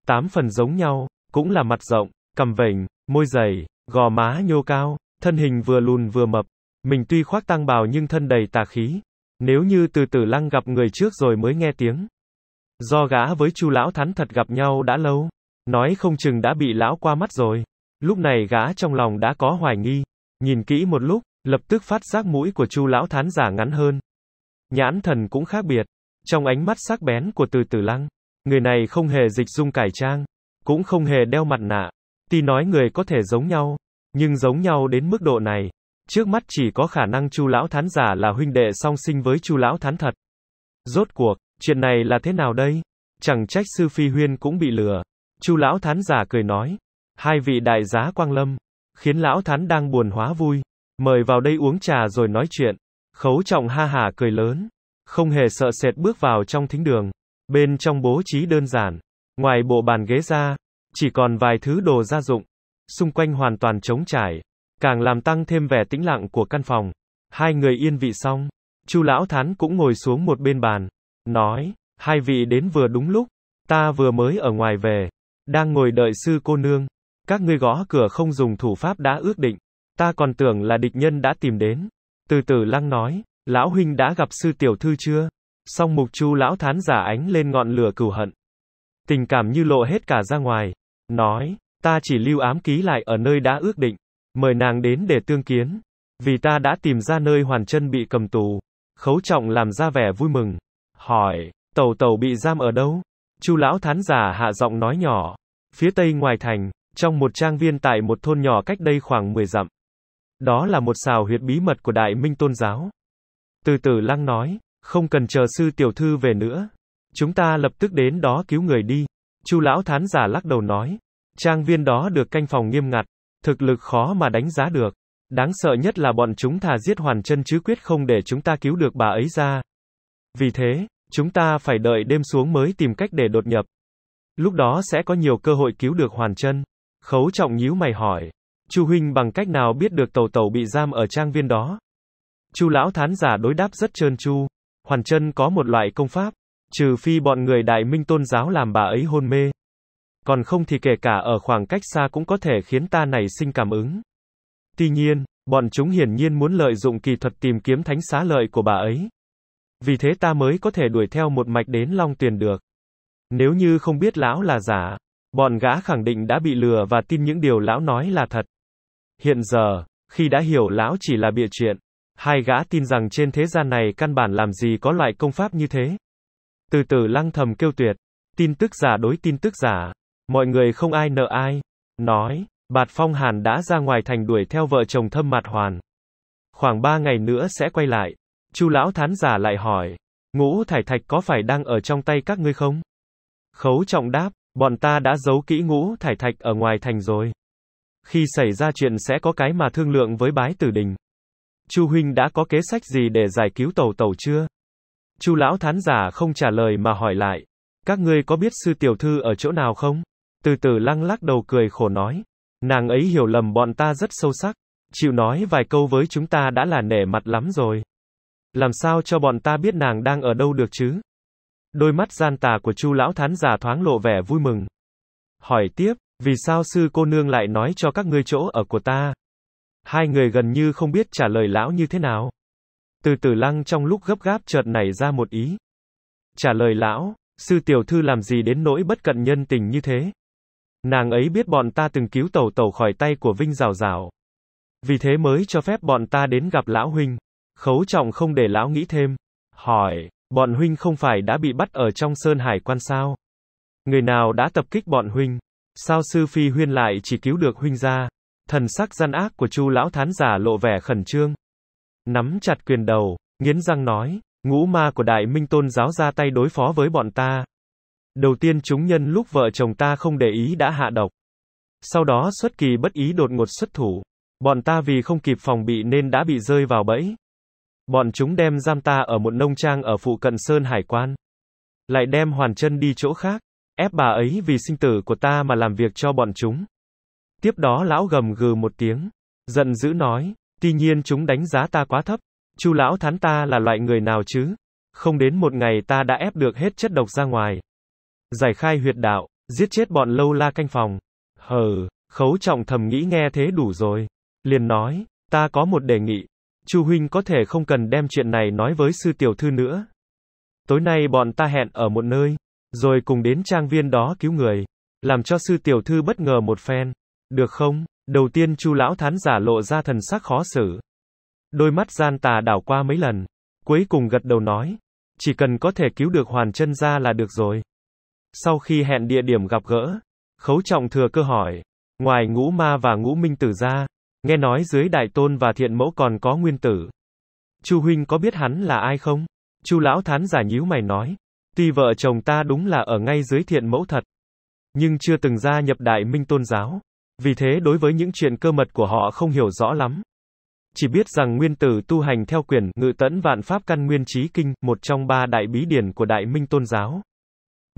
8 phần giống nhau, cũng là mặt rộng, cằm vểnh, môi dày, gò má nhô cao, thân hình vừa lùn vừa mập. Mình tuy khoác tăng bào nhưng thân đầy tà khí, nếu như từ tử lăng gặp người trước rồi mới nghe tiếng. Do gã với chu lão thắn thật gặp nhau đã lâu. Nói không chừng đã bị lão qua mắt rồi. Lúc này gã trong lòng đã có hoài nghi. Nhìn kỹ một lúc, lập tức phát giác mũi của chu lão thán giả ngắn hơn. Nhãn thần cũng khác biệt. Trong ánh mắt sắc bén của từ tử lăng, người này không hề dịch dung cải trang, cũng không hề đeo mặt nạ. Tuy nói người có thể giống nhau, nhưng giống nhau đến mức độ này, Trước mắt chỉ có khả năng Chu lão thán giả là huynh đệ song sinh với Chu lão thán thật. Rốt cuộc, chuyện này là thế nào đây? Chẳng trách sư Phi Huyên cũng bị lừa. Chu lão thán giả cười nói, hai vị đại giá quang lâm, khiến lão thán đang buồn hóa vui, mời vào đây uống trà rồi nói chuyện. Khấu trọng ha hả cười lớn, không hề sợ sệt bước vào trong thính đường. Bên trong bố trí đơn giản, ngoài bộ bàn ghế ra, chỉ còn vài thứ đồ gia dụng, xung quanh hoàn toàn trống trải càng làm tăng thêm vẻ tĩnh lặng của căn phòng. Hai người yên vị xong, Chu lão thán cũng ngồi xuống một bên bàn, nói, hai vị đến vừa đúng lúc, ta vừa mới ở ngoài về, đang ngồi đợi sư cô nương, các ngươi gõ cửa không dùng thủ pháp đã ước định, ta còn tưởng là địch nhân đã tìm đến. Từ từ lăng nói, lão huynh đã gặp sư tiểu thư chưa? Song mục chu lão thán giả ánh lên ngọn lửa cừu hận. Tình cảm như lộ hết cả ra ngoài, nói, ta chỉ lưu ám ký lại ở nơi đã ước định. Mời nàng đến để tương kiến. Vì ta đã tìm ra nơi hoàn chân bị cầm tù. Khấu trọng làm ra vẻ vui mừng. Hỏi, tàu tàu bị giam ở đâu? Chu lão thán giả hạ giọng nói nhỏ. Phía tây ngoài thành, trong một trang viên tại một thôn nhỏ cách đây khoảng 10 dặm. Đó là một xào huyệt bí mật của đại minh tôn giáo. Từ từ lăng nói, không cần chờ sư tiểu thư về nữa. Chúng ta lập tức đến đó cứu người đi. Chu lão thán giả lắc đầu nói, trang viên đó được canh phòng nghiêm ngặt, Thực lực khó mà đánh giá được. Đáng sợ nhất là bọn chúng thà giết hoàn chân chứ quyết không để chúng ta cứu được bà ấy ra. Vì thế, chúng ta phải đợi đêm xuống mới tìm cách để đột nhập. Lúc đó sẽ có nhiều cơ hội cứu được hoàn chân. Khấu trọng nhíu mày hỏi. Chu huynh bằng cách nào biết được tàu tàu bị giam ở trang viên đó? Chu lão thán giả đối đáp rất trơn chu. Hoàn chân có một loại công pháp. Trừ phi bọn người đại minh tôn giáo làm bà ấy hôn mê còn không thì kể cả ở khoảng cách xa cũng có thể khiến ta này sinh cảm ứng. Tuy nhiên, bọn chúng hiển nhiên muốn lợi dụng kỳ thuật tìm kiếm thánh xá lợi của bà ấy. Vì thế ta mới có thể đuổi theo một mạch đến Long Tuyền được. Nếu như không biết lão là giả, bọn gã khẳng định đã bị lừa và tin những điều lão nói là thật. Hiện giờ, khi đã hiểu lão chỉ là bịa chuyện, hai gã tin rằng trên thế gian này căn bản làm gì có loại công pháp như thế. Từ từ lăng thầm kêu tuyệt, tin tức giả đối tin tức giả. Mọi người không ai nợ ai. Nói, Bạt Phong Hàn đã ra ngoài thành đuổi theo vợ chồng thâm mặt hoàn. Khoảng ba ngày nữa sẽ quay lại. Chu lão thán giả lại hỏi, ngũ thải thạch có phải đang ở trong tay các ngươi không? Khấu trọng đáp, bọn ta đã giấu kỹ ngũ thải thạch ở ngoài thành rồi. Khi xảy ra chuyện sẽ có cái mà thương lượng với bái tử đình. Chu huynh đã có kế sách gì để giải cứu tàu tàu chưa? Chu lão thán giả không trả lời mà hỏi lại, các ngươi có biết sư tiểu thư ở chỗ nào không? Từ từ lăng lắc đầu cười khổ nói. Nàng ấy hiểu lầm bọn ta rất sâu sắc. Chịu nói vài câu với chúng ta đã là nể mặt lắm rồi. Làm sao cho bọn ta biết nàng đang ở đâu được chứ? Đôi mắt gian tà của chu lão thán giả thoáng lộ vẻ vui mừng. Hỏi tiếp, vì sao sư cô nương lại nói cho các ngươi chỗ ở của ta? Hai người gần như không biết trả lời lão như thế nào. Từ từ lăng trong lúc gấp gáp chợt nảy ra một ý. Trả lời lão, sư tiểu thư làm gì đến nỗi bất cận nhân tình như thế? Nàng ấy biết bọn ta từng cứu tẩu tẩu khỏi tay của Vinh rào rào. Vì thế mới cho phép bọn ta đến gặp lão huynh. Khấu trọng không để lão nghĩ thêm. Hỏi, bọn huynh không phải đã bị bắt ở trong sơn hải quan sao? Người nào đã tập kích bọn huynh? Sao sư phi huyên lại chỉ cứu được huynh ra? Thần sắc gian ác của chu lão thán giả lộ vẻ khẩn trương. Nắm chặt quyền đầu, nghiến răng nói, ngũ ma của đại minh tôn giáo ra tay đối phó với bọn ta, Đầu tiên chúng nhân lúc vợ chồng ta không để ý đã hạ độc. Sau đó xuất kỳ bất ý đột ngột xuất thủ. Bọn ta vì không kịp phòng bị nên đã bị rơi vào bẫy. Bọn chúng đem giam ta ở một nông trang ở phụ cận Sơn Hải Quan. Lại đem hoàn chân đi chỗ khác, ép bà ấy vì sinh tử của ta mà làm việc cho bọn chúng. Tiếp đó lão gầm gừ một tiếng, giận dữ nói, tuy nhiên chúng đánh giá ta quá thấp, chu lão thán ta là loại người nào chứ? Không đến một ngày ta đã ép được hết chất độc ra ngoài giải khai huyệt đạo, giết chết bọn lâu la canh phòng. Hờ, khấu trọng thầm nghĩ nghe thế đủ rồi. Liền nói, ta có một đề nghị. Chu huynh có thể không cần đem chuyện này nói với sư tiểu thư nữa. Tối nay bọn ta hẹn ở một nơi, rồi cùng đến trang viên đó cứu người, làm cho sư tiểu thư bất ngờ một phen. Được không? Đầu tiên Chu lão thán giả lộ ra thần sắc khó xử. Đôi mắt gian tà đảo qua mấy lần, cuối cùng gật đầu nói, chỉ cần có thể cứu được Hoàn Chân gia là được rồi. Sau khi hẹn địa điểm gặp gỡ, Khấu Trọng thừa cơ hỏi, ngoài ngũ ma và ngũ minh tử ra, nghe nói dưới đại tôn và thiện mẫu còn có nguyên tử. Chu huynh có biết hắn là ai không? Chu lão thán giả nhíu mày nói, tuy vợ chồng ta đúng là ở ngay dưới thiện mẫu thật, nhưng chưa từng gia nhập đại minh tôn giáo. Vì thế đối với những chuyện cơ mật của họ không hiểu rõ lắm. Chỉ biết rằng nguyên tử tu hành theo quyền ngự tẫn vạn pháp căn nguyên trí kinh, một trong ba đại bí điển của đại minh tôn giáo.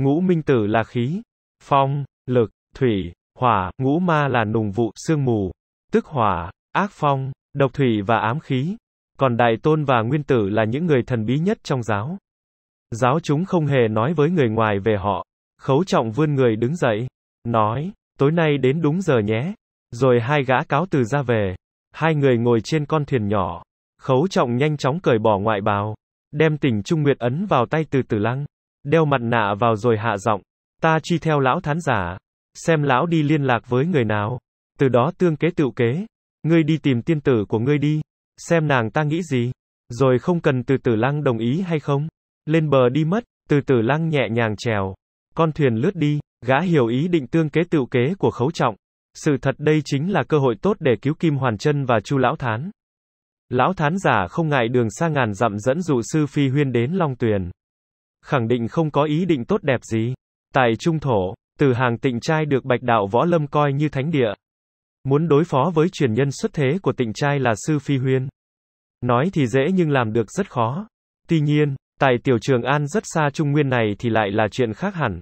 Ngũ minh tử là khí, phong, lực, thủy, hỏa, ngũ ma là nùng vụ, sương mù, tức hỏa, ác phong, độc thủy và ám khí. Còn đại tôn và nguyên tử là những người thần bí nhất trong giáo. Giáo chúng không hề nói với người ngoài về họ. Khấu trọng vươn người đứng dậy, nói, tối nay đến đúng giờ nhé. Rồi hai gã cáo từ ra về. Hai người ngồi trên con thuyền nhỏ. Khấu trọng nhanh chóng cởi bỏ ngoại bào, đem tình Trung Nguyệt ấn vào tay từ tử lăng. Đeo mặt nạ vào rồi hạ giọng. Ta chi theo lão thán giả. Xem lão đi liên lạc với người nào. Từ đó tương kế tựu kế. Ngươi đi tìm tiên tử của ngươi đi. Xem nàng ta nghĩ gì. Rồi không cần từ tử lăng đồng ý hay không. Lên bờ đi mất, từ tử lăng nhẹ nhàng trèo. Con thuyền lướt đi, gã hiểu ý định tương kế tựu kế của khấu trọng. Sự thật đây chính là cơ hội tốt để cứu Kim Hoàn Chân và Chu Lão Thán. Lão Thán giả không ngại đường xa ngàn dặm dẫn dụ sư Phi Huyên đến Long Tuyền khẳng định không có ý định tốt đẹp gì. Tại Trung Thổ, từ hàng tịnh trai được bạch đạo võ lâm coi như thánh địa. Muốn đối phó với truyền nhân xuất thế của tịnh trai là sư phi huyên. Nói thì dễ nhưng làm được rất khó. Tuy nhiên, tại tiểu trường An rất xa Trung Nguyên này thì lại là chuyện khác hẳn.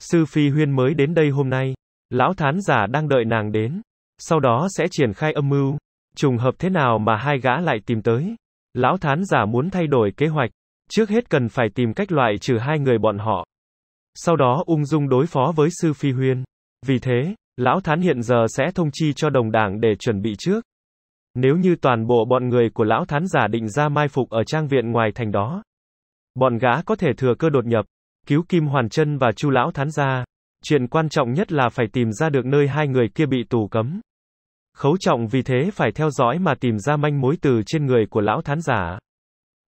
Sư phi huyên mới đến đây hôm nay, lão thán giả đang đợi nàng đến. Sau đó sẽ triển khai âm mưu. Trùng hợp thế nào mà hai gã lại tìm tới? Lão thán giả muốn thay đổi kế hoạch, Trước hết cần phải tìm cách loại trừ hai người bọn họ. Sau đó ung dung đối phó với sư phi huyên. Vì thế, lão thán hiện giờ sẽ thông chi cho đồng đảng để chuẩn bị trước. Nếu như toàn bộ bọn người của lão thán giả định ra mai phục ở trang viện ngoài thành đó, bọn gã có thể thừa cơ đột nhập, cứu Kim Hoàn Chân và Chu lão thán ra. Chuyện quan trọng nhất là phải tìm ra được nơi hai người kia bị tù cấm. Khấu trọng vì thế phải theo dõi mà tìm ra manh mối từ trên người của lão thán giả.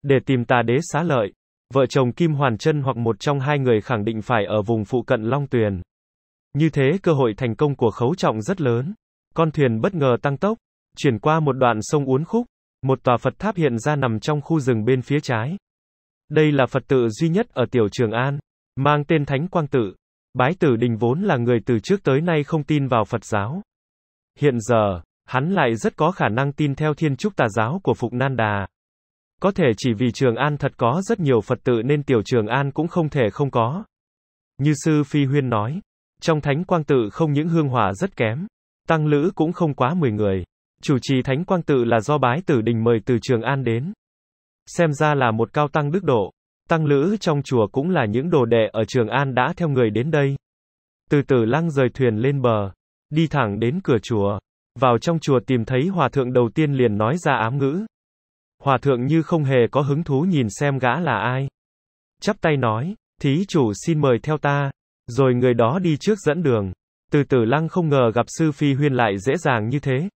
Để tìm tà đế xá lợi, vợ chồng Kim Hoàn Trân hoặc một trong hai người khẳng định phải ở vùng phụ cận Long Tuyền. Như thế cơ hội thành công của khấu trọng rất lớn. Con thuyền bất ngờ tăng tốc, chuyển qua một đoạn sông uốn khúc, một tòa Phật tháp hiện ra nằm trong khu rừng bên phía trái. Đây là Phật tự duy nhất ở tiểu Trường An, mang tên Thánh Quang Tự. Bái tử đình vốn là người từ trước tới nay không tin vào Phật giáo. Hiện giờ, hắn lại rất có khả năng tin theo thiên trúc tà giáo của Phục Nan Đà. Có thể chỉ vì Trường An thật có rất nhiều Phật tự nên tiểu Trường An cũng không thể không có. Như sư Phi Huyên nói, trong Thánh Quang Tự không những hương hỏa rất kém, tăng lữ cũng không quá 10 người. Chủ trì Thánh Quang Tự là do bái tử đình mời từ Trường An đến. Xem ra là một cao tăng đức độ. Tăng lữ trong chùa cũng là những đồ đệ ở Trường An đã theo người đến đây. Từ Tử lăng rời thuyền lên bờ, đi thẳng đến cửa chùa. Vào trong chùa tìm thấy hòa thượng đầu tiên liền nói ra ám ngữ. Hòa thượng như không hề có hứng thú nhìn xem gã là ai. Chắp tay nói, thí chủ xin mời theo ta. Rồi người đó đi trước dẫn đường. Từ tử lăng không ngờ gặp sư phi huyên lại dễ dàng như thế.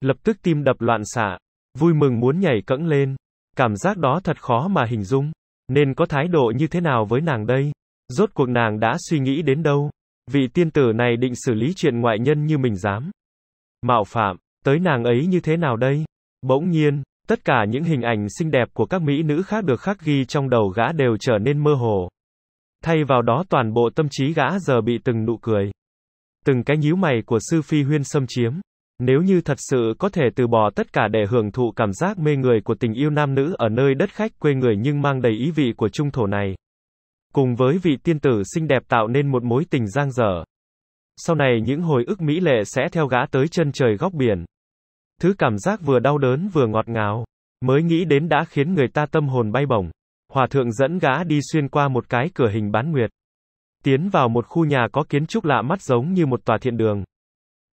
Lập tức tim đập loạn xạ. Vui mừng muốn nhảy cẫng lên. Cảm giác đó thật khó mà hình dung. Nên có thái độ như thế nào với nàng đây? Rốt cuộc nàng đã suy nghĩ đến đâu? Vị tiên tử này định xử lý chuyện ngoại nhân như mình dám. Mạo phạm, tới nàng ấy như thế nào đây? Bỗng nhiên, Tất cả những hình ảnh xinh đẹp của các mỹ nữ khác được khắc ghi trong đầu gã đều trở nên mơ hồ. Thay vào đó toàn bộ tâm trí gã giờ bị từng nụ cười. Từng cái nhíu mày của sư phi huyên xâm chiếm. Nếu như thật sự có thể từ bỏ tất cả để hưởng thụ cảm giác mê người của tình yêu nam nữ ở nơi đất khách quê người nhưng mang đầy ý vị của trung thổ này. Cùng với vị tiên tử xinh đẹp tạo nên một mối tình giang dở. Sau này những hồi ức mỹ lệ sẽ theo gã tới chân trời góc biển. Thứ cảm giác vừa đau đớn vừa ngọt ngào, mới nghĩ đến đã khiến người ta tâm hồn bay bổng. Hòa thượng dẫn gã đi xuyên qua một cái cửa hình bán nguyệt. Tiến vào một khu nhà có kiến trúc lạ mắt giống như một tòa thiện đường.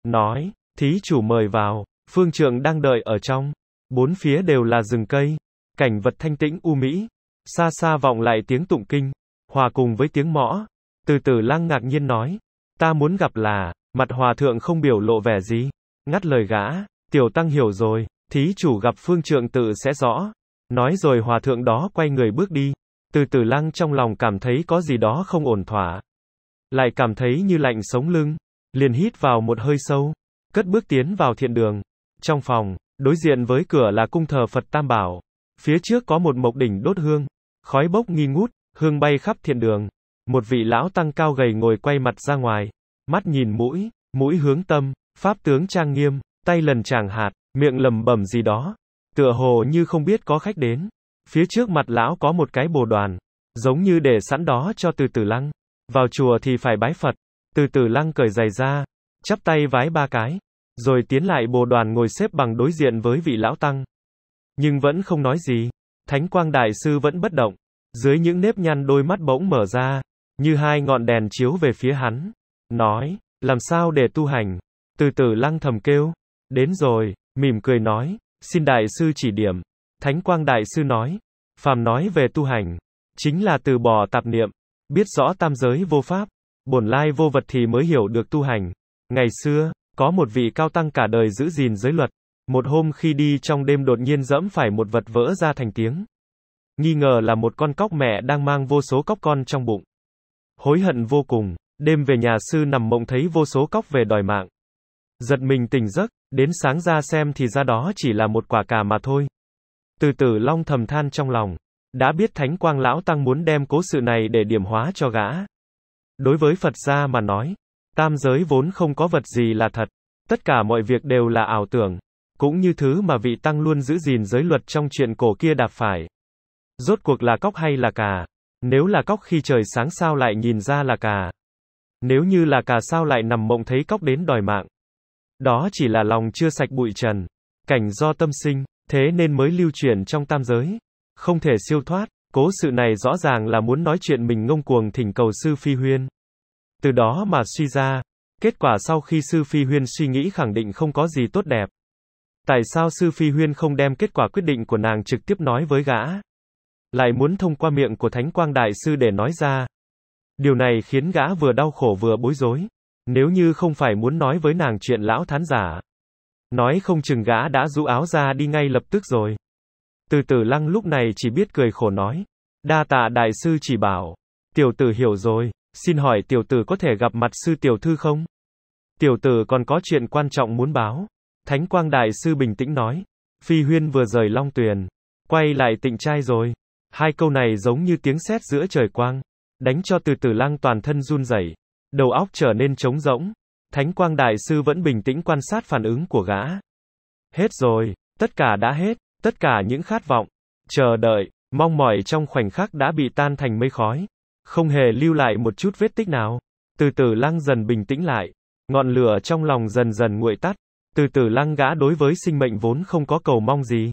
Nói, thí chủ mời vào, phương trượng đang đợi ở trong. Bốn phía đều là rừng cây, cảnh vật thanh tĩnh u mỹ. Xa xa vọng lại tiếng tụng kinh, hòa cùng với tiếng mõ. Từ từ lăng ngạc nhiên nói, ta muốn gặp là, mặt hòa thượng không biểu lộ vẻ gì. Ngắt lời gã, Tiểu tăng hiểu rồi, thí chủ gặp phương trượng tự sẽ rõ. Nói rồi hòa thượng đó quay người bước đi. Từ từ lăng trong lòng cảm thấy có gì đó không ổn thỏa. Lại cảm thấy như lạnh sống lưng. Liền hít vào một hơi sâu. Cất bước tiến vào thiện đường. Trong phòng, đối diện với cửa là cung thờ Phật Tam Bảo. Phía trước có một mộc đỉnh đốt hương. Khói bốc nghi ngút, hương bay khắp thiện đường. Một vị lão tăng cao gầy ngồi quay mặt ra ngoài. Mắt nhìn mũi, mũi hướng tâm, pháp tướng trang nghiêm, tay lần chàng hạt, miệng lầm bẩm gì đó. Tựa hồ như không biết có khách đến. Phía trước mặt lão có một cái bồ đoàn, giống như để sẵn đó cho từ tử lăng. Vào chùa thì phải bái Phật. Từ tử lăng cởi giày ra, chắp tay vái ba cái, rồi tiến lại bồ đoàn ngồi xếp bằng đối diện với vị lão tăng. Nhưng vẫn không nói gì. Thánh quang đại sư vẫn bất động. Dưới những nếp nhăn đôi mắt bỗng mở ra, như hai ngọn đèn chiếu về phía hắn. Nói, làm sao để tu hành? Từ tử lăng thầm kêu, Đến rồi, mỉm cười nói, xin đại sư chỉ điểm. Thánh quang đại sư nói, phàm nói về tu hành, chính là từ bỏ tạp niệm, biết rõ tam giới vô pháp, bổn lai vô vật thì mới hiểu được tu hành. Ngày xưa, có một vị cao tăng cả đời giữ gìn giới luật, một hôm khi đi trong đêm đột nhiên dẫm phải một vật vỡ ra thành tiếng. Nghi ngờ là một con cóc mẹ đang mang vô số cóc con trong bụng. Hối hận vô cùng, đêm về nhà sư nằm mộng thấy vô số cóc về đòi mạng. Giật mình tỉnh giấc, Đến sáng ra xem thì ra đó chỉ là một quả cà mà thôi. Từ tử long thầm than trong lòng. Đã biết Thánh Quang Lão Tăng muốn đem cố sự này để điểm hóa cho gã. Đối với Phật gia mà nói, tam giới vốn không có vật gì là thật. Tất cả mọi việc đều là ảo tưởng. Cũng như thứ mà vị Tăng luôn giữ gìn giới luật trong chuyện cổ kia đạp phải. Rốt cuộc là cóc hay là cà? Nếu là cóc khi trời sáng sao lại nhìn ra là cà? Nếu như là cà sao lại nằm mộng thấy cóc đến đòi mạng? Đó chỉ là lòng chưa sạch bụi trần, cảnh do tâm sinh, thế nên mới lưu truyền trong tam giới. Không thể siêu thoát, cố sự này rõ ràng là muốn nói chuyện mình ngông cuồng thỉnh cầu sư phi huyên. Từ đó mà suy ra, kết quả sau khi sư phi huyên suy nghĩ khẳng định không có gì tốt đẹp. Tại sao sư phi huyên không đem kết quả quyết định của nàng trực tiếp nói với gã? Lại muốn thông qua miệng của Thánh Quang Đại Sư để nói ra. Điều này khiến gã vừa đau khổ vừa bối rối. Nếu như không phải muốn nói với nàng chuyện lão thán giả. Nói không chừng gã đã rũ áo ra đi ngay lập tức rồi. Từ tử lăng lúc này chỉ biết cười khổ nói. Đa tạ đại sư chỉ bảo. Tiểu tử hiểu rồi, xin hỏi tiểu tử có thể gặp mặt sư tiểu thư không? Tiểu tử còn có chuyện quan trọng muốn báo. Thánh quang đại sư bình tĩnh nói. Phi huyên vừa rời long tuyền. Quay lại tịnh trai rồi. Hai câu này giống như tiếng sét giữa trời quang. Đánh cho từ tử lăng toàn thân run rẩy. Đầu óc trở nên trống rỗng. Thánh quang đại sư vẫn bình tĩnh quan sát phản ứng của gã. Hết rồi, tất cả đã hết, tất cả những khát vọng, chờ đợi, mong mỏi trong khoảnh khắc đã bị tan thành mây khói. Không hề lưu lại một chút vết tích nào. Từ từ lăng dần bình tĩnh lại. Ngọn lửa trong lòng dần dần nguội tắt. Từ từ lăng gã đối với sinh mệnh vốn không có cầu mong gì.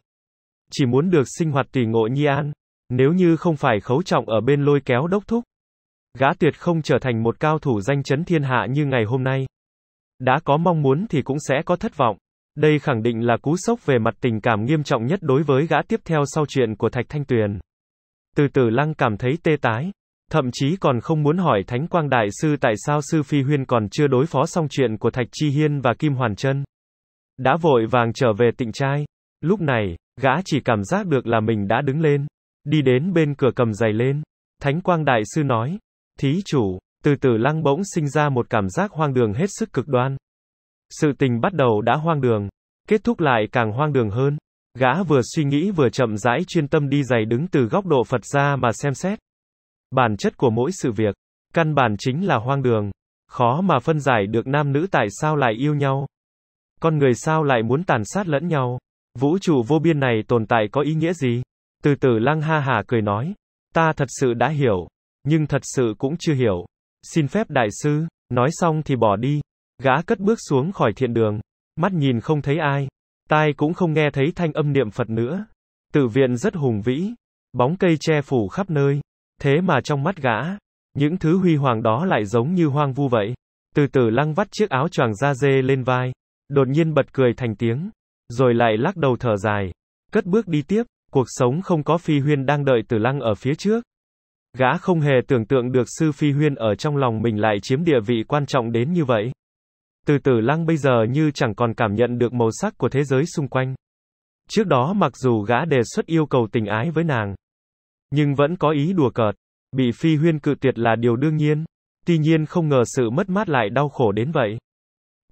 Chỉ muốn được sinh hoạt tùy ngộ nhi an. Nếu như không phải khấu trọng ở bên lôi kéo đốc thúc, Gã tuyệt không trở thành một cao thủ danh chấn thiên hạ như ngày hôm nay. Đã có mong muốn thì cũng sẽ có thất vọng. Đây khẳng định là cú sốc về mặt tình cảm nghiêm trọng nhất đối với gã tiếp theo sau chuyện của Thạch Thanh Tuyền. Từ từ lăng cảm thấy tê tái. Thậm chí còn không muốn hỏi Thánh Quang Đại Sư tại sao Sư Phi Huyên còn chưa đối phó xong chuyện của Thạch Chi Hiên và Kim Hoàn Trân. Đã vội vàng trở về tịnh trai. Lúc này, gã chỉ cảm giác được là mình đã đứng lên. Đi đến bên cửa cầm giày lên. Thánh Quang Đại Sư nói, Thí chủ, từ từ lăng bỗng sinh ra một cảm giác hoang đường hết sức cực đoan. Sự tình bắt đầu đã hoang đường, kết thúc lại càng hoang đường hơn. Gã vừa suy nghĩ vừa chậm rãi chuyên tâm đi giày đứng từ góc độ Phật ra mà xem xét. Bản chất của mỗi sự việc, căn bản chính là hoang đường. Khó mà phân giải được nam nữ tại sao lại yêu nhau. Con người sao lại muốn tàn sát lẫn nhau. Vũ trụ vô biên này tồn tại có ý nghĩa gì? Từ từ lăng ha hà cười nói. Ta thật sự đã hiểu, nhưng thật sự cũng chưa hiểu. Xin phép đại sư, nói xong thì bỏ đi. Gã cất bước xuống khỏi thiện đường, mắt nhìn không thấy ai, tai cũng không nghe thấy thanh âm niệm Phật nữa. Tự viện rất hùng vĩ, bóng cây che phủ khắp nơi, thế mà trong mắt gã, những thứ huy hoàng đó lại giống như hoang vu vậy. Từ từ lăng vắt chiếc áo choàng da dê lên vai, đột nhiên bật cười thành tiếng, rồi lại lắc đầu thở dài, cất bước đi tiếp, cuộc sống không có phi huyên đang đợi Tử lăng ở phía trước. Gã không hề tưởng tượng được sư phi huyên ở trong lòng mình lại chiếm địa vị quan trọng đến như vậy. Từ tử lăng bây giờ như chẳng còn cảm nhận được màu sắc của thế giới xung quanh. Trước đó mặc dù gã đề xuất yêu cầu tình ái với nàng, nhưng vẫn có ý đùa cợt, bị phi huyên cự tuyệt là điều đương nhiên, tuy nhiên không ngờ sự mất mát lại đau khổ đến vậy.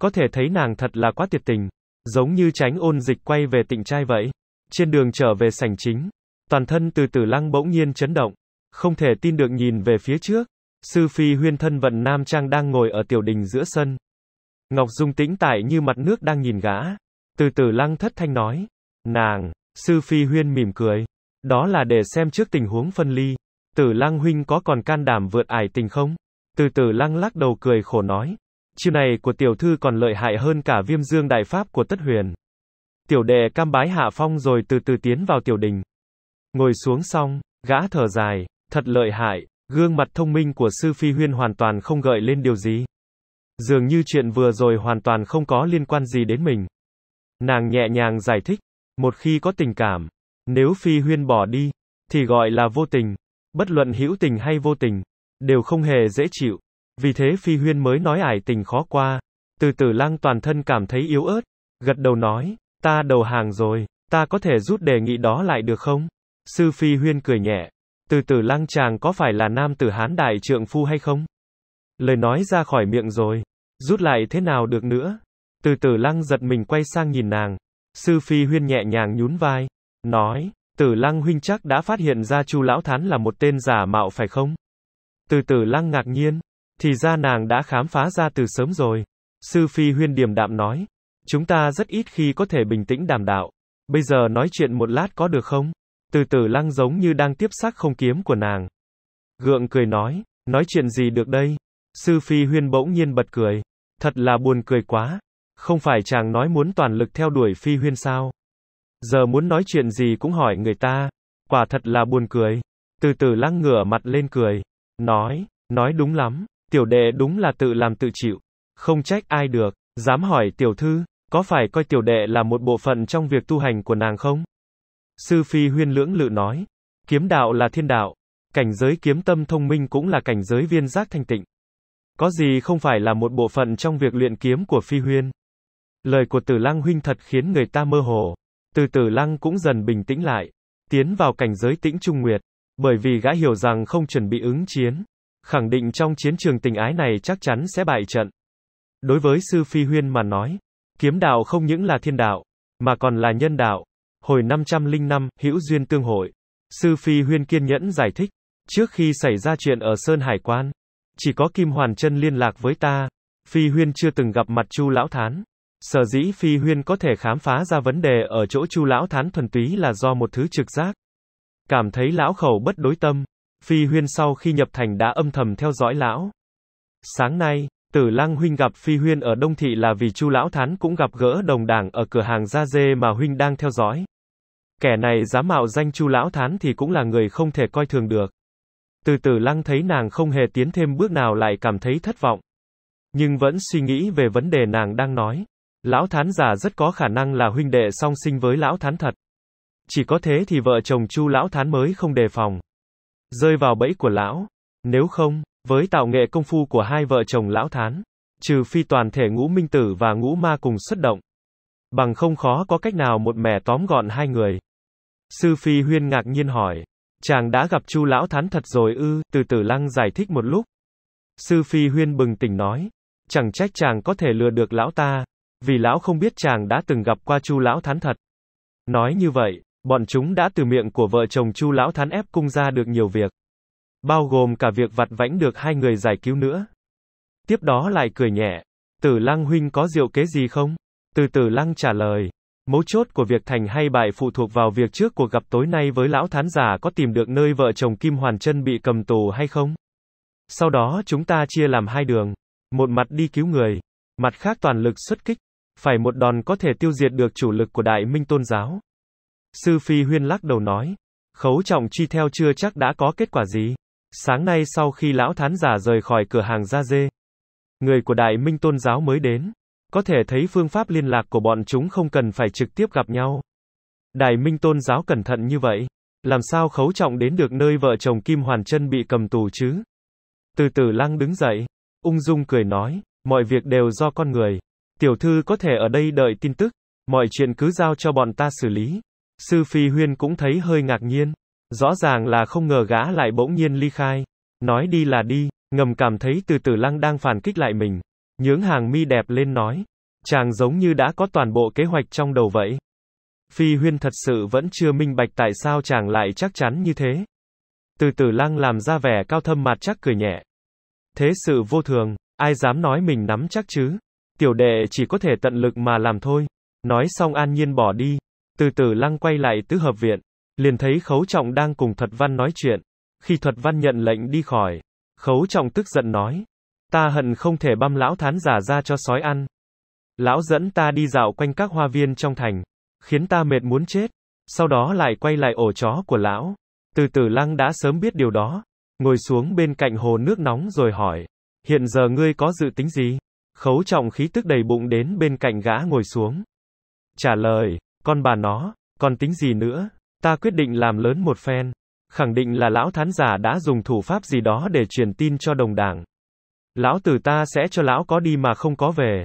Có thể thấy nàng thật là quá tuyệt tình, giống như tránh ôn dịch quay về tịnh trai vậy. Trên đường trở về sảnh chính, toàn thân từ tử lăng bỗng nhiên chấn động, không thể tin được nhìn về phía trước, sư phi huyên thân vận nam trang đang ngồi ở tiểu đình giữa sân. Ngọc Dung tĩnh tại như mặt nước đang nhìn gã. Từ từ lăng thất thanh nói. Nàng, sư phi huyên mỉm cười. Đó là để xem trước tình huống phân ly. Tử lăng huynh có còn can đảm vượt ải tình không? Từ từ lăng lắc đầu cười khổ nói. Chiêu này của tiểu thư còn lợi hại hơn cả viêm dương đại pháp của tất huyền. Tiểu đệ cam bái hạ phong rồi từ từ tiến vào tiểu đình. Ngồi xuống xong, gã thở dài, Thật lợi hại, gương mặt thông minh của sư phi huyên hoàn toàn không gợi lên điều gì. Dường như chuyện vừa rồi hoàn toàn không có liên quan gì đến mình. Nàng nhẹ nhàng giải thích, một khi có tình cảm, nếu phi huyên bỏ đi, thì gọi là vô tình, bất luận hữu tình hay vô tình, đều không hề dễ chịu. Vì thế phi huyên mới nói ải tình khó qua. Từ từ lang toàn thân cảm thấy yếu ớt, gật đầu nói, ta đầu hàng rồi, ta có thể rút đề nghị đó lại được không? Sư phi huyên cười nhẹ, từ từ Lang chàng có phải là nam tử Hán đại trượng phu hay không? Lời nói ra khỏi miệng rồi. Rút lại thế nào được nữa? Từ từ lăng giật mình quay sang nhìn nàng. Sư Phi Huyên nhẹ nhàng nhún vai. Nói, Từ lăng huynh chắc đã phát hiện ra chu lão thán là một tên giả mạo phải không? Từ tử lăng ngạc nhiên. Thì ra nàng đã khám phá ra từ sớm rồi. Sư Phi Huyên điềm đạm nói. Chúng ta rất ít khi có thể bình tĩnh đàm đạo. Bây giờ nói chuyện một lát có được không? Từ từ lăng giống như đang tiếp xác không kiếm của nàng. Gượng cười nói, nói chuyện gì được đây? Sư Phi Huyên bỗng nhiên bật cười. Thật là buồn cười quá. Không phải chàng nói muốn toàn lực theo đuổi Phi Huyên sao? Giờ muốn nói chuyện gì cũng hỏi người ta. Quả thật là buồn cười. Từ từ lăng ngửa mặt lên cười. Nói, nói đúng lắm. Tiểu đệ đúng là tự làm tự chịu. Không trách ai được. Dám hỏi tiểu thư, có phải coi tiểu đệ là một bộ phận trong việc tu hành của nàng không? Sư Phi Huyên Lưỡng Lự nói, kiếm đạo là thiên đạo, cảnh giới kiếm tâm thông minh cũng là cảnh giới viên giác thanh tịnh. Có gì không phải là một bộ phận trong việc luyện kiếm của Phi Huyên? Lời của Tử Lăng huynh thật khiến người ta mơ hồ. Từ Tử Lăng cũng dần bình tĩnh lại, tiến vào cảnh giới tĩnh trung nguyệt, bởi vì gã hiểu rằng không chuẩn bị ứng chiến, khẳng định trong chiến trường tình ái này chắc chắn sẽ bại trận. Đối với sư Phi Huyên mà nói, kiếm đạo không những là thiên đạo, mà còn là nhân đạo, Hồi 505, hữu duyên tương hội. Sư Phi Huyên kiên nhẫn giải thích. Trước khi xảy ra chuyện ở Sơn Hải Quan, chỉ có Kim Hoàn Chân liên lạc với ta. Phi Huyên chưa từng gặp mặt Chu Lão Thán. Sở dĩ Phi Huyên có thể khám phá ra vấn đề ở chỗ Chu Lão Thán thuần túy là do một thứ trực giác. Cảm thấy lão khẩu bất đối tâm. Phi Huyên sau khi nhập thành đã âm thầm theo dõi lão. Sáng nay, Tử Lăng huynh gặp Phi Huyên ở Đông thị là vì Chu lão thán cũng gặp gỡ đồng đảng ở cửa hàng gia dê mà huynh đang theo dõi. Kẻ này dám mạo danh Chu lão thán thì cũng là người không thể coi thường được. Từ từ lăng thấy nàng không hề tiến thêm bước nào lại cảm thấy thất vọng. Nhưng vẫn suy nghĩ về vấn đề nàng đang nói. Lão thán giả rất có khả năng là huynh đệ song sinh với lão thán thật. Chỉ có thế thì vợ chồng chu lão thán mới không đề phòng. Rơi vào bẫy của lão. Nếu không, với tạo nghệ công phu của hai vợ chồng lão thán, trừ phi toàn thể ngũ minh tử và ngũ ma cùng xuất động. Bằng không khó có cách nào một mẻ tóm gọn hai người. Sư Phi Huyên ngạc nhiên hỏi. Chàng đã gặp Chu Lão Thán thật rồi ư, từ tử lăng giải thích một lúc. Sư Phi Huyên bừng tỉnh nói. Chẳng trách chàng có thể lừa được lão ta, vì lão không biết chàng đã từng gặp qua Chu Lão Thán thật. Nói như vậy, bọn chúng đã từ miệng của vợ chồng Chu Lão Thán ép cung ra được nhiều việc. Bao gồm cả việc vặt vãnh được hai người giải cứu nữa. Tiếp đó lại cười nhẹ. Tử Lăng Huynh có diệu kế gì không? Từ Tử Lăng trả lời. Mấu chốt của việc thành hay bại phụ thuộc vào việc trước cuộc gặp tối nay với lão thán giả có tìm được nơi vợ chồng Kim Hoàn Trân bị cầm tù hay không. Sau đó chúng ta chia làm hai đường. Một mặt đi cứu người, mặt khác toàn lực xuất kích. Phải một đòn có thể tiêu diệt được chủ lực của đại minh tôn giáo. Sư Phi Huyên lắc đầu nói. Khấu trọng chi theo chưa chắc đã có kết quả gì. Sáng nay sau khi lão thán giả rời khỏi cửa hàng ra dê, người của đại minh tôn giáo mới đến. Có thể thấy phương pháp liên lạc của bọn chúng không cần phải trực tiếp gặp nhau. Đại Minh tôn giáo cẩn thận như vậy, làm sao Khấu Trọng đến được nơi vợ chồng Kim Hoàn Chân bị cầm tù chứ? Từ Tử Lăng đứng dậy, ung dung cười nói, mọi việc đều do con người. Tiểu thư có thể ở đây đợi tin tức, mọi chuyện cứ giao cho bọn ta xử lý. Sư Phi Huyên cũng thấy hơi ngạc nhiên, rõ ràng là không ngờ gã lại bỗng nhiên ly khai. Nói đi là đi, ngầm cảm thấy từ Tử lăng đang phản kích lại mình. Nhướng hàng mi đẹp lên nói. Chàng giống như đã có toàn bộ kế hoạch trong đầu vậy. Phi huyên thật sự vẫn chưa minh bạch tại sao chàng lại chắc chắn như thế. Từ tử lăng làm ra vẻ cao thâm mặt chắc cười nhẹ. Thế sự vô thường, ai dám nói mình nắm chắc chứ. Tiểu đệ chỉ có thể tận lực mà làm thôi. Nói xong an nhiên bỏ đi. Từ tử lăng quay lại tứ hợp viện. Liền thấy khấu trọng đang cùng thuật văn nói chuyện. Khi thuật văn nhận lệnh đi khỏi, khấu trọng tức giận nói. Ta hận không thể băm lão thán giả ra cho sói ăn. Lão dẫn ta đi dạo quanh các hoa viên trong thành, khiến ta mệt muốn chết, sau đó lại quay lại ổ chó của lão. Từ Tử lăng đã sớm biết điều đó, ngồi xuống bên cạnh hồ nước nóng rồi hỏi, hiện giờ ngươi có dự tính gì? Khấu trọng khí tức đầy bụng đến bên cạnh gã ngồi xuống. Trả lời, con bà nó, còn tính gì nữa, ta quyết định làm lớn một phen. Khẳng định là lão thán giả đã dùng thủ pháp gì đó để truyền tin cho đồng đảng. Lão tử ta sẽ cho lão có đi mà không có về.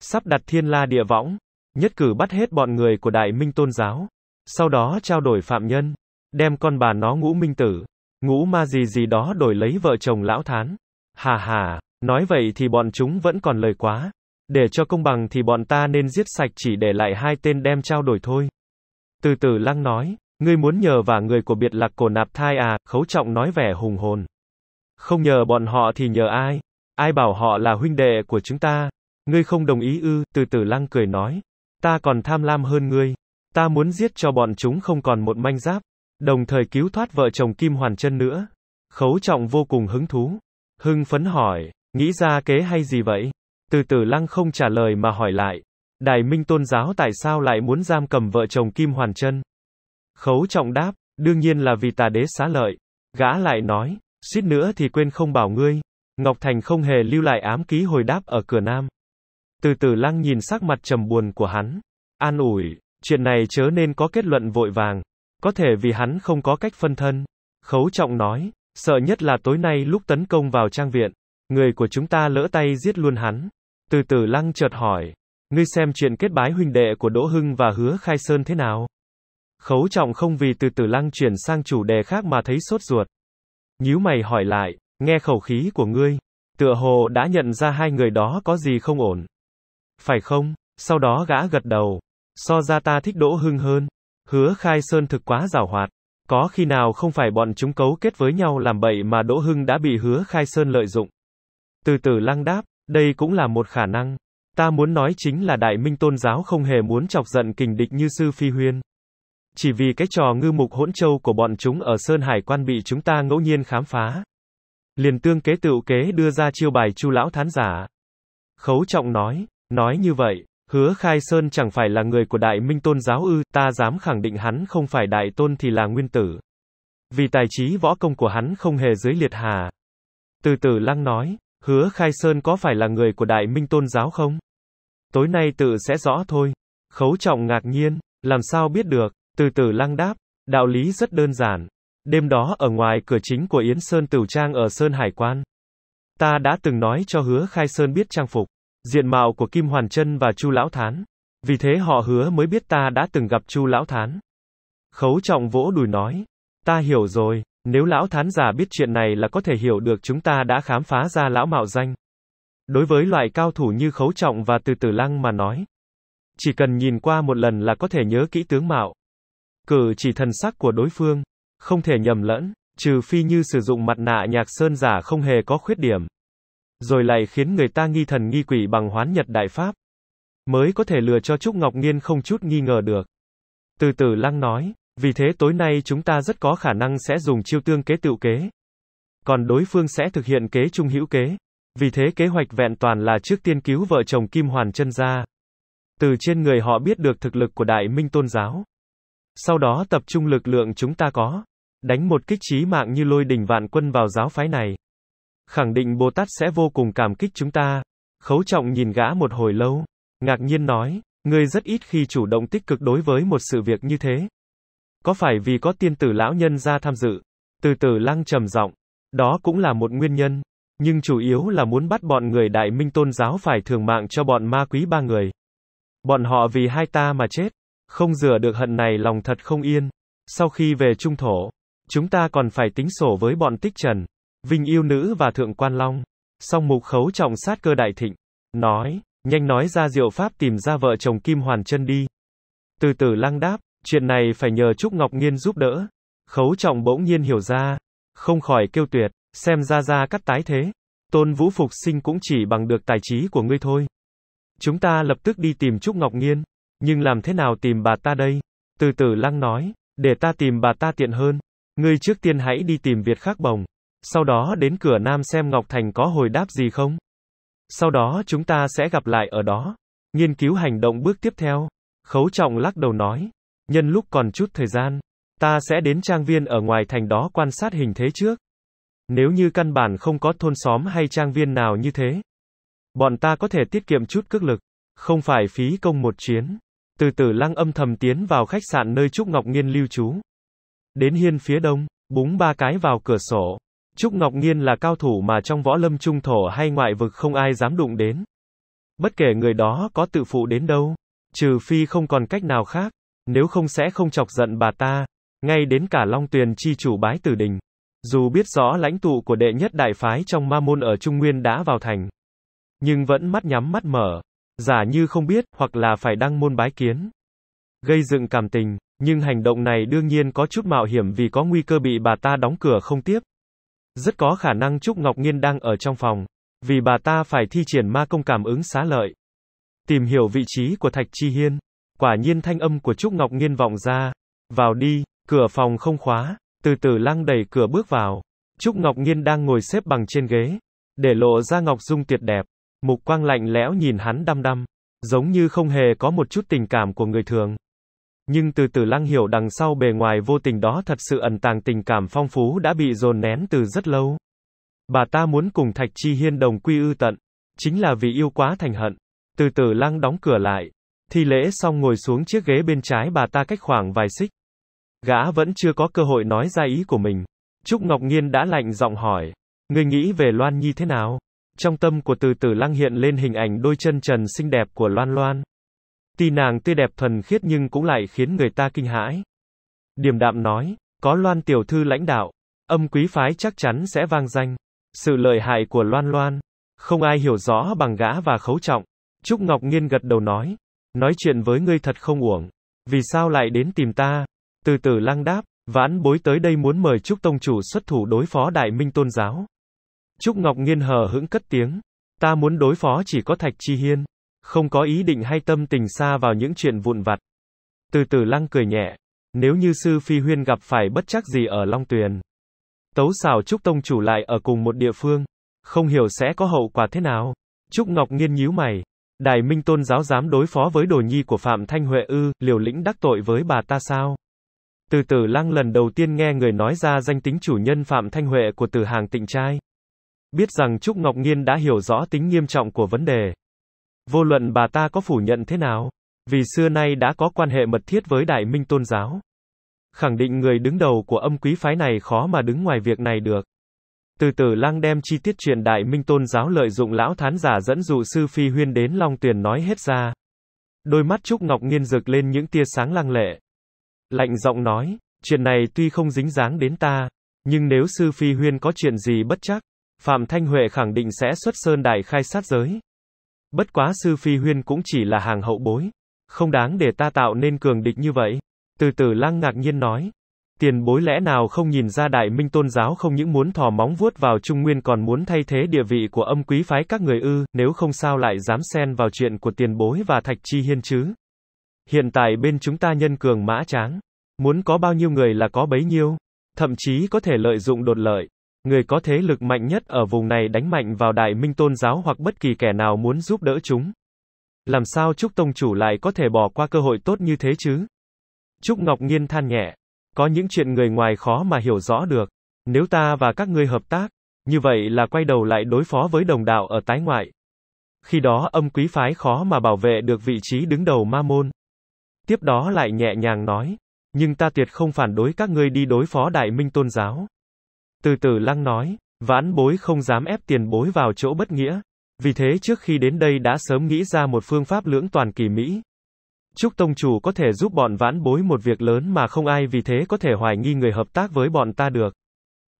Sắp đặt thiên la địa võng, nhất cử bắt hết bọn người của đại minh tôn giáo. Sau đó trao đổi phạm nhân, đem con bà nó ngũ minh tử, ngũ ma gì gì đó đổi lấy vợ chồng lão thán. Hà hà, nói vậy thì bọn chúng vẫn còn lời quá. Để cho công bằng thì bọn ta nên giết sạch chỉ để lại hai tên đem trao đổi thôi. Từ từ lăng nói, ngươi muốn nhờ và người của biệt lạc cổ nạp thai à, khấu trọng nói vẻ hùng hồn. Không nhờ bọn họ thì nhờ ai? Ai bảo họ là huynh đệ của chúng ta? Ngươi không đồng ý ư, từ Tử lăng cười nói. Ta còn tham lam hơn ngươi. Ta muốn giết cho bọn chúng không còn một manh giáp. Đồng thời cứu thoát vợ chồng Kim Hoàn chân nữa. Khấu trọng vô cùng hứng thú. Hưng phấn hỏi, nghĩ ra kế hay gì vậy? Từ Tử lăng không trả lời mà hỏi lại. Đại minh tôn giáo tại sao lại muốn giam cầm vợ chồng Kim Hoàn chân? Khấu trọng đáp, đương nhiên là vì tà đế xá lợi. Gã lại nói, suýt nữa thì quên không bảo ngươi, Ngọc Thành không hề lưu lại ám ký hồi đáp ở cửa nam. Từ từ lăng nhìn sắc mặt trầm buồn của hắn. An ủi, chuyện này chớ nên có kết luận vội vàng. Có thể vì hắn không có cách phân thân. Khấu trọng nói, sợ nhất là tối nay lúc tấn công vào trang viện. Người của chúng ta lỡ tay giết luôn hắn. Từ từ lăng chợt hỏi, ngươi xem chuyện kết bái huynh đệ của Đỗ Hưng và Hứa Khai Sơn thế nào? Khấu trọng không vì từ từ lăng chuyển sang chủ đề khác mà thấy sốt ruột. Nhíu mày hỏi lại, Nghe khẩu khí của ngươi, tựa hồ đã nhận ra hai người đó có gì không ổn. Phải không? Sau đó gã gật đầu. So ra ta thích Đỗ Hưng hơn. Hứa Khai Sơn thực quá giảo hoạt. Có khi nào không phải bọn chúng cấu kết với nhau làm bậy mà Đỗ Hưng đã bị Hứa Khai Sơn lợi dụng. Từ từ lăng đáp, đây cũng là một khả năng. Ta muốn nói chính là đại minh tôn giáo không hề muốn chọc giận kình địch như sư phi huyên. Chỉ vì cái trò ngư mục hỗn châu của bọn chúng ở Sơn Hải quan bị chúng ta ngẫu nhiên khám phá. Liền tương kế tựu kế đưa ra chiêu bài chu lão thán giả. Khấu trọng nói, nói như vậy, hứa khai sơn chẳng phải là người của đại minh tôn giáo ư, ta dám khẳng định hắn không phải đại tôn thì là nguyên tử. Vì tài trí võ công của hắn không hề dưới liệt hà. Từ tử lăng nói, hứa khai sơn có phải là người của đại minh tôn giáo không? Tối nay tự sẽ rõ thôi. Khấu trọng ngạc nhiên, làm sao biết được, từ tử lăng đáp, đạo lý rất đơn giản, Đêm đó ở ngoài cửa chính của Yến Sơn Tửu Trang ở Sơn Hải Quan. Ta đã từng nói cho hứa Khai Sơn biết trang phục, diện mạo của Kim Hoàn Trân và Chu Lão Thán. Vì thế họ hứa mới biết ta đã từng gặp Chu Lão Thán. Khấu trọng vỗ đùi nói. Ta hiểu rồi, nếu Lão Thán giả biết chuyện này là có thể hiểu được chúng ta đã khám phá ra Lão Mạo Danh. Đối với loại cao thủ như Khấu Trọng và Từ Tử Lăng mà nói. Chỉ cần nhìn qua một lần là có thể nhớ kỹ tướng mạo. Cử chỉ thần sắc của đối phương không thể nhầm lẫn, trừ phi như sử dụng mặt nạ nhạc sơn giả không hề có khuyết điểm. Rồi lại khiến người ta nghi thần nghi quỷ bằng hoán nhật đại pháp. Mới có thể lừa cho Trúc Ngọc Nghiên không chút nghi ngờ được. Từ từ lăng nói, vì thế tối nay chúng ta rất có khả năng sẽ dùng chiêu tương kế tựu kế. Còn đối phương sẽ thực hiện kế trung hữu kế. Vì thế kế hoạch vẹn toàn là trước tiên cứu vợ chồng Kim Hoàn chân ra. Từ trên người họ biết được thực lực của Đại Minh Tôn Giáo. Sau đó tập trung lực lượng chúng ta có. Đánh một kích trí mạng như lôi đình vạn quân vào giáo phái này. Khẳng định Bồ Tát sẽ vô cùng cảm kích chúng ta. Khấu trọng nhìn gã một hồi lâu, ngạc nhiên nói, ngươi rất ít khi chủ động tích cực đối với một sự việc như thế. Có phải vì có tiên tử lão nhân ra tham dự? Từ từ lăng trầm giọng, đó cũng là một nguyên nhân, nhưng chủ yếu là muốn bắt bọn người đại minh tôn giáo phải thường mạng cho bọn ma quý ba người. Bọn họ vì hai ta mà chết, không rửa được hận này lòng thật không yên. Sau khi về trung thổ, Chúng ta còn phải tính sổ với bọn tích trần, Vinh Yêu Nữ và Thượng Quan Long. Song mục khấu trọng sát cơ đại thịnh. Nói, nhanh nói ra diệu pháp tìm ra vợ chồng Kim Hoàn chân đi. Từ từ lăng đáp, chuyện này phải nhờ Trúc Ngọc Nghiên giúp đỡ. Khấu trọng bỗng nhiên hiểu ra. Không khỏi kêu tuyệt, xem ra ra cắt tái thế. Tôn Vũ Phục sinh cũng chỉ bằng được tài trí của ngươi thôi. Chúng ta lập tức đi tìm Trúc Ngọc Nghiên. Nhưng làm thế nào tìm bà ta đây? Từ từ lăng nói, để ta tìm bà ta tiện hơn. Ngươi trước tiên hãy đi tìm Việt Khắc Bồng. Sau đó đến cửa Nam xem Ngọc Thành có hồi đáp gì không. Sau đó chúng ta sẽ gặp lại ở đó. Nghiên cứu hành động bước tiếp theo. Khấu trọng lắc đầu nói. Nhân lúc còn chút thời gian, ta sẽ đến trang viên ở ngoài thành đó quan sát hình thế trước. Nếu như căn bản không có thôn xóm hay trang viên nào như thế, bọn ta có thể tiết kiệm chút cước lực, không phải phí công một chuyến. Từ từ lăng âm thầm tiến vào khách sạn nơi Trúc Ngọc Nghiên lưu trú. Đến hiên phía đông, búng ba cái vào cửa sổ. Trúc Ngọc Nghiên là cao thủ mà trong võ lâm trung thổ hay ngoại vực không ai dám đụng đến. Bất kể người đó có tự phụ đến đâu, trừ phi không còn cách nào khác, nếu không sẽ không chọc giận bà ta, ngay đến cả Long Tuyền chi chủ bái tử đình. Dù biết rõ lãnh tụ của đệ nhất đại phái trong ma môn ở Trung Nguyên đã vào thành, nhưng vẫn mắt nhắm mắt mở, giả như không biết, hoặc là phải đăng môn bái kiến. Gây dựng cảm tình, nhưng hành động này đương nhiên có chút mạo hiểm vì có nguy cơ bị bà ta đóng cửa không tiếp. Rất có khả năng Trúc Ngọc Nghiên đang ở trong phòng, vì bà ta phải thi triển ma công cảm ứng xá lợi. Tìm hiểu vị trí của Thạch Chi Hiên, quả nhiên thanh âm của Trúc Ngọc Nghiên vọng ra, vào đi, cửa phòng không khóa, từ từ lăng đẩy cửa bước vào. Trúc Ngọc Nghiên đang ngồi xếp bằng trên ghế, để lộ ra Ngọc Dung tuyệt đẹp, mục quang lạnh lẽo nhìn hắn đăm đăm, giống như không hề có một chút tình cảm của người thường. Nhưng từ từ lăng hiểu đằng sau bề ngoài vô tình đó thật sự ẩn tàng tình cảm phong phú đã bị dồn nén từ rất lâu. Bà ta muốn cùng Thạch Chi Hiên đồng quy ư tận. Chính là vì yêu quá thành hận. Từ từ lăng đóng cửa lại. Thi lễ xong ngồi xuống chiếc ghế bên trái bà ta cách khoảng vài xích. Gã vẫn chưa có cơ hội nói ra ý của mình. Trúc Ngọc Nghiên đã lạnh giọng hỏi. Người nghĩ về Loan Nhi thế nào? Trong tâm của từ từ lăng hiện lên hình ảnh đôi chân trần xinh đẹp của Loan Loan. Tuy nàng tươi đẹp thuần khiết nhưng cũng lại khiến người ta kinh hãi. Điềm đạm nói, có Loan tiểu thư lãnh đạo, âm quý phái chắc chắn sẽ vang danh. Sự lợi hại của Loan Loan, không ai hiểu rõ bằng gã và khấu trọng. Trúc Ngọc Nghiên gật đầu nói, nói chuyện với ngươi thật không uổng. Vì sao lại đến tìm ta? Từ từ lăng đáp, vãn bối tới đây muốn mời Trúc Tông Chủ xuất thủ đối phó Đại Minh Tôn Giáo. Trúc Ngọc Nghiên hờ hững cất tiếng, ta muốn đối phó chỉ có Thạch Chi Hiên không có ý định hay tâm tình xa vào những chuyện vụn vặt. Từ từ lăng cười nhẹ, nếu như sư phi huyên gặp phải bất chắc gì ở Long Tuyền. Tấu xào Trúc Tông chủ lại ở cùng một địa phương, không hiểu sẽ có hậu quả thế nào. Trúc Ngọc nghiên nhíu mày. Đại Minh Tôn giáo dám đối phó với đồ nhi của Phạm Thanh Huệ ư, liều lĩnh đắc tội với bà ta sao? Từ từ lăng lần đầu tiên nghe người nói ra danh tính chủ nhân Phạm Thanh Huệ của từ hàng tịnh trai. Biết rằng Trúc Ngọc Nghiên đã hiểu rõ tính nghiêm trọng của vấn đề. Vô luận bà ta có phủ nhận thế nào, vì xưa nay đã có quan hệ mật thiết với đại minh tôn giáo. Khẳng định người đứng đầu của âm quý phái này khó mà đứng ngoài việc này được. Từ từ lang đem chi tiết chuyện đại minh tôn giáo lợi dụng lão thán giả dẫn dụ sư phi huyên đến Long Tuyền nói hết ra. Đôi mắt Trúc Ngọc nghiên rực lên những tia sáng lang lệ. Lạnh giọng nói, chuyện này tuy không dính dáng đến ta, nhưng nếu sư phi huyên có chuyện gì bất chắc, Phạm Thanh Huệ khẳng định sẽ xuất sơn đại khai sát giới. Bất quá sư phi huyên cũng chỉ là hàng hậu bối. Không đáng để ta tạo nên cường địch như vậy. Từ từ lăng ngạc nhiên nói. Tiền bối lẽ nào không nhìn ra đại minh tôn giáo không những muốn thò móng vuốt vào Trung Nguyên còn muốn thay thế địa vị của âm quý phái các người ư, nếu không sao lại dám xen vào chuyện của tiền bối và thạch chi hiên chứ. Hiện tại bên chúng ta nhân cường mã tráng. Muốn có bao nhiêu người là có bấy nhiêu. Thậm chí có thể lợi dụng đột lợi người có thế lực mạnh nhất ở vùng này đánh mạnh vào đại minh tôn giáo hoặc bất kỳ kẻ nào muốn giúp đỡ chúng. Làm sao Trúc Tông Chủ lại có thể bỏ qua cơ hội tốt như thế chứ? Trúc Ngọc Nghiên than nhẹ. Có những chuyện người ngoài khó mà hiểu rõ được. Nếu ta và các ngươi hợp tác, như vậy là quay đầu lại đối phó với đồng đạo ở tái ngoại. Khi đó âm quý phái khó mà bảo vệ được vị trí đứng đầu ma môn. Tiếp đó lại nhẹ nhàng nói. Nhưng ta tuyệt không phản đối các ngươi đi đối phó đại minh tôn giáo. Từ từ lăng nói, vãn bối không dám ép tiền bối vào chỗ bất nghĩa. Vì thế trước khi đến đây đã sớm nghĩ ra một phương pháp lưỡng toàn kỳ Mỹ. Chúc Tông Chủ có thể giúp bọn vãn bối một việc lớn mà không ai vì thế có thể hoài nghi người hợp tác với bọn ta được.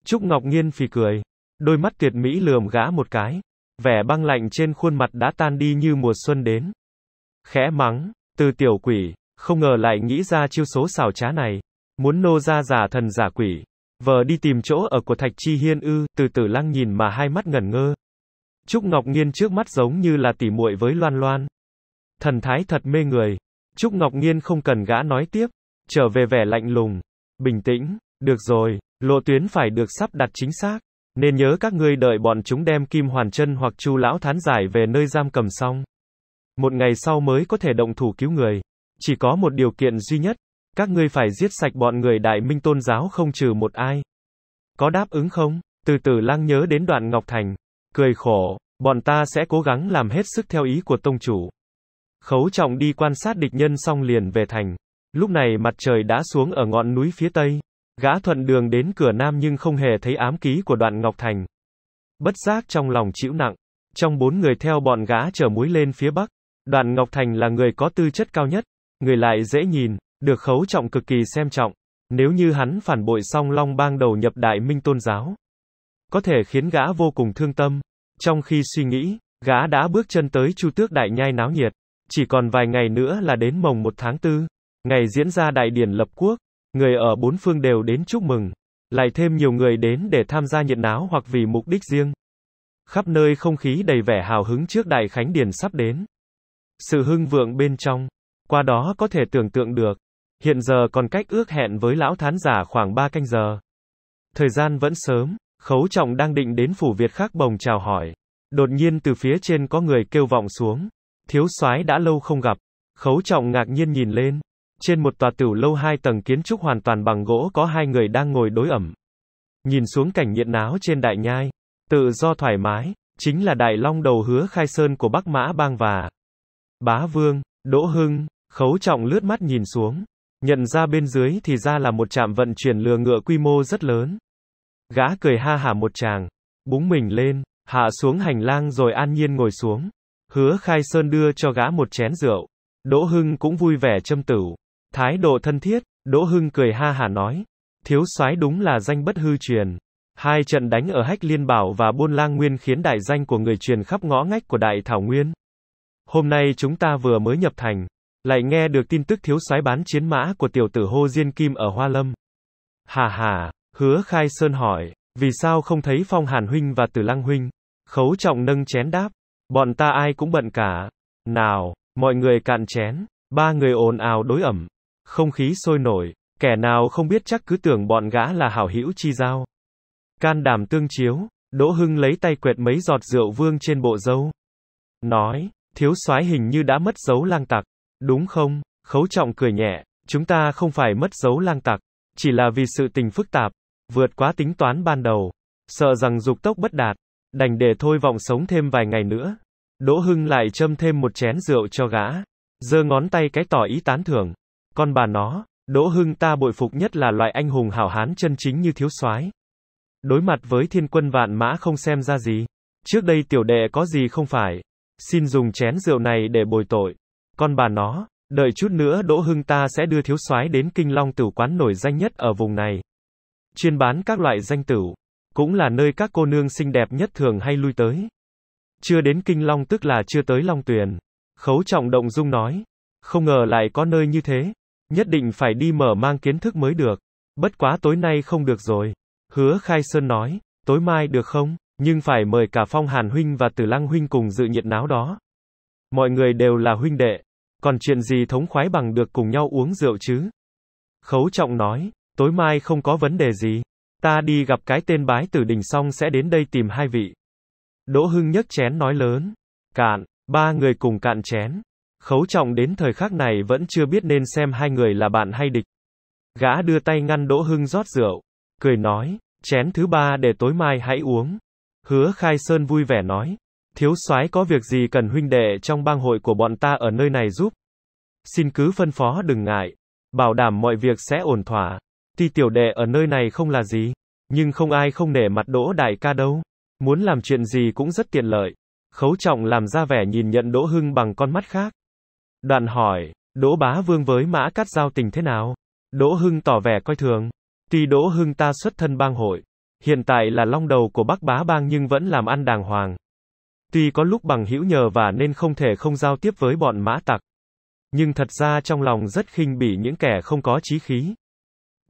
chúc Ngọc nghiên phì cười. Đôi mắt tuyệt mỹ lườm gã một cái. Vẻ băng lạnh trên khuôn mặt đã tan đi như mùa xuân đến. Khẽ mắng, từ tiểu quỷ, không ngờ lại nghĩ ra chiêu số xảo trá này. Muốn nô ra giả thần giả quỷ, vờ đi tìm chỗ ở của Thạch Chi Hiên ư, từ từ lăng nhìn mà hai mắt ngẩn ngơ. Trúc Ngọc Nghiên trước mắt giống như là tỉ muội với Loan Loan. Thần thái thật mê người. Trúc Ngọc Nghiên không cần gã nói tiếp. Trở về vẻ lạnh lùng. Bình tĩnh. Được rồi, lộ tuyến phải được sắp đặt chính xác. Nên nhớ các ngươi đợi bọn chúng đem Kim Hoàn chân hoặc Chu Lão Thán giải về nơi giam cầm xong. Một ngày sau mới có thể động thủ cứu người. Chỉ có một điều kiện duy nhất, các ngươi phải giết sạch bọn người đại minh tôn giáo không trừ một ai. Có đáp ứng không? Từ từ lang nhớ đến đoạn Ngọc Thành. Cười khổ, bọn ta sẽ cố gắng làm hết sức theo ý của tông chủ. Khấu trọng đi quan sát địch nhân xong liền về thành. Lúc này mặt trời đã xuống ở ngọn núi phía tây. Gã thuận đường đến cửa nam nhưng không hề thấy ám ký của đoạn Ngọc Thành. Bất giác trong lòng chịu nặng. Trong bốn người theo bọn gã chở muối lên phía bắc. đoạn Ngọc Thành là người có tư chất cao nhất, người lại dễ nhìn, được khấu trọng cực kỳ xem trọng, nếu như hắn phản bội song long bang đầu nhập đại minh tôn giáo. Có thể khiến gã vô cùng thương tâm. Trong khi suy nghĩ, gã đã bước chân tới chu tước đại nhai náo nhiệt. Chỉ còn vài ngày nữa là đến mồng 1 tháng 4, ngày diễn ra đại điển lập quốc, người ở bốn phương đều đến chúc mừng, lại thêm nhiều người đến để tham gia nhiệt náo hoặc vì mục đích riêng. Khắp nơi không khí đầy vẻ hào hứng trước đại khánh điển sắp đến. Sự hưng vượng bên trong, qua đó có thể tưởng tượng được, Hiện giờ còn cách ước hẹn với lão thán giả khoảng 3 canh giờ. Thời gian vẫn sớm, Khấu Trọng đang định đến phủ Việt khác Bồng chào hỏi. Đột nhiên từ phía trên có người kêu vọng xuống. Thiếu soái đã lâu không gặp. Khấu Trọng ngạc nhiên nhìn lên. Trên một tòa tửu lâu hai tầng kiến trúc hoàn toàn bằng gỗ có hai người đang ngồi đối ẩm. Nhìn xuống cảnh nhiệt náo trên đại nhai. Tự do thoải mái, chính là đại long đầu hứa khai sơn của Bắc Mã Bang và Bá Vương, Đỗ Hưng, Khấu Trọng lướt mắt nhìn xuống. Nhận ra bên dưới thì ra là một trạm vận chuyển lừa ngựa quy mô rất lớn. Gã cười ha hả một chàng, búng mình lên, hạ xuống hành lang rồi an nhiên ngồi xuống. Hứa Khai Sơn đưa cho gã một chén rượu. Đỗ Hưng cũng vui vẻ châm tửu. Thái độ thân thiết, Đỗ Hưng cười ha hả nói. Thiếu soái đúng là danh bất hư truyền. Hai trận đánh ở Hách Liên Bảo và buôn Lang Nguyên khiến đại danh của người truyền khắp ngõ ngách của Đại Thảo Nguyên. Hôm nay chúng ta vừa mới nhập thành, lại nghe được tin tức thiếu soái bán chiến mã của tiểu tử Hô Diên Kim ở Hoa Lâm. Hà hà, hứa khai sơn hỏi, vì sao không thấy Phong Hàn Huynh và Tử Lăng Huynh? Khấu trọng nâng chén đáp, bọn ta ai cũng bận cả. Nào, mọi người cạn chén, ba người ồn ào đối ẩm. Không khí sôi nổi, kẻ nào không biết chắc cứ tưởng bọn gã là hảo hữu chi giao. Can đảm tương chiếu, Đỗ Hưng lấy tay quẹt mấy giọt rượu vương trên bộ dâu. Nói, thiếu soái hình như đã mất dấu lang tặc. Đúng không? Khấu trọng cười nhẹ, chúng ta không phải mất dấu lang tặc, chỉ là vì sự tình phức tạp, vượt quá tính toán ban đầu, sợ rằng dục tốc bất đạt, đành để thôi vọng sống thêm vài ngày nữa. Đỗ Hưng lại châm thêm một chén rượu cho gã, giơ ngón tay cái tỏ ý tán thưởng. Con bà nó, Đỗ Hưng ta bội phục nhất là loại anh hùng hảo hán chân chính như thiếu soái. Đối mặt với thiên quân vạn mã không xem ra gì. Trước đây tiểu đệ có gì không phải. Xin dùng chén rượu này để bồi tội. Con bà nó, đợi chút nữa Đỗ Hưng ta sẽ đưa thiếu soái đến Kinh Long tửu quán nổi danh nhất ở vùng này. Chuyên bán các loại danh tửu, cũng là nơi các cô nương xinh đẹp nhất thường hay lui tới. Chưa đến Kinh Long tức là chưa tới Long Tuyền. Khấu trọng động dung nói. Không ngờ lại có nơi như thế. Nhất định phải đi mở mang kiến thức mới được. Bất quá tối nay không được rồi. Hứa Khai Sơn nói. Tối mai được không? Nhưng phải mời cả Phong Hàn Huynh và Tử Lăng Huynh cùng dự nhiệt náo đó. Mọi người đều là huynh đệ. Còn chuyện gì thống khoái bằng được cùng nhau uống rượu chứ? Khấu trọng nói, tối mai không có vấn đề gì. Ta đi gặp cái tên bái tử đình xong sẽ đến đây tìm hai vị. Đỗ Hưng nhấc chén nói lớn. Cạn, ba người cùng cạn chén. Khấu trọng đến thời khắc này vẫn chưa biết nên xem hai người là bạn hay địch. Gã đưa tay ngăn Đỗ Hưng rót rượu. Cười nói, chén thứ ba để tối mai hãy uống. Hứa Khai Sơn vui vẻ nói, Thiếu soái có việc gì cần huynh đệ trong bang hội của bọn ta ở nơi này giúp? Xin cứ phân phó đừng ngại. Bảo đảm mọi việc sẽ ổn thỏa. Tuy tiểu đệ ở nơi này không là gì, nhưng không ai không nể mặt đỗ đại ca đâu. Muốn làm chuyện gì cũng rất tiện lợi. Khấu trọng làm ra vẻ nhìn nhận đỗ hưng bằng con mắt khác. Đoạn hỏi, đỗ bá vương với mã cát giao tình thế nào? Đỗ hưng tỏ vẻ coi thường. Tuy đỗ hưng ta xuất thân bang hội, hiện tại là long đầu của bắc bá bang nhưng vẫn làm ăn đàng hoàng. Tuy có lúc bằng hữu nhờ và nên không thể không giao tiếp với bọn mã tặc. Nhưng thật ra trong lòng rất khinh bỉ những kẻ không có chí khí.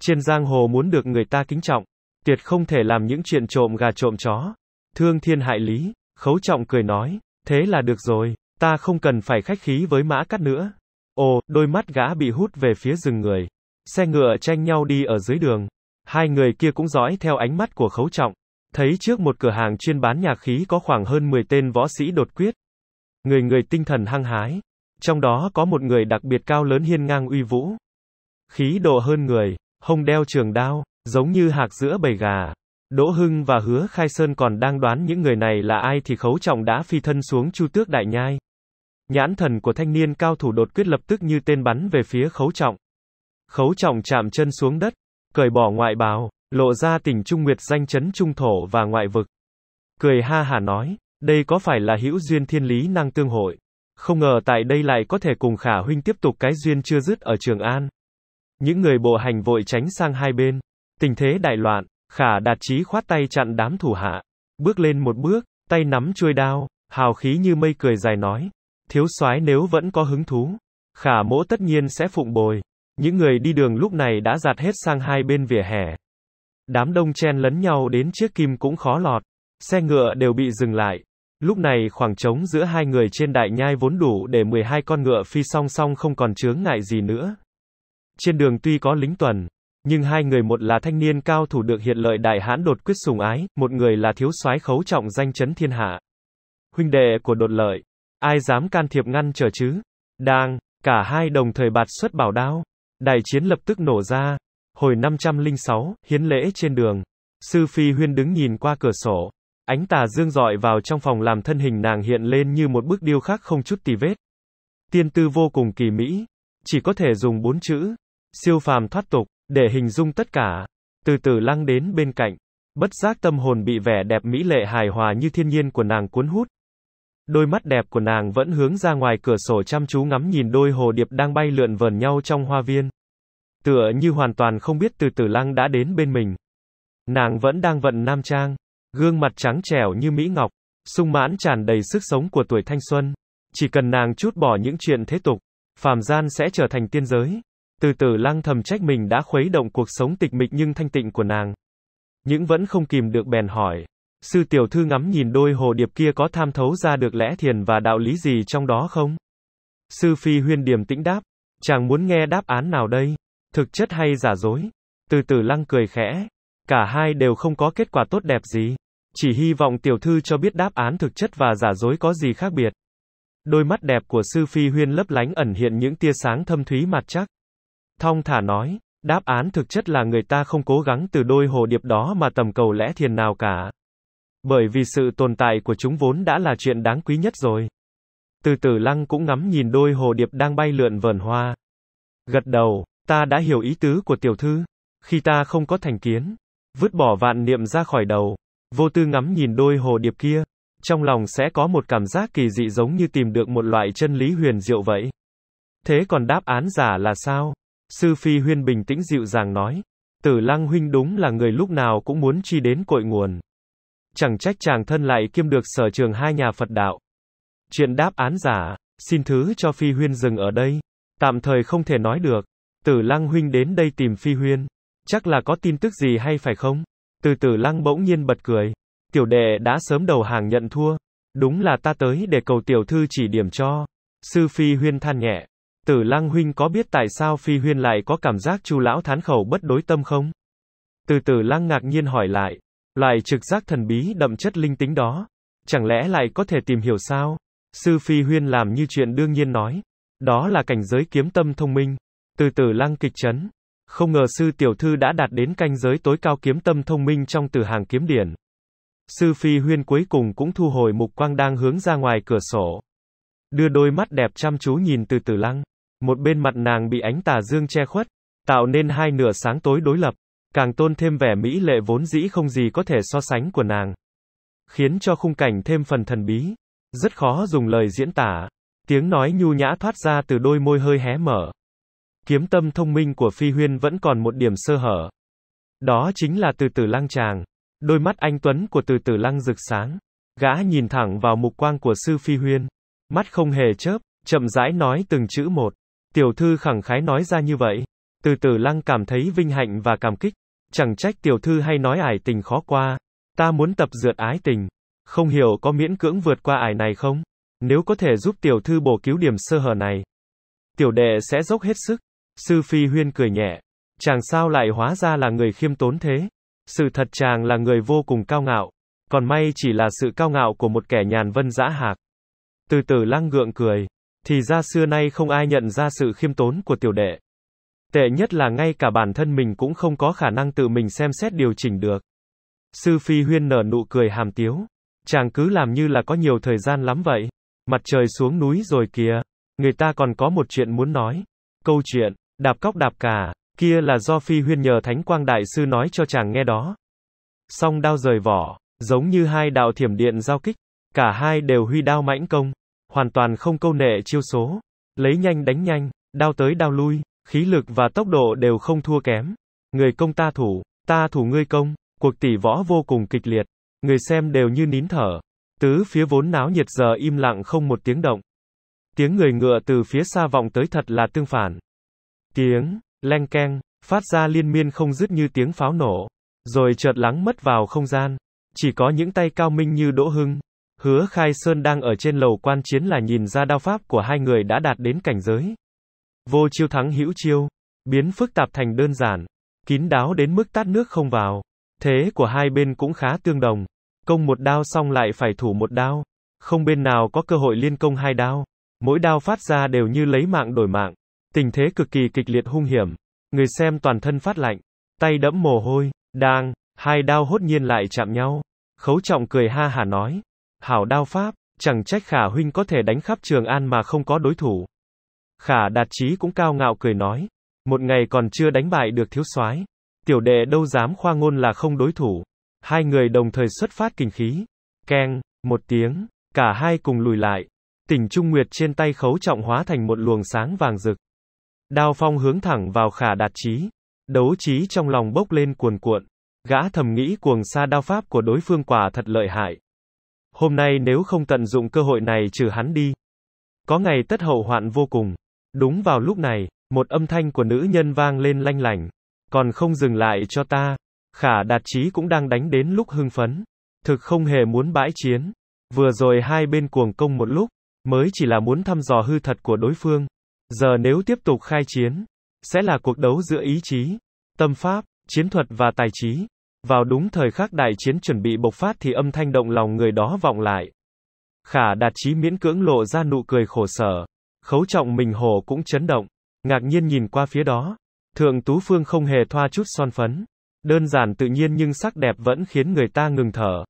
Trên giang hồ muốn được người ta kính trọng, tuyệt không thể làm những chuyện trộm gà trộm chó. Thương thiên hại lý, khấu trọng cười nói, thế là được rồi, ta không cần phải khách khí với mã cắt nữa. Ồ, đôi mắt gã bị hút về phía rừng người. Xe ngựa tranh nhau đi ở dưới đường. Hai người kia cũng dõi theo ánh mắt của khấu trọng. Thấy trước một cửa hàng chuyên bán nhạc khí có khoảng hơn 10 tên võ sĩ đột quyết. Người người tinh thần hăng hái. Trong đó có một người đặc biệt cao lớn hiên ngang uy vũ. Khí độ hơn người, hông đeo trường đao, giống như hạc giữa bầy gà. Đỗ Hưng và Hứa Khai Sơn còn đang đoán những người này là ai thì Khấu Trọng đã phi thân xuống Chu Tước Đại Nhai. Nhãn thần của thanh niên cao thủ đột quyết lập tức như tên bắn về phía Khấu Trọng. Khấu Trọng chạm chân xuống đất, cởi bỏ ngoại bào, lộ ra tình trung nguyệt danh chấn trung thổ và ngoại vực. Cười ha hà nói, đây có phải là hữu duyên thiên lý năng tương hội. Không ngờ tại đây lại có thể cùng khả huynh tiếp tục cái duyên chưa dứt ở Trường An. Những người bộ hành vội tránh sang hai bên. Tình thế đại loạn, khả đạt chí khoát tay chặn đám thủ hạ. Bước lên một bước, tay nắm chuôi đao, hào khí như mây cười dài nói. Thiếu soái nếu vẫn có hứng thú, khả mỗ tất nhiên sẽ phụng bồi. Những người đi đường lúc này đã dạt hết sang hai bên vỉa hè. Đám đông chen lấn nhau đến chiếc kim cũng khó lọt. Xe ngựa đều bị dừng lại. Lúc này khoảng trống giữa hai người trên đại nhai vốn đủ để 12 con ngựa phi song song không còn chướng ngại gì nữa. Trên đường tuy có lính tuần, nhưng hai người một là thanh niên cao thủ được hiện lợi đại hãn đột quyết sùng ái, một người là thiếu soái khấu trọng danh chấn thiên hạ. Huynh đệ của đột lợi, ai dám can thiệp ngăn trở chứ? Đang, cả hai đồng thời bạt xuất bảo đao. Đại chiến lập tức nổ ra, Hồi 506, hiến lễ trên đường. Sư Phi Huyên đứng nhìn qua cửa sổ. Ánh tà dương dọi vào trong phòng làm thân hình nàng hiện lên như một bức điêu khắc không chút tì vết. Tiên tư vô cùng kỳ mỹ. Chỉ có thể dùng bốn chữ. Siêu phàm thoát tục, để hình dung tất cả. Từ từ lăng đến bên cạnh. Bất giác tâm hồn bị vẻ đẹp mỹ lệ hài hòa như thiên nhiên của nàng cuốn hút. Đôi mắt đẹp của nàng vẫn hướng ra ngoài cửa sổ chăm chú ngắm nhìn đôi hồ điệp đang bay lượn vờn nhau trong hoa viên. Tựa như hoàn toàn không biết từ tử lăng đã đến bên mình. Nàng vẫn đang vận nam trang, gương mặt trắng trẻo như mỹ ngọc, sung mãn tràn đầy sức sống của tuổi thanh xuân. Chỉ cần nàng chút bỏ những chuyện thế tục, phàm gian sẽ trở thành tiên giới. Từ tử lăng thầm trách mình đã khuấy động cuộc sống tịch mịch nhưng thanh tịnh của nàng. Những vẫn không kìm được bèn hỏi. Sư tiểu thư ngắm nhìn đôi hồ điệp kia có tham thấu ra được lẽ thiền và đạo lý gì trong đó không? Sư phi huyên điềm tĩnh đáp. Chàng muốn nghe đáp án nào đây? Thực chất hay giả dối? Từ từ lăng cười khẽ. Cả hai đều không có kết quả tốt đẹp gì. Chỉ hy vọng tiểu thư cho biết đáp án thực chất và giả dối có gì khác biệt. Đôi mắt đẹp của sư phi huyên lấp lánh ẩn hiện những tia sáng thâm thúy mặt chắc. Thong thả nói, đáp án thực chất là người ta không cố gắng từ đôi hồ điệp đó mà tầm cầu lẽ thiền nào cả. Bởi vì sự tồn tại của chúng vốn đã là chuyện đáng quý nhất rồi. Từ từ lăng cũng ngắm nhìn đôi hồ điệp đang bay lượn vờn hoa. Gật đầu, Ta đã hiểu ý tứ của tiểu thư. Khi ta không có thành kiến, vứt bỏ vạn niệm ra khỏi đầu, vô tư ngắm nhìn đôi hồ điệp kia, trong lòng sẽ có một cảm giác kỳ dị giống như tìm được một loại chân lý huyền diệu vậy. Thế còn đáp án giả là sao? Sư Phi Huyên bình tĩnh dịu dàng nói. Tử Lăng Huynh đúng là người lúc nào cũng muốn chi đến cội nguồn. Chẳng trách chàng thân lại kiêm được sở trường hai nhà Phật đạo. Chuyện đáp án giả, xin thứ cho Phi Huyên dừng ở đây. Tạm thời không thể nói được, Tử Lăng huynh đến đây tìm Phi Huyên. Chắc là có tin tức gì hay phải không? Từ Tử Lăng bỗng nhiên bật cười. Tiểu đệ đã sớm đầu hàng nhận thua. Đúng là ta tới để cầu tiểu thư chỉ điểm cho. Sư Phi Huyên than nhẹ. Tử Lăng huynh có biết tại sao Phi Huyên lại có cảm giác Chu lão thán khẩu bất đối tâm không? Từ Tử Lăng ngạc nhiên hỏi lại. Loại trực giác thần bí đậm chất linh tính đó, chẳng lẽ lại có thể tìm hiểu sao? Sư Phi Huyên làm như chuyện đương nhiên nói, đó là cảnh giới kiếm tâm thông minh, từ từ lăng kịch chấn. Không ngờ sư tiểu thư đã đạt đến canh giới tối cao kiếm tâm thông minh trong từ hàng kiếm điển. Sư phi huyên cuối cùng cũng thu hồi mục quang đang hướng ra ngoài cửa sổ. Đưa đôi mắt đẹp chăm chú nhìn từ từ lăng. Một bên mặt nàng bị ánh tà dương che khuất, tạo nên hai nửa sáng tối đối lập, càng tôn thêm vẻ mỹ lệ vốn dĩ không gì có thể so sánh của nàng. Khiến cho khung cảnh thêm phần thần bí. Rất khó dùng lời diễn tả. Tiếng nói nhu nhã thoát ra từ đôi môi hơi hé mở kiếm tâm thông minh của Phi Huyên vẫn còn một điểm sơ hở. Đó chính là từ từ lăng chàng. Đôi mắt anh Tuấn của từ từ lăng rực sáng. Gã nhìn thẳng vào mục quang của sư Phi Huyên. Mắt không hề chớp, chậm rãi nói từng chữ một. Tiểu thư khẳng khái nói ra như vậy. Từ từ lăng cảm thấy vinh hạnh và cảm kích. Chẳng trách tiểu thư hay nói ải tình khó qua. Ta muốn tập dượt ái tình. Không hiểu có miễn cưỡng vượt qua ải này không? Nếu có thể giúp tiểu thư bổ cứu điểm sơ hở này. Tiểu đệ sẽ dốc hết sức. Sư Phi Huyên cười nhẹ. Chàng sao lại hóa ra là người khiêm tốn thế? Sự thật chàng là người vô cùng cao ngạo. Còn may chỉ là sự cao ngạo của một kẻ nhàn vân dã hạc. Từ từ lăng gượng cười. Thì ra xưa nay không ai nhận ra sự khiêm tốn của tiểu đệ. Tệ nhất là ngay cả bản thân mình cũng không có khả năng tự mình xem xét điều chỉnh được. Sư Phi Huyên nở nụ cười hàm tiếu. Chàng cứ làm như là có nhiều thời gian lắm vậy. Mặt trời xuống núi rồi kìa. Người ta còn có một chuyện muốn nói. Câu chuyện. Đạp cóc đạp cà, kia là do Phi Huyên nhờ Thánh Quang Đại Sư nói cho chàng nghe đó. Song đao rời vỏ, giống như hai đạo thiểm điện giao kích, cả hai đều huy đao mãnh công, hoàn toàn không câu nệ chiêu số, lấy nhanh đánh nhanh, đao tới đao lui, khí lực và tốc độ đều không thua kém. Người công ta thủ, ta thủ ngươi công, cuộc tỷ võ vô cùng kịch liệt, người xem đều như nín thở. Tứ phía vốn náo nhiệt giờ im lặng không một tiếng động. Tiếng người ngựa từ phía xa vọng tới thật là tương phản. Tiếng, leng keng, phát ra liên miên không dứt như tiếng pháo nổ. Rồi chợt lắng mất vào không gian. Chỉ có những tay cao minh như Đỗ Hưng. Hứa Khai Sơn đang ở trên lầu quan chiến là nhìn ra đao pháp của hai người đã đạt đến cảnh giới. Vô chiêu thắng hữu chiêu. Biến phức tạp thành đơn giản. Kín đáo đến mức tát nước không vào. Thế của hai bên cũng khá tương đồng. Công một đao xong lại phải thủ một đao. Không bên nào có cơ hội liên công hai đao. Mỗi đao phát ra đều như lấy mạng đổi mạng. Tình thế cực kỳ kịch liệt hung hiểm. Người xem toàn thân phát lạnh. Tay đẫm mồ hôi. Đang. Hai đao hốt nhiên lại chạm nhau. Khấu trọng cười ha hà nói. Hảo đao pháp. Chẳng trách khả huynh có thể đánh khắp trường an mà không có đối thủ. Khả đạt trí cũng cao ngạo cười nói. Một ngày còn chưa đánh bại được thiếu soái Tiểu đệ đâu dám khoa ngôn là không đối thủ. Hai người đồng thời xuất phát kinh khí. Keng, một tiếng, cả hai cùng lùi lại. Tỉnh Trung Nguyệt trên tay khấu trọng hóa thành một luồng sáng vàng rực. Đao phong hướng thẳng vào khả đạt trí. Đấu trí trong lòng bốc lên cuồn cuộn. Gã thầm nghĩ cuồng sa đao pháp của đối phương quả thật lợi hại. Hôm nay nếu không tận dụng cơ hội này trừ hắn đi. Có ngày tất hậu hoạn vô cùng. Đúng vào lúc này, một âm thanh của nữ nhân vang lên lanh lảnh, Còn không dừng lại cho ta. Khả đạt trí cũng đang đánh đến lúc hưng phấn. Thực không hề muốn bãi chiến. Vừa rồi hai bên cuồng công một lúc, mới chỉ là muốn thăm dò hư thật của đối phương. Giờ nếu tiếp tục khai chiến, sẽ là cuộc đấu giữa ý chí, tâm pháp, chiến thuật và tài trí. Vào đúng thời khắc đại chiến chuẩn bị bộc phát thì âm thanh động lòng người đó vọng lại. Khả đạt trí miễn cưỡng lộ ra nụ cười khổ sở. Khấu trọng mình hổ cũng chấn động, ngạc nhiên nhìn qua phía đó. Thượng Tú Phương không hề thoa chút son phấn. Đơn giản tự nhiên nhưng sắc đẹp vẫn khiến người ta ngừng thở.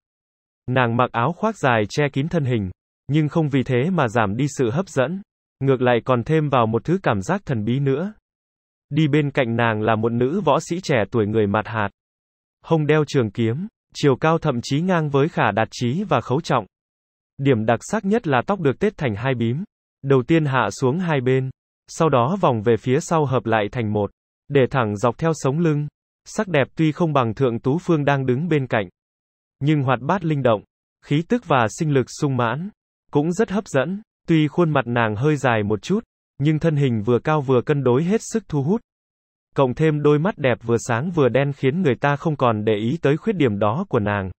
Nàng mặc áo khoác dài che kín thân hình, nhưng không vì thế mà giảm đi sự hấp dẫn. Ngược lại còn thêm vào một thứ cảm giác thần bí nữa. Đi bên cạnh nàng là một nữ võ sĩ trẻ tuổi người mặt hạt. Hông đeo trường kiếm, chiều cao thậm chí ngang với khả đạt trí và khấu trọng. Điểm đặc sắc nhất là tóc được tết thành hai bím. Đầu tiên hạ xuống hai bên, sau đó vòng về phía sau hợp lại thành một, để thẳng dọc theo sống lưng. Sắc đẹp tuy không bằng thượng tú phương đang đứng bên cạnh, nhưng hoạt bát linh động, khí tức và sinh lực sung mãn, cũng rất hấp dẫn. Tuy khuôn mặt nàng hơi dài một chút, nhưng thân hình vừa cao vừa cân đối hết sức thu hút. Cộng thêm đôi mắt đẹp vừa sáng vừa đen khiến người ta không còn để ý tới khuyết điểm đó của nàng.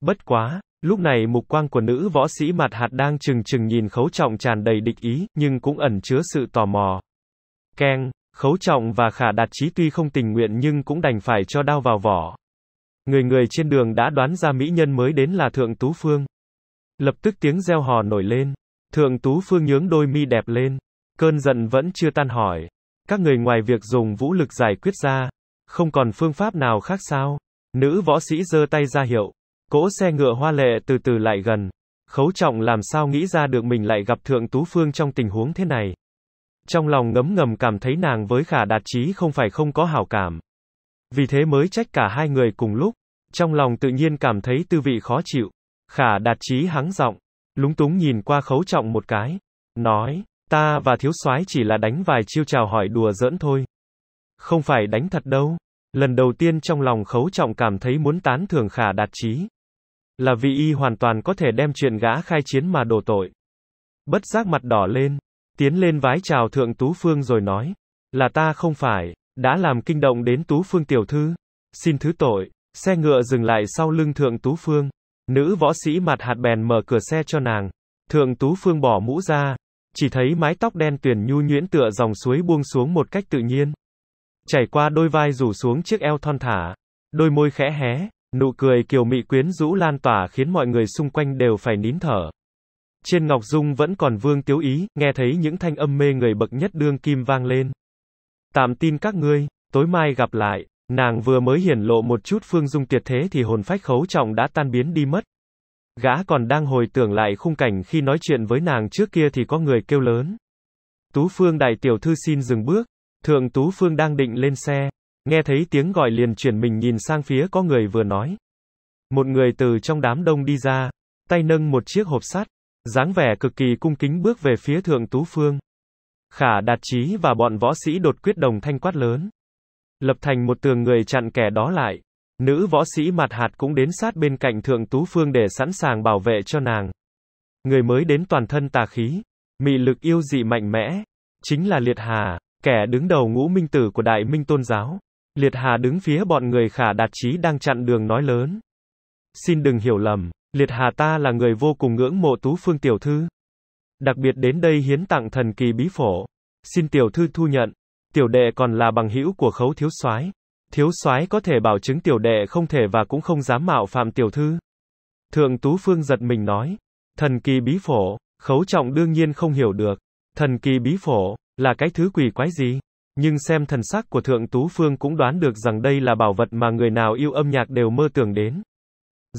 Bất quá, lúc này mục quang của nữ võ sĩ mặt hạt đang chừng chừng nhìn khấu trọng tràn đầy địch ý, nhưng cũng ẩn chứa sự tò mò. Keng, khấu trọng và khả đạt trí tuy không tình nguyện nhưng cũng đành phải cho đao vào vỏ. Người người trên đường đã đoán ra mỹ nhân mới đến là thượng tú phương. Lập tức tiếng gieo hò nổi lên. Thượng Tú Phương nhướng đôi mi đẹp lên. Cơn giận vẫn chưa tan hỏi. Các người ngoài việc dùng vũ lực giải quyết ra, không còn phương pháp nào khác sao? Nữ võ sĩ giơ tay ra hiệu. Cỗ xe ngựa hoa lệ từ từ lại gần. Khấu trọng làm sao nghĩ ra được mình lại gặp Thượng Tú Phương trong tình huống thế này. Trong lòng ngấm ngầm cảm thấy nàng với khả đạt trí không phải không có hảo cảm. Vì thế mới trách cả hai người cùng lúc. Trong lòng tự nhiên cảm thấy tư vị khó chịu. Khả đạt trí hắng giọng. Lúng túng nhìn qua khấu trọng một cái. Nói, ta và thiếu soái chỉ là đánh vài chiêu chào hỏi đùa giỡn thôi. Không phải đánh thật đâu. Lần đầu tiên trong lòng khấu trọng cảm thấy muốn tán thưởng khả đạt trí. Là vì y hoàn toàn có thể đem chuyện gã khai chiến mà đổ tội. Bất giác mặt đỏ lên, tiến lên vái chào thượng Tú Phương rồi nói, là ta không phải, đã làm kinh động đến Tú Phương tiểu thư, xin thứ tội, xe ngựa dừng lại sau lưng thượng Tú Phương. Nữ võ sĩ mặt hạt bèn mở cửa xe cho nàng. Thượng Tú Phương bỏ mũ ra. Chỉ thấy mái tóc đen tuyền nhu nhuyễn tựa dòng suối buông xuống một cách tự nhiên. Chảy qua đôi vai rủ xuống chiếc eo thon thả. Đôi môi khẽ hé, nụ cười kiều mị quyến rũ lan tỏa khiến mọi người xung quanh đều phải nín thở. Trên Ngọc Dung vẫn còn vương tiếu ý, nghe thấy những thanh âm mê người bậc nhất đương kim vang lên. Tạm tin các ngươi, tối mai gặp lại. Nàng vừa mới hiển lộ một chút phương dung tuyệt thế thì hồn phách khấu trọng đã tan biến đi mất. Gã còn đang hồi tưởng lại khung cảnh khi nói chuyện với nàng trước kia thì có người kêu lớn. Tú Phương đại tiểu thư xin dừng bước. Thượng Tú Phương đang định lên xe. Nghe thấy tiếng gọi liền chuyển mình nhìn sang phía có người vừa nói. Một người từ trong đám đông đi ra, tay nâng một chiếc hộp sắt, dáng vẻ cực kỳ cung kính bước về phía Thượng Tú Phương. Khả Đạt trí và bọn võ sĩ đột quyết đồng thanh quát lớn lập thành một tường người chặn kẻ đó lại. Nữ võ sĩ mặt hạt cũng đến sát bên cạnh thượng tú phương để sẵn sàng bảo vệ cho nàng. Người mới đến toàn thân tà khí, mị lực yêu dị mạnh mẽ, chính là Liệt Hà, kẻ đứng đầu ngũ minh tử của Đại Minh Tôn Giáo. Liệt Hà đứng phía bọn người khả đạt trí đang chặn đường nói lớn. Xin đừng hiểu lầm, Liệt Hà ta là người vô cùng ngưỡng mộ tú phương tiểu thư. Đặc biệt đến đây hiến tặng thần kỳ bí phổ. Xin tiểu thư thu nhận, tiểu đệ còn là bằng hữu của khấu thiếu soái. Thiếu soái có thể bảo chứng tiểu đệ không thể và cũng không dám mạo phạm tiểu thư. Thượng Tú Phương giật mình nói, thần kỳ bí phổ, khấu trọng đương nhiên không hiểu được, thần kỳ bí phổ, là cái thứ quỷ quái gì? Nhưng xem thần sắc của Thượng Tú Phương cũng đoán được rằng đây là bảo vật mà người nào yêu âm nhạc đều mơ tưởng đến.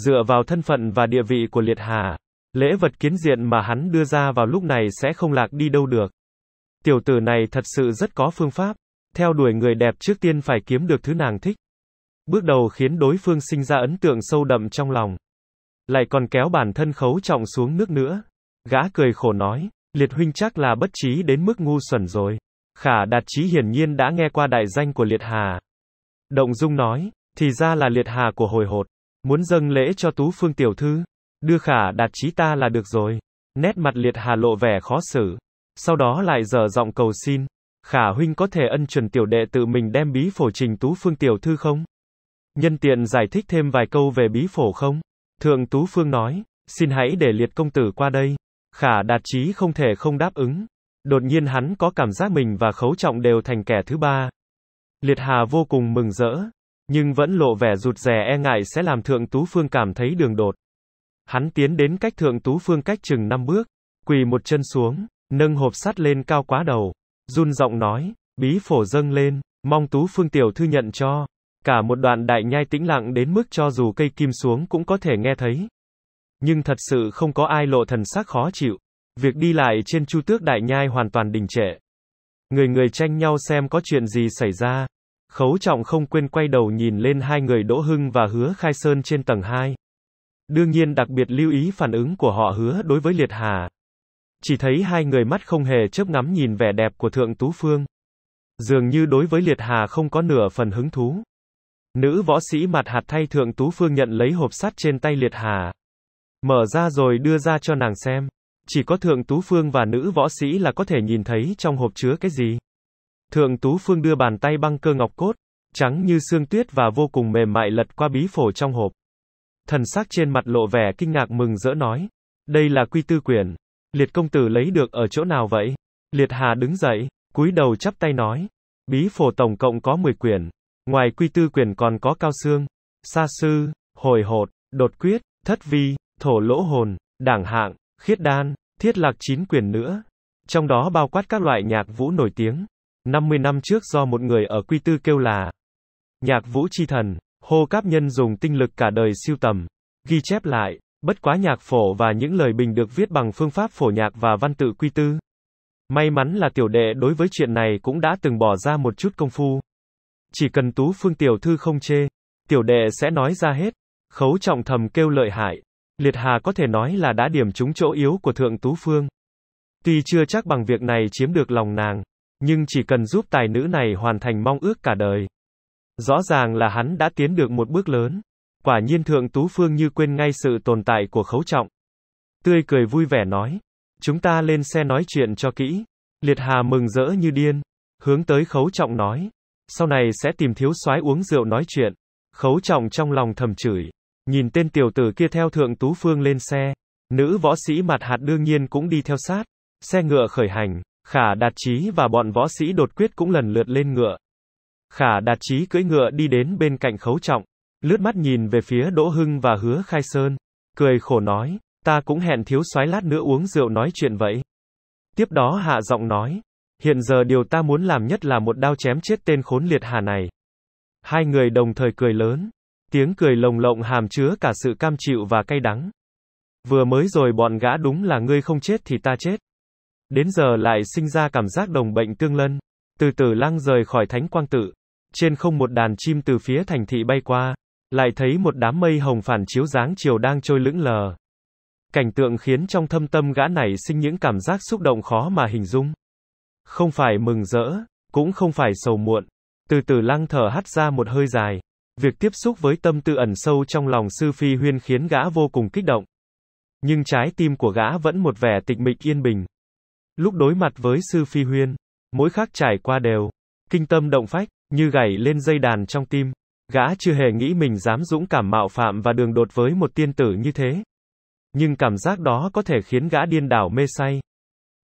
Dựa vào thân phận và địa vị của liệt hà, lễ vật kiến diện mà hắn đưa ra vào lúc này sẽ không lạc đi đâu được. Tiểu tử này thật sự rất có phương pháp. Theo đuổi người đẹp trước tiên phải kiếm được thứ nàng thích. Bước đầu khiến đối phương sinh ra ấn tượng sâu đậm trong lòng. Lại còn kéo bản thân khấu trọng xuống nước nữa. Gã cười khổ nói, liệt huynh chắc là bất trí đến mức ngu xuẩn rồi. Khả đạt trí hiển nhiên đã nghe qua đại danh của liệt hà. Động dung nói, thì ra là liệt hà của hồi hột. Muốn dâng lễ cho tú phương tiểu thư. Đưa khả đạt trí ta là được rồi. Nét mặt liệt hà lộ vẻ khó xử sau đó lại dở giọng cầu xin. Khả huynh có thể ân chuẩn tiểu đệ tự mình đem bí phổ trình tú phương tiểu thư không? Nhân tiện giải thích thêm vài câu về bí phổ không? Thượng tú phương nói, xin hãy để liệt công tử qua đây. Khả đạt trí không thể không đáp ứng. Đột nhiên hắn có cảm giác mình và khấu trọng đều thành kẻ thứ ba. Liệt hà vô cùng mừng rỡ, nhưng vẫn lộ vẻ rụt rè e ngại sẽ làm thượng tú phương cảm thấy đường đột. Hắn tiến đến cách thượng tú phương cách chừng năm bước, quỳ một chân xuống, Nâng hộp sắt lên cao quá đầu. Run giọng nói, bí phổ dâng lên, mong tú phương tiểu thư nhận cho. Cả một đoạn đại nhai tĩnh lặng đến mức cho dù cây kim xuống cũng có thể nghe thấy. Nhưng thật sự không có ai lộ thần sắc khó chịu. Việc đi lại trên chu tước đại nhai hoàn toàn đình trệ. Người người tranh nhau xem có chuyện gì xảy ra. Khấu trọng không quên quay đầu nhìn lên hai người Đỗ Hưng và Hứa Khai Sơn trên tầng 2. Đương nhiên đặc biệt lưu ý phản ứng của họ hứa đối với Liệt Hà chỉ thấy hai người mắt không hề chớp ngắm nhìn vẻ đẹp của Thượng Tú Phương. Dường như đối với Liệt Hà không có nửa phần hứng thú. Nữ võ sĩ mặt hạt thay Thượng Tú Phương nhận lấy hộp sắt trên tay Liệt Hà. Mở ra rồi đưa ra cho nàng xem. Chỉ có Thượng Tú Phương và nữ võ sĩ là có thể nhìn thấy trong hộp chứa cái gì. Thượng Tú Phương đưa bàn tay băng cơ ngọc cốt, trắng như xương tuyết và vô cùng mềm mại lật qua bí phổ trong hộp. Thần sắc trên mặt lộ vẻ kinh ngạc mừng rỡ nói. Đây là quy tư quyển. Liệt công tử lấy được ở chỗ nào vậy? Liệt Hà đứng dậy, cúi đầu chắp tay nói. Bí phổ tổng cộng có 10 quyển. Ngoài quy tư quyển còn có cao xương, sa sư, hồi hột, đột quyết, thất vi, thổ lỗ hồn, đảng hạng, khiết đan, thiết lạc 9 quyển nữa. Trong đó bao quát các loại nhạc vũ nổi tiếng. 50 năm trước do một người ở quy tư kêu là Nhạc vũ chi thần, hô cáp nhân dùng tinh lực cả đời siêu tầm, ghi chép lại, Bất quá nhạc phổ và những lời bình được viết bằng phương pháp phổ nhạc và văn tự quy tư. May mắn là tiểu đệ đối với chuyện này cũng đã từng bỏ ra một chút công phu. Chỉ cần tú phương tiểu thư không chê, tiểu đệ sẽ nói ra hết. Khấu trọng thầm kêu lợi hại. Liệt Hà có thể nói là đã điểm trúng chỗ yếu của thượng tú phương. Tuy chưa chắc bằng việc này chiếm được lòng nàng, nhưng chỉ cần giúp tài nữ này hoàn thành mong ước cả đời. Rõ ràng là hắn đã tiến được một bước lớn. Quả nhiên Thượng Tú Phương như quên ngay sự tồn tại của khấu trọng. Tươi cười vui vẻ nói. Chúng ta lên xe nói chuyện cho kỹ. Liệt Hà mừng rỡ như điên. Hướng tới khấu trọng nói. Sau này sẽ tìm thiếu soái uống rượu nói chuyện. Khấu trọng trong lòng thầm chửi. Nhìn tên tiểu tử kia theo Thượng Tú Phương lên xe. Nữ võ sĩ mặt hạt đương nhiên cũng đi theo sát. Xe ngựa khởi hành. Khả Đạt trí và bọn võ sĩ đột quyết cũng lần lượt lên ngựa. Khả Đạt trí cưỡi ngựa đi đến bên cạnh khấu trọng lướt mắt nhìn về phía Đỗ Hưng và Hứa Khai Sơn, cười khổ nói, ta cũng hẹn thiếu soái lát nữa uống rượu nói chuyện vậy. Tiếp đó hạ giọng nói, hiện giờ điều ta muốn làm nhất là một đao chém chết tên khốn liệt hà này. Hai người đồng thời cười lớn, tiếng cười lồng lộng hàm chứa cả sự cam chịu và cay đắng. Vừa mới rồi bọn gã đúng là ngươi không chết thì ta chết. Đến giờ lại sinh ra cảm giác đồng bệnh tương lân. Từ từ lăng rời khỏi thánh quang tự. Trên không một đàn chim từ phía thành thị bay qua, lại thấy một đám mây hồng phản chiếu dáng chiều đang trôi lững lờ. Cảnh tượng khiến trong thâm tâm gã này sinh những cảm giác xúc động khó mà hình dung. Không phải mừng rỡ, cũng không phải sầu muộn. Từ từ lăng thở hắt ra một hơi dài. Việc tiếp xúc với tâm tư ẩn sâu trong lòng sư phi huyên khiến gã vô cùng kích động. Nhưng trái tim của gã vẫn một vẻ tịch mịch yên bình. Lúc đối mặt với sư phi huyên, mỗi khắc trải qua đều, kinh tâm động phách, như gảy lên dây đàn trong tim. Gã chưa hề nghĩ mình dám dũng cảm mạo phạm và đường đột với một tiên tử như thế. Nhưng cảm giác đó có thể khiến gã điên đảo mê say.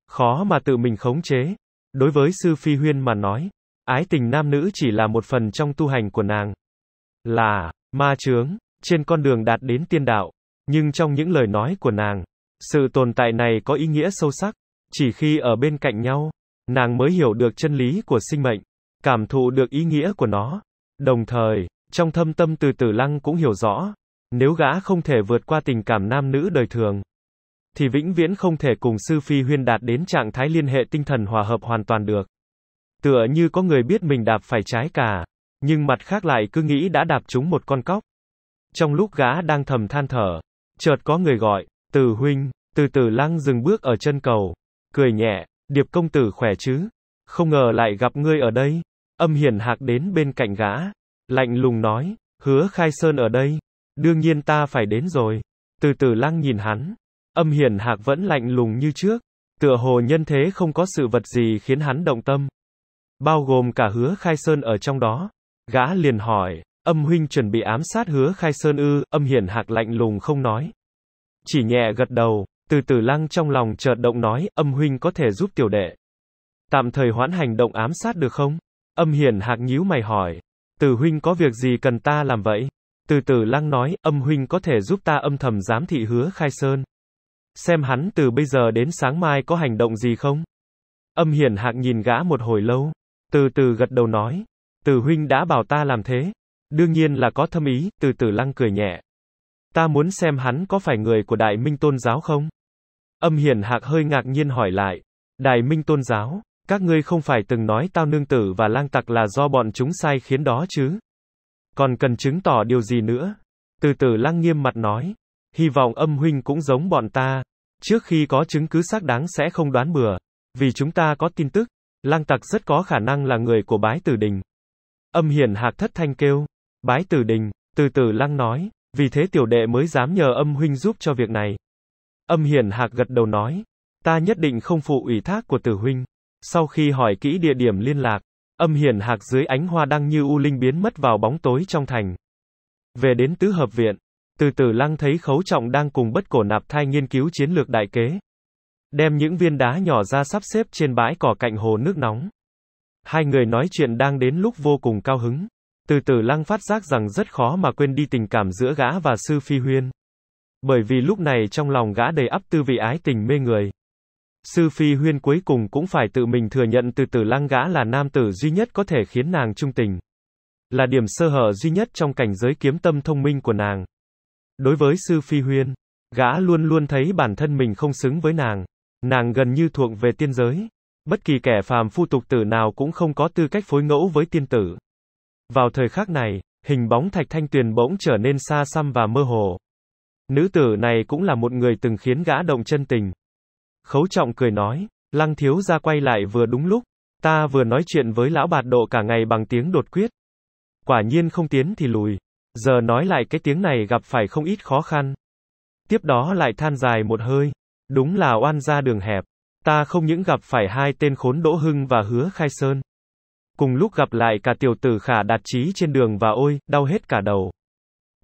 Khó mà tự mình khống chế. Đối với sư Phi Huyên mà nói, ái tình nam nữ chỉ là một phần trong tu hành của nàng. Là, ma chướng, trên con đường đạt đến tiên đạo. Nhưng trong những lời nói của nàng, sự tồn tại này có ý nghĩa sâu sắc. Chỉ khi ở bên cạnh nhau, nàng mới hiểu được chân lý của sinh mệnh, cảm thụ được ý nghĩa của nó. Đồng thời, trong thâm tâm từ tử lăng cũng hiểu rõ, nếu gã không thể vượt qua tình cảm nam nữ đời thường, thì vĩnh viễn không thể cùng sư phi huyên đạt đến trạng thái liên hệ tinh thần hòa hợp hoàn toàn được. Tựa như có người biết mình đạp phải trái cả, nhưng mặt khác lại cứ nghĩ đã đạp trúng một con cóc. Trong lúc gã đang thầm than thở, chợt có người gọi, từ huynh, từ Tử lăng dừng bước ở chân cầu, cười nhẹ, điệp công tử khỏe chứ, không ngờ lại gặp ngươi ở đây. Âm hiền hạc đến bên cạnh gã, lạnh lùng nói, hứa khai sơn ở đây, đương nhiên ta phải đến rồi. Từ từ lăng nhìn hắn, âm hiền hạc vẫn lạnh lùng như trước, tựa hồ nhân thế không có sự vật gì khiến hắn động tâm. Bao gồm cả hứa khai sơn ở trong đó. Gã liền hỏi, âm huynh chuẩn bị ám sát hứa khai sơn ư, âm hiền hạc lạnh lùng không nói. Chỉ nhẹ gật đầu, từ từ lăng trong lòng chợt động nói, âm huynh có thể giúp tiểu đệ. Tạm thời hoãn hành động ám sát được không? Âm hiền hạc nhíu mày hỏi. Từ huynh có việc gì cần ta làm vậy? Từ từ lăng nói, âm huynh có thể giúp ta âm thầm giám thị hứa khai sơn. Xem hắn từ bây giờ đến sáng mai có hành động gì không? Âm hiền hạc nhìn gã một hồi lâu. Từ từ gật đầu nói. Từ huynh đã bảo ta làm thế. Đương nhiên là có thâm ý, từ từ lăng cười nhẹ. Ta muốn xem hắn có phải người của đại minh tôn giáo không? Âm hiền hạc hơi ngạc nhiên hỏi lại. Đại minh tôn giáo, các ngươi không phải từng nói tao nương tử và lang tặc là do bọn chúng sai khiến đó chứ? Còn cần chứng tỏ điều gì nữa? Từ từ lang nghiêm mặt nói. Hy vọng âm huynh cũng giống bọn ta. Trước khi có chứng cứ xác đáng sẽ không đoán bừa. Vì chúng ta có tin tức, lang tặc rất có khả năng là người của bái tử đình. Âm hiển hạc thất thanh kêu. Bái tử đình, từ từ lang nói. Vì thế tiểu đệ mới dám nhờ âm huynh giúp cho việc này. Âm hiển hạc gật đầu nói. Ta nhất định không phụ ủy thác của tử huynh. Sau khi hỏi kỹ địa điểm liên lạc, âm hiển hạc dưới ánh hoa đăng như u linh biến mất vào bóng tối trong thành. Về đến tứ hợp viện, từ từ lăng thấy khấu trọng đang cùng bất cổ nạp thai nghiên cứu chiến lược đại kế. Đem những viên đá nhỏ ra sắp xếp trên bãi cỏ cạnh hồ nước nóng. Hai người nói chuyện đang đến lúc vô cùng cao hứng. Từ từ lăng phát giác rằng rất khó mà quên đi tình cảm giữa gã và sư phi huyên. Bởi vì lúc này trong lòng gã đầy ấp tư vị ái tình mê người. Sư Phi Huyên cuối cùng cũng phải tự mình thừa nhận từ tử lăng gã là nam tử duy nhất có thể khiến nàng trung tình. Là điểm sơ hở duy nhất trong cảnh giới kiếm tâm thông minh của nàng. Đối với Sư Phi Huyên, gã luôn luôn thấy bản thân mình không xứng với nàng. Nàng gần như thuộc về tiên giới. Bất kỳ kẻ phàm phu tục tử nào cũng không có tư cách phối ngẫu với tiên tử. Vào thời khắc này, hình bóng thạch thanh tuyền bỗng trở nên xa xăm và mơ hồ. Nữ tử này cũng là một người từng khiến gã động chân tình. Khấu trọng cười nói, lăng thiếu ra quay lại vừa đúng lúc, ta vừa nói chuyện với lão bạt độ cả ngày bằng tiếng đột quyết. Quả nhiên không tiến thì lùi, giờ nói lại cái tiếng này gặp phải không ít khó khăn. Tiếp đó lại than dài một hơi, đúng là oan ra đường hẹp, ta không những gặp phải hai tên khốn Đỗ Hưng và Hứa Khai Sơn. Cùng lúc gặp lại cả tiểu tử khả đạt trí trên đường và ôi, đau hết cả đầu.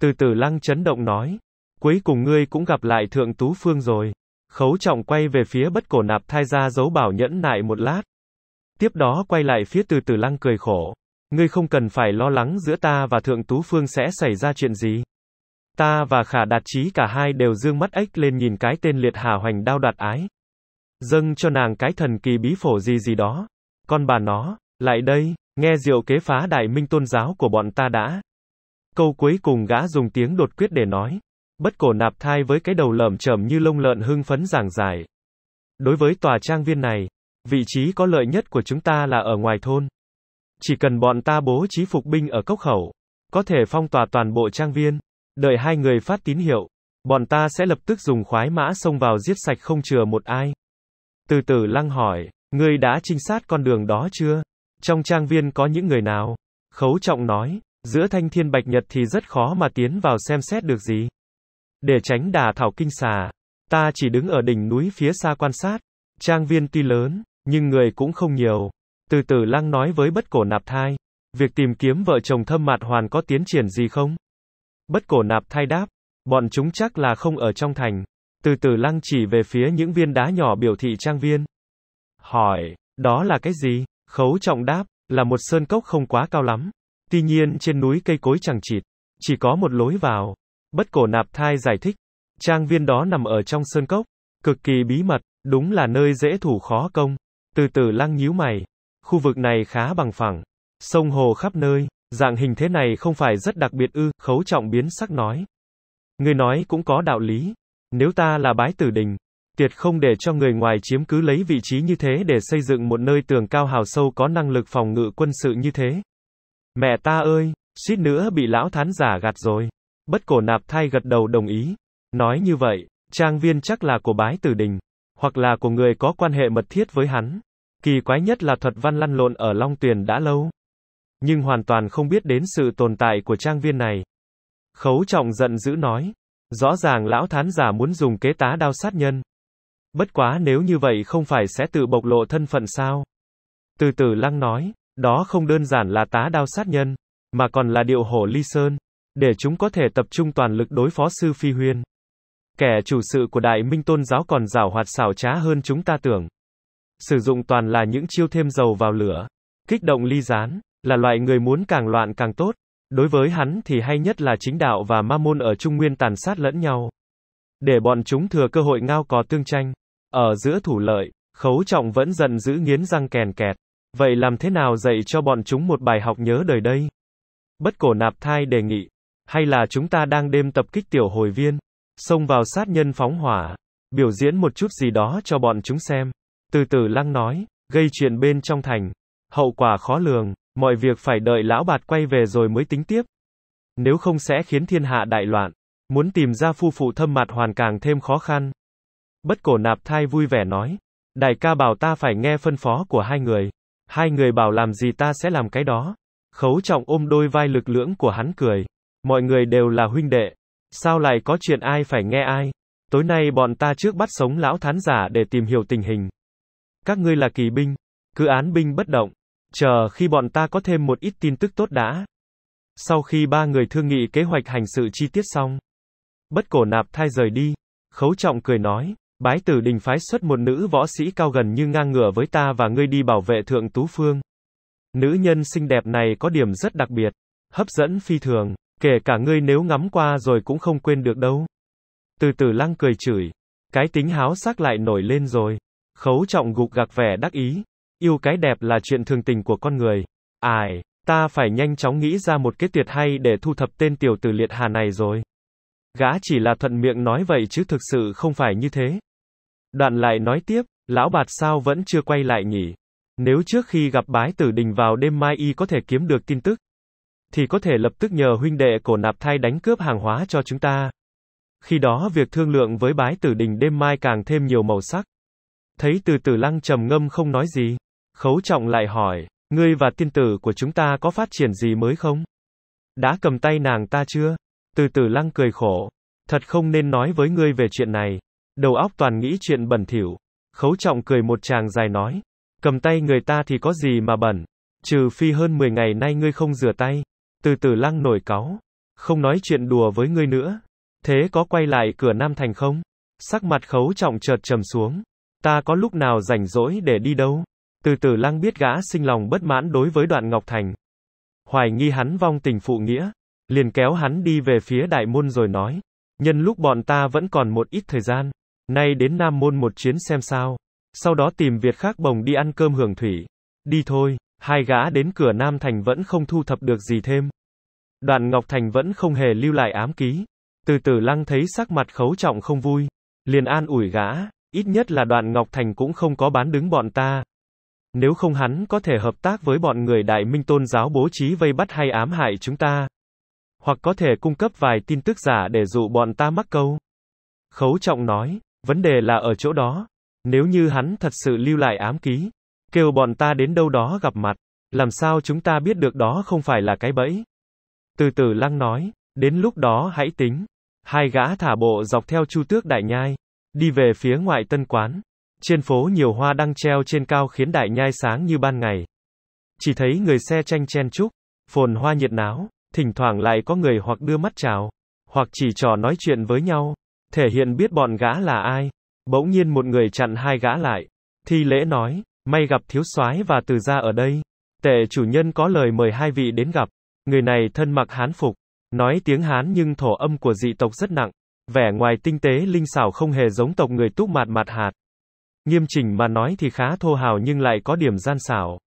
Từ từ lăng chấn động nói, cuối cùng ngươi cũng gặp lại thượng tú phương rồi. Khấu trọng quay về phía bất cổ nạp thai ra dấu bảo nhẫn nại một lát. Tiếp đó quay lại phía từ từ lăng cười khổ. Ngươi không cần phải lo lắng giữa ta và thượng tú phương sẽ xảy ra chuyện gì. Ta và khả đạt trí cả hai đều dương mắt ếch lên nhìn cái tên liệt hà hoành đao đoạt ái. Dâng cho nàng cái thần kỳ bí phổ gì gì đó. Con bà nó, lại đây, nghe diệu kế phá đại minh tôn giáo của bọn ta đã. Câu cuối cùng gã dùng tiếng đột quyết để nói. Bất cổ nạp thai với cái đầu lởm chởm như lông lợn hưng phấn giảng giải. Đối với tòa trang viên này, vị trí có lợi nhất của chúng ta là ở ngoài thôn. Chỉ cần bọn ta bố trí phục binh ở cốc khẩu, có thể phong tỏa toàn bộ trang viên, đợi hai người phát tín hiệu, bọn ta sẽ lập tức dùng khoái mã xông vào giết sạch không chừa một ai. Từ từ lăng hỏi, ngươi đã trinh sát con đường đó chưa? Trong trang viên có những người nào? Khấu trọng nói, giữa thanh thiên bạch nhật thì rất khó mà tiến vào xem xét được gì. Để tránh đà thảo kinh xà, ta chỉ đứng ở đỉnh núi phía xa quan sát. Trang viên tuy lớn, nhưng người cũng không nhiều. Từ từ lăng nói với bất cổ nạp thai, việc tìm kiếm vợ chồng thâm mạt hoàn có tiến triển gì không? Bất cổ nạp thai đáp, bọn chúng chắc là không ở trong thành. Từ từ lăng chỉ về phía những viên đá nhỏ biểu thị trang viên. Hỏi, đó là cái gì? Khấu trọng đáp, là một sơn cốc không quá cao lắm. Tuy nhiên trên núi cây cối chẳng chịt, chỉ có một lối vào, Bất cổ nạp thai giải thích, trang viên đó nằm ở trong sơn cốc, cực kỳ bí mật, đúng là nơi dễ thủ khó công. Từ từ lăng nhíu mày, khu vực này khá bằng phẳng, sông hồ khắp nơi, dạng hình thế này không phải rất đặc biệt ư, khấu trọng biến sắc nói. Người nói cũng có đạo lý, nếu ta là bái tử đình, tuyệt không để cho người ngoài chiếm cứ lấy vị trí như thế để xây dựng một nơi tường cao hào sâu có năng lực phòng ngự quân sự như thế. Mẹ ta ơi, suýt nữa bị lão thán giả gạt rồi. Bất cổ nạp thai gật đầu đồng ý. Nói như vậy, trang viên chắc là của bái tử đình, hoặc là của người có quan hệ mật thiết với hắn. Kỳ quái nhất là thuật văn lăn lộn ở Long Tuyền đã lâu. Nhưng hoàn toàn không biết đến sự tồn tại của trang viên này. Khấu trọng giận dữ nói. Rõ ràng lão thán giả muốn dùng kế tá đao sát nhân. Bất quá nếu như vậy không phải sẽ tự bộc lộ thân phận sao? Từ từ lăng nói, đó không đơn giản là tá đao sát nhân, mà còn là điệu hổ ly sơn để chúng có thể tập trung toàn lực đối phó sư Phi Huyên. Kẻ chủ sự của Đại Minh Tôn giáo còn rảo hoạt xảo trá hơn chúng ta tưởng. Sử dụng toàn là những chiêu thêm dầu vào lửa. Kích động ly gián, là loại người muốn càng loạn càng tốt. Đối với hắn thì hay nhất là chính đạo và ma môn ở Trung Nguyên tàn sát lẫn nhau. Để bọn chúng thừa cơ hội ngao cò tương tranh. Ở giữa thủ lợi, khấu trọng vẫn giận giữ nghiến răng kèn kẹt. Vậy làm thế nào dạy cho bọn chúng một bài học nhớ đời đây? Bất cổ nạp thai đề nghị, hay là chúng ta đang đêm tập kích tiểu hồi viên? Xông vào sát nhân phóng hỏa. Biểu diễn một chút gì đó cho bọn chúng xem. Từ từ lăng nói, gây chuyện bên trong thành. Hậu quả khó lường, mọi việc phải đợi lão bạt quay về rồi mới tính tiếp. Nếu không sẽ khiến thiên hạ đại loạn. Muốn tìm ra phu phụ thâm mặt hoàn càng thêm khó khăn. Bất cổ nạp thai vui vẻ nói. Đại ca bảo ta phải nghe phân phó của hai người. Hai người bảo làm gì ta sẽ làm cái đó. Khấu trọng ôm đôi vai lực lưỡng của hắn cười. Mọi người đều là huynh đệ. Sao lại có chuyện ai phải nghe ai? Tối nay bọn ta trước bắt sống lão thán giả để tìm hiểu tình hình. Các ngươi là kỳ binh. Cứ án binh bất động. Chờ khi bọn ta có thêm một ít tin tức tốt đã. Sau khi ba người thương nghị kế hoạch hành sự chi tiết xong. Bất cổ nạp thai rời đi. Khấu trọng cười nói. Bái tử đình phái xuất một nữ võ sĩ cao gần như ngang ngửa với ta và ngươi đi bảo vệ thượng tú phương. Nữ nhân xinh đẹp này có điểm rất đặc biệt. Hấp dẫn phi thường. Kể cả ngươi nếu ngắm qua rồi cũng không quên được đâu. Từ từ lăng cười chửi. Cái tính háo sắc lại nổi lên rồi. Khấu trọng gục gạc vẻ đắc ý. Yêu cái đẹp là chuyện thường tình của con người. Ai, ta phải nhanh chóng nghĩ ra một cái tuyệt hay để thu thập tên tiểu tử liệt hà này rồi. Gã chỉ là thuận miệng nói vậy chứ thực sự không phải như thế. Đoạn lại nói tiếp, lão bạt sao vẫn chưa quay lại nhỉ? Nếu trước khi gặp bái tử đình vào đêm mai y có thể kiếm được tin tức, thì có thể lập tức nhờ huynh đệ cổ nạp thay đánh cướp hàng hóa cho chúng ta. Khi đó việc thương lượng với bái tử đình đêm mai càng thêm nhiều màu sắc. Thấy từ tử lăng trầm ngâm không nói gì. Khấu trọng lại hỏi, ngươi và tiên tử của chúng ta có phát triển gì mới không? Đã cầm tay nàng ta chưa? Từ tử lăng cười khổ. Thật không nên nói với ngươi về chuyện này. Đầu óc toàn nghĩ chuyện bẩn thỉu. Khấu trọng cười một chàng dài nói. Cầm tay người ta thì có gì mà bẩn. Trừ phi hơn 10 ngày nay ngươi không rửa tay. Từ từ lăng nổi cáu. Không nói chuyện đùa với ngươi nữa. Thế có quay lại cửa Nam Thành không? Sắc mặt khấu trọng chợt trầm xuống. Ta có lúc nào rảnh rỗi để đi đâu? Từ từ lăng biết gã sinh lòng bất mãn đối với đoạn Ngọc Thành. Hoài nghi hắn vong tình phụ nghĩa. Liền kéo hắn đi về phía đại môn rồi nói. Nhân lúc bọn ta vẫn còn một ít thời gian. Nay đến Nam Môn một chuyến xem sao. Sau đó tìm Việt khác bồng đi ăn cơm hưởng thủy. Đi thôi. Hai gã đến cửa Nam Thành vẫn không thu thập được gì thêm. Đoạn Ngọc Thành vẫn không hề lưu lại ám ký. Từ từ lăng thấy sắc mặt khấu trọng không vui. Liền an ủi gã, ít nhất là đoạn Ngọc Thành cũng không có bán đứng bọn ta. Nếu không hắn có thể hợp tác với bọn người đại minh tôn giáo bố trí vây bắt hay ám hại chúng ta. Hoặc có thể cung cấp vài tin tức giả để dụ bọn ta mắc câu. Khấu trọng nói, vấn đề là ở chỗ đó. Nếu như hắn thật sự lưu lại ám ký, Kêu bọn ta đến đâu đó gặp mặt. Làm sao chúng ta biết được đó không phải là cái bẫy? Từ từ lăng nói, đến lúc đó hãy tính. Hai gã thả bộ dọc theo chu tước đại nhai, đi về phía ngoại tân quán. Trên phố nhiều hoa đăng treo trên cao khiến đại nhai sáng như ban ngày. Chỉ thấy người xe tranh chen chúc, phồn hoa nhiệt náo, thỉnh thoảng lại có người hoặc đưa mắt chào, hoặc chỉ trò nói chuyện với nhau, thể hiện biết bọn gã là ai. Bỗng nhiên một người chặn hai gã lại, thi lễ nói, May gặp thiếu soái và từ gia ở đây. Tệ chủ nhân có lời mời hai vị đến gặp. Người này thân mặc hán phục, nói tiếng hán nhưng thổ âm của dị tộc rất nặng, vẻ ngoài tinh tế linh xảo không hề giống tộc người túc mạt mạt hạt. Nghiêm chỉnh mà nói thì khá thô hào nhưng lại có điểm gian xảo.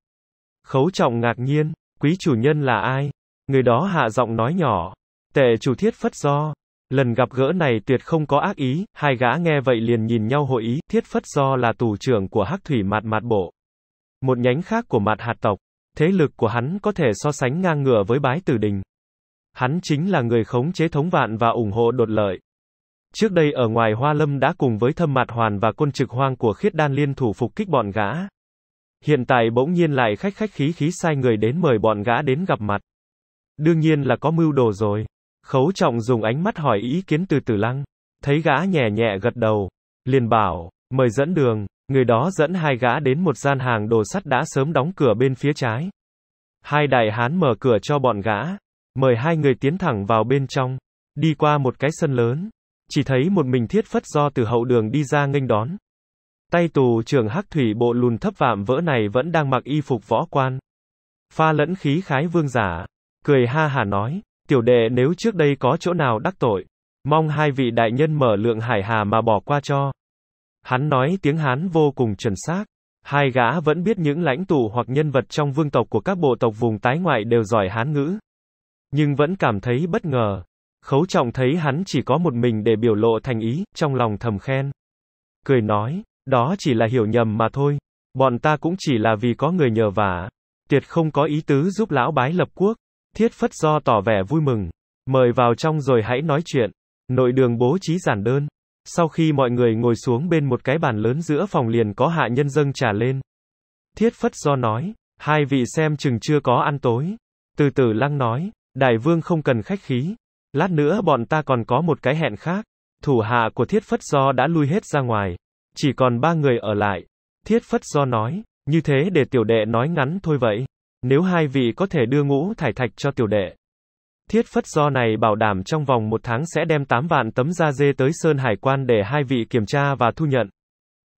Khấu trọng ngạc nhiên, quý chủ nhân là ai? Người đó hạ giọng nói nhỏ. Tệ chủ thiết phất do, Lần gặp gỡ này tuyệt không có ác ý, hai gã nghe vậy liền nhìn nhau hội ý, thiết phất do là tù trưởng của hắc thủy mạt mạt bộ. Một nhánh khác của mạt hạt tộc. Thế lực của hắn có thể so sánh ngang ngửa với bái tử đình. Hắn chính là người khống chế thống vạn và ủng hộ đột lợi. Trước đây ở ngoài Hoa Lâm đã cùng với Thâm Mạt Hoàn và Côn Trực Hoang của Khiết Đan Liên thủ phục kích bọn gã. Hiện tại bỗng nhiên lại khách khách khí khí sai người đến mời bọn gã đến gặp mặt. Đương nhiên là có mưu đồ rồi. Khấu trọng dùng ánh mắt hỏi ý kiến từ tử lăng. Thấy gã nhẹ nhẹ gật đầu. Liền bảo, mời dẫn đường, người đó dẫn hai gã đến một gian hàng đồ sắt đã sớm đóng cửa bên phía trái. Hai đại hán mở cửa cho bọn gã, mời hai người tiến thẳng vào bên trong, đi qua một cái sân lớn, chỉ thấy một mình thiết phất do từ hậu đường đi ra nghênh đón. Tay tù trưởng hắc thủy bộ lùn thấp vạm vỡ này vẫn đang mặc y phục võ quan. Pha lẫn khí khái vương giả, cười ha hà nói, Tiểu đệ nếu trước đây có chỗ nào đắc tội, mong hai vị đại nhân mở lượng hải hà mà bỏ qua cho. Hắn nói tiếng Hán vô cùng chuẩn xác. Hai gã vẫn biết những lãnh tụ hoặc nhân vật trong vương tộc của các bộ tộc vùng tái ngoại đều giỏi Hán ngữ. Nhưng vẫn cảm thấy bất ngờ. Khấu trọng thấy hắn chỉ có một mình để biểu lộ thành ý, trong lòng thầm khen. Cười nói, đó chỉ là hiểu nhầm mà thôi. Bọn ta cũng chỉ là vì có người nhờ vả. tuyệt không có ý tứ giúp lão bái lập quốc. Thiết Phất Do tỏ vẻ vui mừng. Mời vào trong rồi hãy nói chuyện. Nội đường bố trí giản đơn. Sau khi mọi người ngồi xuống bên một cái bàn lớn giữa phòng liền có hạ nhân dâng trà lên. Thiết Phất Do nói, hai vị xem chừng chưa có ăn tối. Từ từ lăng nói, đại vương không cần khách khí. Lát nữa bọn ta còn có một cái hẹn khác. Thủ hạ của Thiết Phất Do đã lui hết ra ngoài. Chỉ còn ba người ở lại. Thiết Phất Do nói, như thế để tiểu đệ nói ngắn thôi vậy. Nếu hai vị có thể đưa ngũ thải thạch cho tiểu đệ. Thiết phất do này bảo đảm trong vòng một tháng sẽ đem 8 vạn tấm da dê tới Sơn Hải quan để hai vị kiểm tra và thu nhận.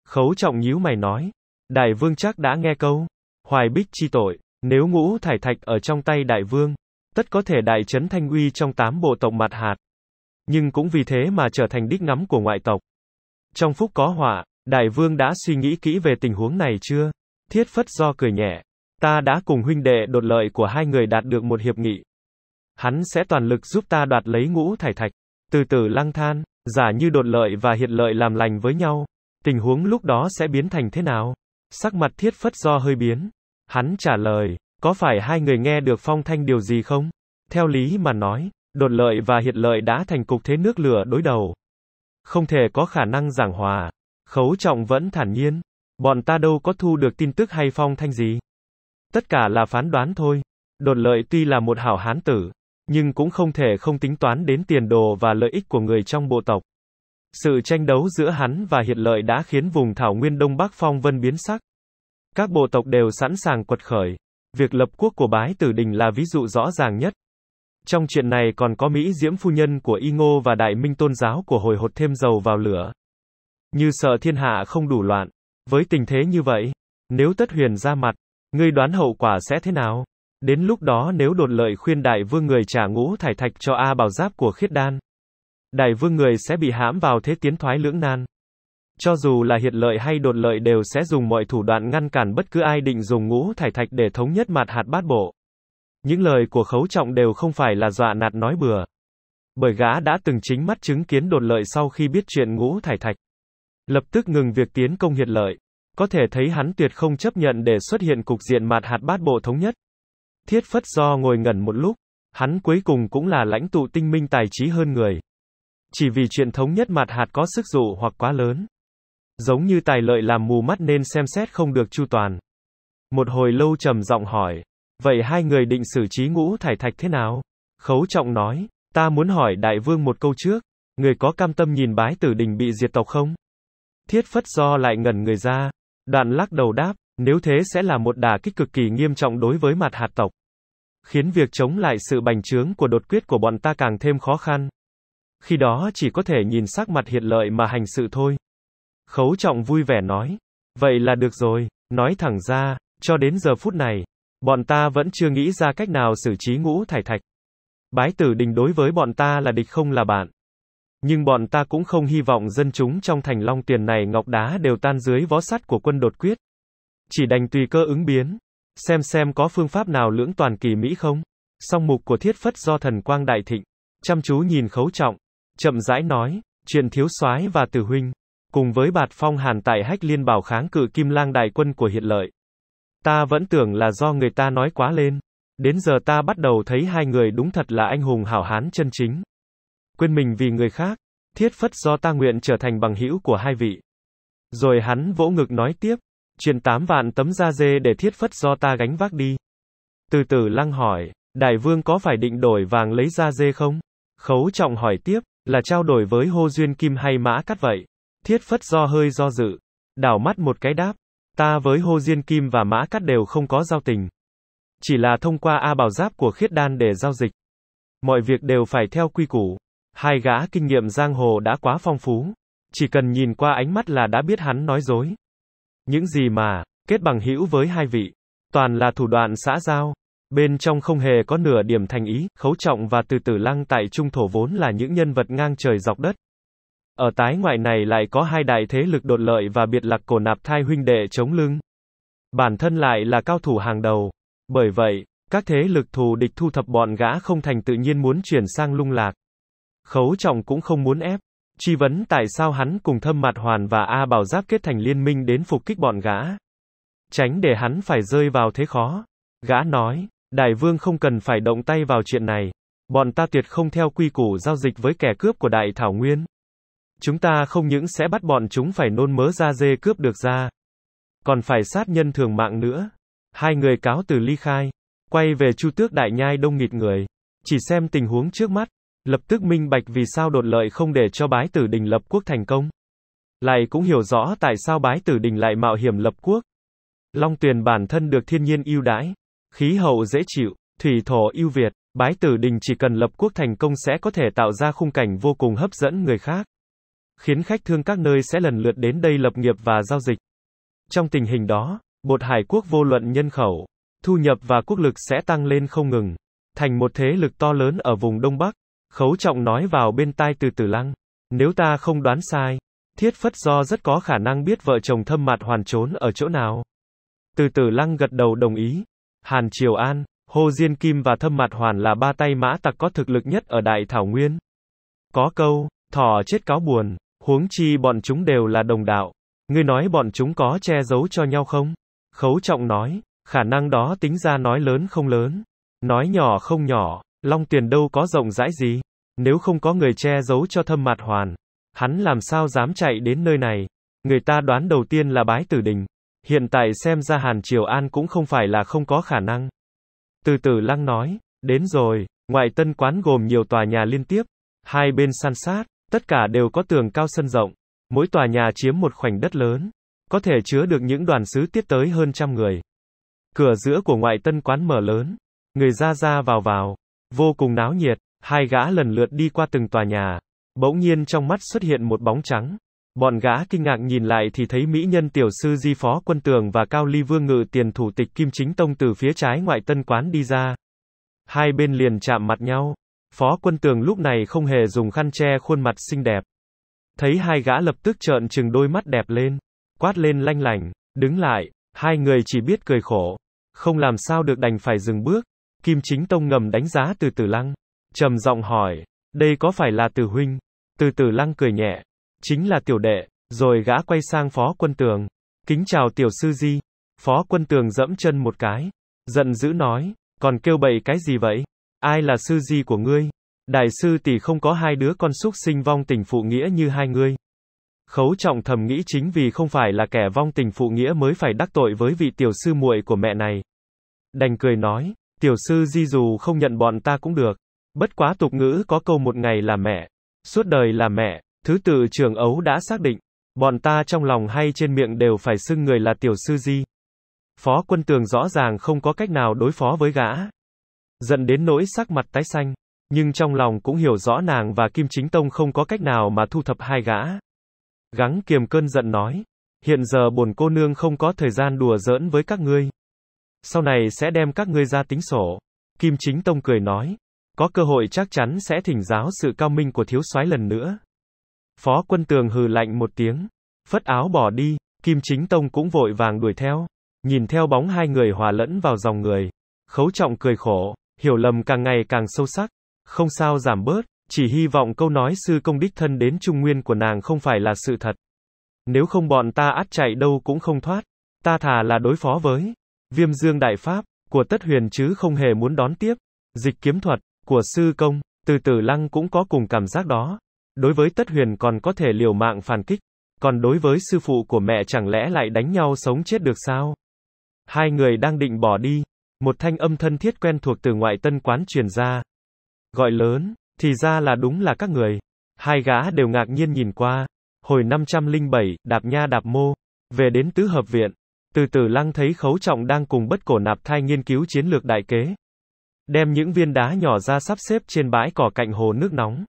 Khấu trọng nhíu mày nói. Đại vương chắc đã nghe câu. Hoài bích chi tội, nếu ngũ thải thạch ở trong tay đại vương, tất có thể đại trấn thanh uy trong tám bộ tộc mặt hạt. Nhưng cũng vì thế mà trở thành đích ngắm của ngoại tộc. Trong phúc có họa, đại vương đã suy nghĩ kỹ về tình huống này chưa? Thiết phất do cười nhẹ, Ta đã cùng huynh đệ đột lợi của hai người đạt được một hiệp nghị. Hắn sẽ toàn lực giúp ta đoạt lấy ngũ thải thạch. Từ từ lang than, giả như đột lợi và hiệt lợi làm lành với nhau. Tình huống lúc đó sẽ biến thành thế nào? Sắc mặt thiết phất do hơi biến. Hắn trả lời, có phải hai người nghe được phong thanh điều gì không? Theo lý mà nói, đột lợi và hiệt lợi đã thành cục thế nước lửa đối đầu. Không thể có khả năng giảng hòa. Khấu trọng vẫn thản nhiên. Bọn ta đâu có thu được tin tức hay phong thanh gì. Tất cả là phán đoán thôi. Đột lợi tuy là một hảo hán tử, nhưng cũng không thể không tính toán đến tiền đồ và lợi ích của người trong bộ tộc. Sự tranh đấu giữa hắn và hiện lợi đã khiến vùng thảo nguyên Đông Bắc phong vân biến sắc. Các bộ tộc đều sẵn sàng quật khởi. Việc lập quốc của bái tử đình là ví dụ rõ ràng nhất. Trong chuyện này còn có Mỹ Diễm Phu Nhân của Y Ngô và Đại Minh Tôn Giáo của hồi hột thêm dầu vào lửa. Như sợ thiên hạ không đủ loạn. Với tình thế như vậy, nếu tất huyền ra mặt, Ngươi đoán hậu quả sẽ thế nào? Đến lúc đó nếu đột lợi khuyên đại vương người trả ngũ thải thạch cho A bảo giáp của khiết đan. Đại vương người sẽ bị hãm vào thế tiến thoái lưỡng nan. Cho dù là hiệt lợi hay đột lợi đều sẽ dùng mọi thủ đoạn ngăn cản bất cứ ai định dùng ngũ thải thạch để thống nhất mặt hạt bát bộ. Những lời của khấu trọng đều không phải là dọa nạt nói bừa. Bởi gã đã từng chính mắt chứng kiến đột lợi sau khi biết chuyện ngũ thải thạch. Lập tức ngừng việc tiến công hiệt lợi. Có thể thấy hắn tuyệt không chấp nhận để xuất hiện cục diện mạt hạt bát bộ thống nhất. Thiết Phất Do ngồi ngẩn một lúc, hắn cuối cùng cũng là lãnh tụ tinh minh tài trí hơn người. Chỉ vì chuyện thống nhất mặt hạt có sức dụ hoặc quá lớn. Giống như tài lợi làm mù mắt nên xem xét không được chu toàn. Một hồi lâu trầm giọng hỏi, vậy hai người định xử trí ngũ thải thạch thế nào? Khấu trọng nói, ta muốn hỏi đại vương một câu trước, người có cam tâm nhìn bái tử đình bị diệt tộc không? Thiết phất do lại ngẩn người ra, Đoạn lắc đầu đáp, nếu thế sẽ là một đả kích cực kỳ nghiêm trọng đối với mặt hạt tộc. Khiến việc chống lại sự bành trướng của đột quyết của bọn ta càng thêm khó khăn. Khi đó chỉ có thể nhìn sắc mặt hiện lợi mà hành sự thôi. Khấu trọng vui vẻ nói. Vậy là được rồi, nói thẳng ra, cho đến giờ phút này, bọn ta vẫn chưa nghĩ ra cách nào xử trí ngũ thải thạch. Bái tử đình đối với bọn ta là địch không là bạn. Nhưng bọn ta cũng không hy vọng dân chúng trong thành long tiền này ngọc đá đều tan dưới vó sắt của quân đột quyết. Chỉ đành tùy cơ ứng biến. Xem xem có phương pháp nào lưỡng toàn kỳ Mỹ không? Song mục của thiết phất do thần quang đại thịnh. Chăm chú nhìn khấu trọng. Chậm rãi nói, chuyện thiếu soái và tử huynh. Cùng với bạt phong hàn tại hách liên bảo kháng cự kim lang đại quân của hiện lợi. Ta vẫn tưởng là do người ta nói quá lên. Đến giờ ta bắt đầu thấy hai người đúng thật là anh hùng hảo hán chân chính quên mình vì người khác. Thiết phất do ta nguyện trở thành bằng hữu của hai vị. Rồi hắn vỗ ngực nói tiếp, truyền tám vạn tấm da dê để thiết phất do ta gánh vác đi. Từ từ lăng hỏi, đại vương có phải định đổi vàng lấy da dê không? Khấu trọng hỏi tiếp, là trao đổi với hô duyên kim hay mã cắt vậy? Thiết phất do hơi do dự, đảo mắt một cái đáp, ta với hô duyên kim và mã cắt đều không có giao tình. Chỉ là thông qua A bảo giáp của khiết đan để giao dịch. Mọi việc đều phải theo quy củ. Hai gã kinh nghiệm giang hồ đã quá phong phú. Chỉ cần nhìn qua ánh mắt là đã biết hắn nói dối. Những gì mà, kết bằng hữu với hai vị, toàn là thủ đoạn xã giao. Bên trong không hề có nửa điểm thành ý, khấu trọng và từ tử lăng tại trung thổ vốn là những nhân vật ngang trời dọc đất. Ở tái ngoại này lại có hai đại thế lực đột lợi và biệt lạc cổ nạp thai huynh đệ chống lưng. Bản thân lại là cao thủ hàng đầu. Bởi vậy, các thế lực thù địch thu thập bọn gã không thành tự nhiên muốn chuyển sang lung lạc. Khấu Trọng cũng không muốn ép. Truy vấn tại sao hắn cùng Thâm Mạt Hoàn và A Bảo Giáp kết thành liên minh đến phục kích bọn gã. Tránh để hắn phải rơi vào thế khó. Gã nói, Đại Vương không cần phải động tay vào chuyện này. Bọn ta tuyệt không theo quy củ giao dịch với kẻ cướp của Đại Thảo Nguyên. Chúng ta không những sẽ bắt bọn chúng phải nôn mớ ra dê cướp được ra, còn phải sát nhân thường mạng nữa. Hai người cáo từ ly khai, quay về Chu Tước Đại Nhai đông nghịt người, chỉ xem tình huống trước mắt, Lập tức minh bạch vì sao đột lợi không để cho bái tử đình lập quốc thành công. Lại cũng hiểu rõ tại sao bái tử đình lại mạo hiểm lập quốc. Long tuyền bản thân được thiên nhiên ưu đãi, khí hậu dễ chịu, thủy thổ ưu việt, bái tử đình chỉ cần lập quốc thành công sẽ có thể tạo ra khung cảnh vô cùng hấp dẫn người khác. Khiến khách thương các nơi sẽ lần lượt đến đây lập nghiệp và giao dịch. Trong tình hình đó, bột hải quốc vô luận nhân khẩu, thu nhập và quốc lực sẽ tăng lên không ngừng, thành một thế lực to lớn ở vùng Đông Bắc, Khấu trọng nói vào bên tai từ Tử lăng. Nếu ta không đoán sai, thiết phất do rất có khả năng biết vợ chồng thâm mặt hoàn trốn ở chỗ nào. Từ Tử lăng gật đầu đồng ý. Hàn Triều An, Hồ Diên Kim và Thâm Mặt Hoàn là ba tay mã tặc có thực lực nhất ở Đại Thảo Nguyên. Có câu, thỏ chết cáo buồn, huống chi bọn chúng đều là đồng đạo. Ngươi nói bọn chúng có che giấu cho nhau không? Khấu trọng nói, khả năng đó tính ra nói lớn không lớn, nói nhỏ không nhỏ, Long tiền đâu có rộng rãi gì, nếu không có người che giấu cho thâm mặt hoàn, hắn làm sao dám chạy đến nơi này. Người ta đoán đầu tiên là bái tử đình, hiện tại xem ra Hàn Triều An cũng không phải là không có khả năng. Từ Tử lăng nói, đến rồi, ngoại tân quán gồm nhiều tòa nhà liên tiếp, hai bên san sát, tất cả đều có tường cao sân rộng, mỗi tòa nhà chiếm một khoảnh đất lớn, có thể chứa được những đoàn sứ tiếp tới hơn trăm người. Cửa giữa của ngoại tân quán mở lớn, người ra ra vào vào, Vô cùng náo nhiệt, hai gã lần lượt đi qua từng tòa nhà. Bỗng nhiên trong mắt xuất hiện một bóng trắng. Bọn gã kinh ngạc nhìn lại thì thấy mỹ nhân tiểu sư di phó quân tường và cao ly vương ngự tiền thủ tịch kim chính tông từ phía trái ngoại tân quán đi ra. Hai bên liền chạm mặt nhau. Phó quân tường lúc này không hề dùng khăn che khuôn mặt xinh đẹp. Thấy hai gã lập tức trợn trừng đôi mắt đẹp lên. Quát lên lanh lành, đứng lại, hai người chỉ biết cười khổ. Không làm sao được đành phải dừng bước. Kim Chính Tông ngầm đánh giá từ Tử Lăng. Trầm giọng hỏi, đây có phải là Từ Huynh? Từ Tử Lăng cười nhẹ, chính là tiểu đệ, rồi gã quay sang Phó Quân Tường. Kính chào tiểu sư di. Phó Quân Tường dẫm chân một cái, giận dữ nói, còn kêu bậy cái gì vậy? Ai là sư di của ngươi? Đại sư tỷ không có hai đứa con xúc sinh vong tình phụ nghĩa như hai ngươi. Khấu trọng thầm nghĩ chính vì không phải là kẻ vong tình phụ nghĩa mới phải đắc tội với vị tiểu sư muội của mẹ này. Đành cười nói, Tiểu sư di dù không nhận bọn ta cũng được. Bất quá tục ngữ có câu một ngày là mẹ, suốt đời là mẹ, thứ tự trưởng ấu đã xác định. Bọn ta trong lòng hay trên miệng đều phải xưng người là tiểu sư di. Phó quân tường rõ ràng không có cách nào đối phó với gã. Giận đến nỗi sắc mặt tái xanh, nhưng trong lòng cũng hiểu rõ nàng và Kim Chính Tông không có cách nào mà thu thập hai gã. Gắng kiềm cơn giận nói, hiện giờ bổn cô nương không có thời gian đùa giỡn với các ngươi. Sau này sẽ đem các ngươi ra tính sổ. Kim Chính Tông cười nói. Có cơ hội chắc chắn sẽ thỉnh giáo sự cao minh của thiếu soái lần nữa. Phó quân tường hừ lạnh một tiếng. Phất áo bỏ đi, Kim Chính Tông cũng vội vàng đuổi theo. Nhìn theo bóng hai người hòa lẫn vào dòng người. Khấu trọng cười khổ, hiểu lầm càng ngày càng sâu sắc. Không sao giảm bớt, chỉ hy vọng câu nói sư công đích thân đến trung nguyên của nàng không phải là sự thật. Nếu không bọn ta át chạy đâu cũng không thoát, ta thà là đối phó với. Viêm Dương Đại Pháp, của Tất Huyền chứ không hề muốn đón tiếp. Dịch kiếm thuật, của Sư Công, từ tử lăng cũng có cùng cảm giác đó. Đối với Tất Huyền còn có thể liều mạng phản kích. Còn đối với sư phụ của mẹ chẳng lẽ lại đánh nhau sống chết được sao? Hai người đang định bỏ đi. Một thanh âm thân thiết quen thuộc từ ngoại tân quán truyền ra. Gọi lớn, thì ra là đúng là các người. Hai gã đều ngạc nhiên nhìn qua. Hồi 507, đạp nha đạp mô. Về đến tứ hợp viện, từ từ lăng thấy khấu trọng đang cùng bất cổ nạp thai nghiên cứu chiến lược đại kế. Đem những viên đá nhỏ ra sắp xếp trên bãi cỏ cạnh hồ nước nóng.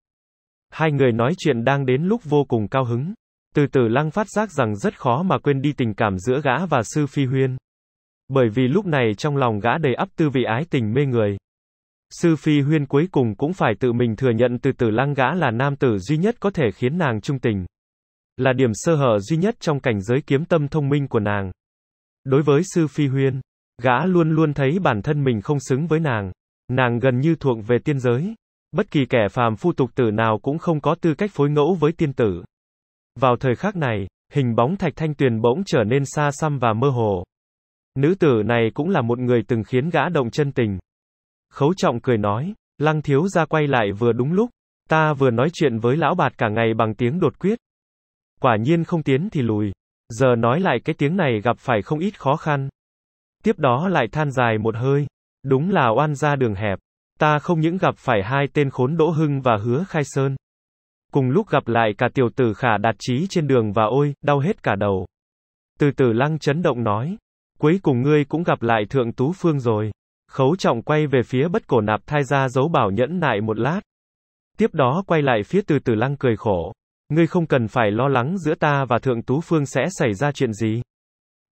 Hai người nói chuyện đang đến lúc vô cùng cao hứng. Từ từ lăng phát giác rằng rất khó mà quên đi tình cảm giữa gã và sư phi huyên. Bởi vì lúc này trong lòng gã đầy ắp tư vị ái tình mê người. Sư phi huyên cuối cùng cũng phải tự mình thừa nhận từ từ lăng gã là nam tử duy nhất có thể khiến nàng trung tình. Là điểm sơ hở duy nhất trong cảnh giới kiếm tâm thông minh của nàng. Đối với Sư Phi Huyên, gã luôn luôn thấy bản thân mình không xứng với nàng. Nàng gần như thuộc về tiên giới. Bất kỳ kẻ phàm phu tục tử nào cũng không có tư cách phối ngẫu với tiên tử. Vào thời khắc này, hình bóng Thạch Thanh Tuyền bỗng trở nên xa xăm và mơ hồ. Nữ tử này cũng là một người từng khiến gã động chân tình. Khấu trọng cười nói, lăng thiếu ra quay lại vừa đúng lúc, ta vừa nói chuyện với lão bạt cả ngày bằng tiếng đột quyết. Quả nhiên không tiến thì lùi, Giờ nói lại cái tiếng này gặp phải không ít khó khăn. Tiếp đó lại than dài một hơi. Đúng là oan ra đường hẹp. Ta không những gặp phải hai tên khốn Đỗ Hưng và Hứa Khai Sơn. Cùng lúc gặp lại cả tiểu tử khả đạt trí trên đường và ôi, đau hết cả đầu. Từ từ lăng chấn động nói. Cuối cùng ngươi cũng gặp lại thượng tú phương rồi. Khấu trọng quay về phía bất cổ nạp thai ra giấu bảo nhẫn nại một lát. Tiếp đó quay lại phía từ từ lăng cười khổ. Ngươi không cần phải lo lắng giữa ta và Thượng Tú Phương sẽ xảy ra chuyện gì.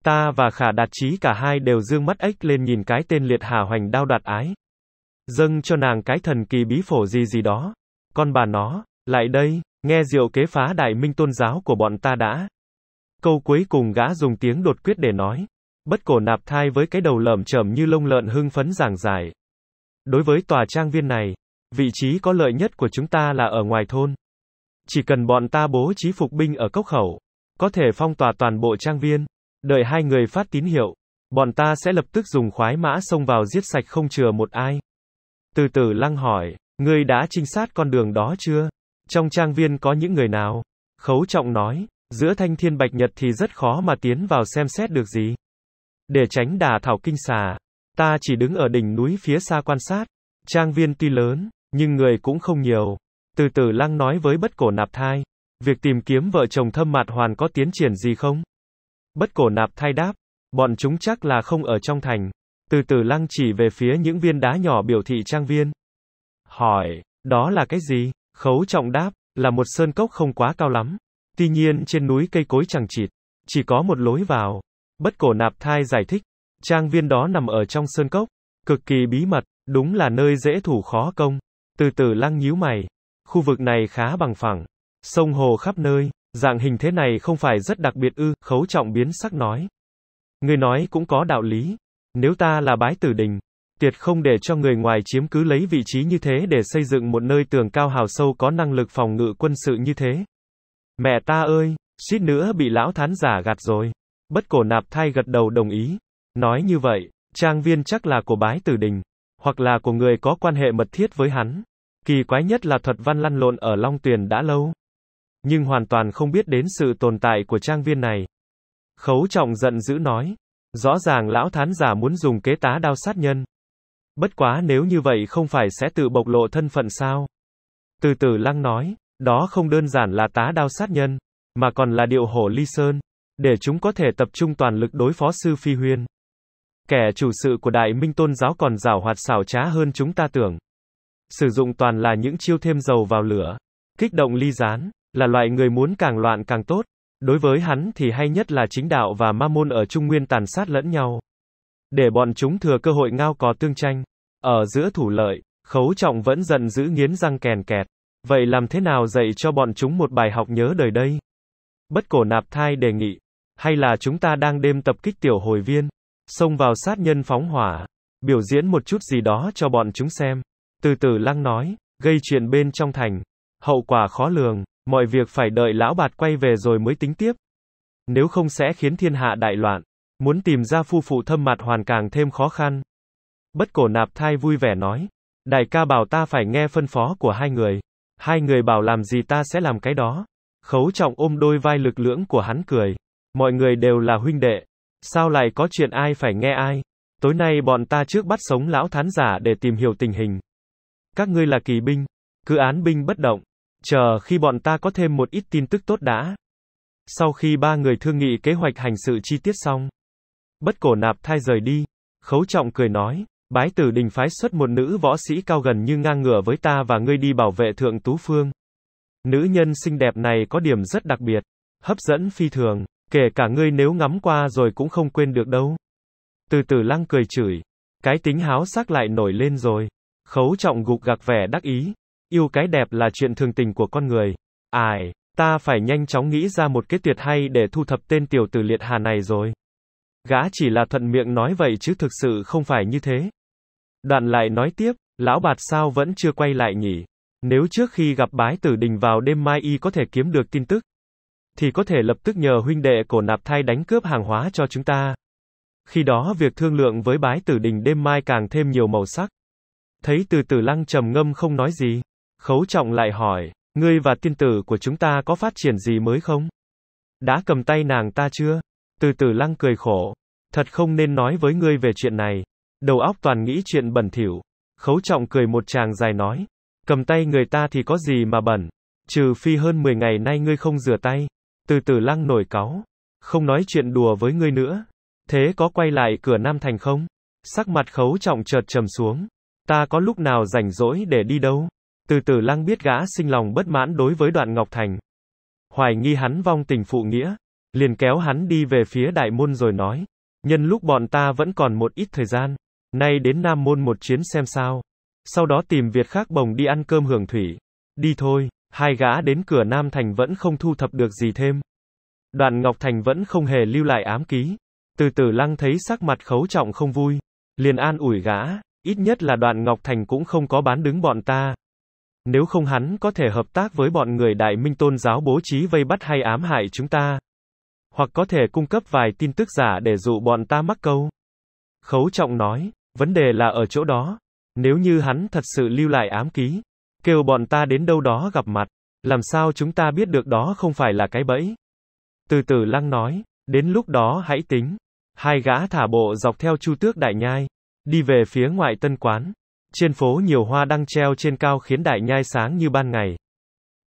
Ta và Khả Đạt Chí cả hai đều dương mắt ếch lên nhìn cái tên liệt hà hoành đao đoạt ái. Dâng cho nàng cái thần kỳ bí phổ gì gì đó. Con bà nó, lại đây, nghe diệu kế phá đại minh tôn giáo của bọn ta đã. Câu cuối cùng gã dùng tiếng đột quyết để nói. Bất cổ nạp thai với cái đầu lởm chởm như lông lợn hưng phấn giảng giải. Đối với tòa trang viên này, vị trí có lợi nhất của chúng ta là ở ngoài thôn. Chỉ cần bọn ta bố trí phục binh ở cốc khẩu, có thể phong tỏa toàn bộ trang viên, đợi hai người phát tín hiệu, bọn ta sẽ lập tức dùng khoái mã xông vào giết sạch không chừa một ai. Từ từ lăng hỏi, ngươi đã trinh sát con đường đó chưa? Trong trang viên có những người nào? Khấu trọng nói, giữa thanh thiên bạch nhật thì rất khó mà tiến vào xem xét được gì. Để tránh đà thảo kinh xà, ta chỉ đứng ở đỉnh núi phía xa quan sát. Trang viên tuy lớn, nhưng người cũng không nhiều. Từ từ lăng nói với bất cổ nạp thai, việc tìm kiếm vợ chồng thâm mạt hoàn có tiến triển gì không? Bất cổ nạp thai đáp, bọn chúng chắc là không ở trong thành. Từ từ lăng chỉ về phía những viên đá nhỏ biểu thị trang viên. Hỏi, đó là cái gì? Khấu trọng đáp, là một sơn cốc không quá cao lắm. Tuy nhiên trên núi cây cối chẳng chịt, chỉ có một lối vào. Bất cổ nạp thai giải thích, trang viên đó nằm ở trong sơn cốc, cực kỳ bí mật, đúng là nơi dễ thủ khó công. Từ từ lăng nhíu mày, Khu vực này khá bằng phẳng, sông hồ khắp nơi, dạng hình thế này không phải rất đặc biệt ư, khấu trọng biến sắc nói. Người nói cũng có đạo lý, nếu ta là bái tử đình, tuyệt không để cho người ngoài chiếm cứ lấy vị trí như thế để xây dựng một nơi tường cao hào sâu có năng lực phòng ngự quân sự như thế. Mẹ ta ơi, suýt nữa bị lão thán giả gạt rồi. Bất cổ nạp thay gật đầu đồng ý. Nói như vậy, trang viên chắc là của bái tử đình, hoặc là của người có quan hệ mật thiết với hắn. Kỳ quái nhất là thuật văn lăn lộn ở Long Tuyền đã lâu. Nhưng hoàn toàn không biết đến sự tồn tại của trang viên này. Khấu trọng giận dữ nói. Rõ ràng lão thán giả muốn dùng kế tá đao sát nhân. Bất quá nếu như vậy không phải sẽ tự bộc lộ thân phận sao? Từ từ lăng nói, đó không đơn giản là tá đao sát nhân, mà còn là điệu hổ ly sơn, để chúng có thể tập trung toàn lực đối phó sư phi huyên. Kẻ chủ sự của đại minh tôn giáo còn rào hoạt xảo trá hơn chúng ta tưởng sử dụng toàn là những chiêu thêm dầu vào lửa. Kích động ly gián, là loại người muốn càng loạn càng tốt. Đối với hắn thì hay nhất là chính đạo và ma môn ở Trung Nguyên tàn sát lẫn nhau. Để bọn chúng thừa cơ hội ngao có tương tranh. Ở giữa thủ lợi, khấu trọng vẫn giận giữ nghiến răng kèn kẹt. Vậy làm thế nào dạy cho bọn chúng một bài học nhớ đời đây? Bất cổ nạp thai đề nghị. Hay là chúng ta đang đêm tập kích tiểu hồi viên? Xông vào sát nhân phóng hỏa. Biểu diễn một chút gì đó cho bọn chúng xem. Từ từ lăng nói, gây chuyện bên trong thành. Hậu quả khó lường, mọi việc phải đợi lão bạt quay về rồi mới tính tiếp. Nếu không sẽ khiến thiên hạ đại loạn. Muốn tìm ra phu phụ thâm mặt hoàn càng thêm khó khăn. Bất cổ nạp thai vui vẻ nói. Đại ca bảo ta phải nghe phân phó của hai người. Hai người bảo làm gì ta sẽ làm cái đó. Khấu trọng ôm đôi vai lực lưỡng của hắn cười. Mọi người đều là huynh đệ. Sao lại có chuyện ai phải nghe ai? Tối nay bọn ta trước bắt sống lão thán giả để tìm hiểu tình hình. Các ngươi là kỳ binh, cứ án binh bất động, chờ khi bọn ta có thêm một ít tin tức tốt đã. Sau khi ba người thương nghị kế hoạch hành sự chi tiết xong, bất cổ nạp thai rời đi, khấu trọng cười nói, bái tử đình phái xuất một nữ võ sĩ cao gần như ngang ngửa với ta và ngươi đi bảo vệ thượng tú phương. Nữ nhân xinh đẹp này có điểm rất đặc biệt, hấp dẫn phi thường, kể cả ngươi nếu ngắm qua rồi cũng không quên được đâu. Từ từ lăng cười chửi, cái tính háo sắc lại nổi lên rồi. Khấu trọng gục gạc vẻ đắc ý. Yêu cái đẹp là chuyện thường tình của con người. Ai, ta phải nhanh chóng nghĩ ra một cái tuyệt hay để thu thập tên tiểu tử liệt hà này rồi. Gã chỉ là thuận miệng nói vậy chứ thực sự không phải như thế. Đoạn lại nói tiếp, lão bạt sao vẫn chưa quay lại nhỉ? Nếu trước khi gặp bái tử đình vào đêm mai y có thể kiếm được tin tức, thì có thể lập tức nhờ huynh đệ cổ nạp thay đánh cướp hàng hóa cho chúng ta. Khi đó việc thương lượng với bái tử đình đêm mai càng thêm nhiều màu sắc. Thấy từ từ lăng trầm ngâm không nói gì. Khấu trọng lại hỏi, ngươi và tiên tử của chúng ta có phát triển gì mới không? Đã cầm tay nàng ta chưa? Từ từ lăng cười khổ. Thật không nên nói với ngươi về chuyện này. Đầu óc toàn nghĩ chuyện bẩn thỉu. Khấu trọng cười một chàng dài nói. Cầm tay người ta thì có gì mà bẩn. Trừ phi hơn 10 ngày nay ngươi không rửa tay. Từ từ lăng nổi cáu. Không nói chuyện đùa với ngươi nữa. Thế có quay lại cửa Nam Thành không? Sắc mặt khấu trọng chợt trầm xuống ta có lúc nào rảnh rỗi để đi đâu? Từ từ lăng biết gã sinh lòng bất mãn đối với đoạn Ngọc Thành. Hoài nghi hắn vong tình phụ nghĩa, liền kéo hắn đi về phía đại môn rồi nói, nhân lúc bọn ta vẫn còn một ít thời gian, nay đến Nam Môn một chuyến xem sao. Sau đó tìm Việt khác bồng đi ăn cơm hưởng thủy. Đi thôi, hai gã đến cửa Nam Thành vẫn không thu thập được gì thêm. Đoạn Ngọc Thành vẫn không hề lưu lại ám ký. Từ từ lăng thấy sắc mặt khấu trọng không vui. Liền an ủi gã, Ít nhất là đoạn Ngọc Thành cũng không có bán đứng bọn ta. Nếu không hắn có thể hợp tác với bọn người đại minh tôn giáo bố trí vây bắt hay ám hại chúng ta. Hoặc có thể cung cấp vài tin tức giả để dụ bọn ta mắc câu. Khấu trọng nói, vấn đề là ở chỗ đó. Nếu như hắn thật sự lưu lại ám ký, kêu bọn ta đến đâu đó gặp mặt, làm sao chúng ta biết được đó không phải là cái bẫy. Từ từ lăng nói, đến lúc đó hãy tính. Hai gã thả bộ dọc theo chu tước đại nhai, Đi về phía ngoại tân quán. Trên phố nhiều hoa đăng treo trên cao khiến đại nhai sáng như ban ngày.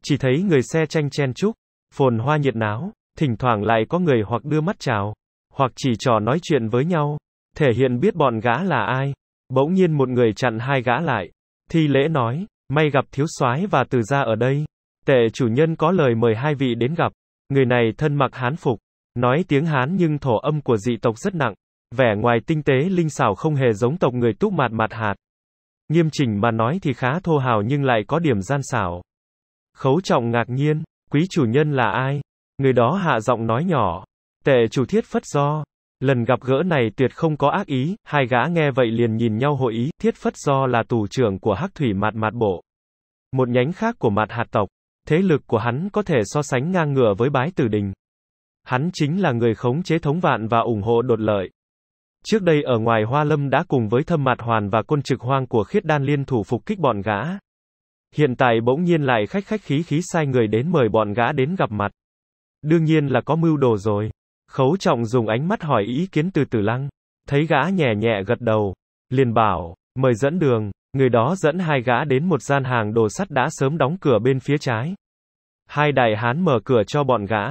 Chỉ thấy người xe tranh chen chúc, phồn hoa nhiệt náo, thỉnh thoảng lại có người hoặc đưa mắt chào, hoặc chỉ trò nói chuyện với nhau, thể hiện biết bọn gã là ai. Bỗng nhiên một người chặn hai gã lại, thi lễ nói, may gặp thiếu soái và từ gia ở đây. Tệ chủ nhân có lời mời hai vị đến gặp. Người này thân mặc hán phục, nói tiếng hán nhưng thổ âm của dị tộc rất nặng, Vẻ ngoài tinh tế linh xảo không hề giống tộc người túc mạt mạt hạt. Nghiêm chỉnh mà nói thì khá thô hào nhưng lại có điểm gian xảo. Khấu trọng ngạc nhiên, quý chủ nhân là ai? Người đó hạ giọng nói nhỏ. Tệ chủ thiết phất do. Lần gặp gỡ này tuyệt không có ác ý, hai gã nghe vậy liền nhìn nhau hội ý, thiết phất do là tù trưởng của hắc thủy mạt mạt bộ. Một nhánh khác của mạt hạt tộc. Thế lực của hắn có thể so sánh ngang ngửa với bái tử đình. Hắn chính là người khống chế thống vạn và ủng hộ đột lợi. Trước đây ở ngoài Hoa Lâm đã cùng với Thâm Mạt Hoàn và quân Trực Hoang của Khiết Đan Liên thủ phục kích bọn gã. Hiện tại bỗng nhiên lại khách khách khí khí sai người đến mời bọn gã đến gặp mặt. Đương nhiên là có mưu đồ rồi. Khấu trọng dùng ánh mắt hỏi ý kiến từ từ lăng. Thấy gã nhẹ nhẹ gật đầu. Liền bảo, mời dẫn đường, người đó dẫn hai gã đến một gian hàng đồ sắt đã sớm đóng cửa bên phía trái. Hai đại hán mở cửa cho bọn gã.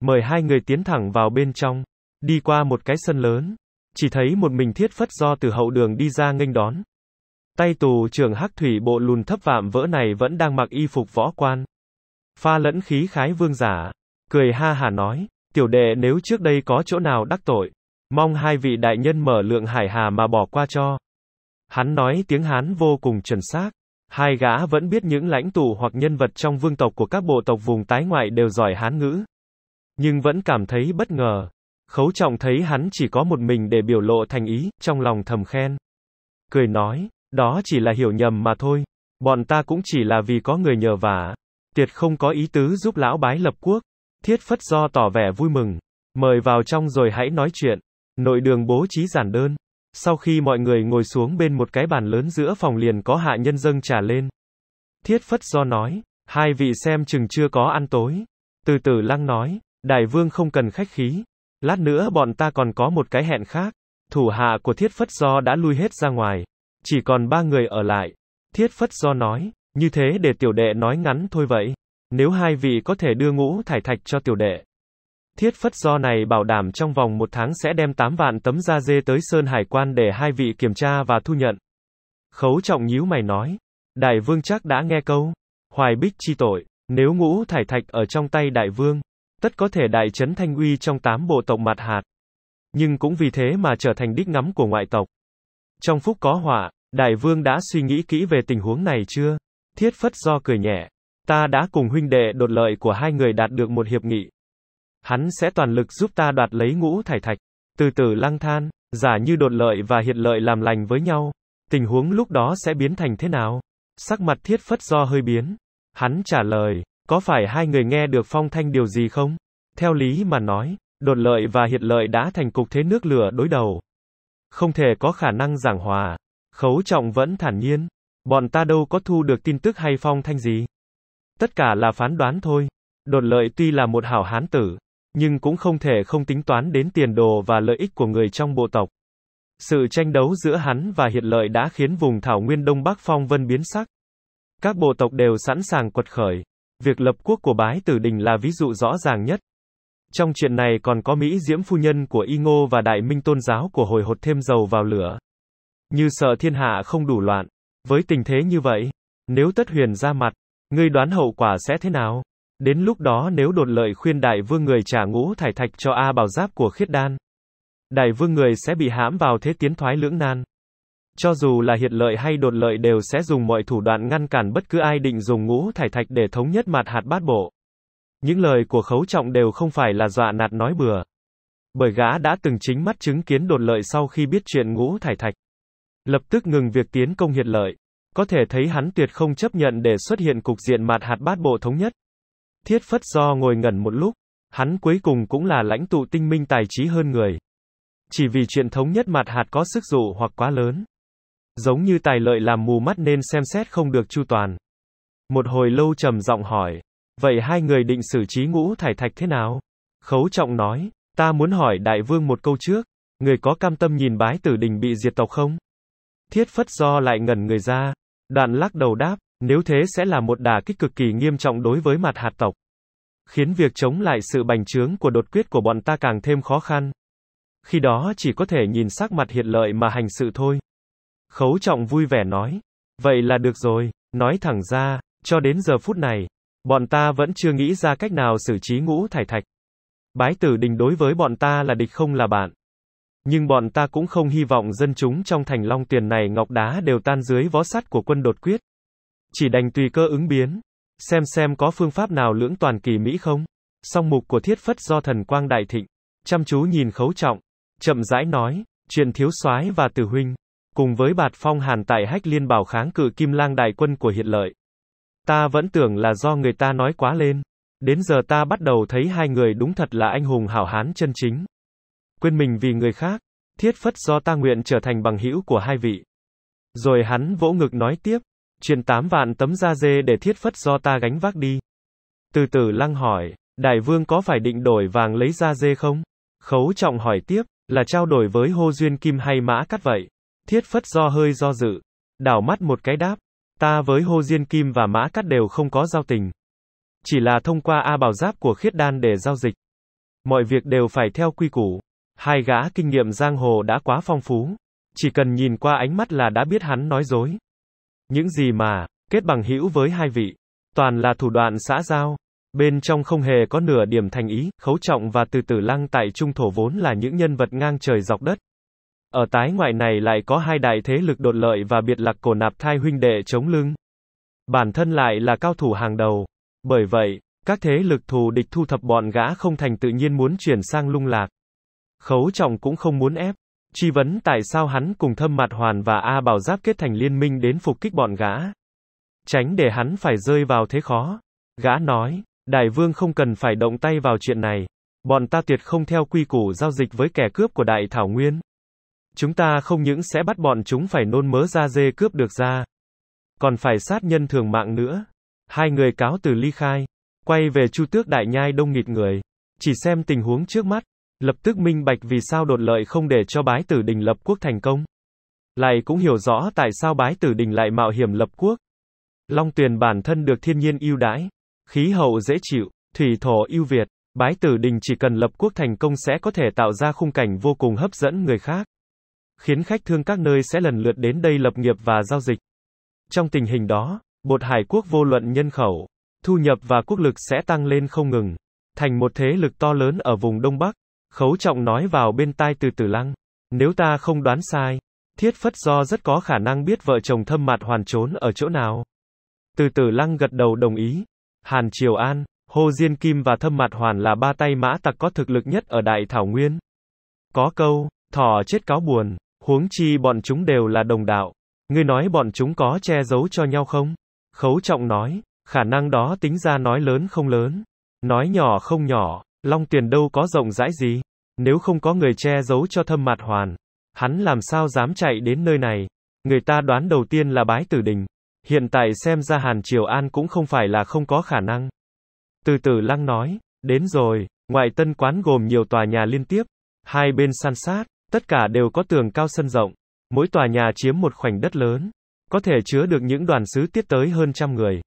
Mời hai người tiến thẳng vào bên trong. Đi qua một cái sân lớn, chỉ thấy một mình thiết phất do từ hậu đường đi ra nghênh đón. Tay tù trưởng hắc thủy bộ lùn thấp vạm vỡ này vẫn đang mặc y phục võ quan. Pha lẫn khí khái vương giả. Cười ha hà nói, tiểu đệ nếu trước đây có chỗ nào đắc tội, mong hai vị đại nhân mở lượng hải hà mà bỏ qua cho. Hắn nói tiếng Hán vô cùng chuẩn xác. Hai gã vẫn biết những lãnh tụ hoặc nhân vật trong vương tộc của các bộ tộc vùng tái ngoại đều giỏi Hán ngữ. Nhưng vẫn cảm thấy bất ngờ, Khấu trọng thấy hắn chỉ có một mình để biểu lộ thành ý, trong lòng thầm khen. Cười nói, đó chỉ là hiểu nhầm mà thôi. Bọn ta cũng chỉ là vì có người nhờ vả. Tiệt không có ý tứ giúp lão bái lập quốc. Thiết Phất Do tỏ vẻ vui mừng. Mời vào trong rồi hãy nói chuyện. Nội đường bố trí giản đơn. Sau khi mọi người ngồi xuống bên một cái bàn lớn giữa phòng liền có hạ nhân dâng trà lên. Thiết Phất Do nói, hai vị xem chừng chưa có ăn tối. Từ từ lăng nói, đại vương không cần khách khí, Lát nữa bọn ta còn có một cái hẹn khác. Thủ hạ của Thiết Phất Do đã lui hết ra ngoài. Chỉ còn ba người ở lại. Thiết Phất Do nói, như thế để tiểu đệ nói ngắn thôi vậy. Nếu hai vị có thể đưa ngũ thải thạch cho tiểu đệ. Thiết Phất Do này bảo đảm trong vòng một tháng sẽ đem 8 vạn tấm da dê tới Sơn Hải Quan để hai vị kiểm tra và thu nhận. Khấu trọng nhíu mày nói. Đại vương chắc đã nghe câu. Hoài bích chi tội, nếu ngũ thải thạch ở trong tay đại vương, tất có thể đại chấn thanh uy trong tám bộ tộc mặt hạt. Nhưng cũng vì thế mà trở thành đích ngắm của ngoại tộc. Trong phúc có họa, đại vương đã suy nghĩ kỹ về tình huống này chưa? Thiết phất do cười nhẹ. Ta đã cùng huynh đệ đột lợi của hai người đạt được một hiệp nghị. Hắn sẽ toàn lực giúp ta đoạt lấy ngũ thải thạch. Từ từ lăng than, giả như đột lợi và hiện lợi làm lành với nhau. Tình huống lúc đó sẽ biến thành thế nào? Sắc mặt thiết phất do hơi biến. Hắn trả lời, có phải hai người nghe được phong thanh điều gì không? Theo lý mà nói, đột lợi và hiệt lợi đã thành cục thế nước lửa đối đầu. Không thể có khả năng giảng hòa. Khấu trọng vẫn thản nhiên. Bọn ta đâu có thu được tin tức hay phong thanh gì. Tất cả là phán đoán thôi. Đột lợi tuy là một hảo hán tử, nhưng cũng không thể không tính toán đến tiền đồ và lợi ích của người trong bộ tộc. Sự tranh đấu giữa hắn và hiện lợi đã khiến vùng thảo nguyên Đông Bắc phong vân biến sắc. Các bộ tộc đều sẵn sàng quật khởi. Việc lập quốc của Bái Tử Đình là ví dụ rõ ràng nhất. Trong chuyện này còn có Mỹ Diễm Phu Nhân của Y Ngô và Đại Minh Tôn Giáo của hồi hột thêm dầu vào lửa. Như sợ thiên hạ không đủ loạn. Với tình thế như vậy, nếu Tất Huyền ra mặt, ngươi đoán hậu quả sẽ thế nào? Đến lúc đó nếu đột lợi khuyên đại vương người trả ngũ thải thạch cho A bảo giáp của khiết đan, đại vương người sẽ bị hãm vào thế tiến thoái lưỡng nan. Cho dù là hiện lợi hay đột lợi đều sẽ dùng mọi thủ đoạn ngăn cản bất cứ ai định dùng ngũ thải thạch để thống nhất mặt hạt bát bộ. Những lời của khấu trọng đều không phải là dọa nạt nói bừa. Bởi gã đã từng chính mắt chứng kiến đột lợi sau khi biết chuyện ngũ thải thạch. Lập tức ngừng việc tiến công hiện lợi. Có thể thấy hắn tuyệt không chấp nhận để xuất hiện cục diện mặt hạt bát bộ thống nhất. Thiết phất do ngồi ngẩn một lúc, hắn cuối cùng cũng là lãnh tụ tinh minh tài trí hơn người. Chỉ vì chuyện thống nhất mặt hạt có sức dụ hoặc quá lớn. Giống như tài lợi làm mù mắt nên xem xét không được chu toàn. Một hồi lâu trầm giọng hỏi, vậy hai người định xử trí ngũ thải thạch thế nào? Khấu trọng nói, ta muốn hỏi đại vương một câu trước, người có cam tâm nhìn bái tử đình bị diệt tộc không? Thiết phất do lại ngẩn người ra, đoạn lắc đầu đáp, nếu thế sẽ là một đà kích cực kỳ nghiêm trọng đối với mặt hạt tộc. Khiến việc chống lại sự bành trướng của đột quyết của bọn ta càng thêm khó khăn. Khi đó chỉ có thể nhìn sắc mặt hiện lợi mà hành sự thôi. Khấu Trọng vui vẻ nói. Vậy là được rồi, nói thẳng ra, cho đến giờ phút này, bọn ta vẫn chưa nghĩ ra cách nào xử trí ngũ thải thạch. Bái tử đình đối với bọn ta là địch không là bạn. Nhưng bọn ta cũng không hy vọng dân chúng trong thành long tiền này ngọc đá đều tan dưới vó sắt của quân đột quyết. Chỉ đành tùy cơ ứng biến. Xem xem có phương pháp nào lưỡng toàn kỳ Mỹ không? Song mục của thiết phất do thần quang đại thịnh. Chăm chú nhìn khấu trọng. Chậm rãi nói, chuyện thiếu soái và tử huynh, cùng với bạt phong hàn tại hách liên bảo kháng cự kim lang đại quân của hiện lợi. Ta vẫn tưởng là do người ta nói quá lên. Đến giờ ta bắt đầu thấy hai người đúng thật là anh hùng hảo hán chân chính. Quên mình vì người khác, thiết phất do ta nguyện trở thành bằng hữu của hai vị. Rồi hắn vỗ ngực nói tiếp, truyền tám vạn tấm da dê để thiết phất do ta gánh vác đi. Từ từ lăng hỏi, đại vương có phải định đổi vàng lấy da dê không? Khấu trọng hỏi tiếp, là trao đổi với hô duyên kim hay mã cắt vậy? Thiết Phất do hơi do dự, đảo mắt một cái đáp, ta với Hồ Diên Kim và Mã Cắt đều không có giao tình. Chỉ là thông qua A bảo giáp của khiết đan để giao dịch. Mọi việc đều phải theo quy củ. Hai gã kinh nghiệm giang hồ đã quá phong phú. Chỉ cần nhìn qua ánh mắt là đã biết hắn nói dối. Những gì mà, kết bằng hữu với hai vị, toàn là thủ đoạn xã giao. Bên trong không hề có nửa điểm thành ý, khấu trọng và từ tử lăng tại trung thổ vốn là những nhân vật ngang trời dọc đất, ở tái ngoại này lại có hai đại thế lực đột lợi và biệt lạc cổ nạp thai huynh đệ chống lưng. Bản thân lại là cao thủ hàng đầu. Bởi vậy, các thế lực thù địch thu thập bọn gã không thành tự nhiên muốn chuyển sang lung lạc. Khấu trọng cũng không muốn ép. Chi vấn tại sao hắn cùng thâm mặt hoàn và A bảo giáp kết thành liên minh đến phục kích bọn gã. Tránh để hắn phải rơi vào thế khó. Gã nói, đại vương không cần phải động tay vào chuyện này. Bọn ta tuyệt không theo quy củ giao dịch với kẻ cướp của đại thảo nguyên. Chúng ta không những sẽ bắt bọn chúng phải nôn mớ ra dê cướp được ra, còn phải sát nhân thường mạng nữa. Hai người cáo từ ly khai, quay về Chu Tước Đại Nhai đông nghịt người, chỉ xem tình huống trước mắt, lập tức minh bạch vì sao đột lợi không để cho bái tử đình lập quốc thành công. Lại cũng hiểu rõ tại sao bái tử đình lại mạo hiểm lập quốc. Long tuyền bản thân được thiên nhiên ưu đãi, khí hậu dễ chịu, thủy thổ ưu việt, bái tử đình chỉ cần lập quốc thành công sẽ có thể tạo ra khung cảnh vô cùng hấp dẫn người khác khiến khách thương các nơi sẽ lần lượt đến đây lập nghiệp và giao dịch. Trong tình hình đó, bột hải quốc vô luận nhân khẩu, thu nhập và quốc lực sẽ tăng lên không ngừng, thành một thế lực to lớn ở vùng Đông Bắc. Khấu trọng nói vào bên tai từ tử lăng. Nếu ta không đoán sai, thiết phất do rất có khả năng biết vợ chồng thâm mặt hoàn trốn ở chỗ nào. Từ tử lăng gật đầu đồng ý. Hàn Triều An, Hồ Diên Kim và Thâm Mặt Hoàn là ba tay mã tặc có thực lực nhất ở Đại Thảo Nguyên. Có câu, thỏ chết cáo buồn, Huống chi bọn chúng đều là đồng đạo. Ngươi nói bọn chúng có che giấu cho nhau không? Khấu trọng nói, khả năng đó tính ra nói lớn không lớn. Nói nhỏ không nhỏ, Long Tuyền đâu có rộng rãi gì. Nếu không có người che giấu cho thâm mặt hoàn, hắn làm sao dám chạy đến nơi này. Người ta đoán đầu tiên là bái tử đình. Hiện tại xem ra Hàn Triều An cũng không phải là không có khả năng. Từ Tử lăng nói, đến rồi, ngoại tân quán gồm nhiều tòa nhà liên tiếp, hai bên san sát, Tất cả đều có tường cao sân rộng. Mỗi tòa nhà chiếm một khoảnh đất lớn. Có thể chứa được những đoàn sứ tiết tới hơn trăm người.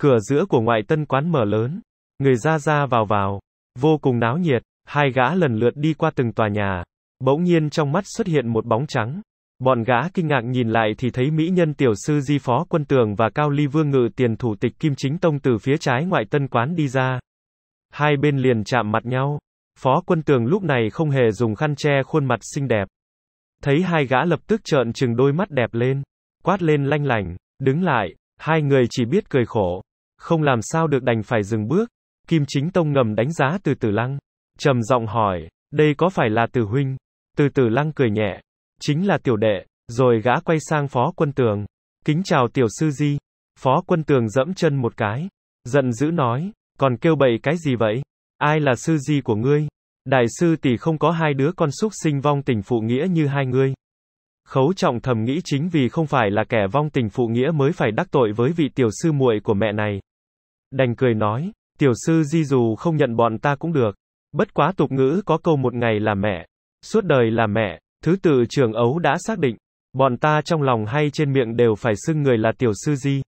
Cửa giữa của ngoại tân quán mở lớn. Người ra ra vào vào. Vô cùng náo nhiệt, hai gã lần lượt đi qua từng tòa nhà. Bỗng nhiên trong mắt xuất hiện một bóng trắng. Bọn gã kinh ngạc nhìn lại thì thấy mỹ nhân tiểu sư di phó quân tường và cao ly vương ngự tiền thủ tịch kim chính tông từ phía trái ngoại tân quán đi ra. Hai bên liền chạm mặt nhau. Phó quân tường lúc này không hề dùng khăn che khuôn mặt xinh đẹp. Thấy hai gã lập tức trợn trừng đôi mắt đẹp lên. Quát lên lanh lảnh, đứng lại, hai người chỉ biết cười khổ. Không làm sao được đành phải dừng bước. Kim chính tông ngầm đánh giá từ tử lăng. trầm giọng hỏi, đây có phải là tử huynh? Từ tử lăng cười nhẹ. Chính là tiểu đệ, rồi gã quay sang phó quân tường. Kính chào tiểu sư di. Phó quân tường dẫm chân một cái. Giận dữ nói, còn kêu bậy cái gì vậy? Ai là sư di của ngươi? Đại sư tỷ không có hai đứa con xúc sinh vong tình phụ nghĩa như hai ngươi. Khấu trọng thầm nghĩ chính vì không phải là kẻ vong tình phụ nghĩa mới phải đắc tội với vị tiểu sư muội của mẹ này. Đành cười nói, tiểu sư di dù không nhận bọn ta cũng được. Bất quá tục ngữ có câu một ngày là mẹ, suốt đời là mẹ, thứ tự trường ấu đã xác định. Bọn ta trong lòng hay trên miệng đều phải xưng người là tiểu sư di.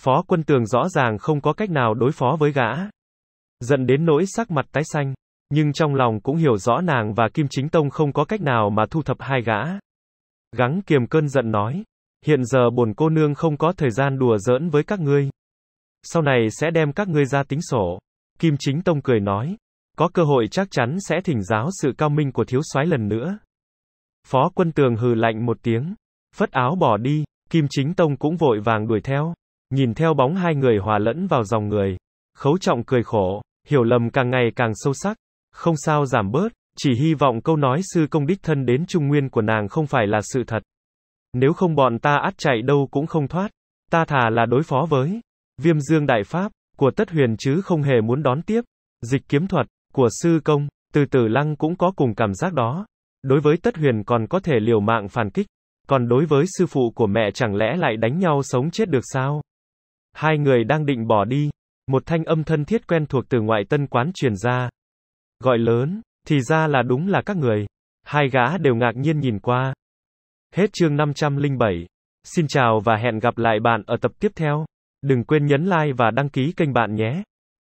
Phó quân tường rõ ràng không có cách nào đối phó với gã, dẫn đến nỗi sắc mặt tái xanh. Nhưng trong lòng cũng hiểu rõ nàng và Kim Chính Tông không có cách nào mà thu thập hai gã. Gắng kiềm cơn giận nói. Hiện giờ bổn cô nương không có thời gian đùa giỡn với các ngươi. Sau này sẽ đem các ngươi ra tính sổ. Kim Chính Tông cười nói. Có cơ hội chắc chắn sẽ thỉnh giáo sự cao minh của thiếu soái lần nữa. Phó quân tường hừ lạnh một tiếng. Phất áo bỏ đi, Kim Chính Tông cũng vội vàng đuổi theo. Nhìn theo bóng hai người hòa lẫn vào dòng người. Khấu trọng cười khổ hiểu lầm càng ngày càng sâu sắc. Không sao giảm bớt, chỉ hy vọng câu nói sư công đích thân đến trung nguyên của nàng không phải là sự thật. Nếu không bọn ta át chạy đâu cũng không thoát, ta thà là đối phó với viêm dương đại pháp, của tất huyền chứ không hề muốn đón tiếp, dịch kiếm thuật, của sư công, từ tử lăng cũng có cùng cảm giác đó. Đối với tất huyền còn có thể liều mạng phản kích, còn đối với sư phụ của mẹ chẳng lẽ lại đánh nhau sống chết được sao? Hai người đang định bỏ đi, một thanh âm thân thiết quen thuộc từ ngoại tân quán truyền ra. Gọi lớn, thì ra là đúng là các người. Hai gã đều ngạc nhiên nhìn qua. Hết chương 507. Xin chào và hẹn gặp lại bạn ở tập tiếp theo. Đừng quên nhấn like và đăng ký kênh bạn nhé.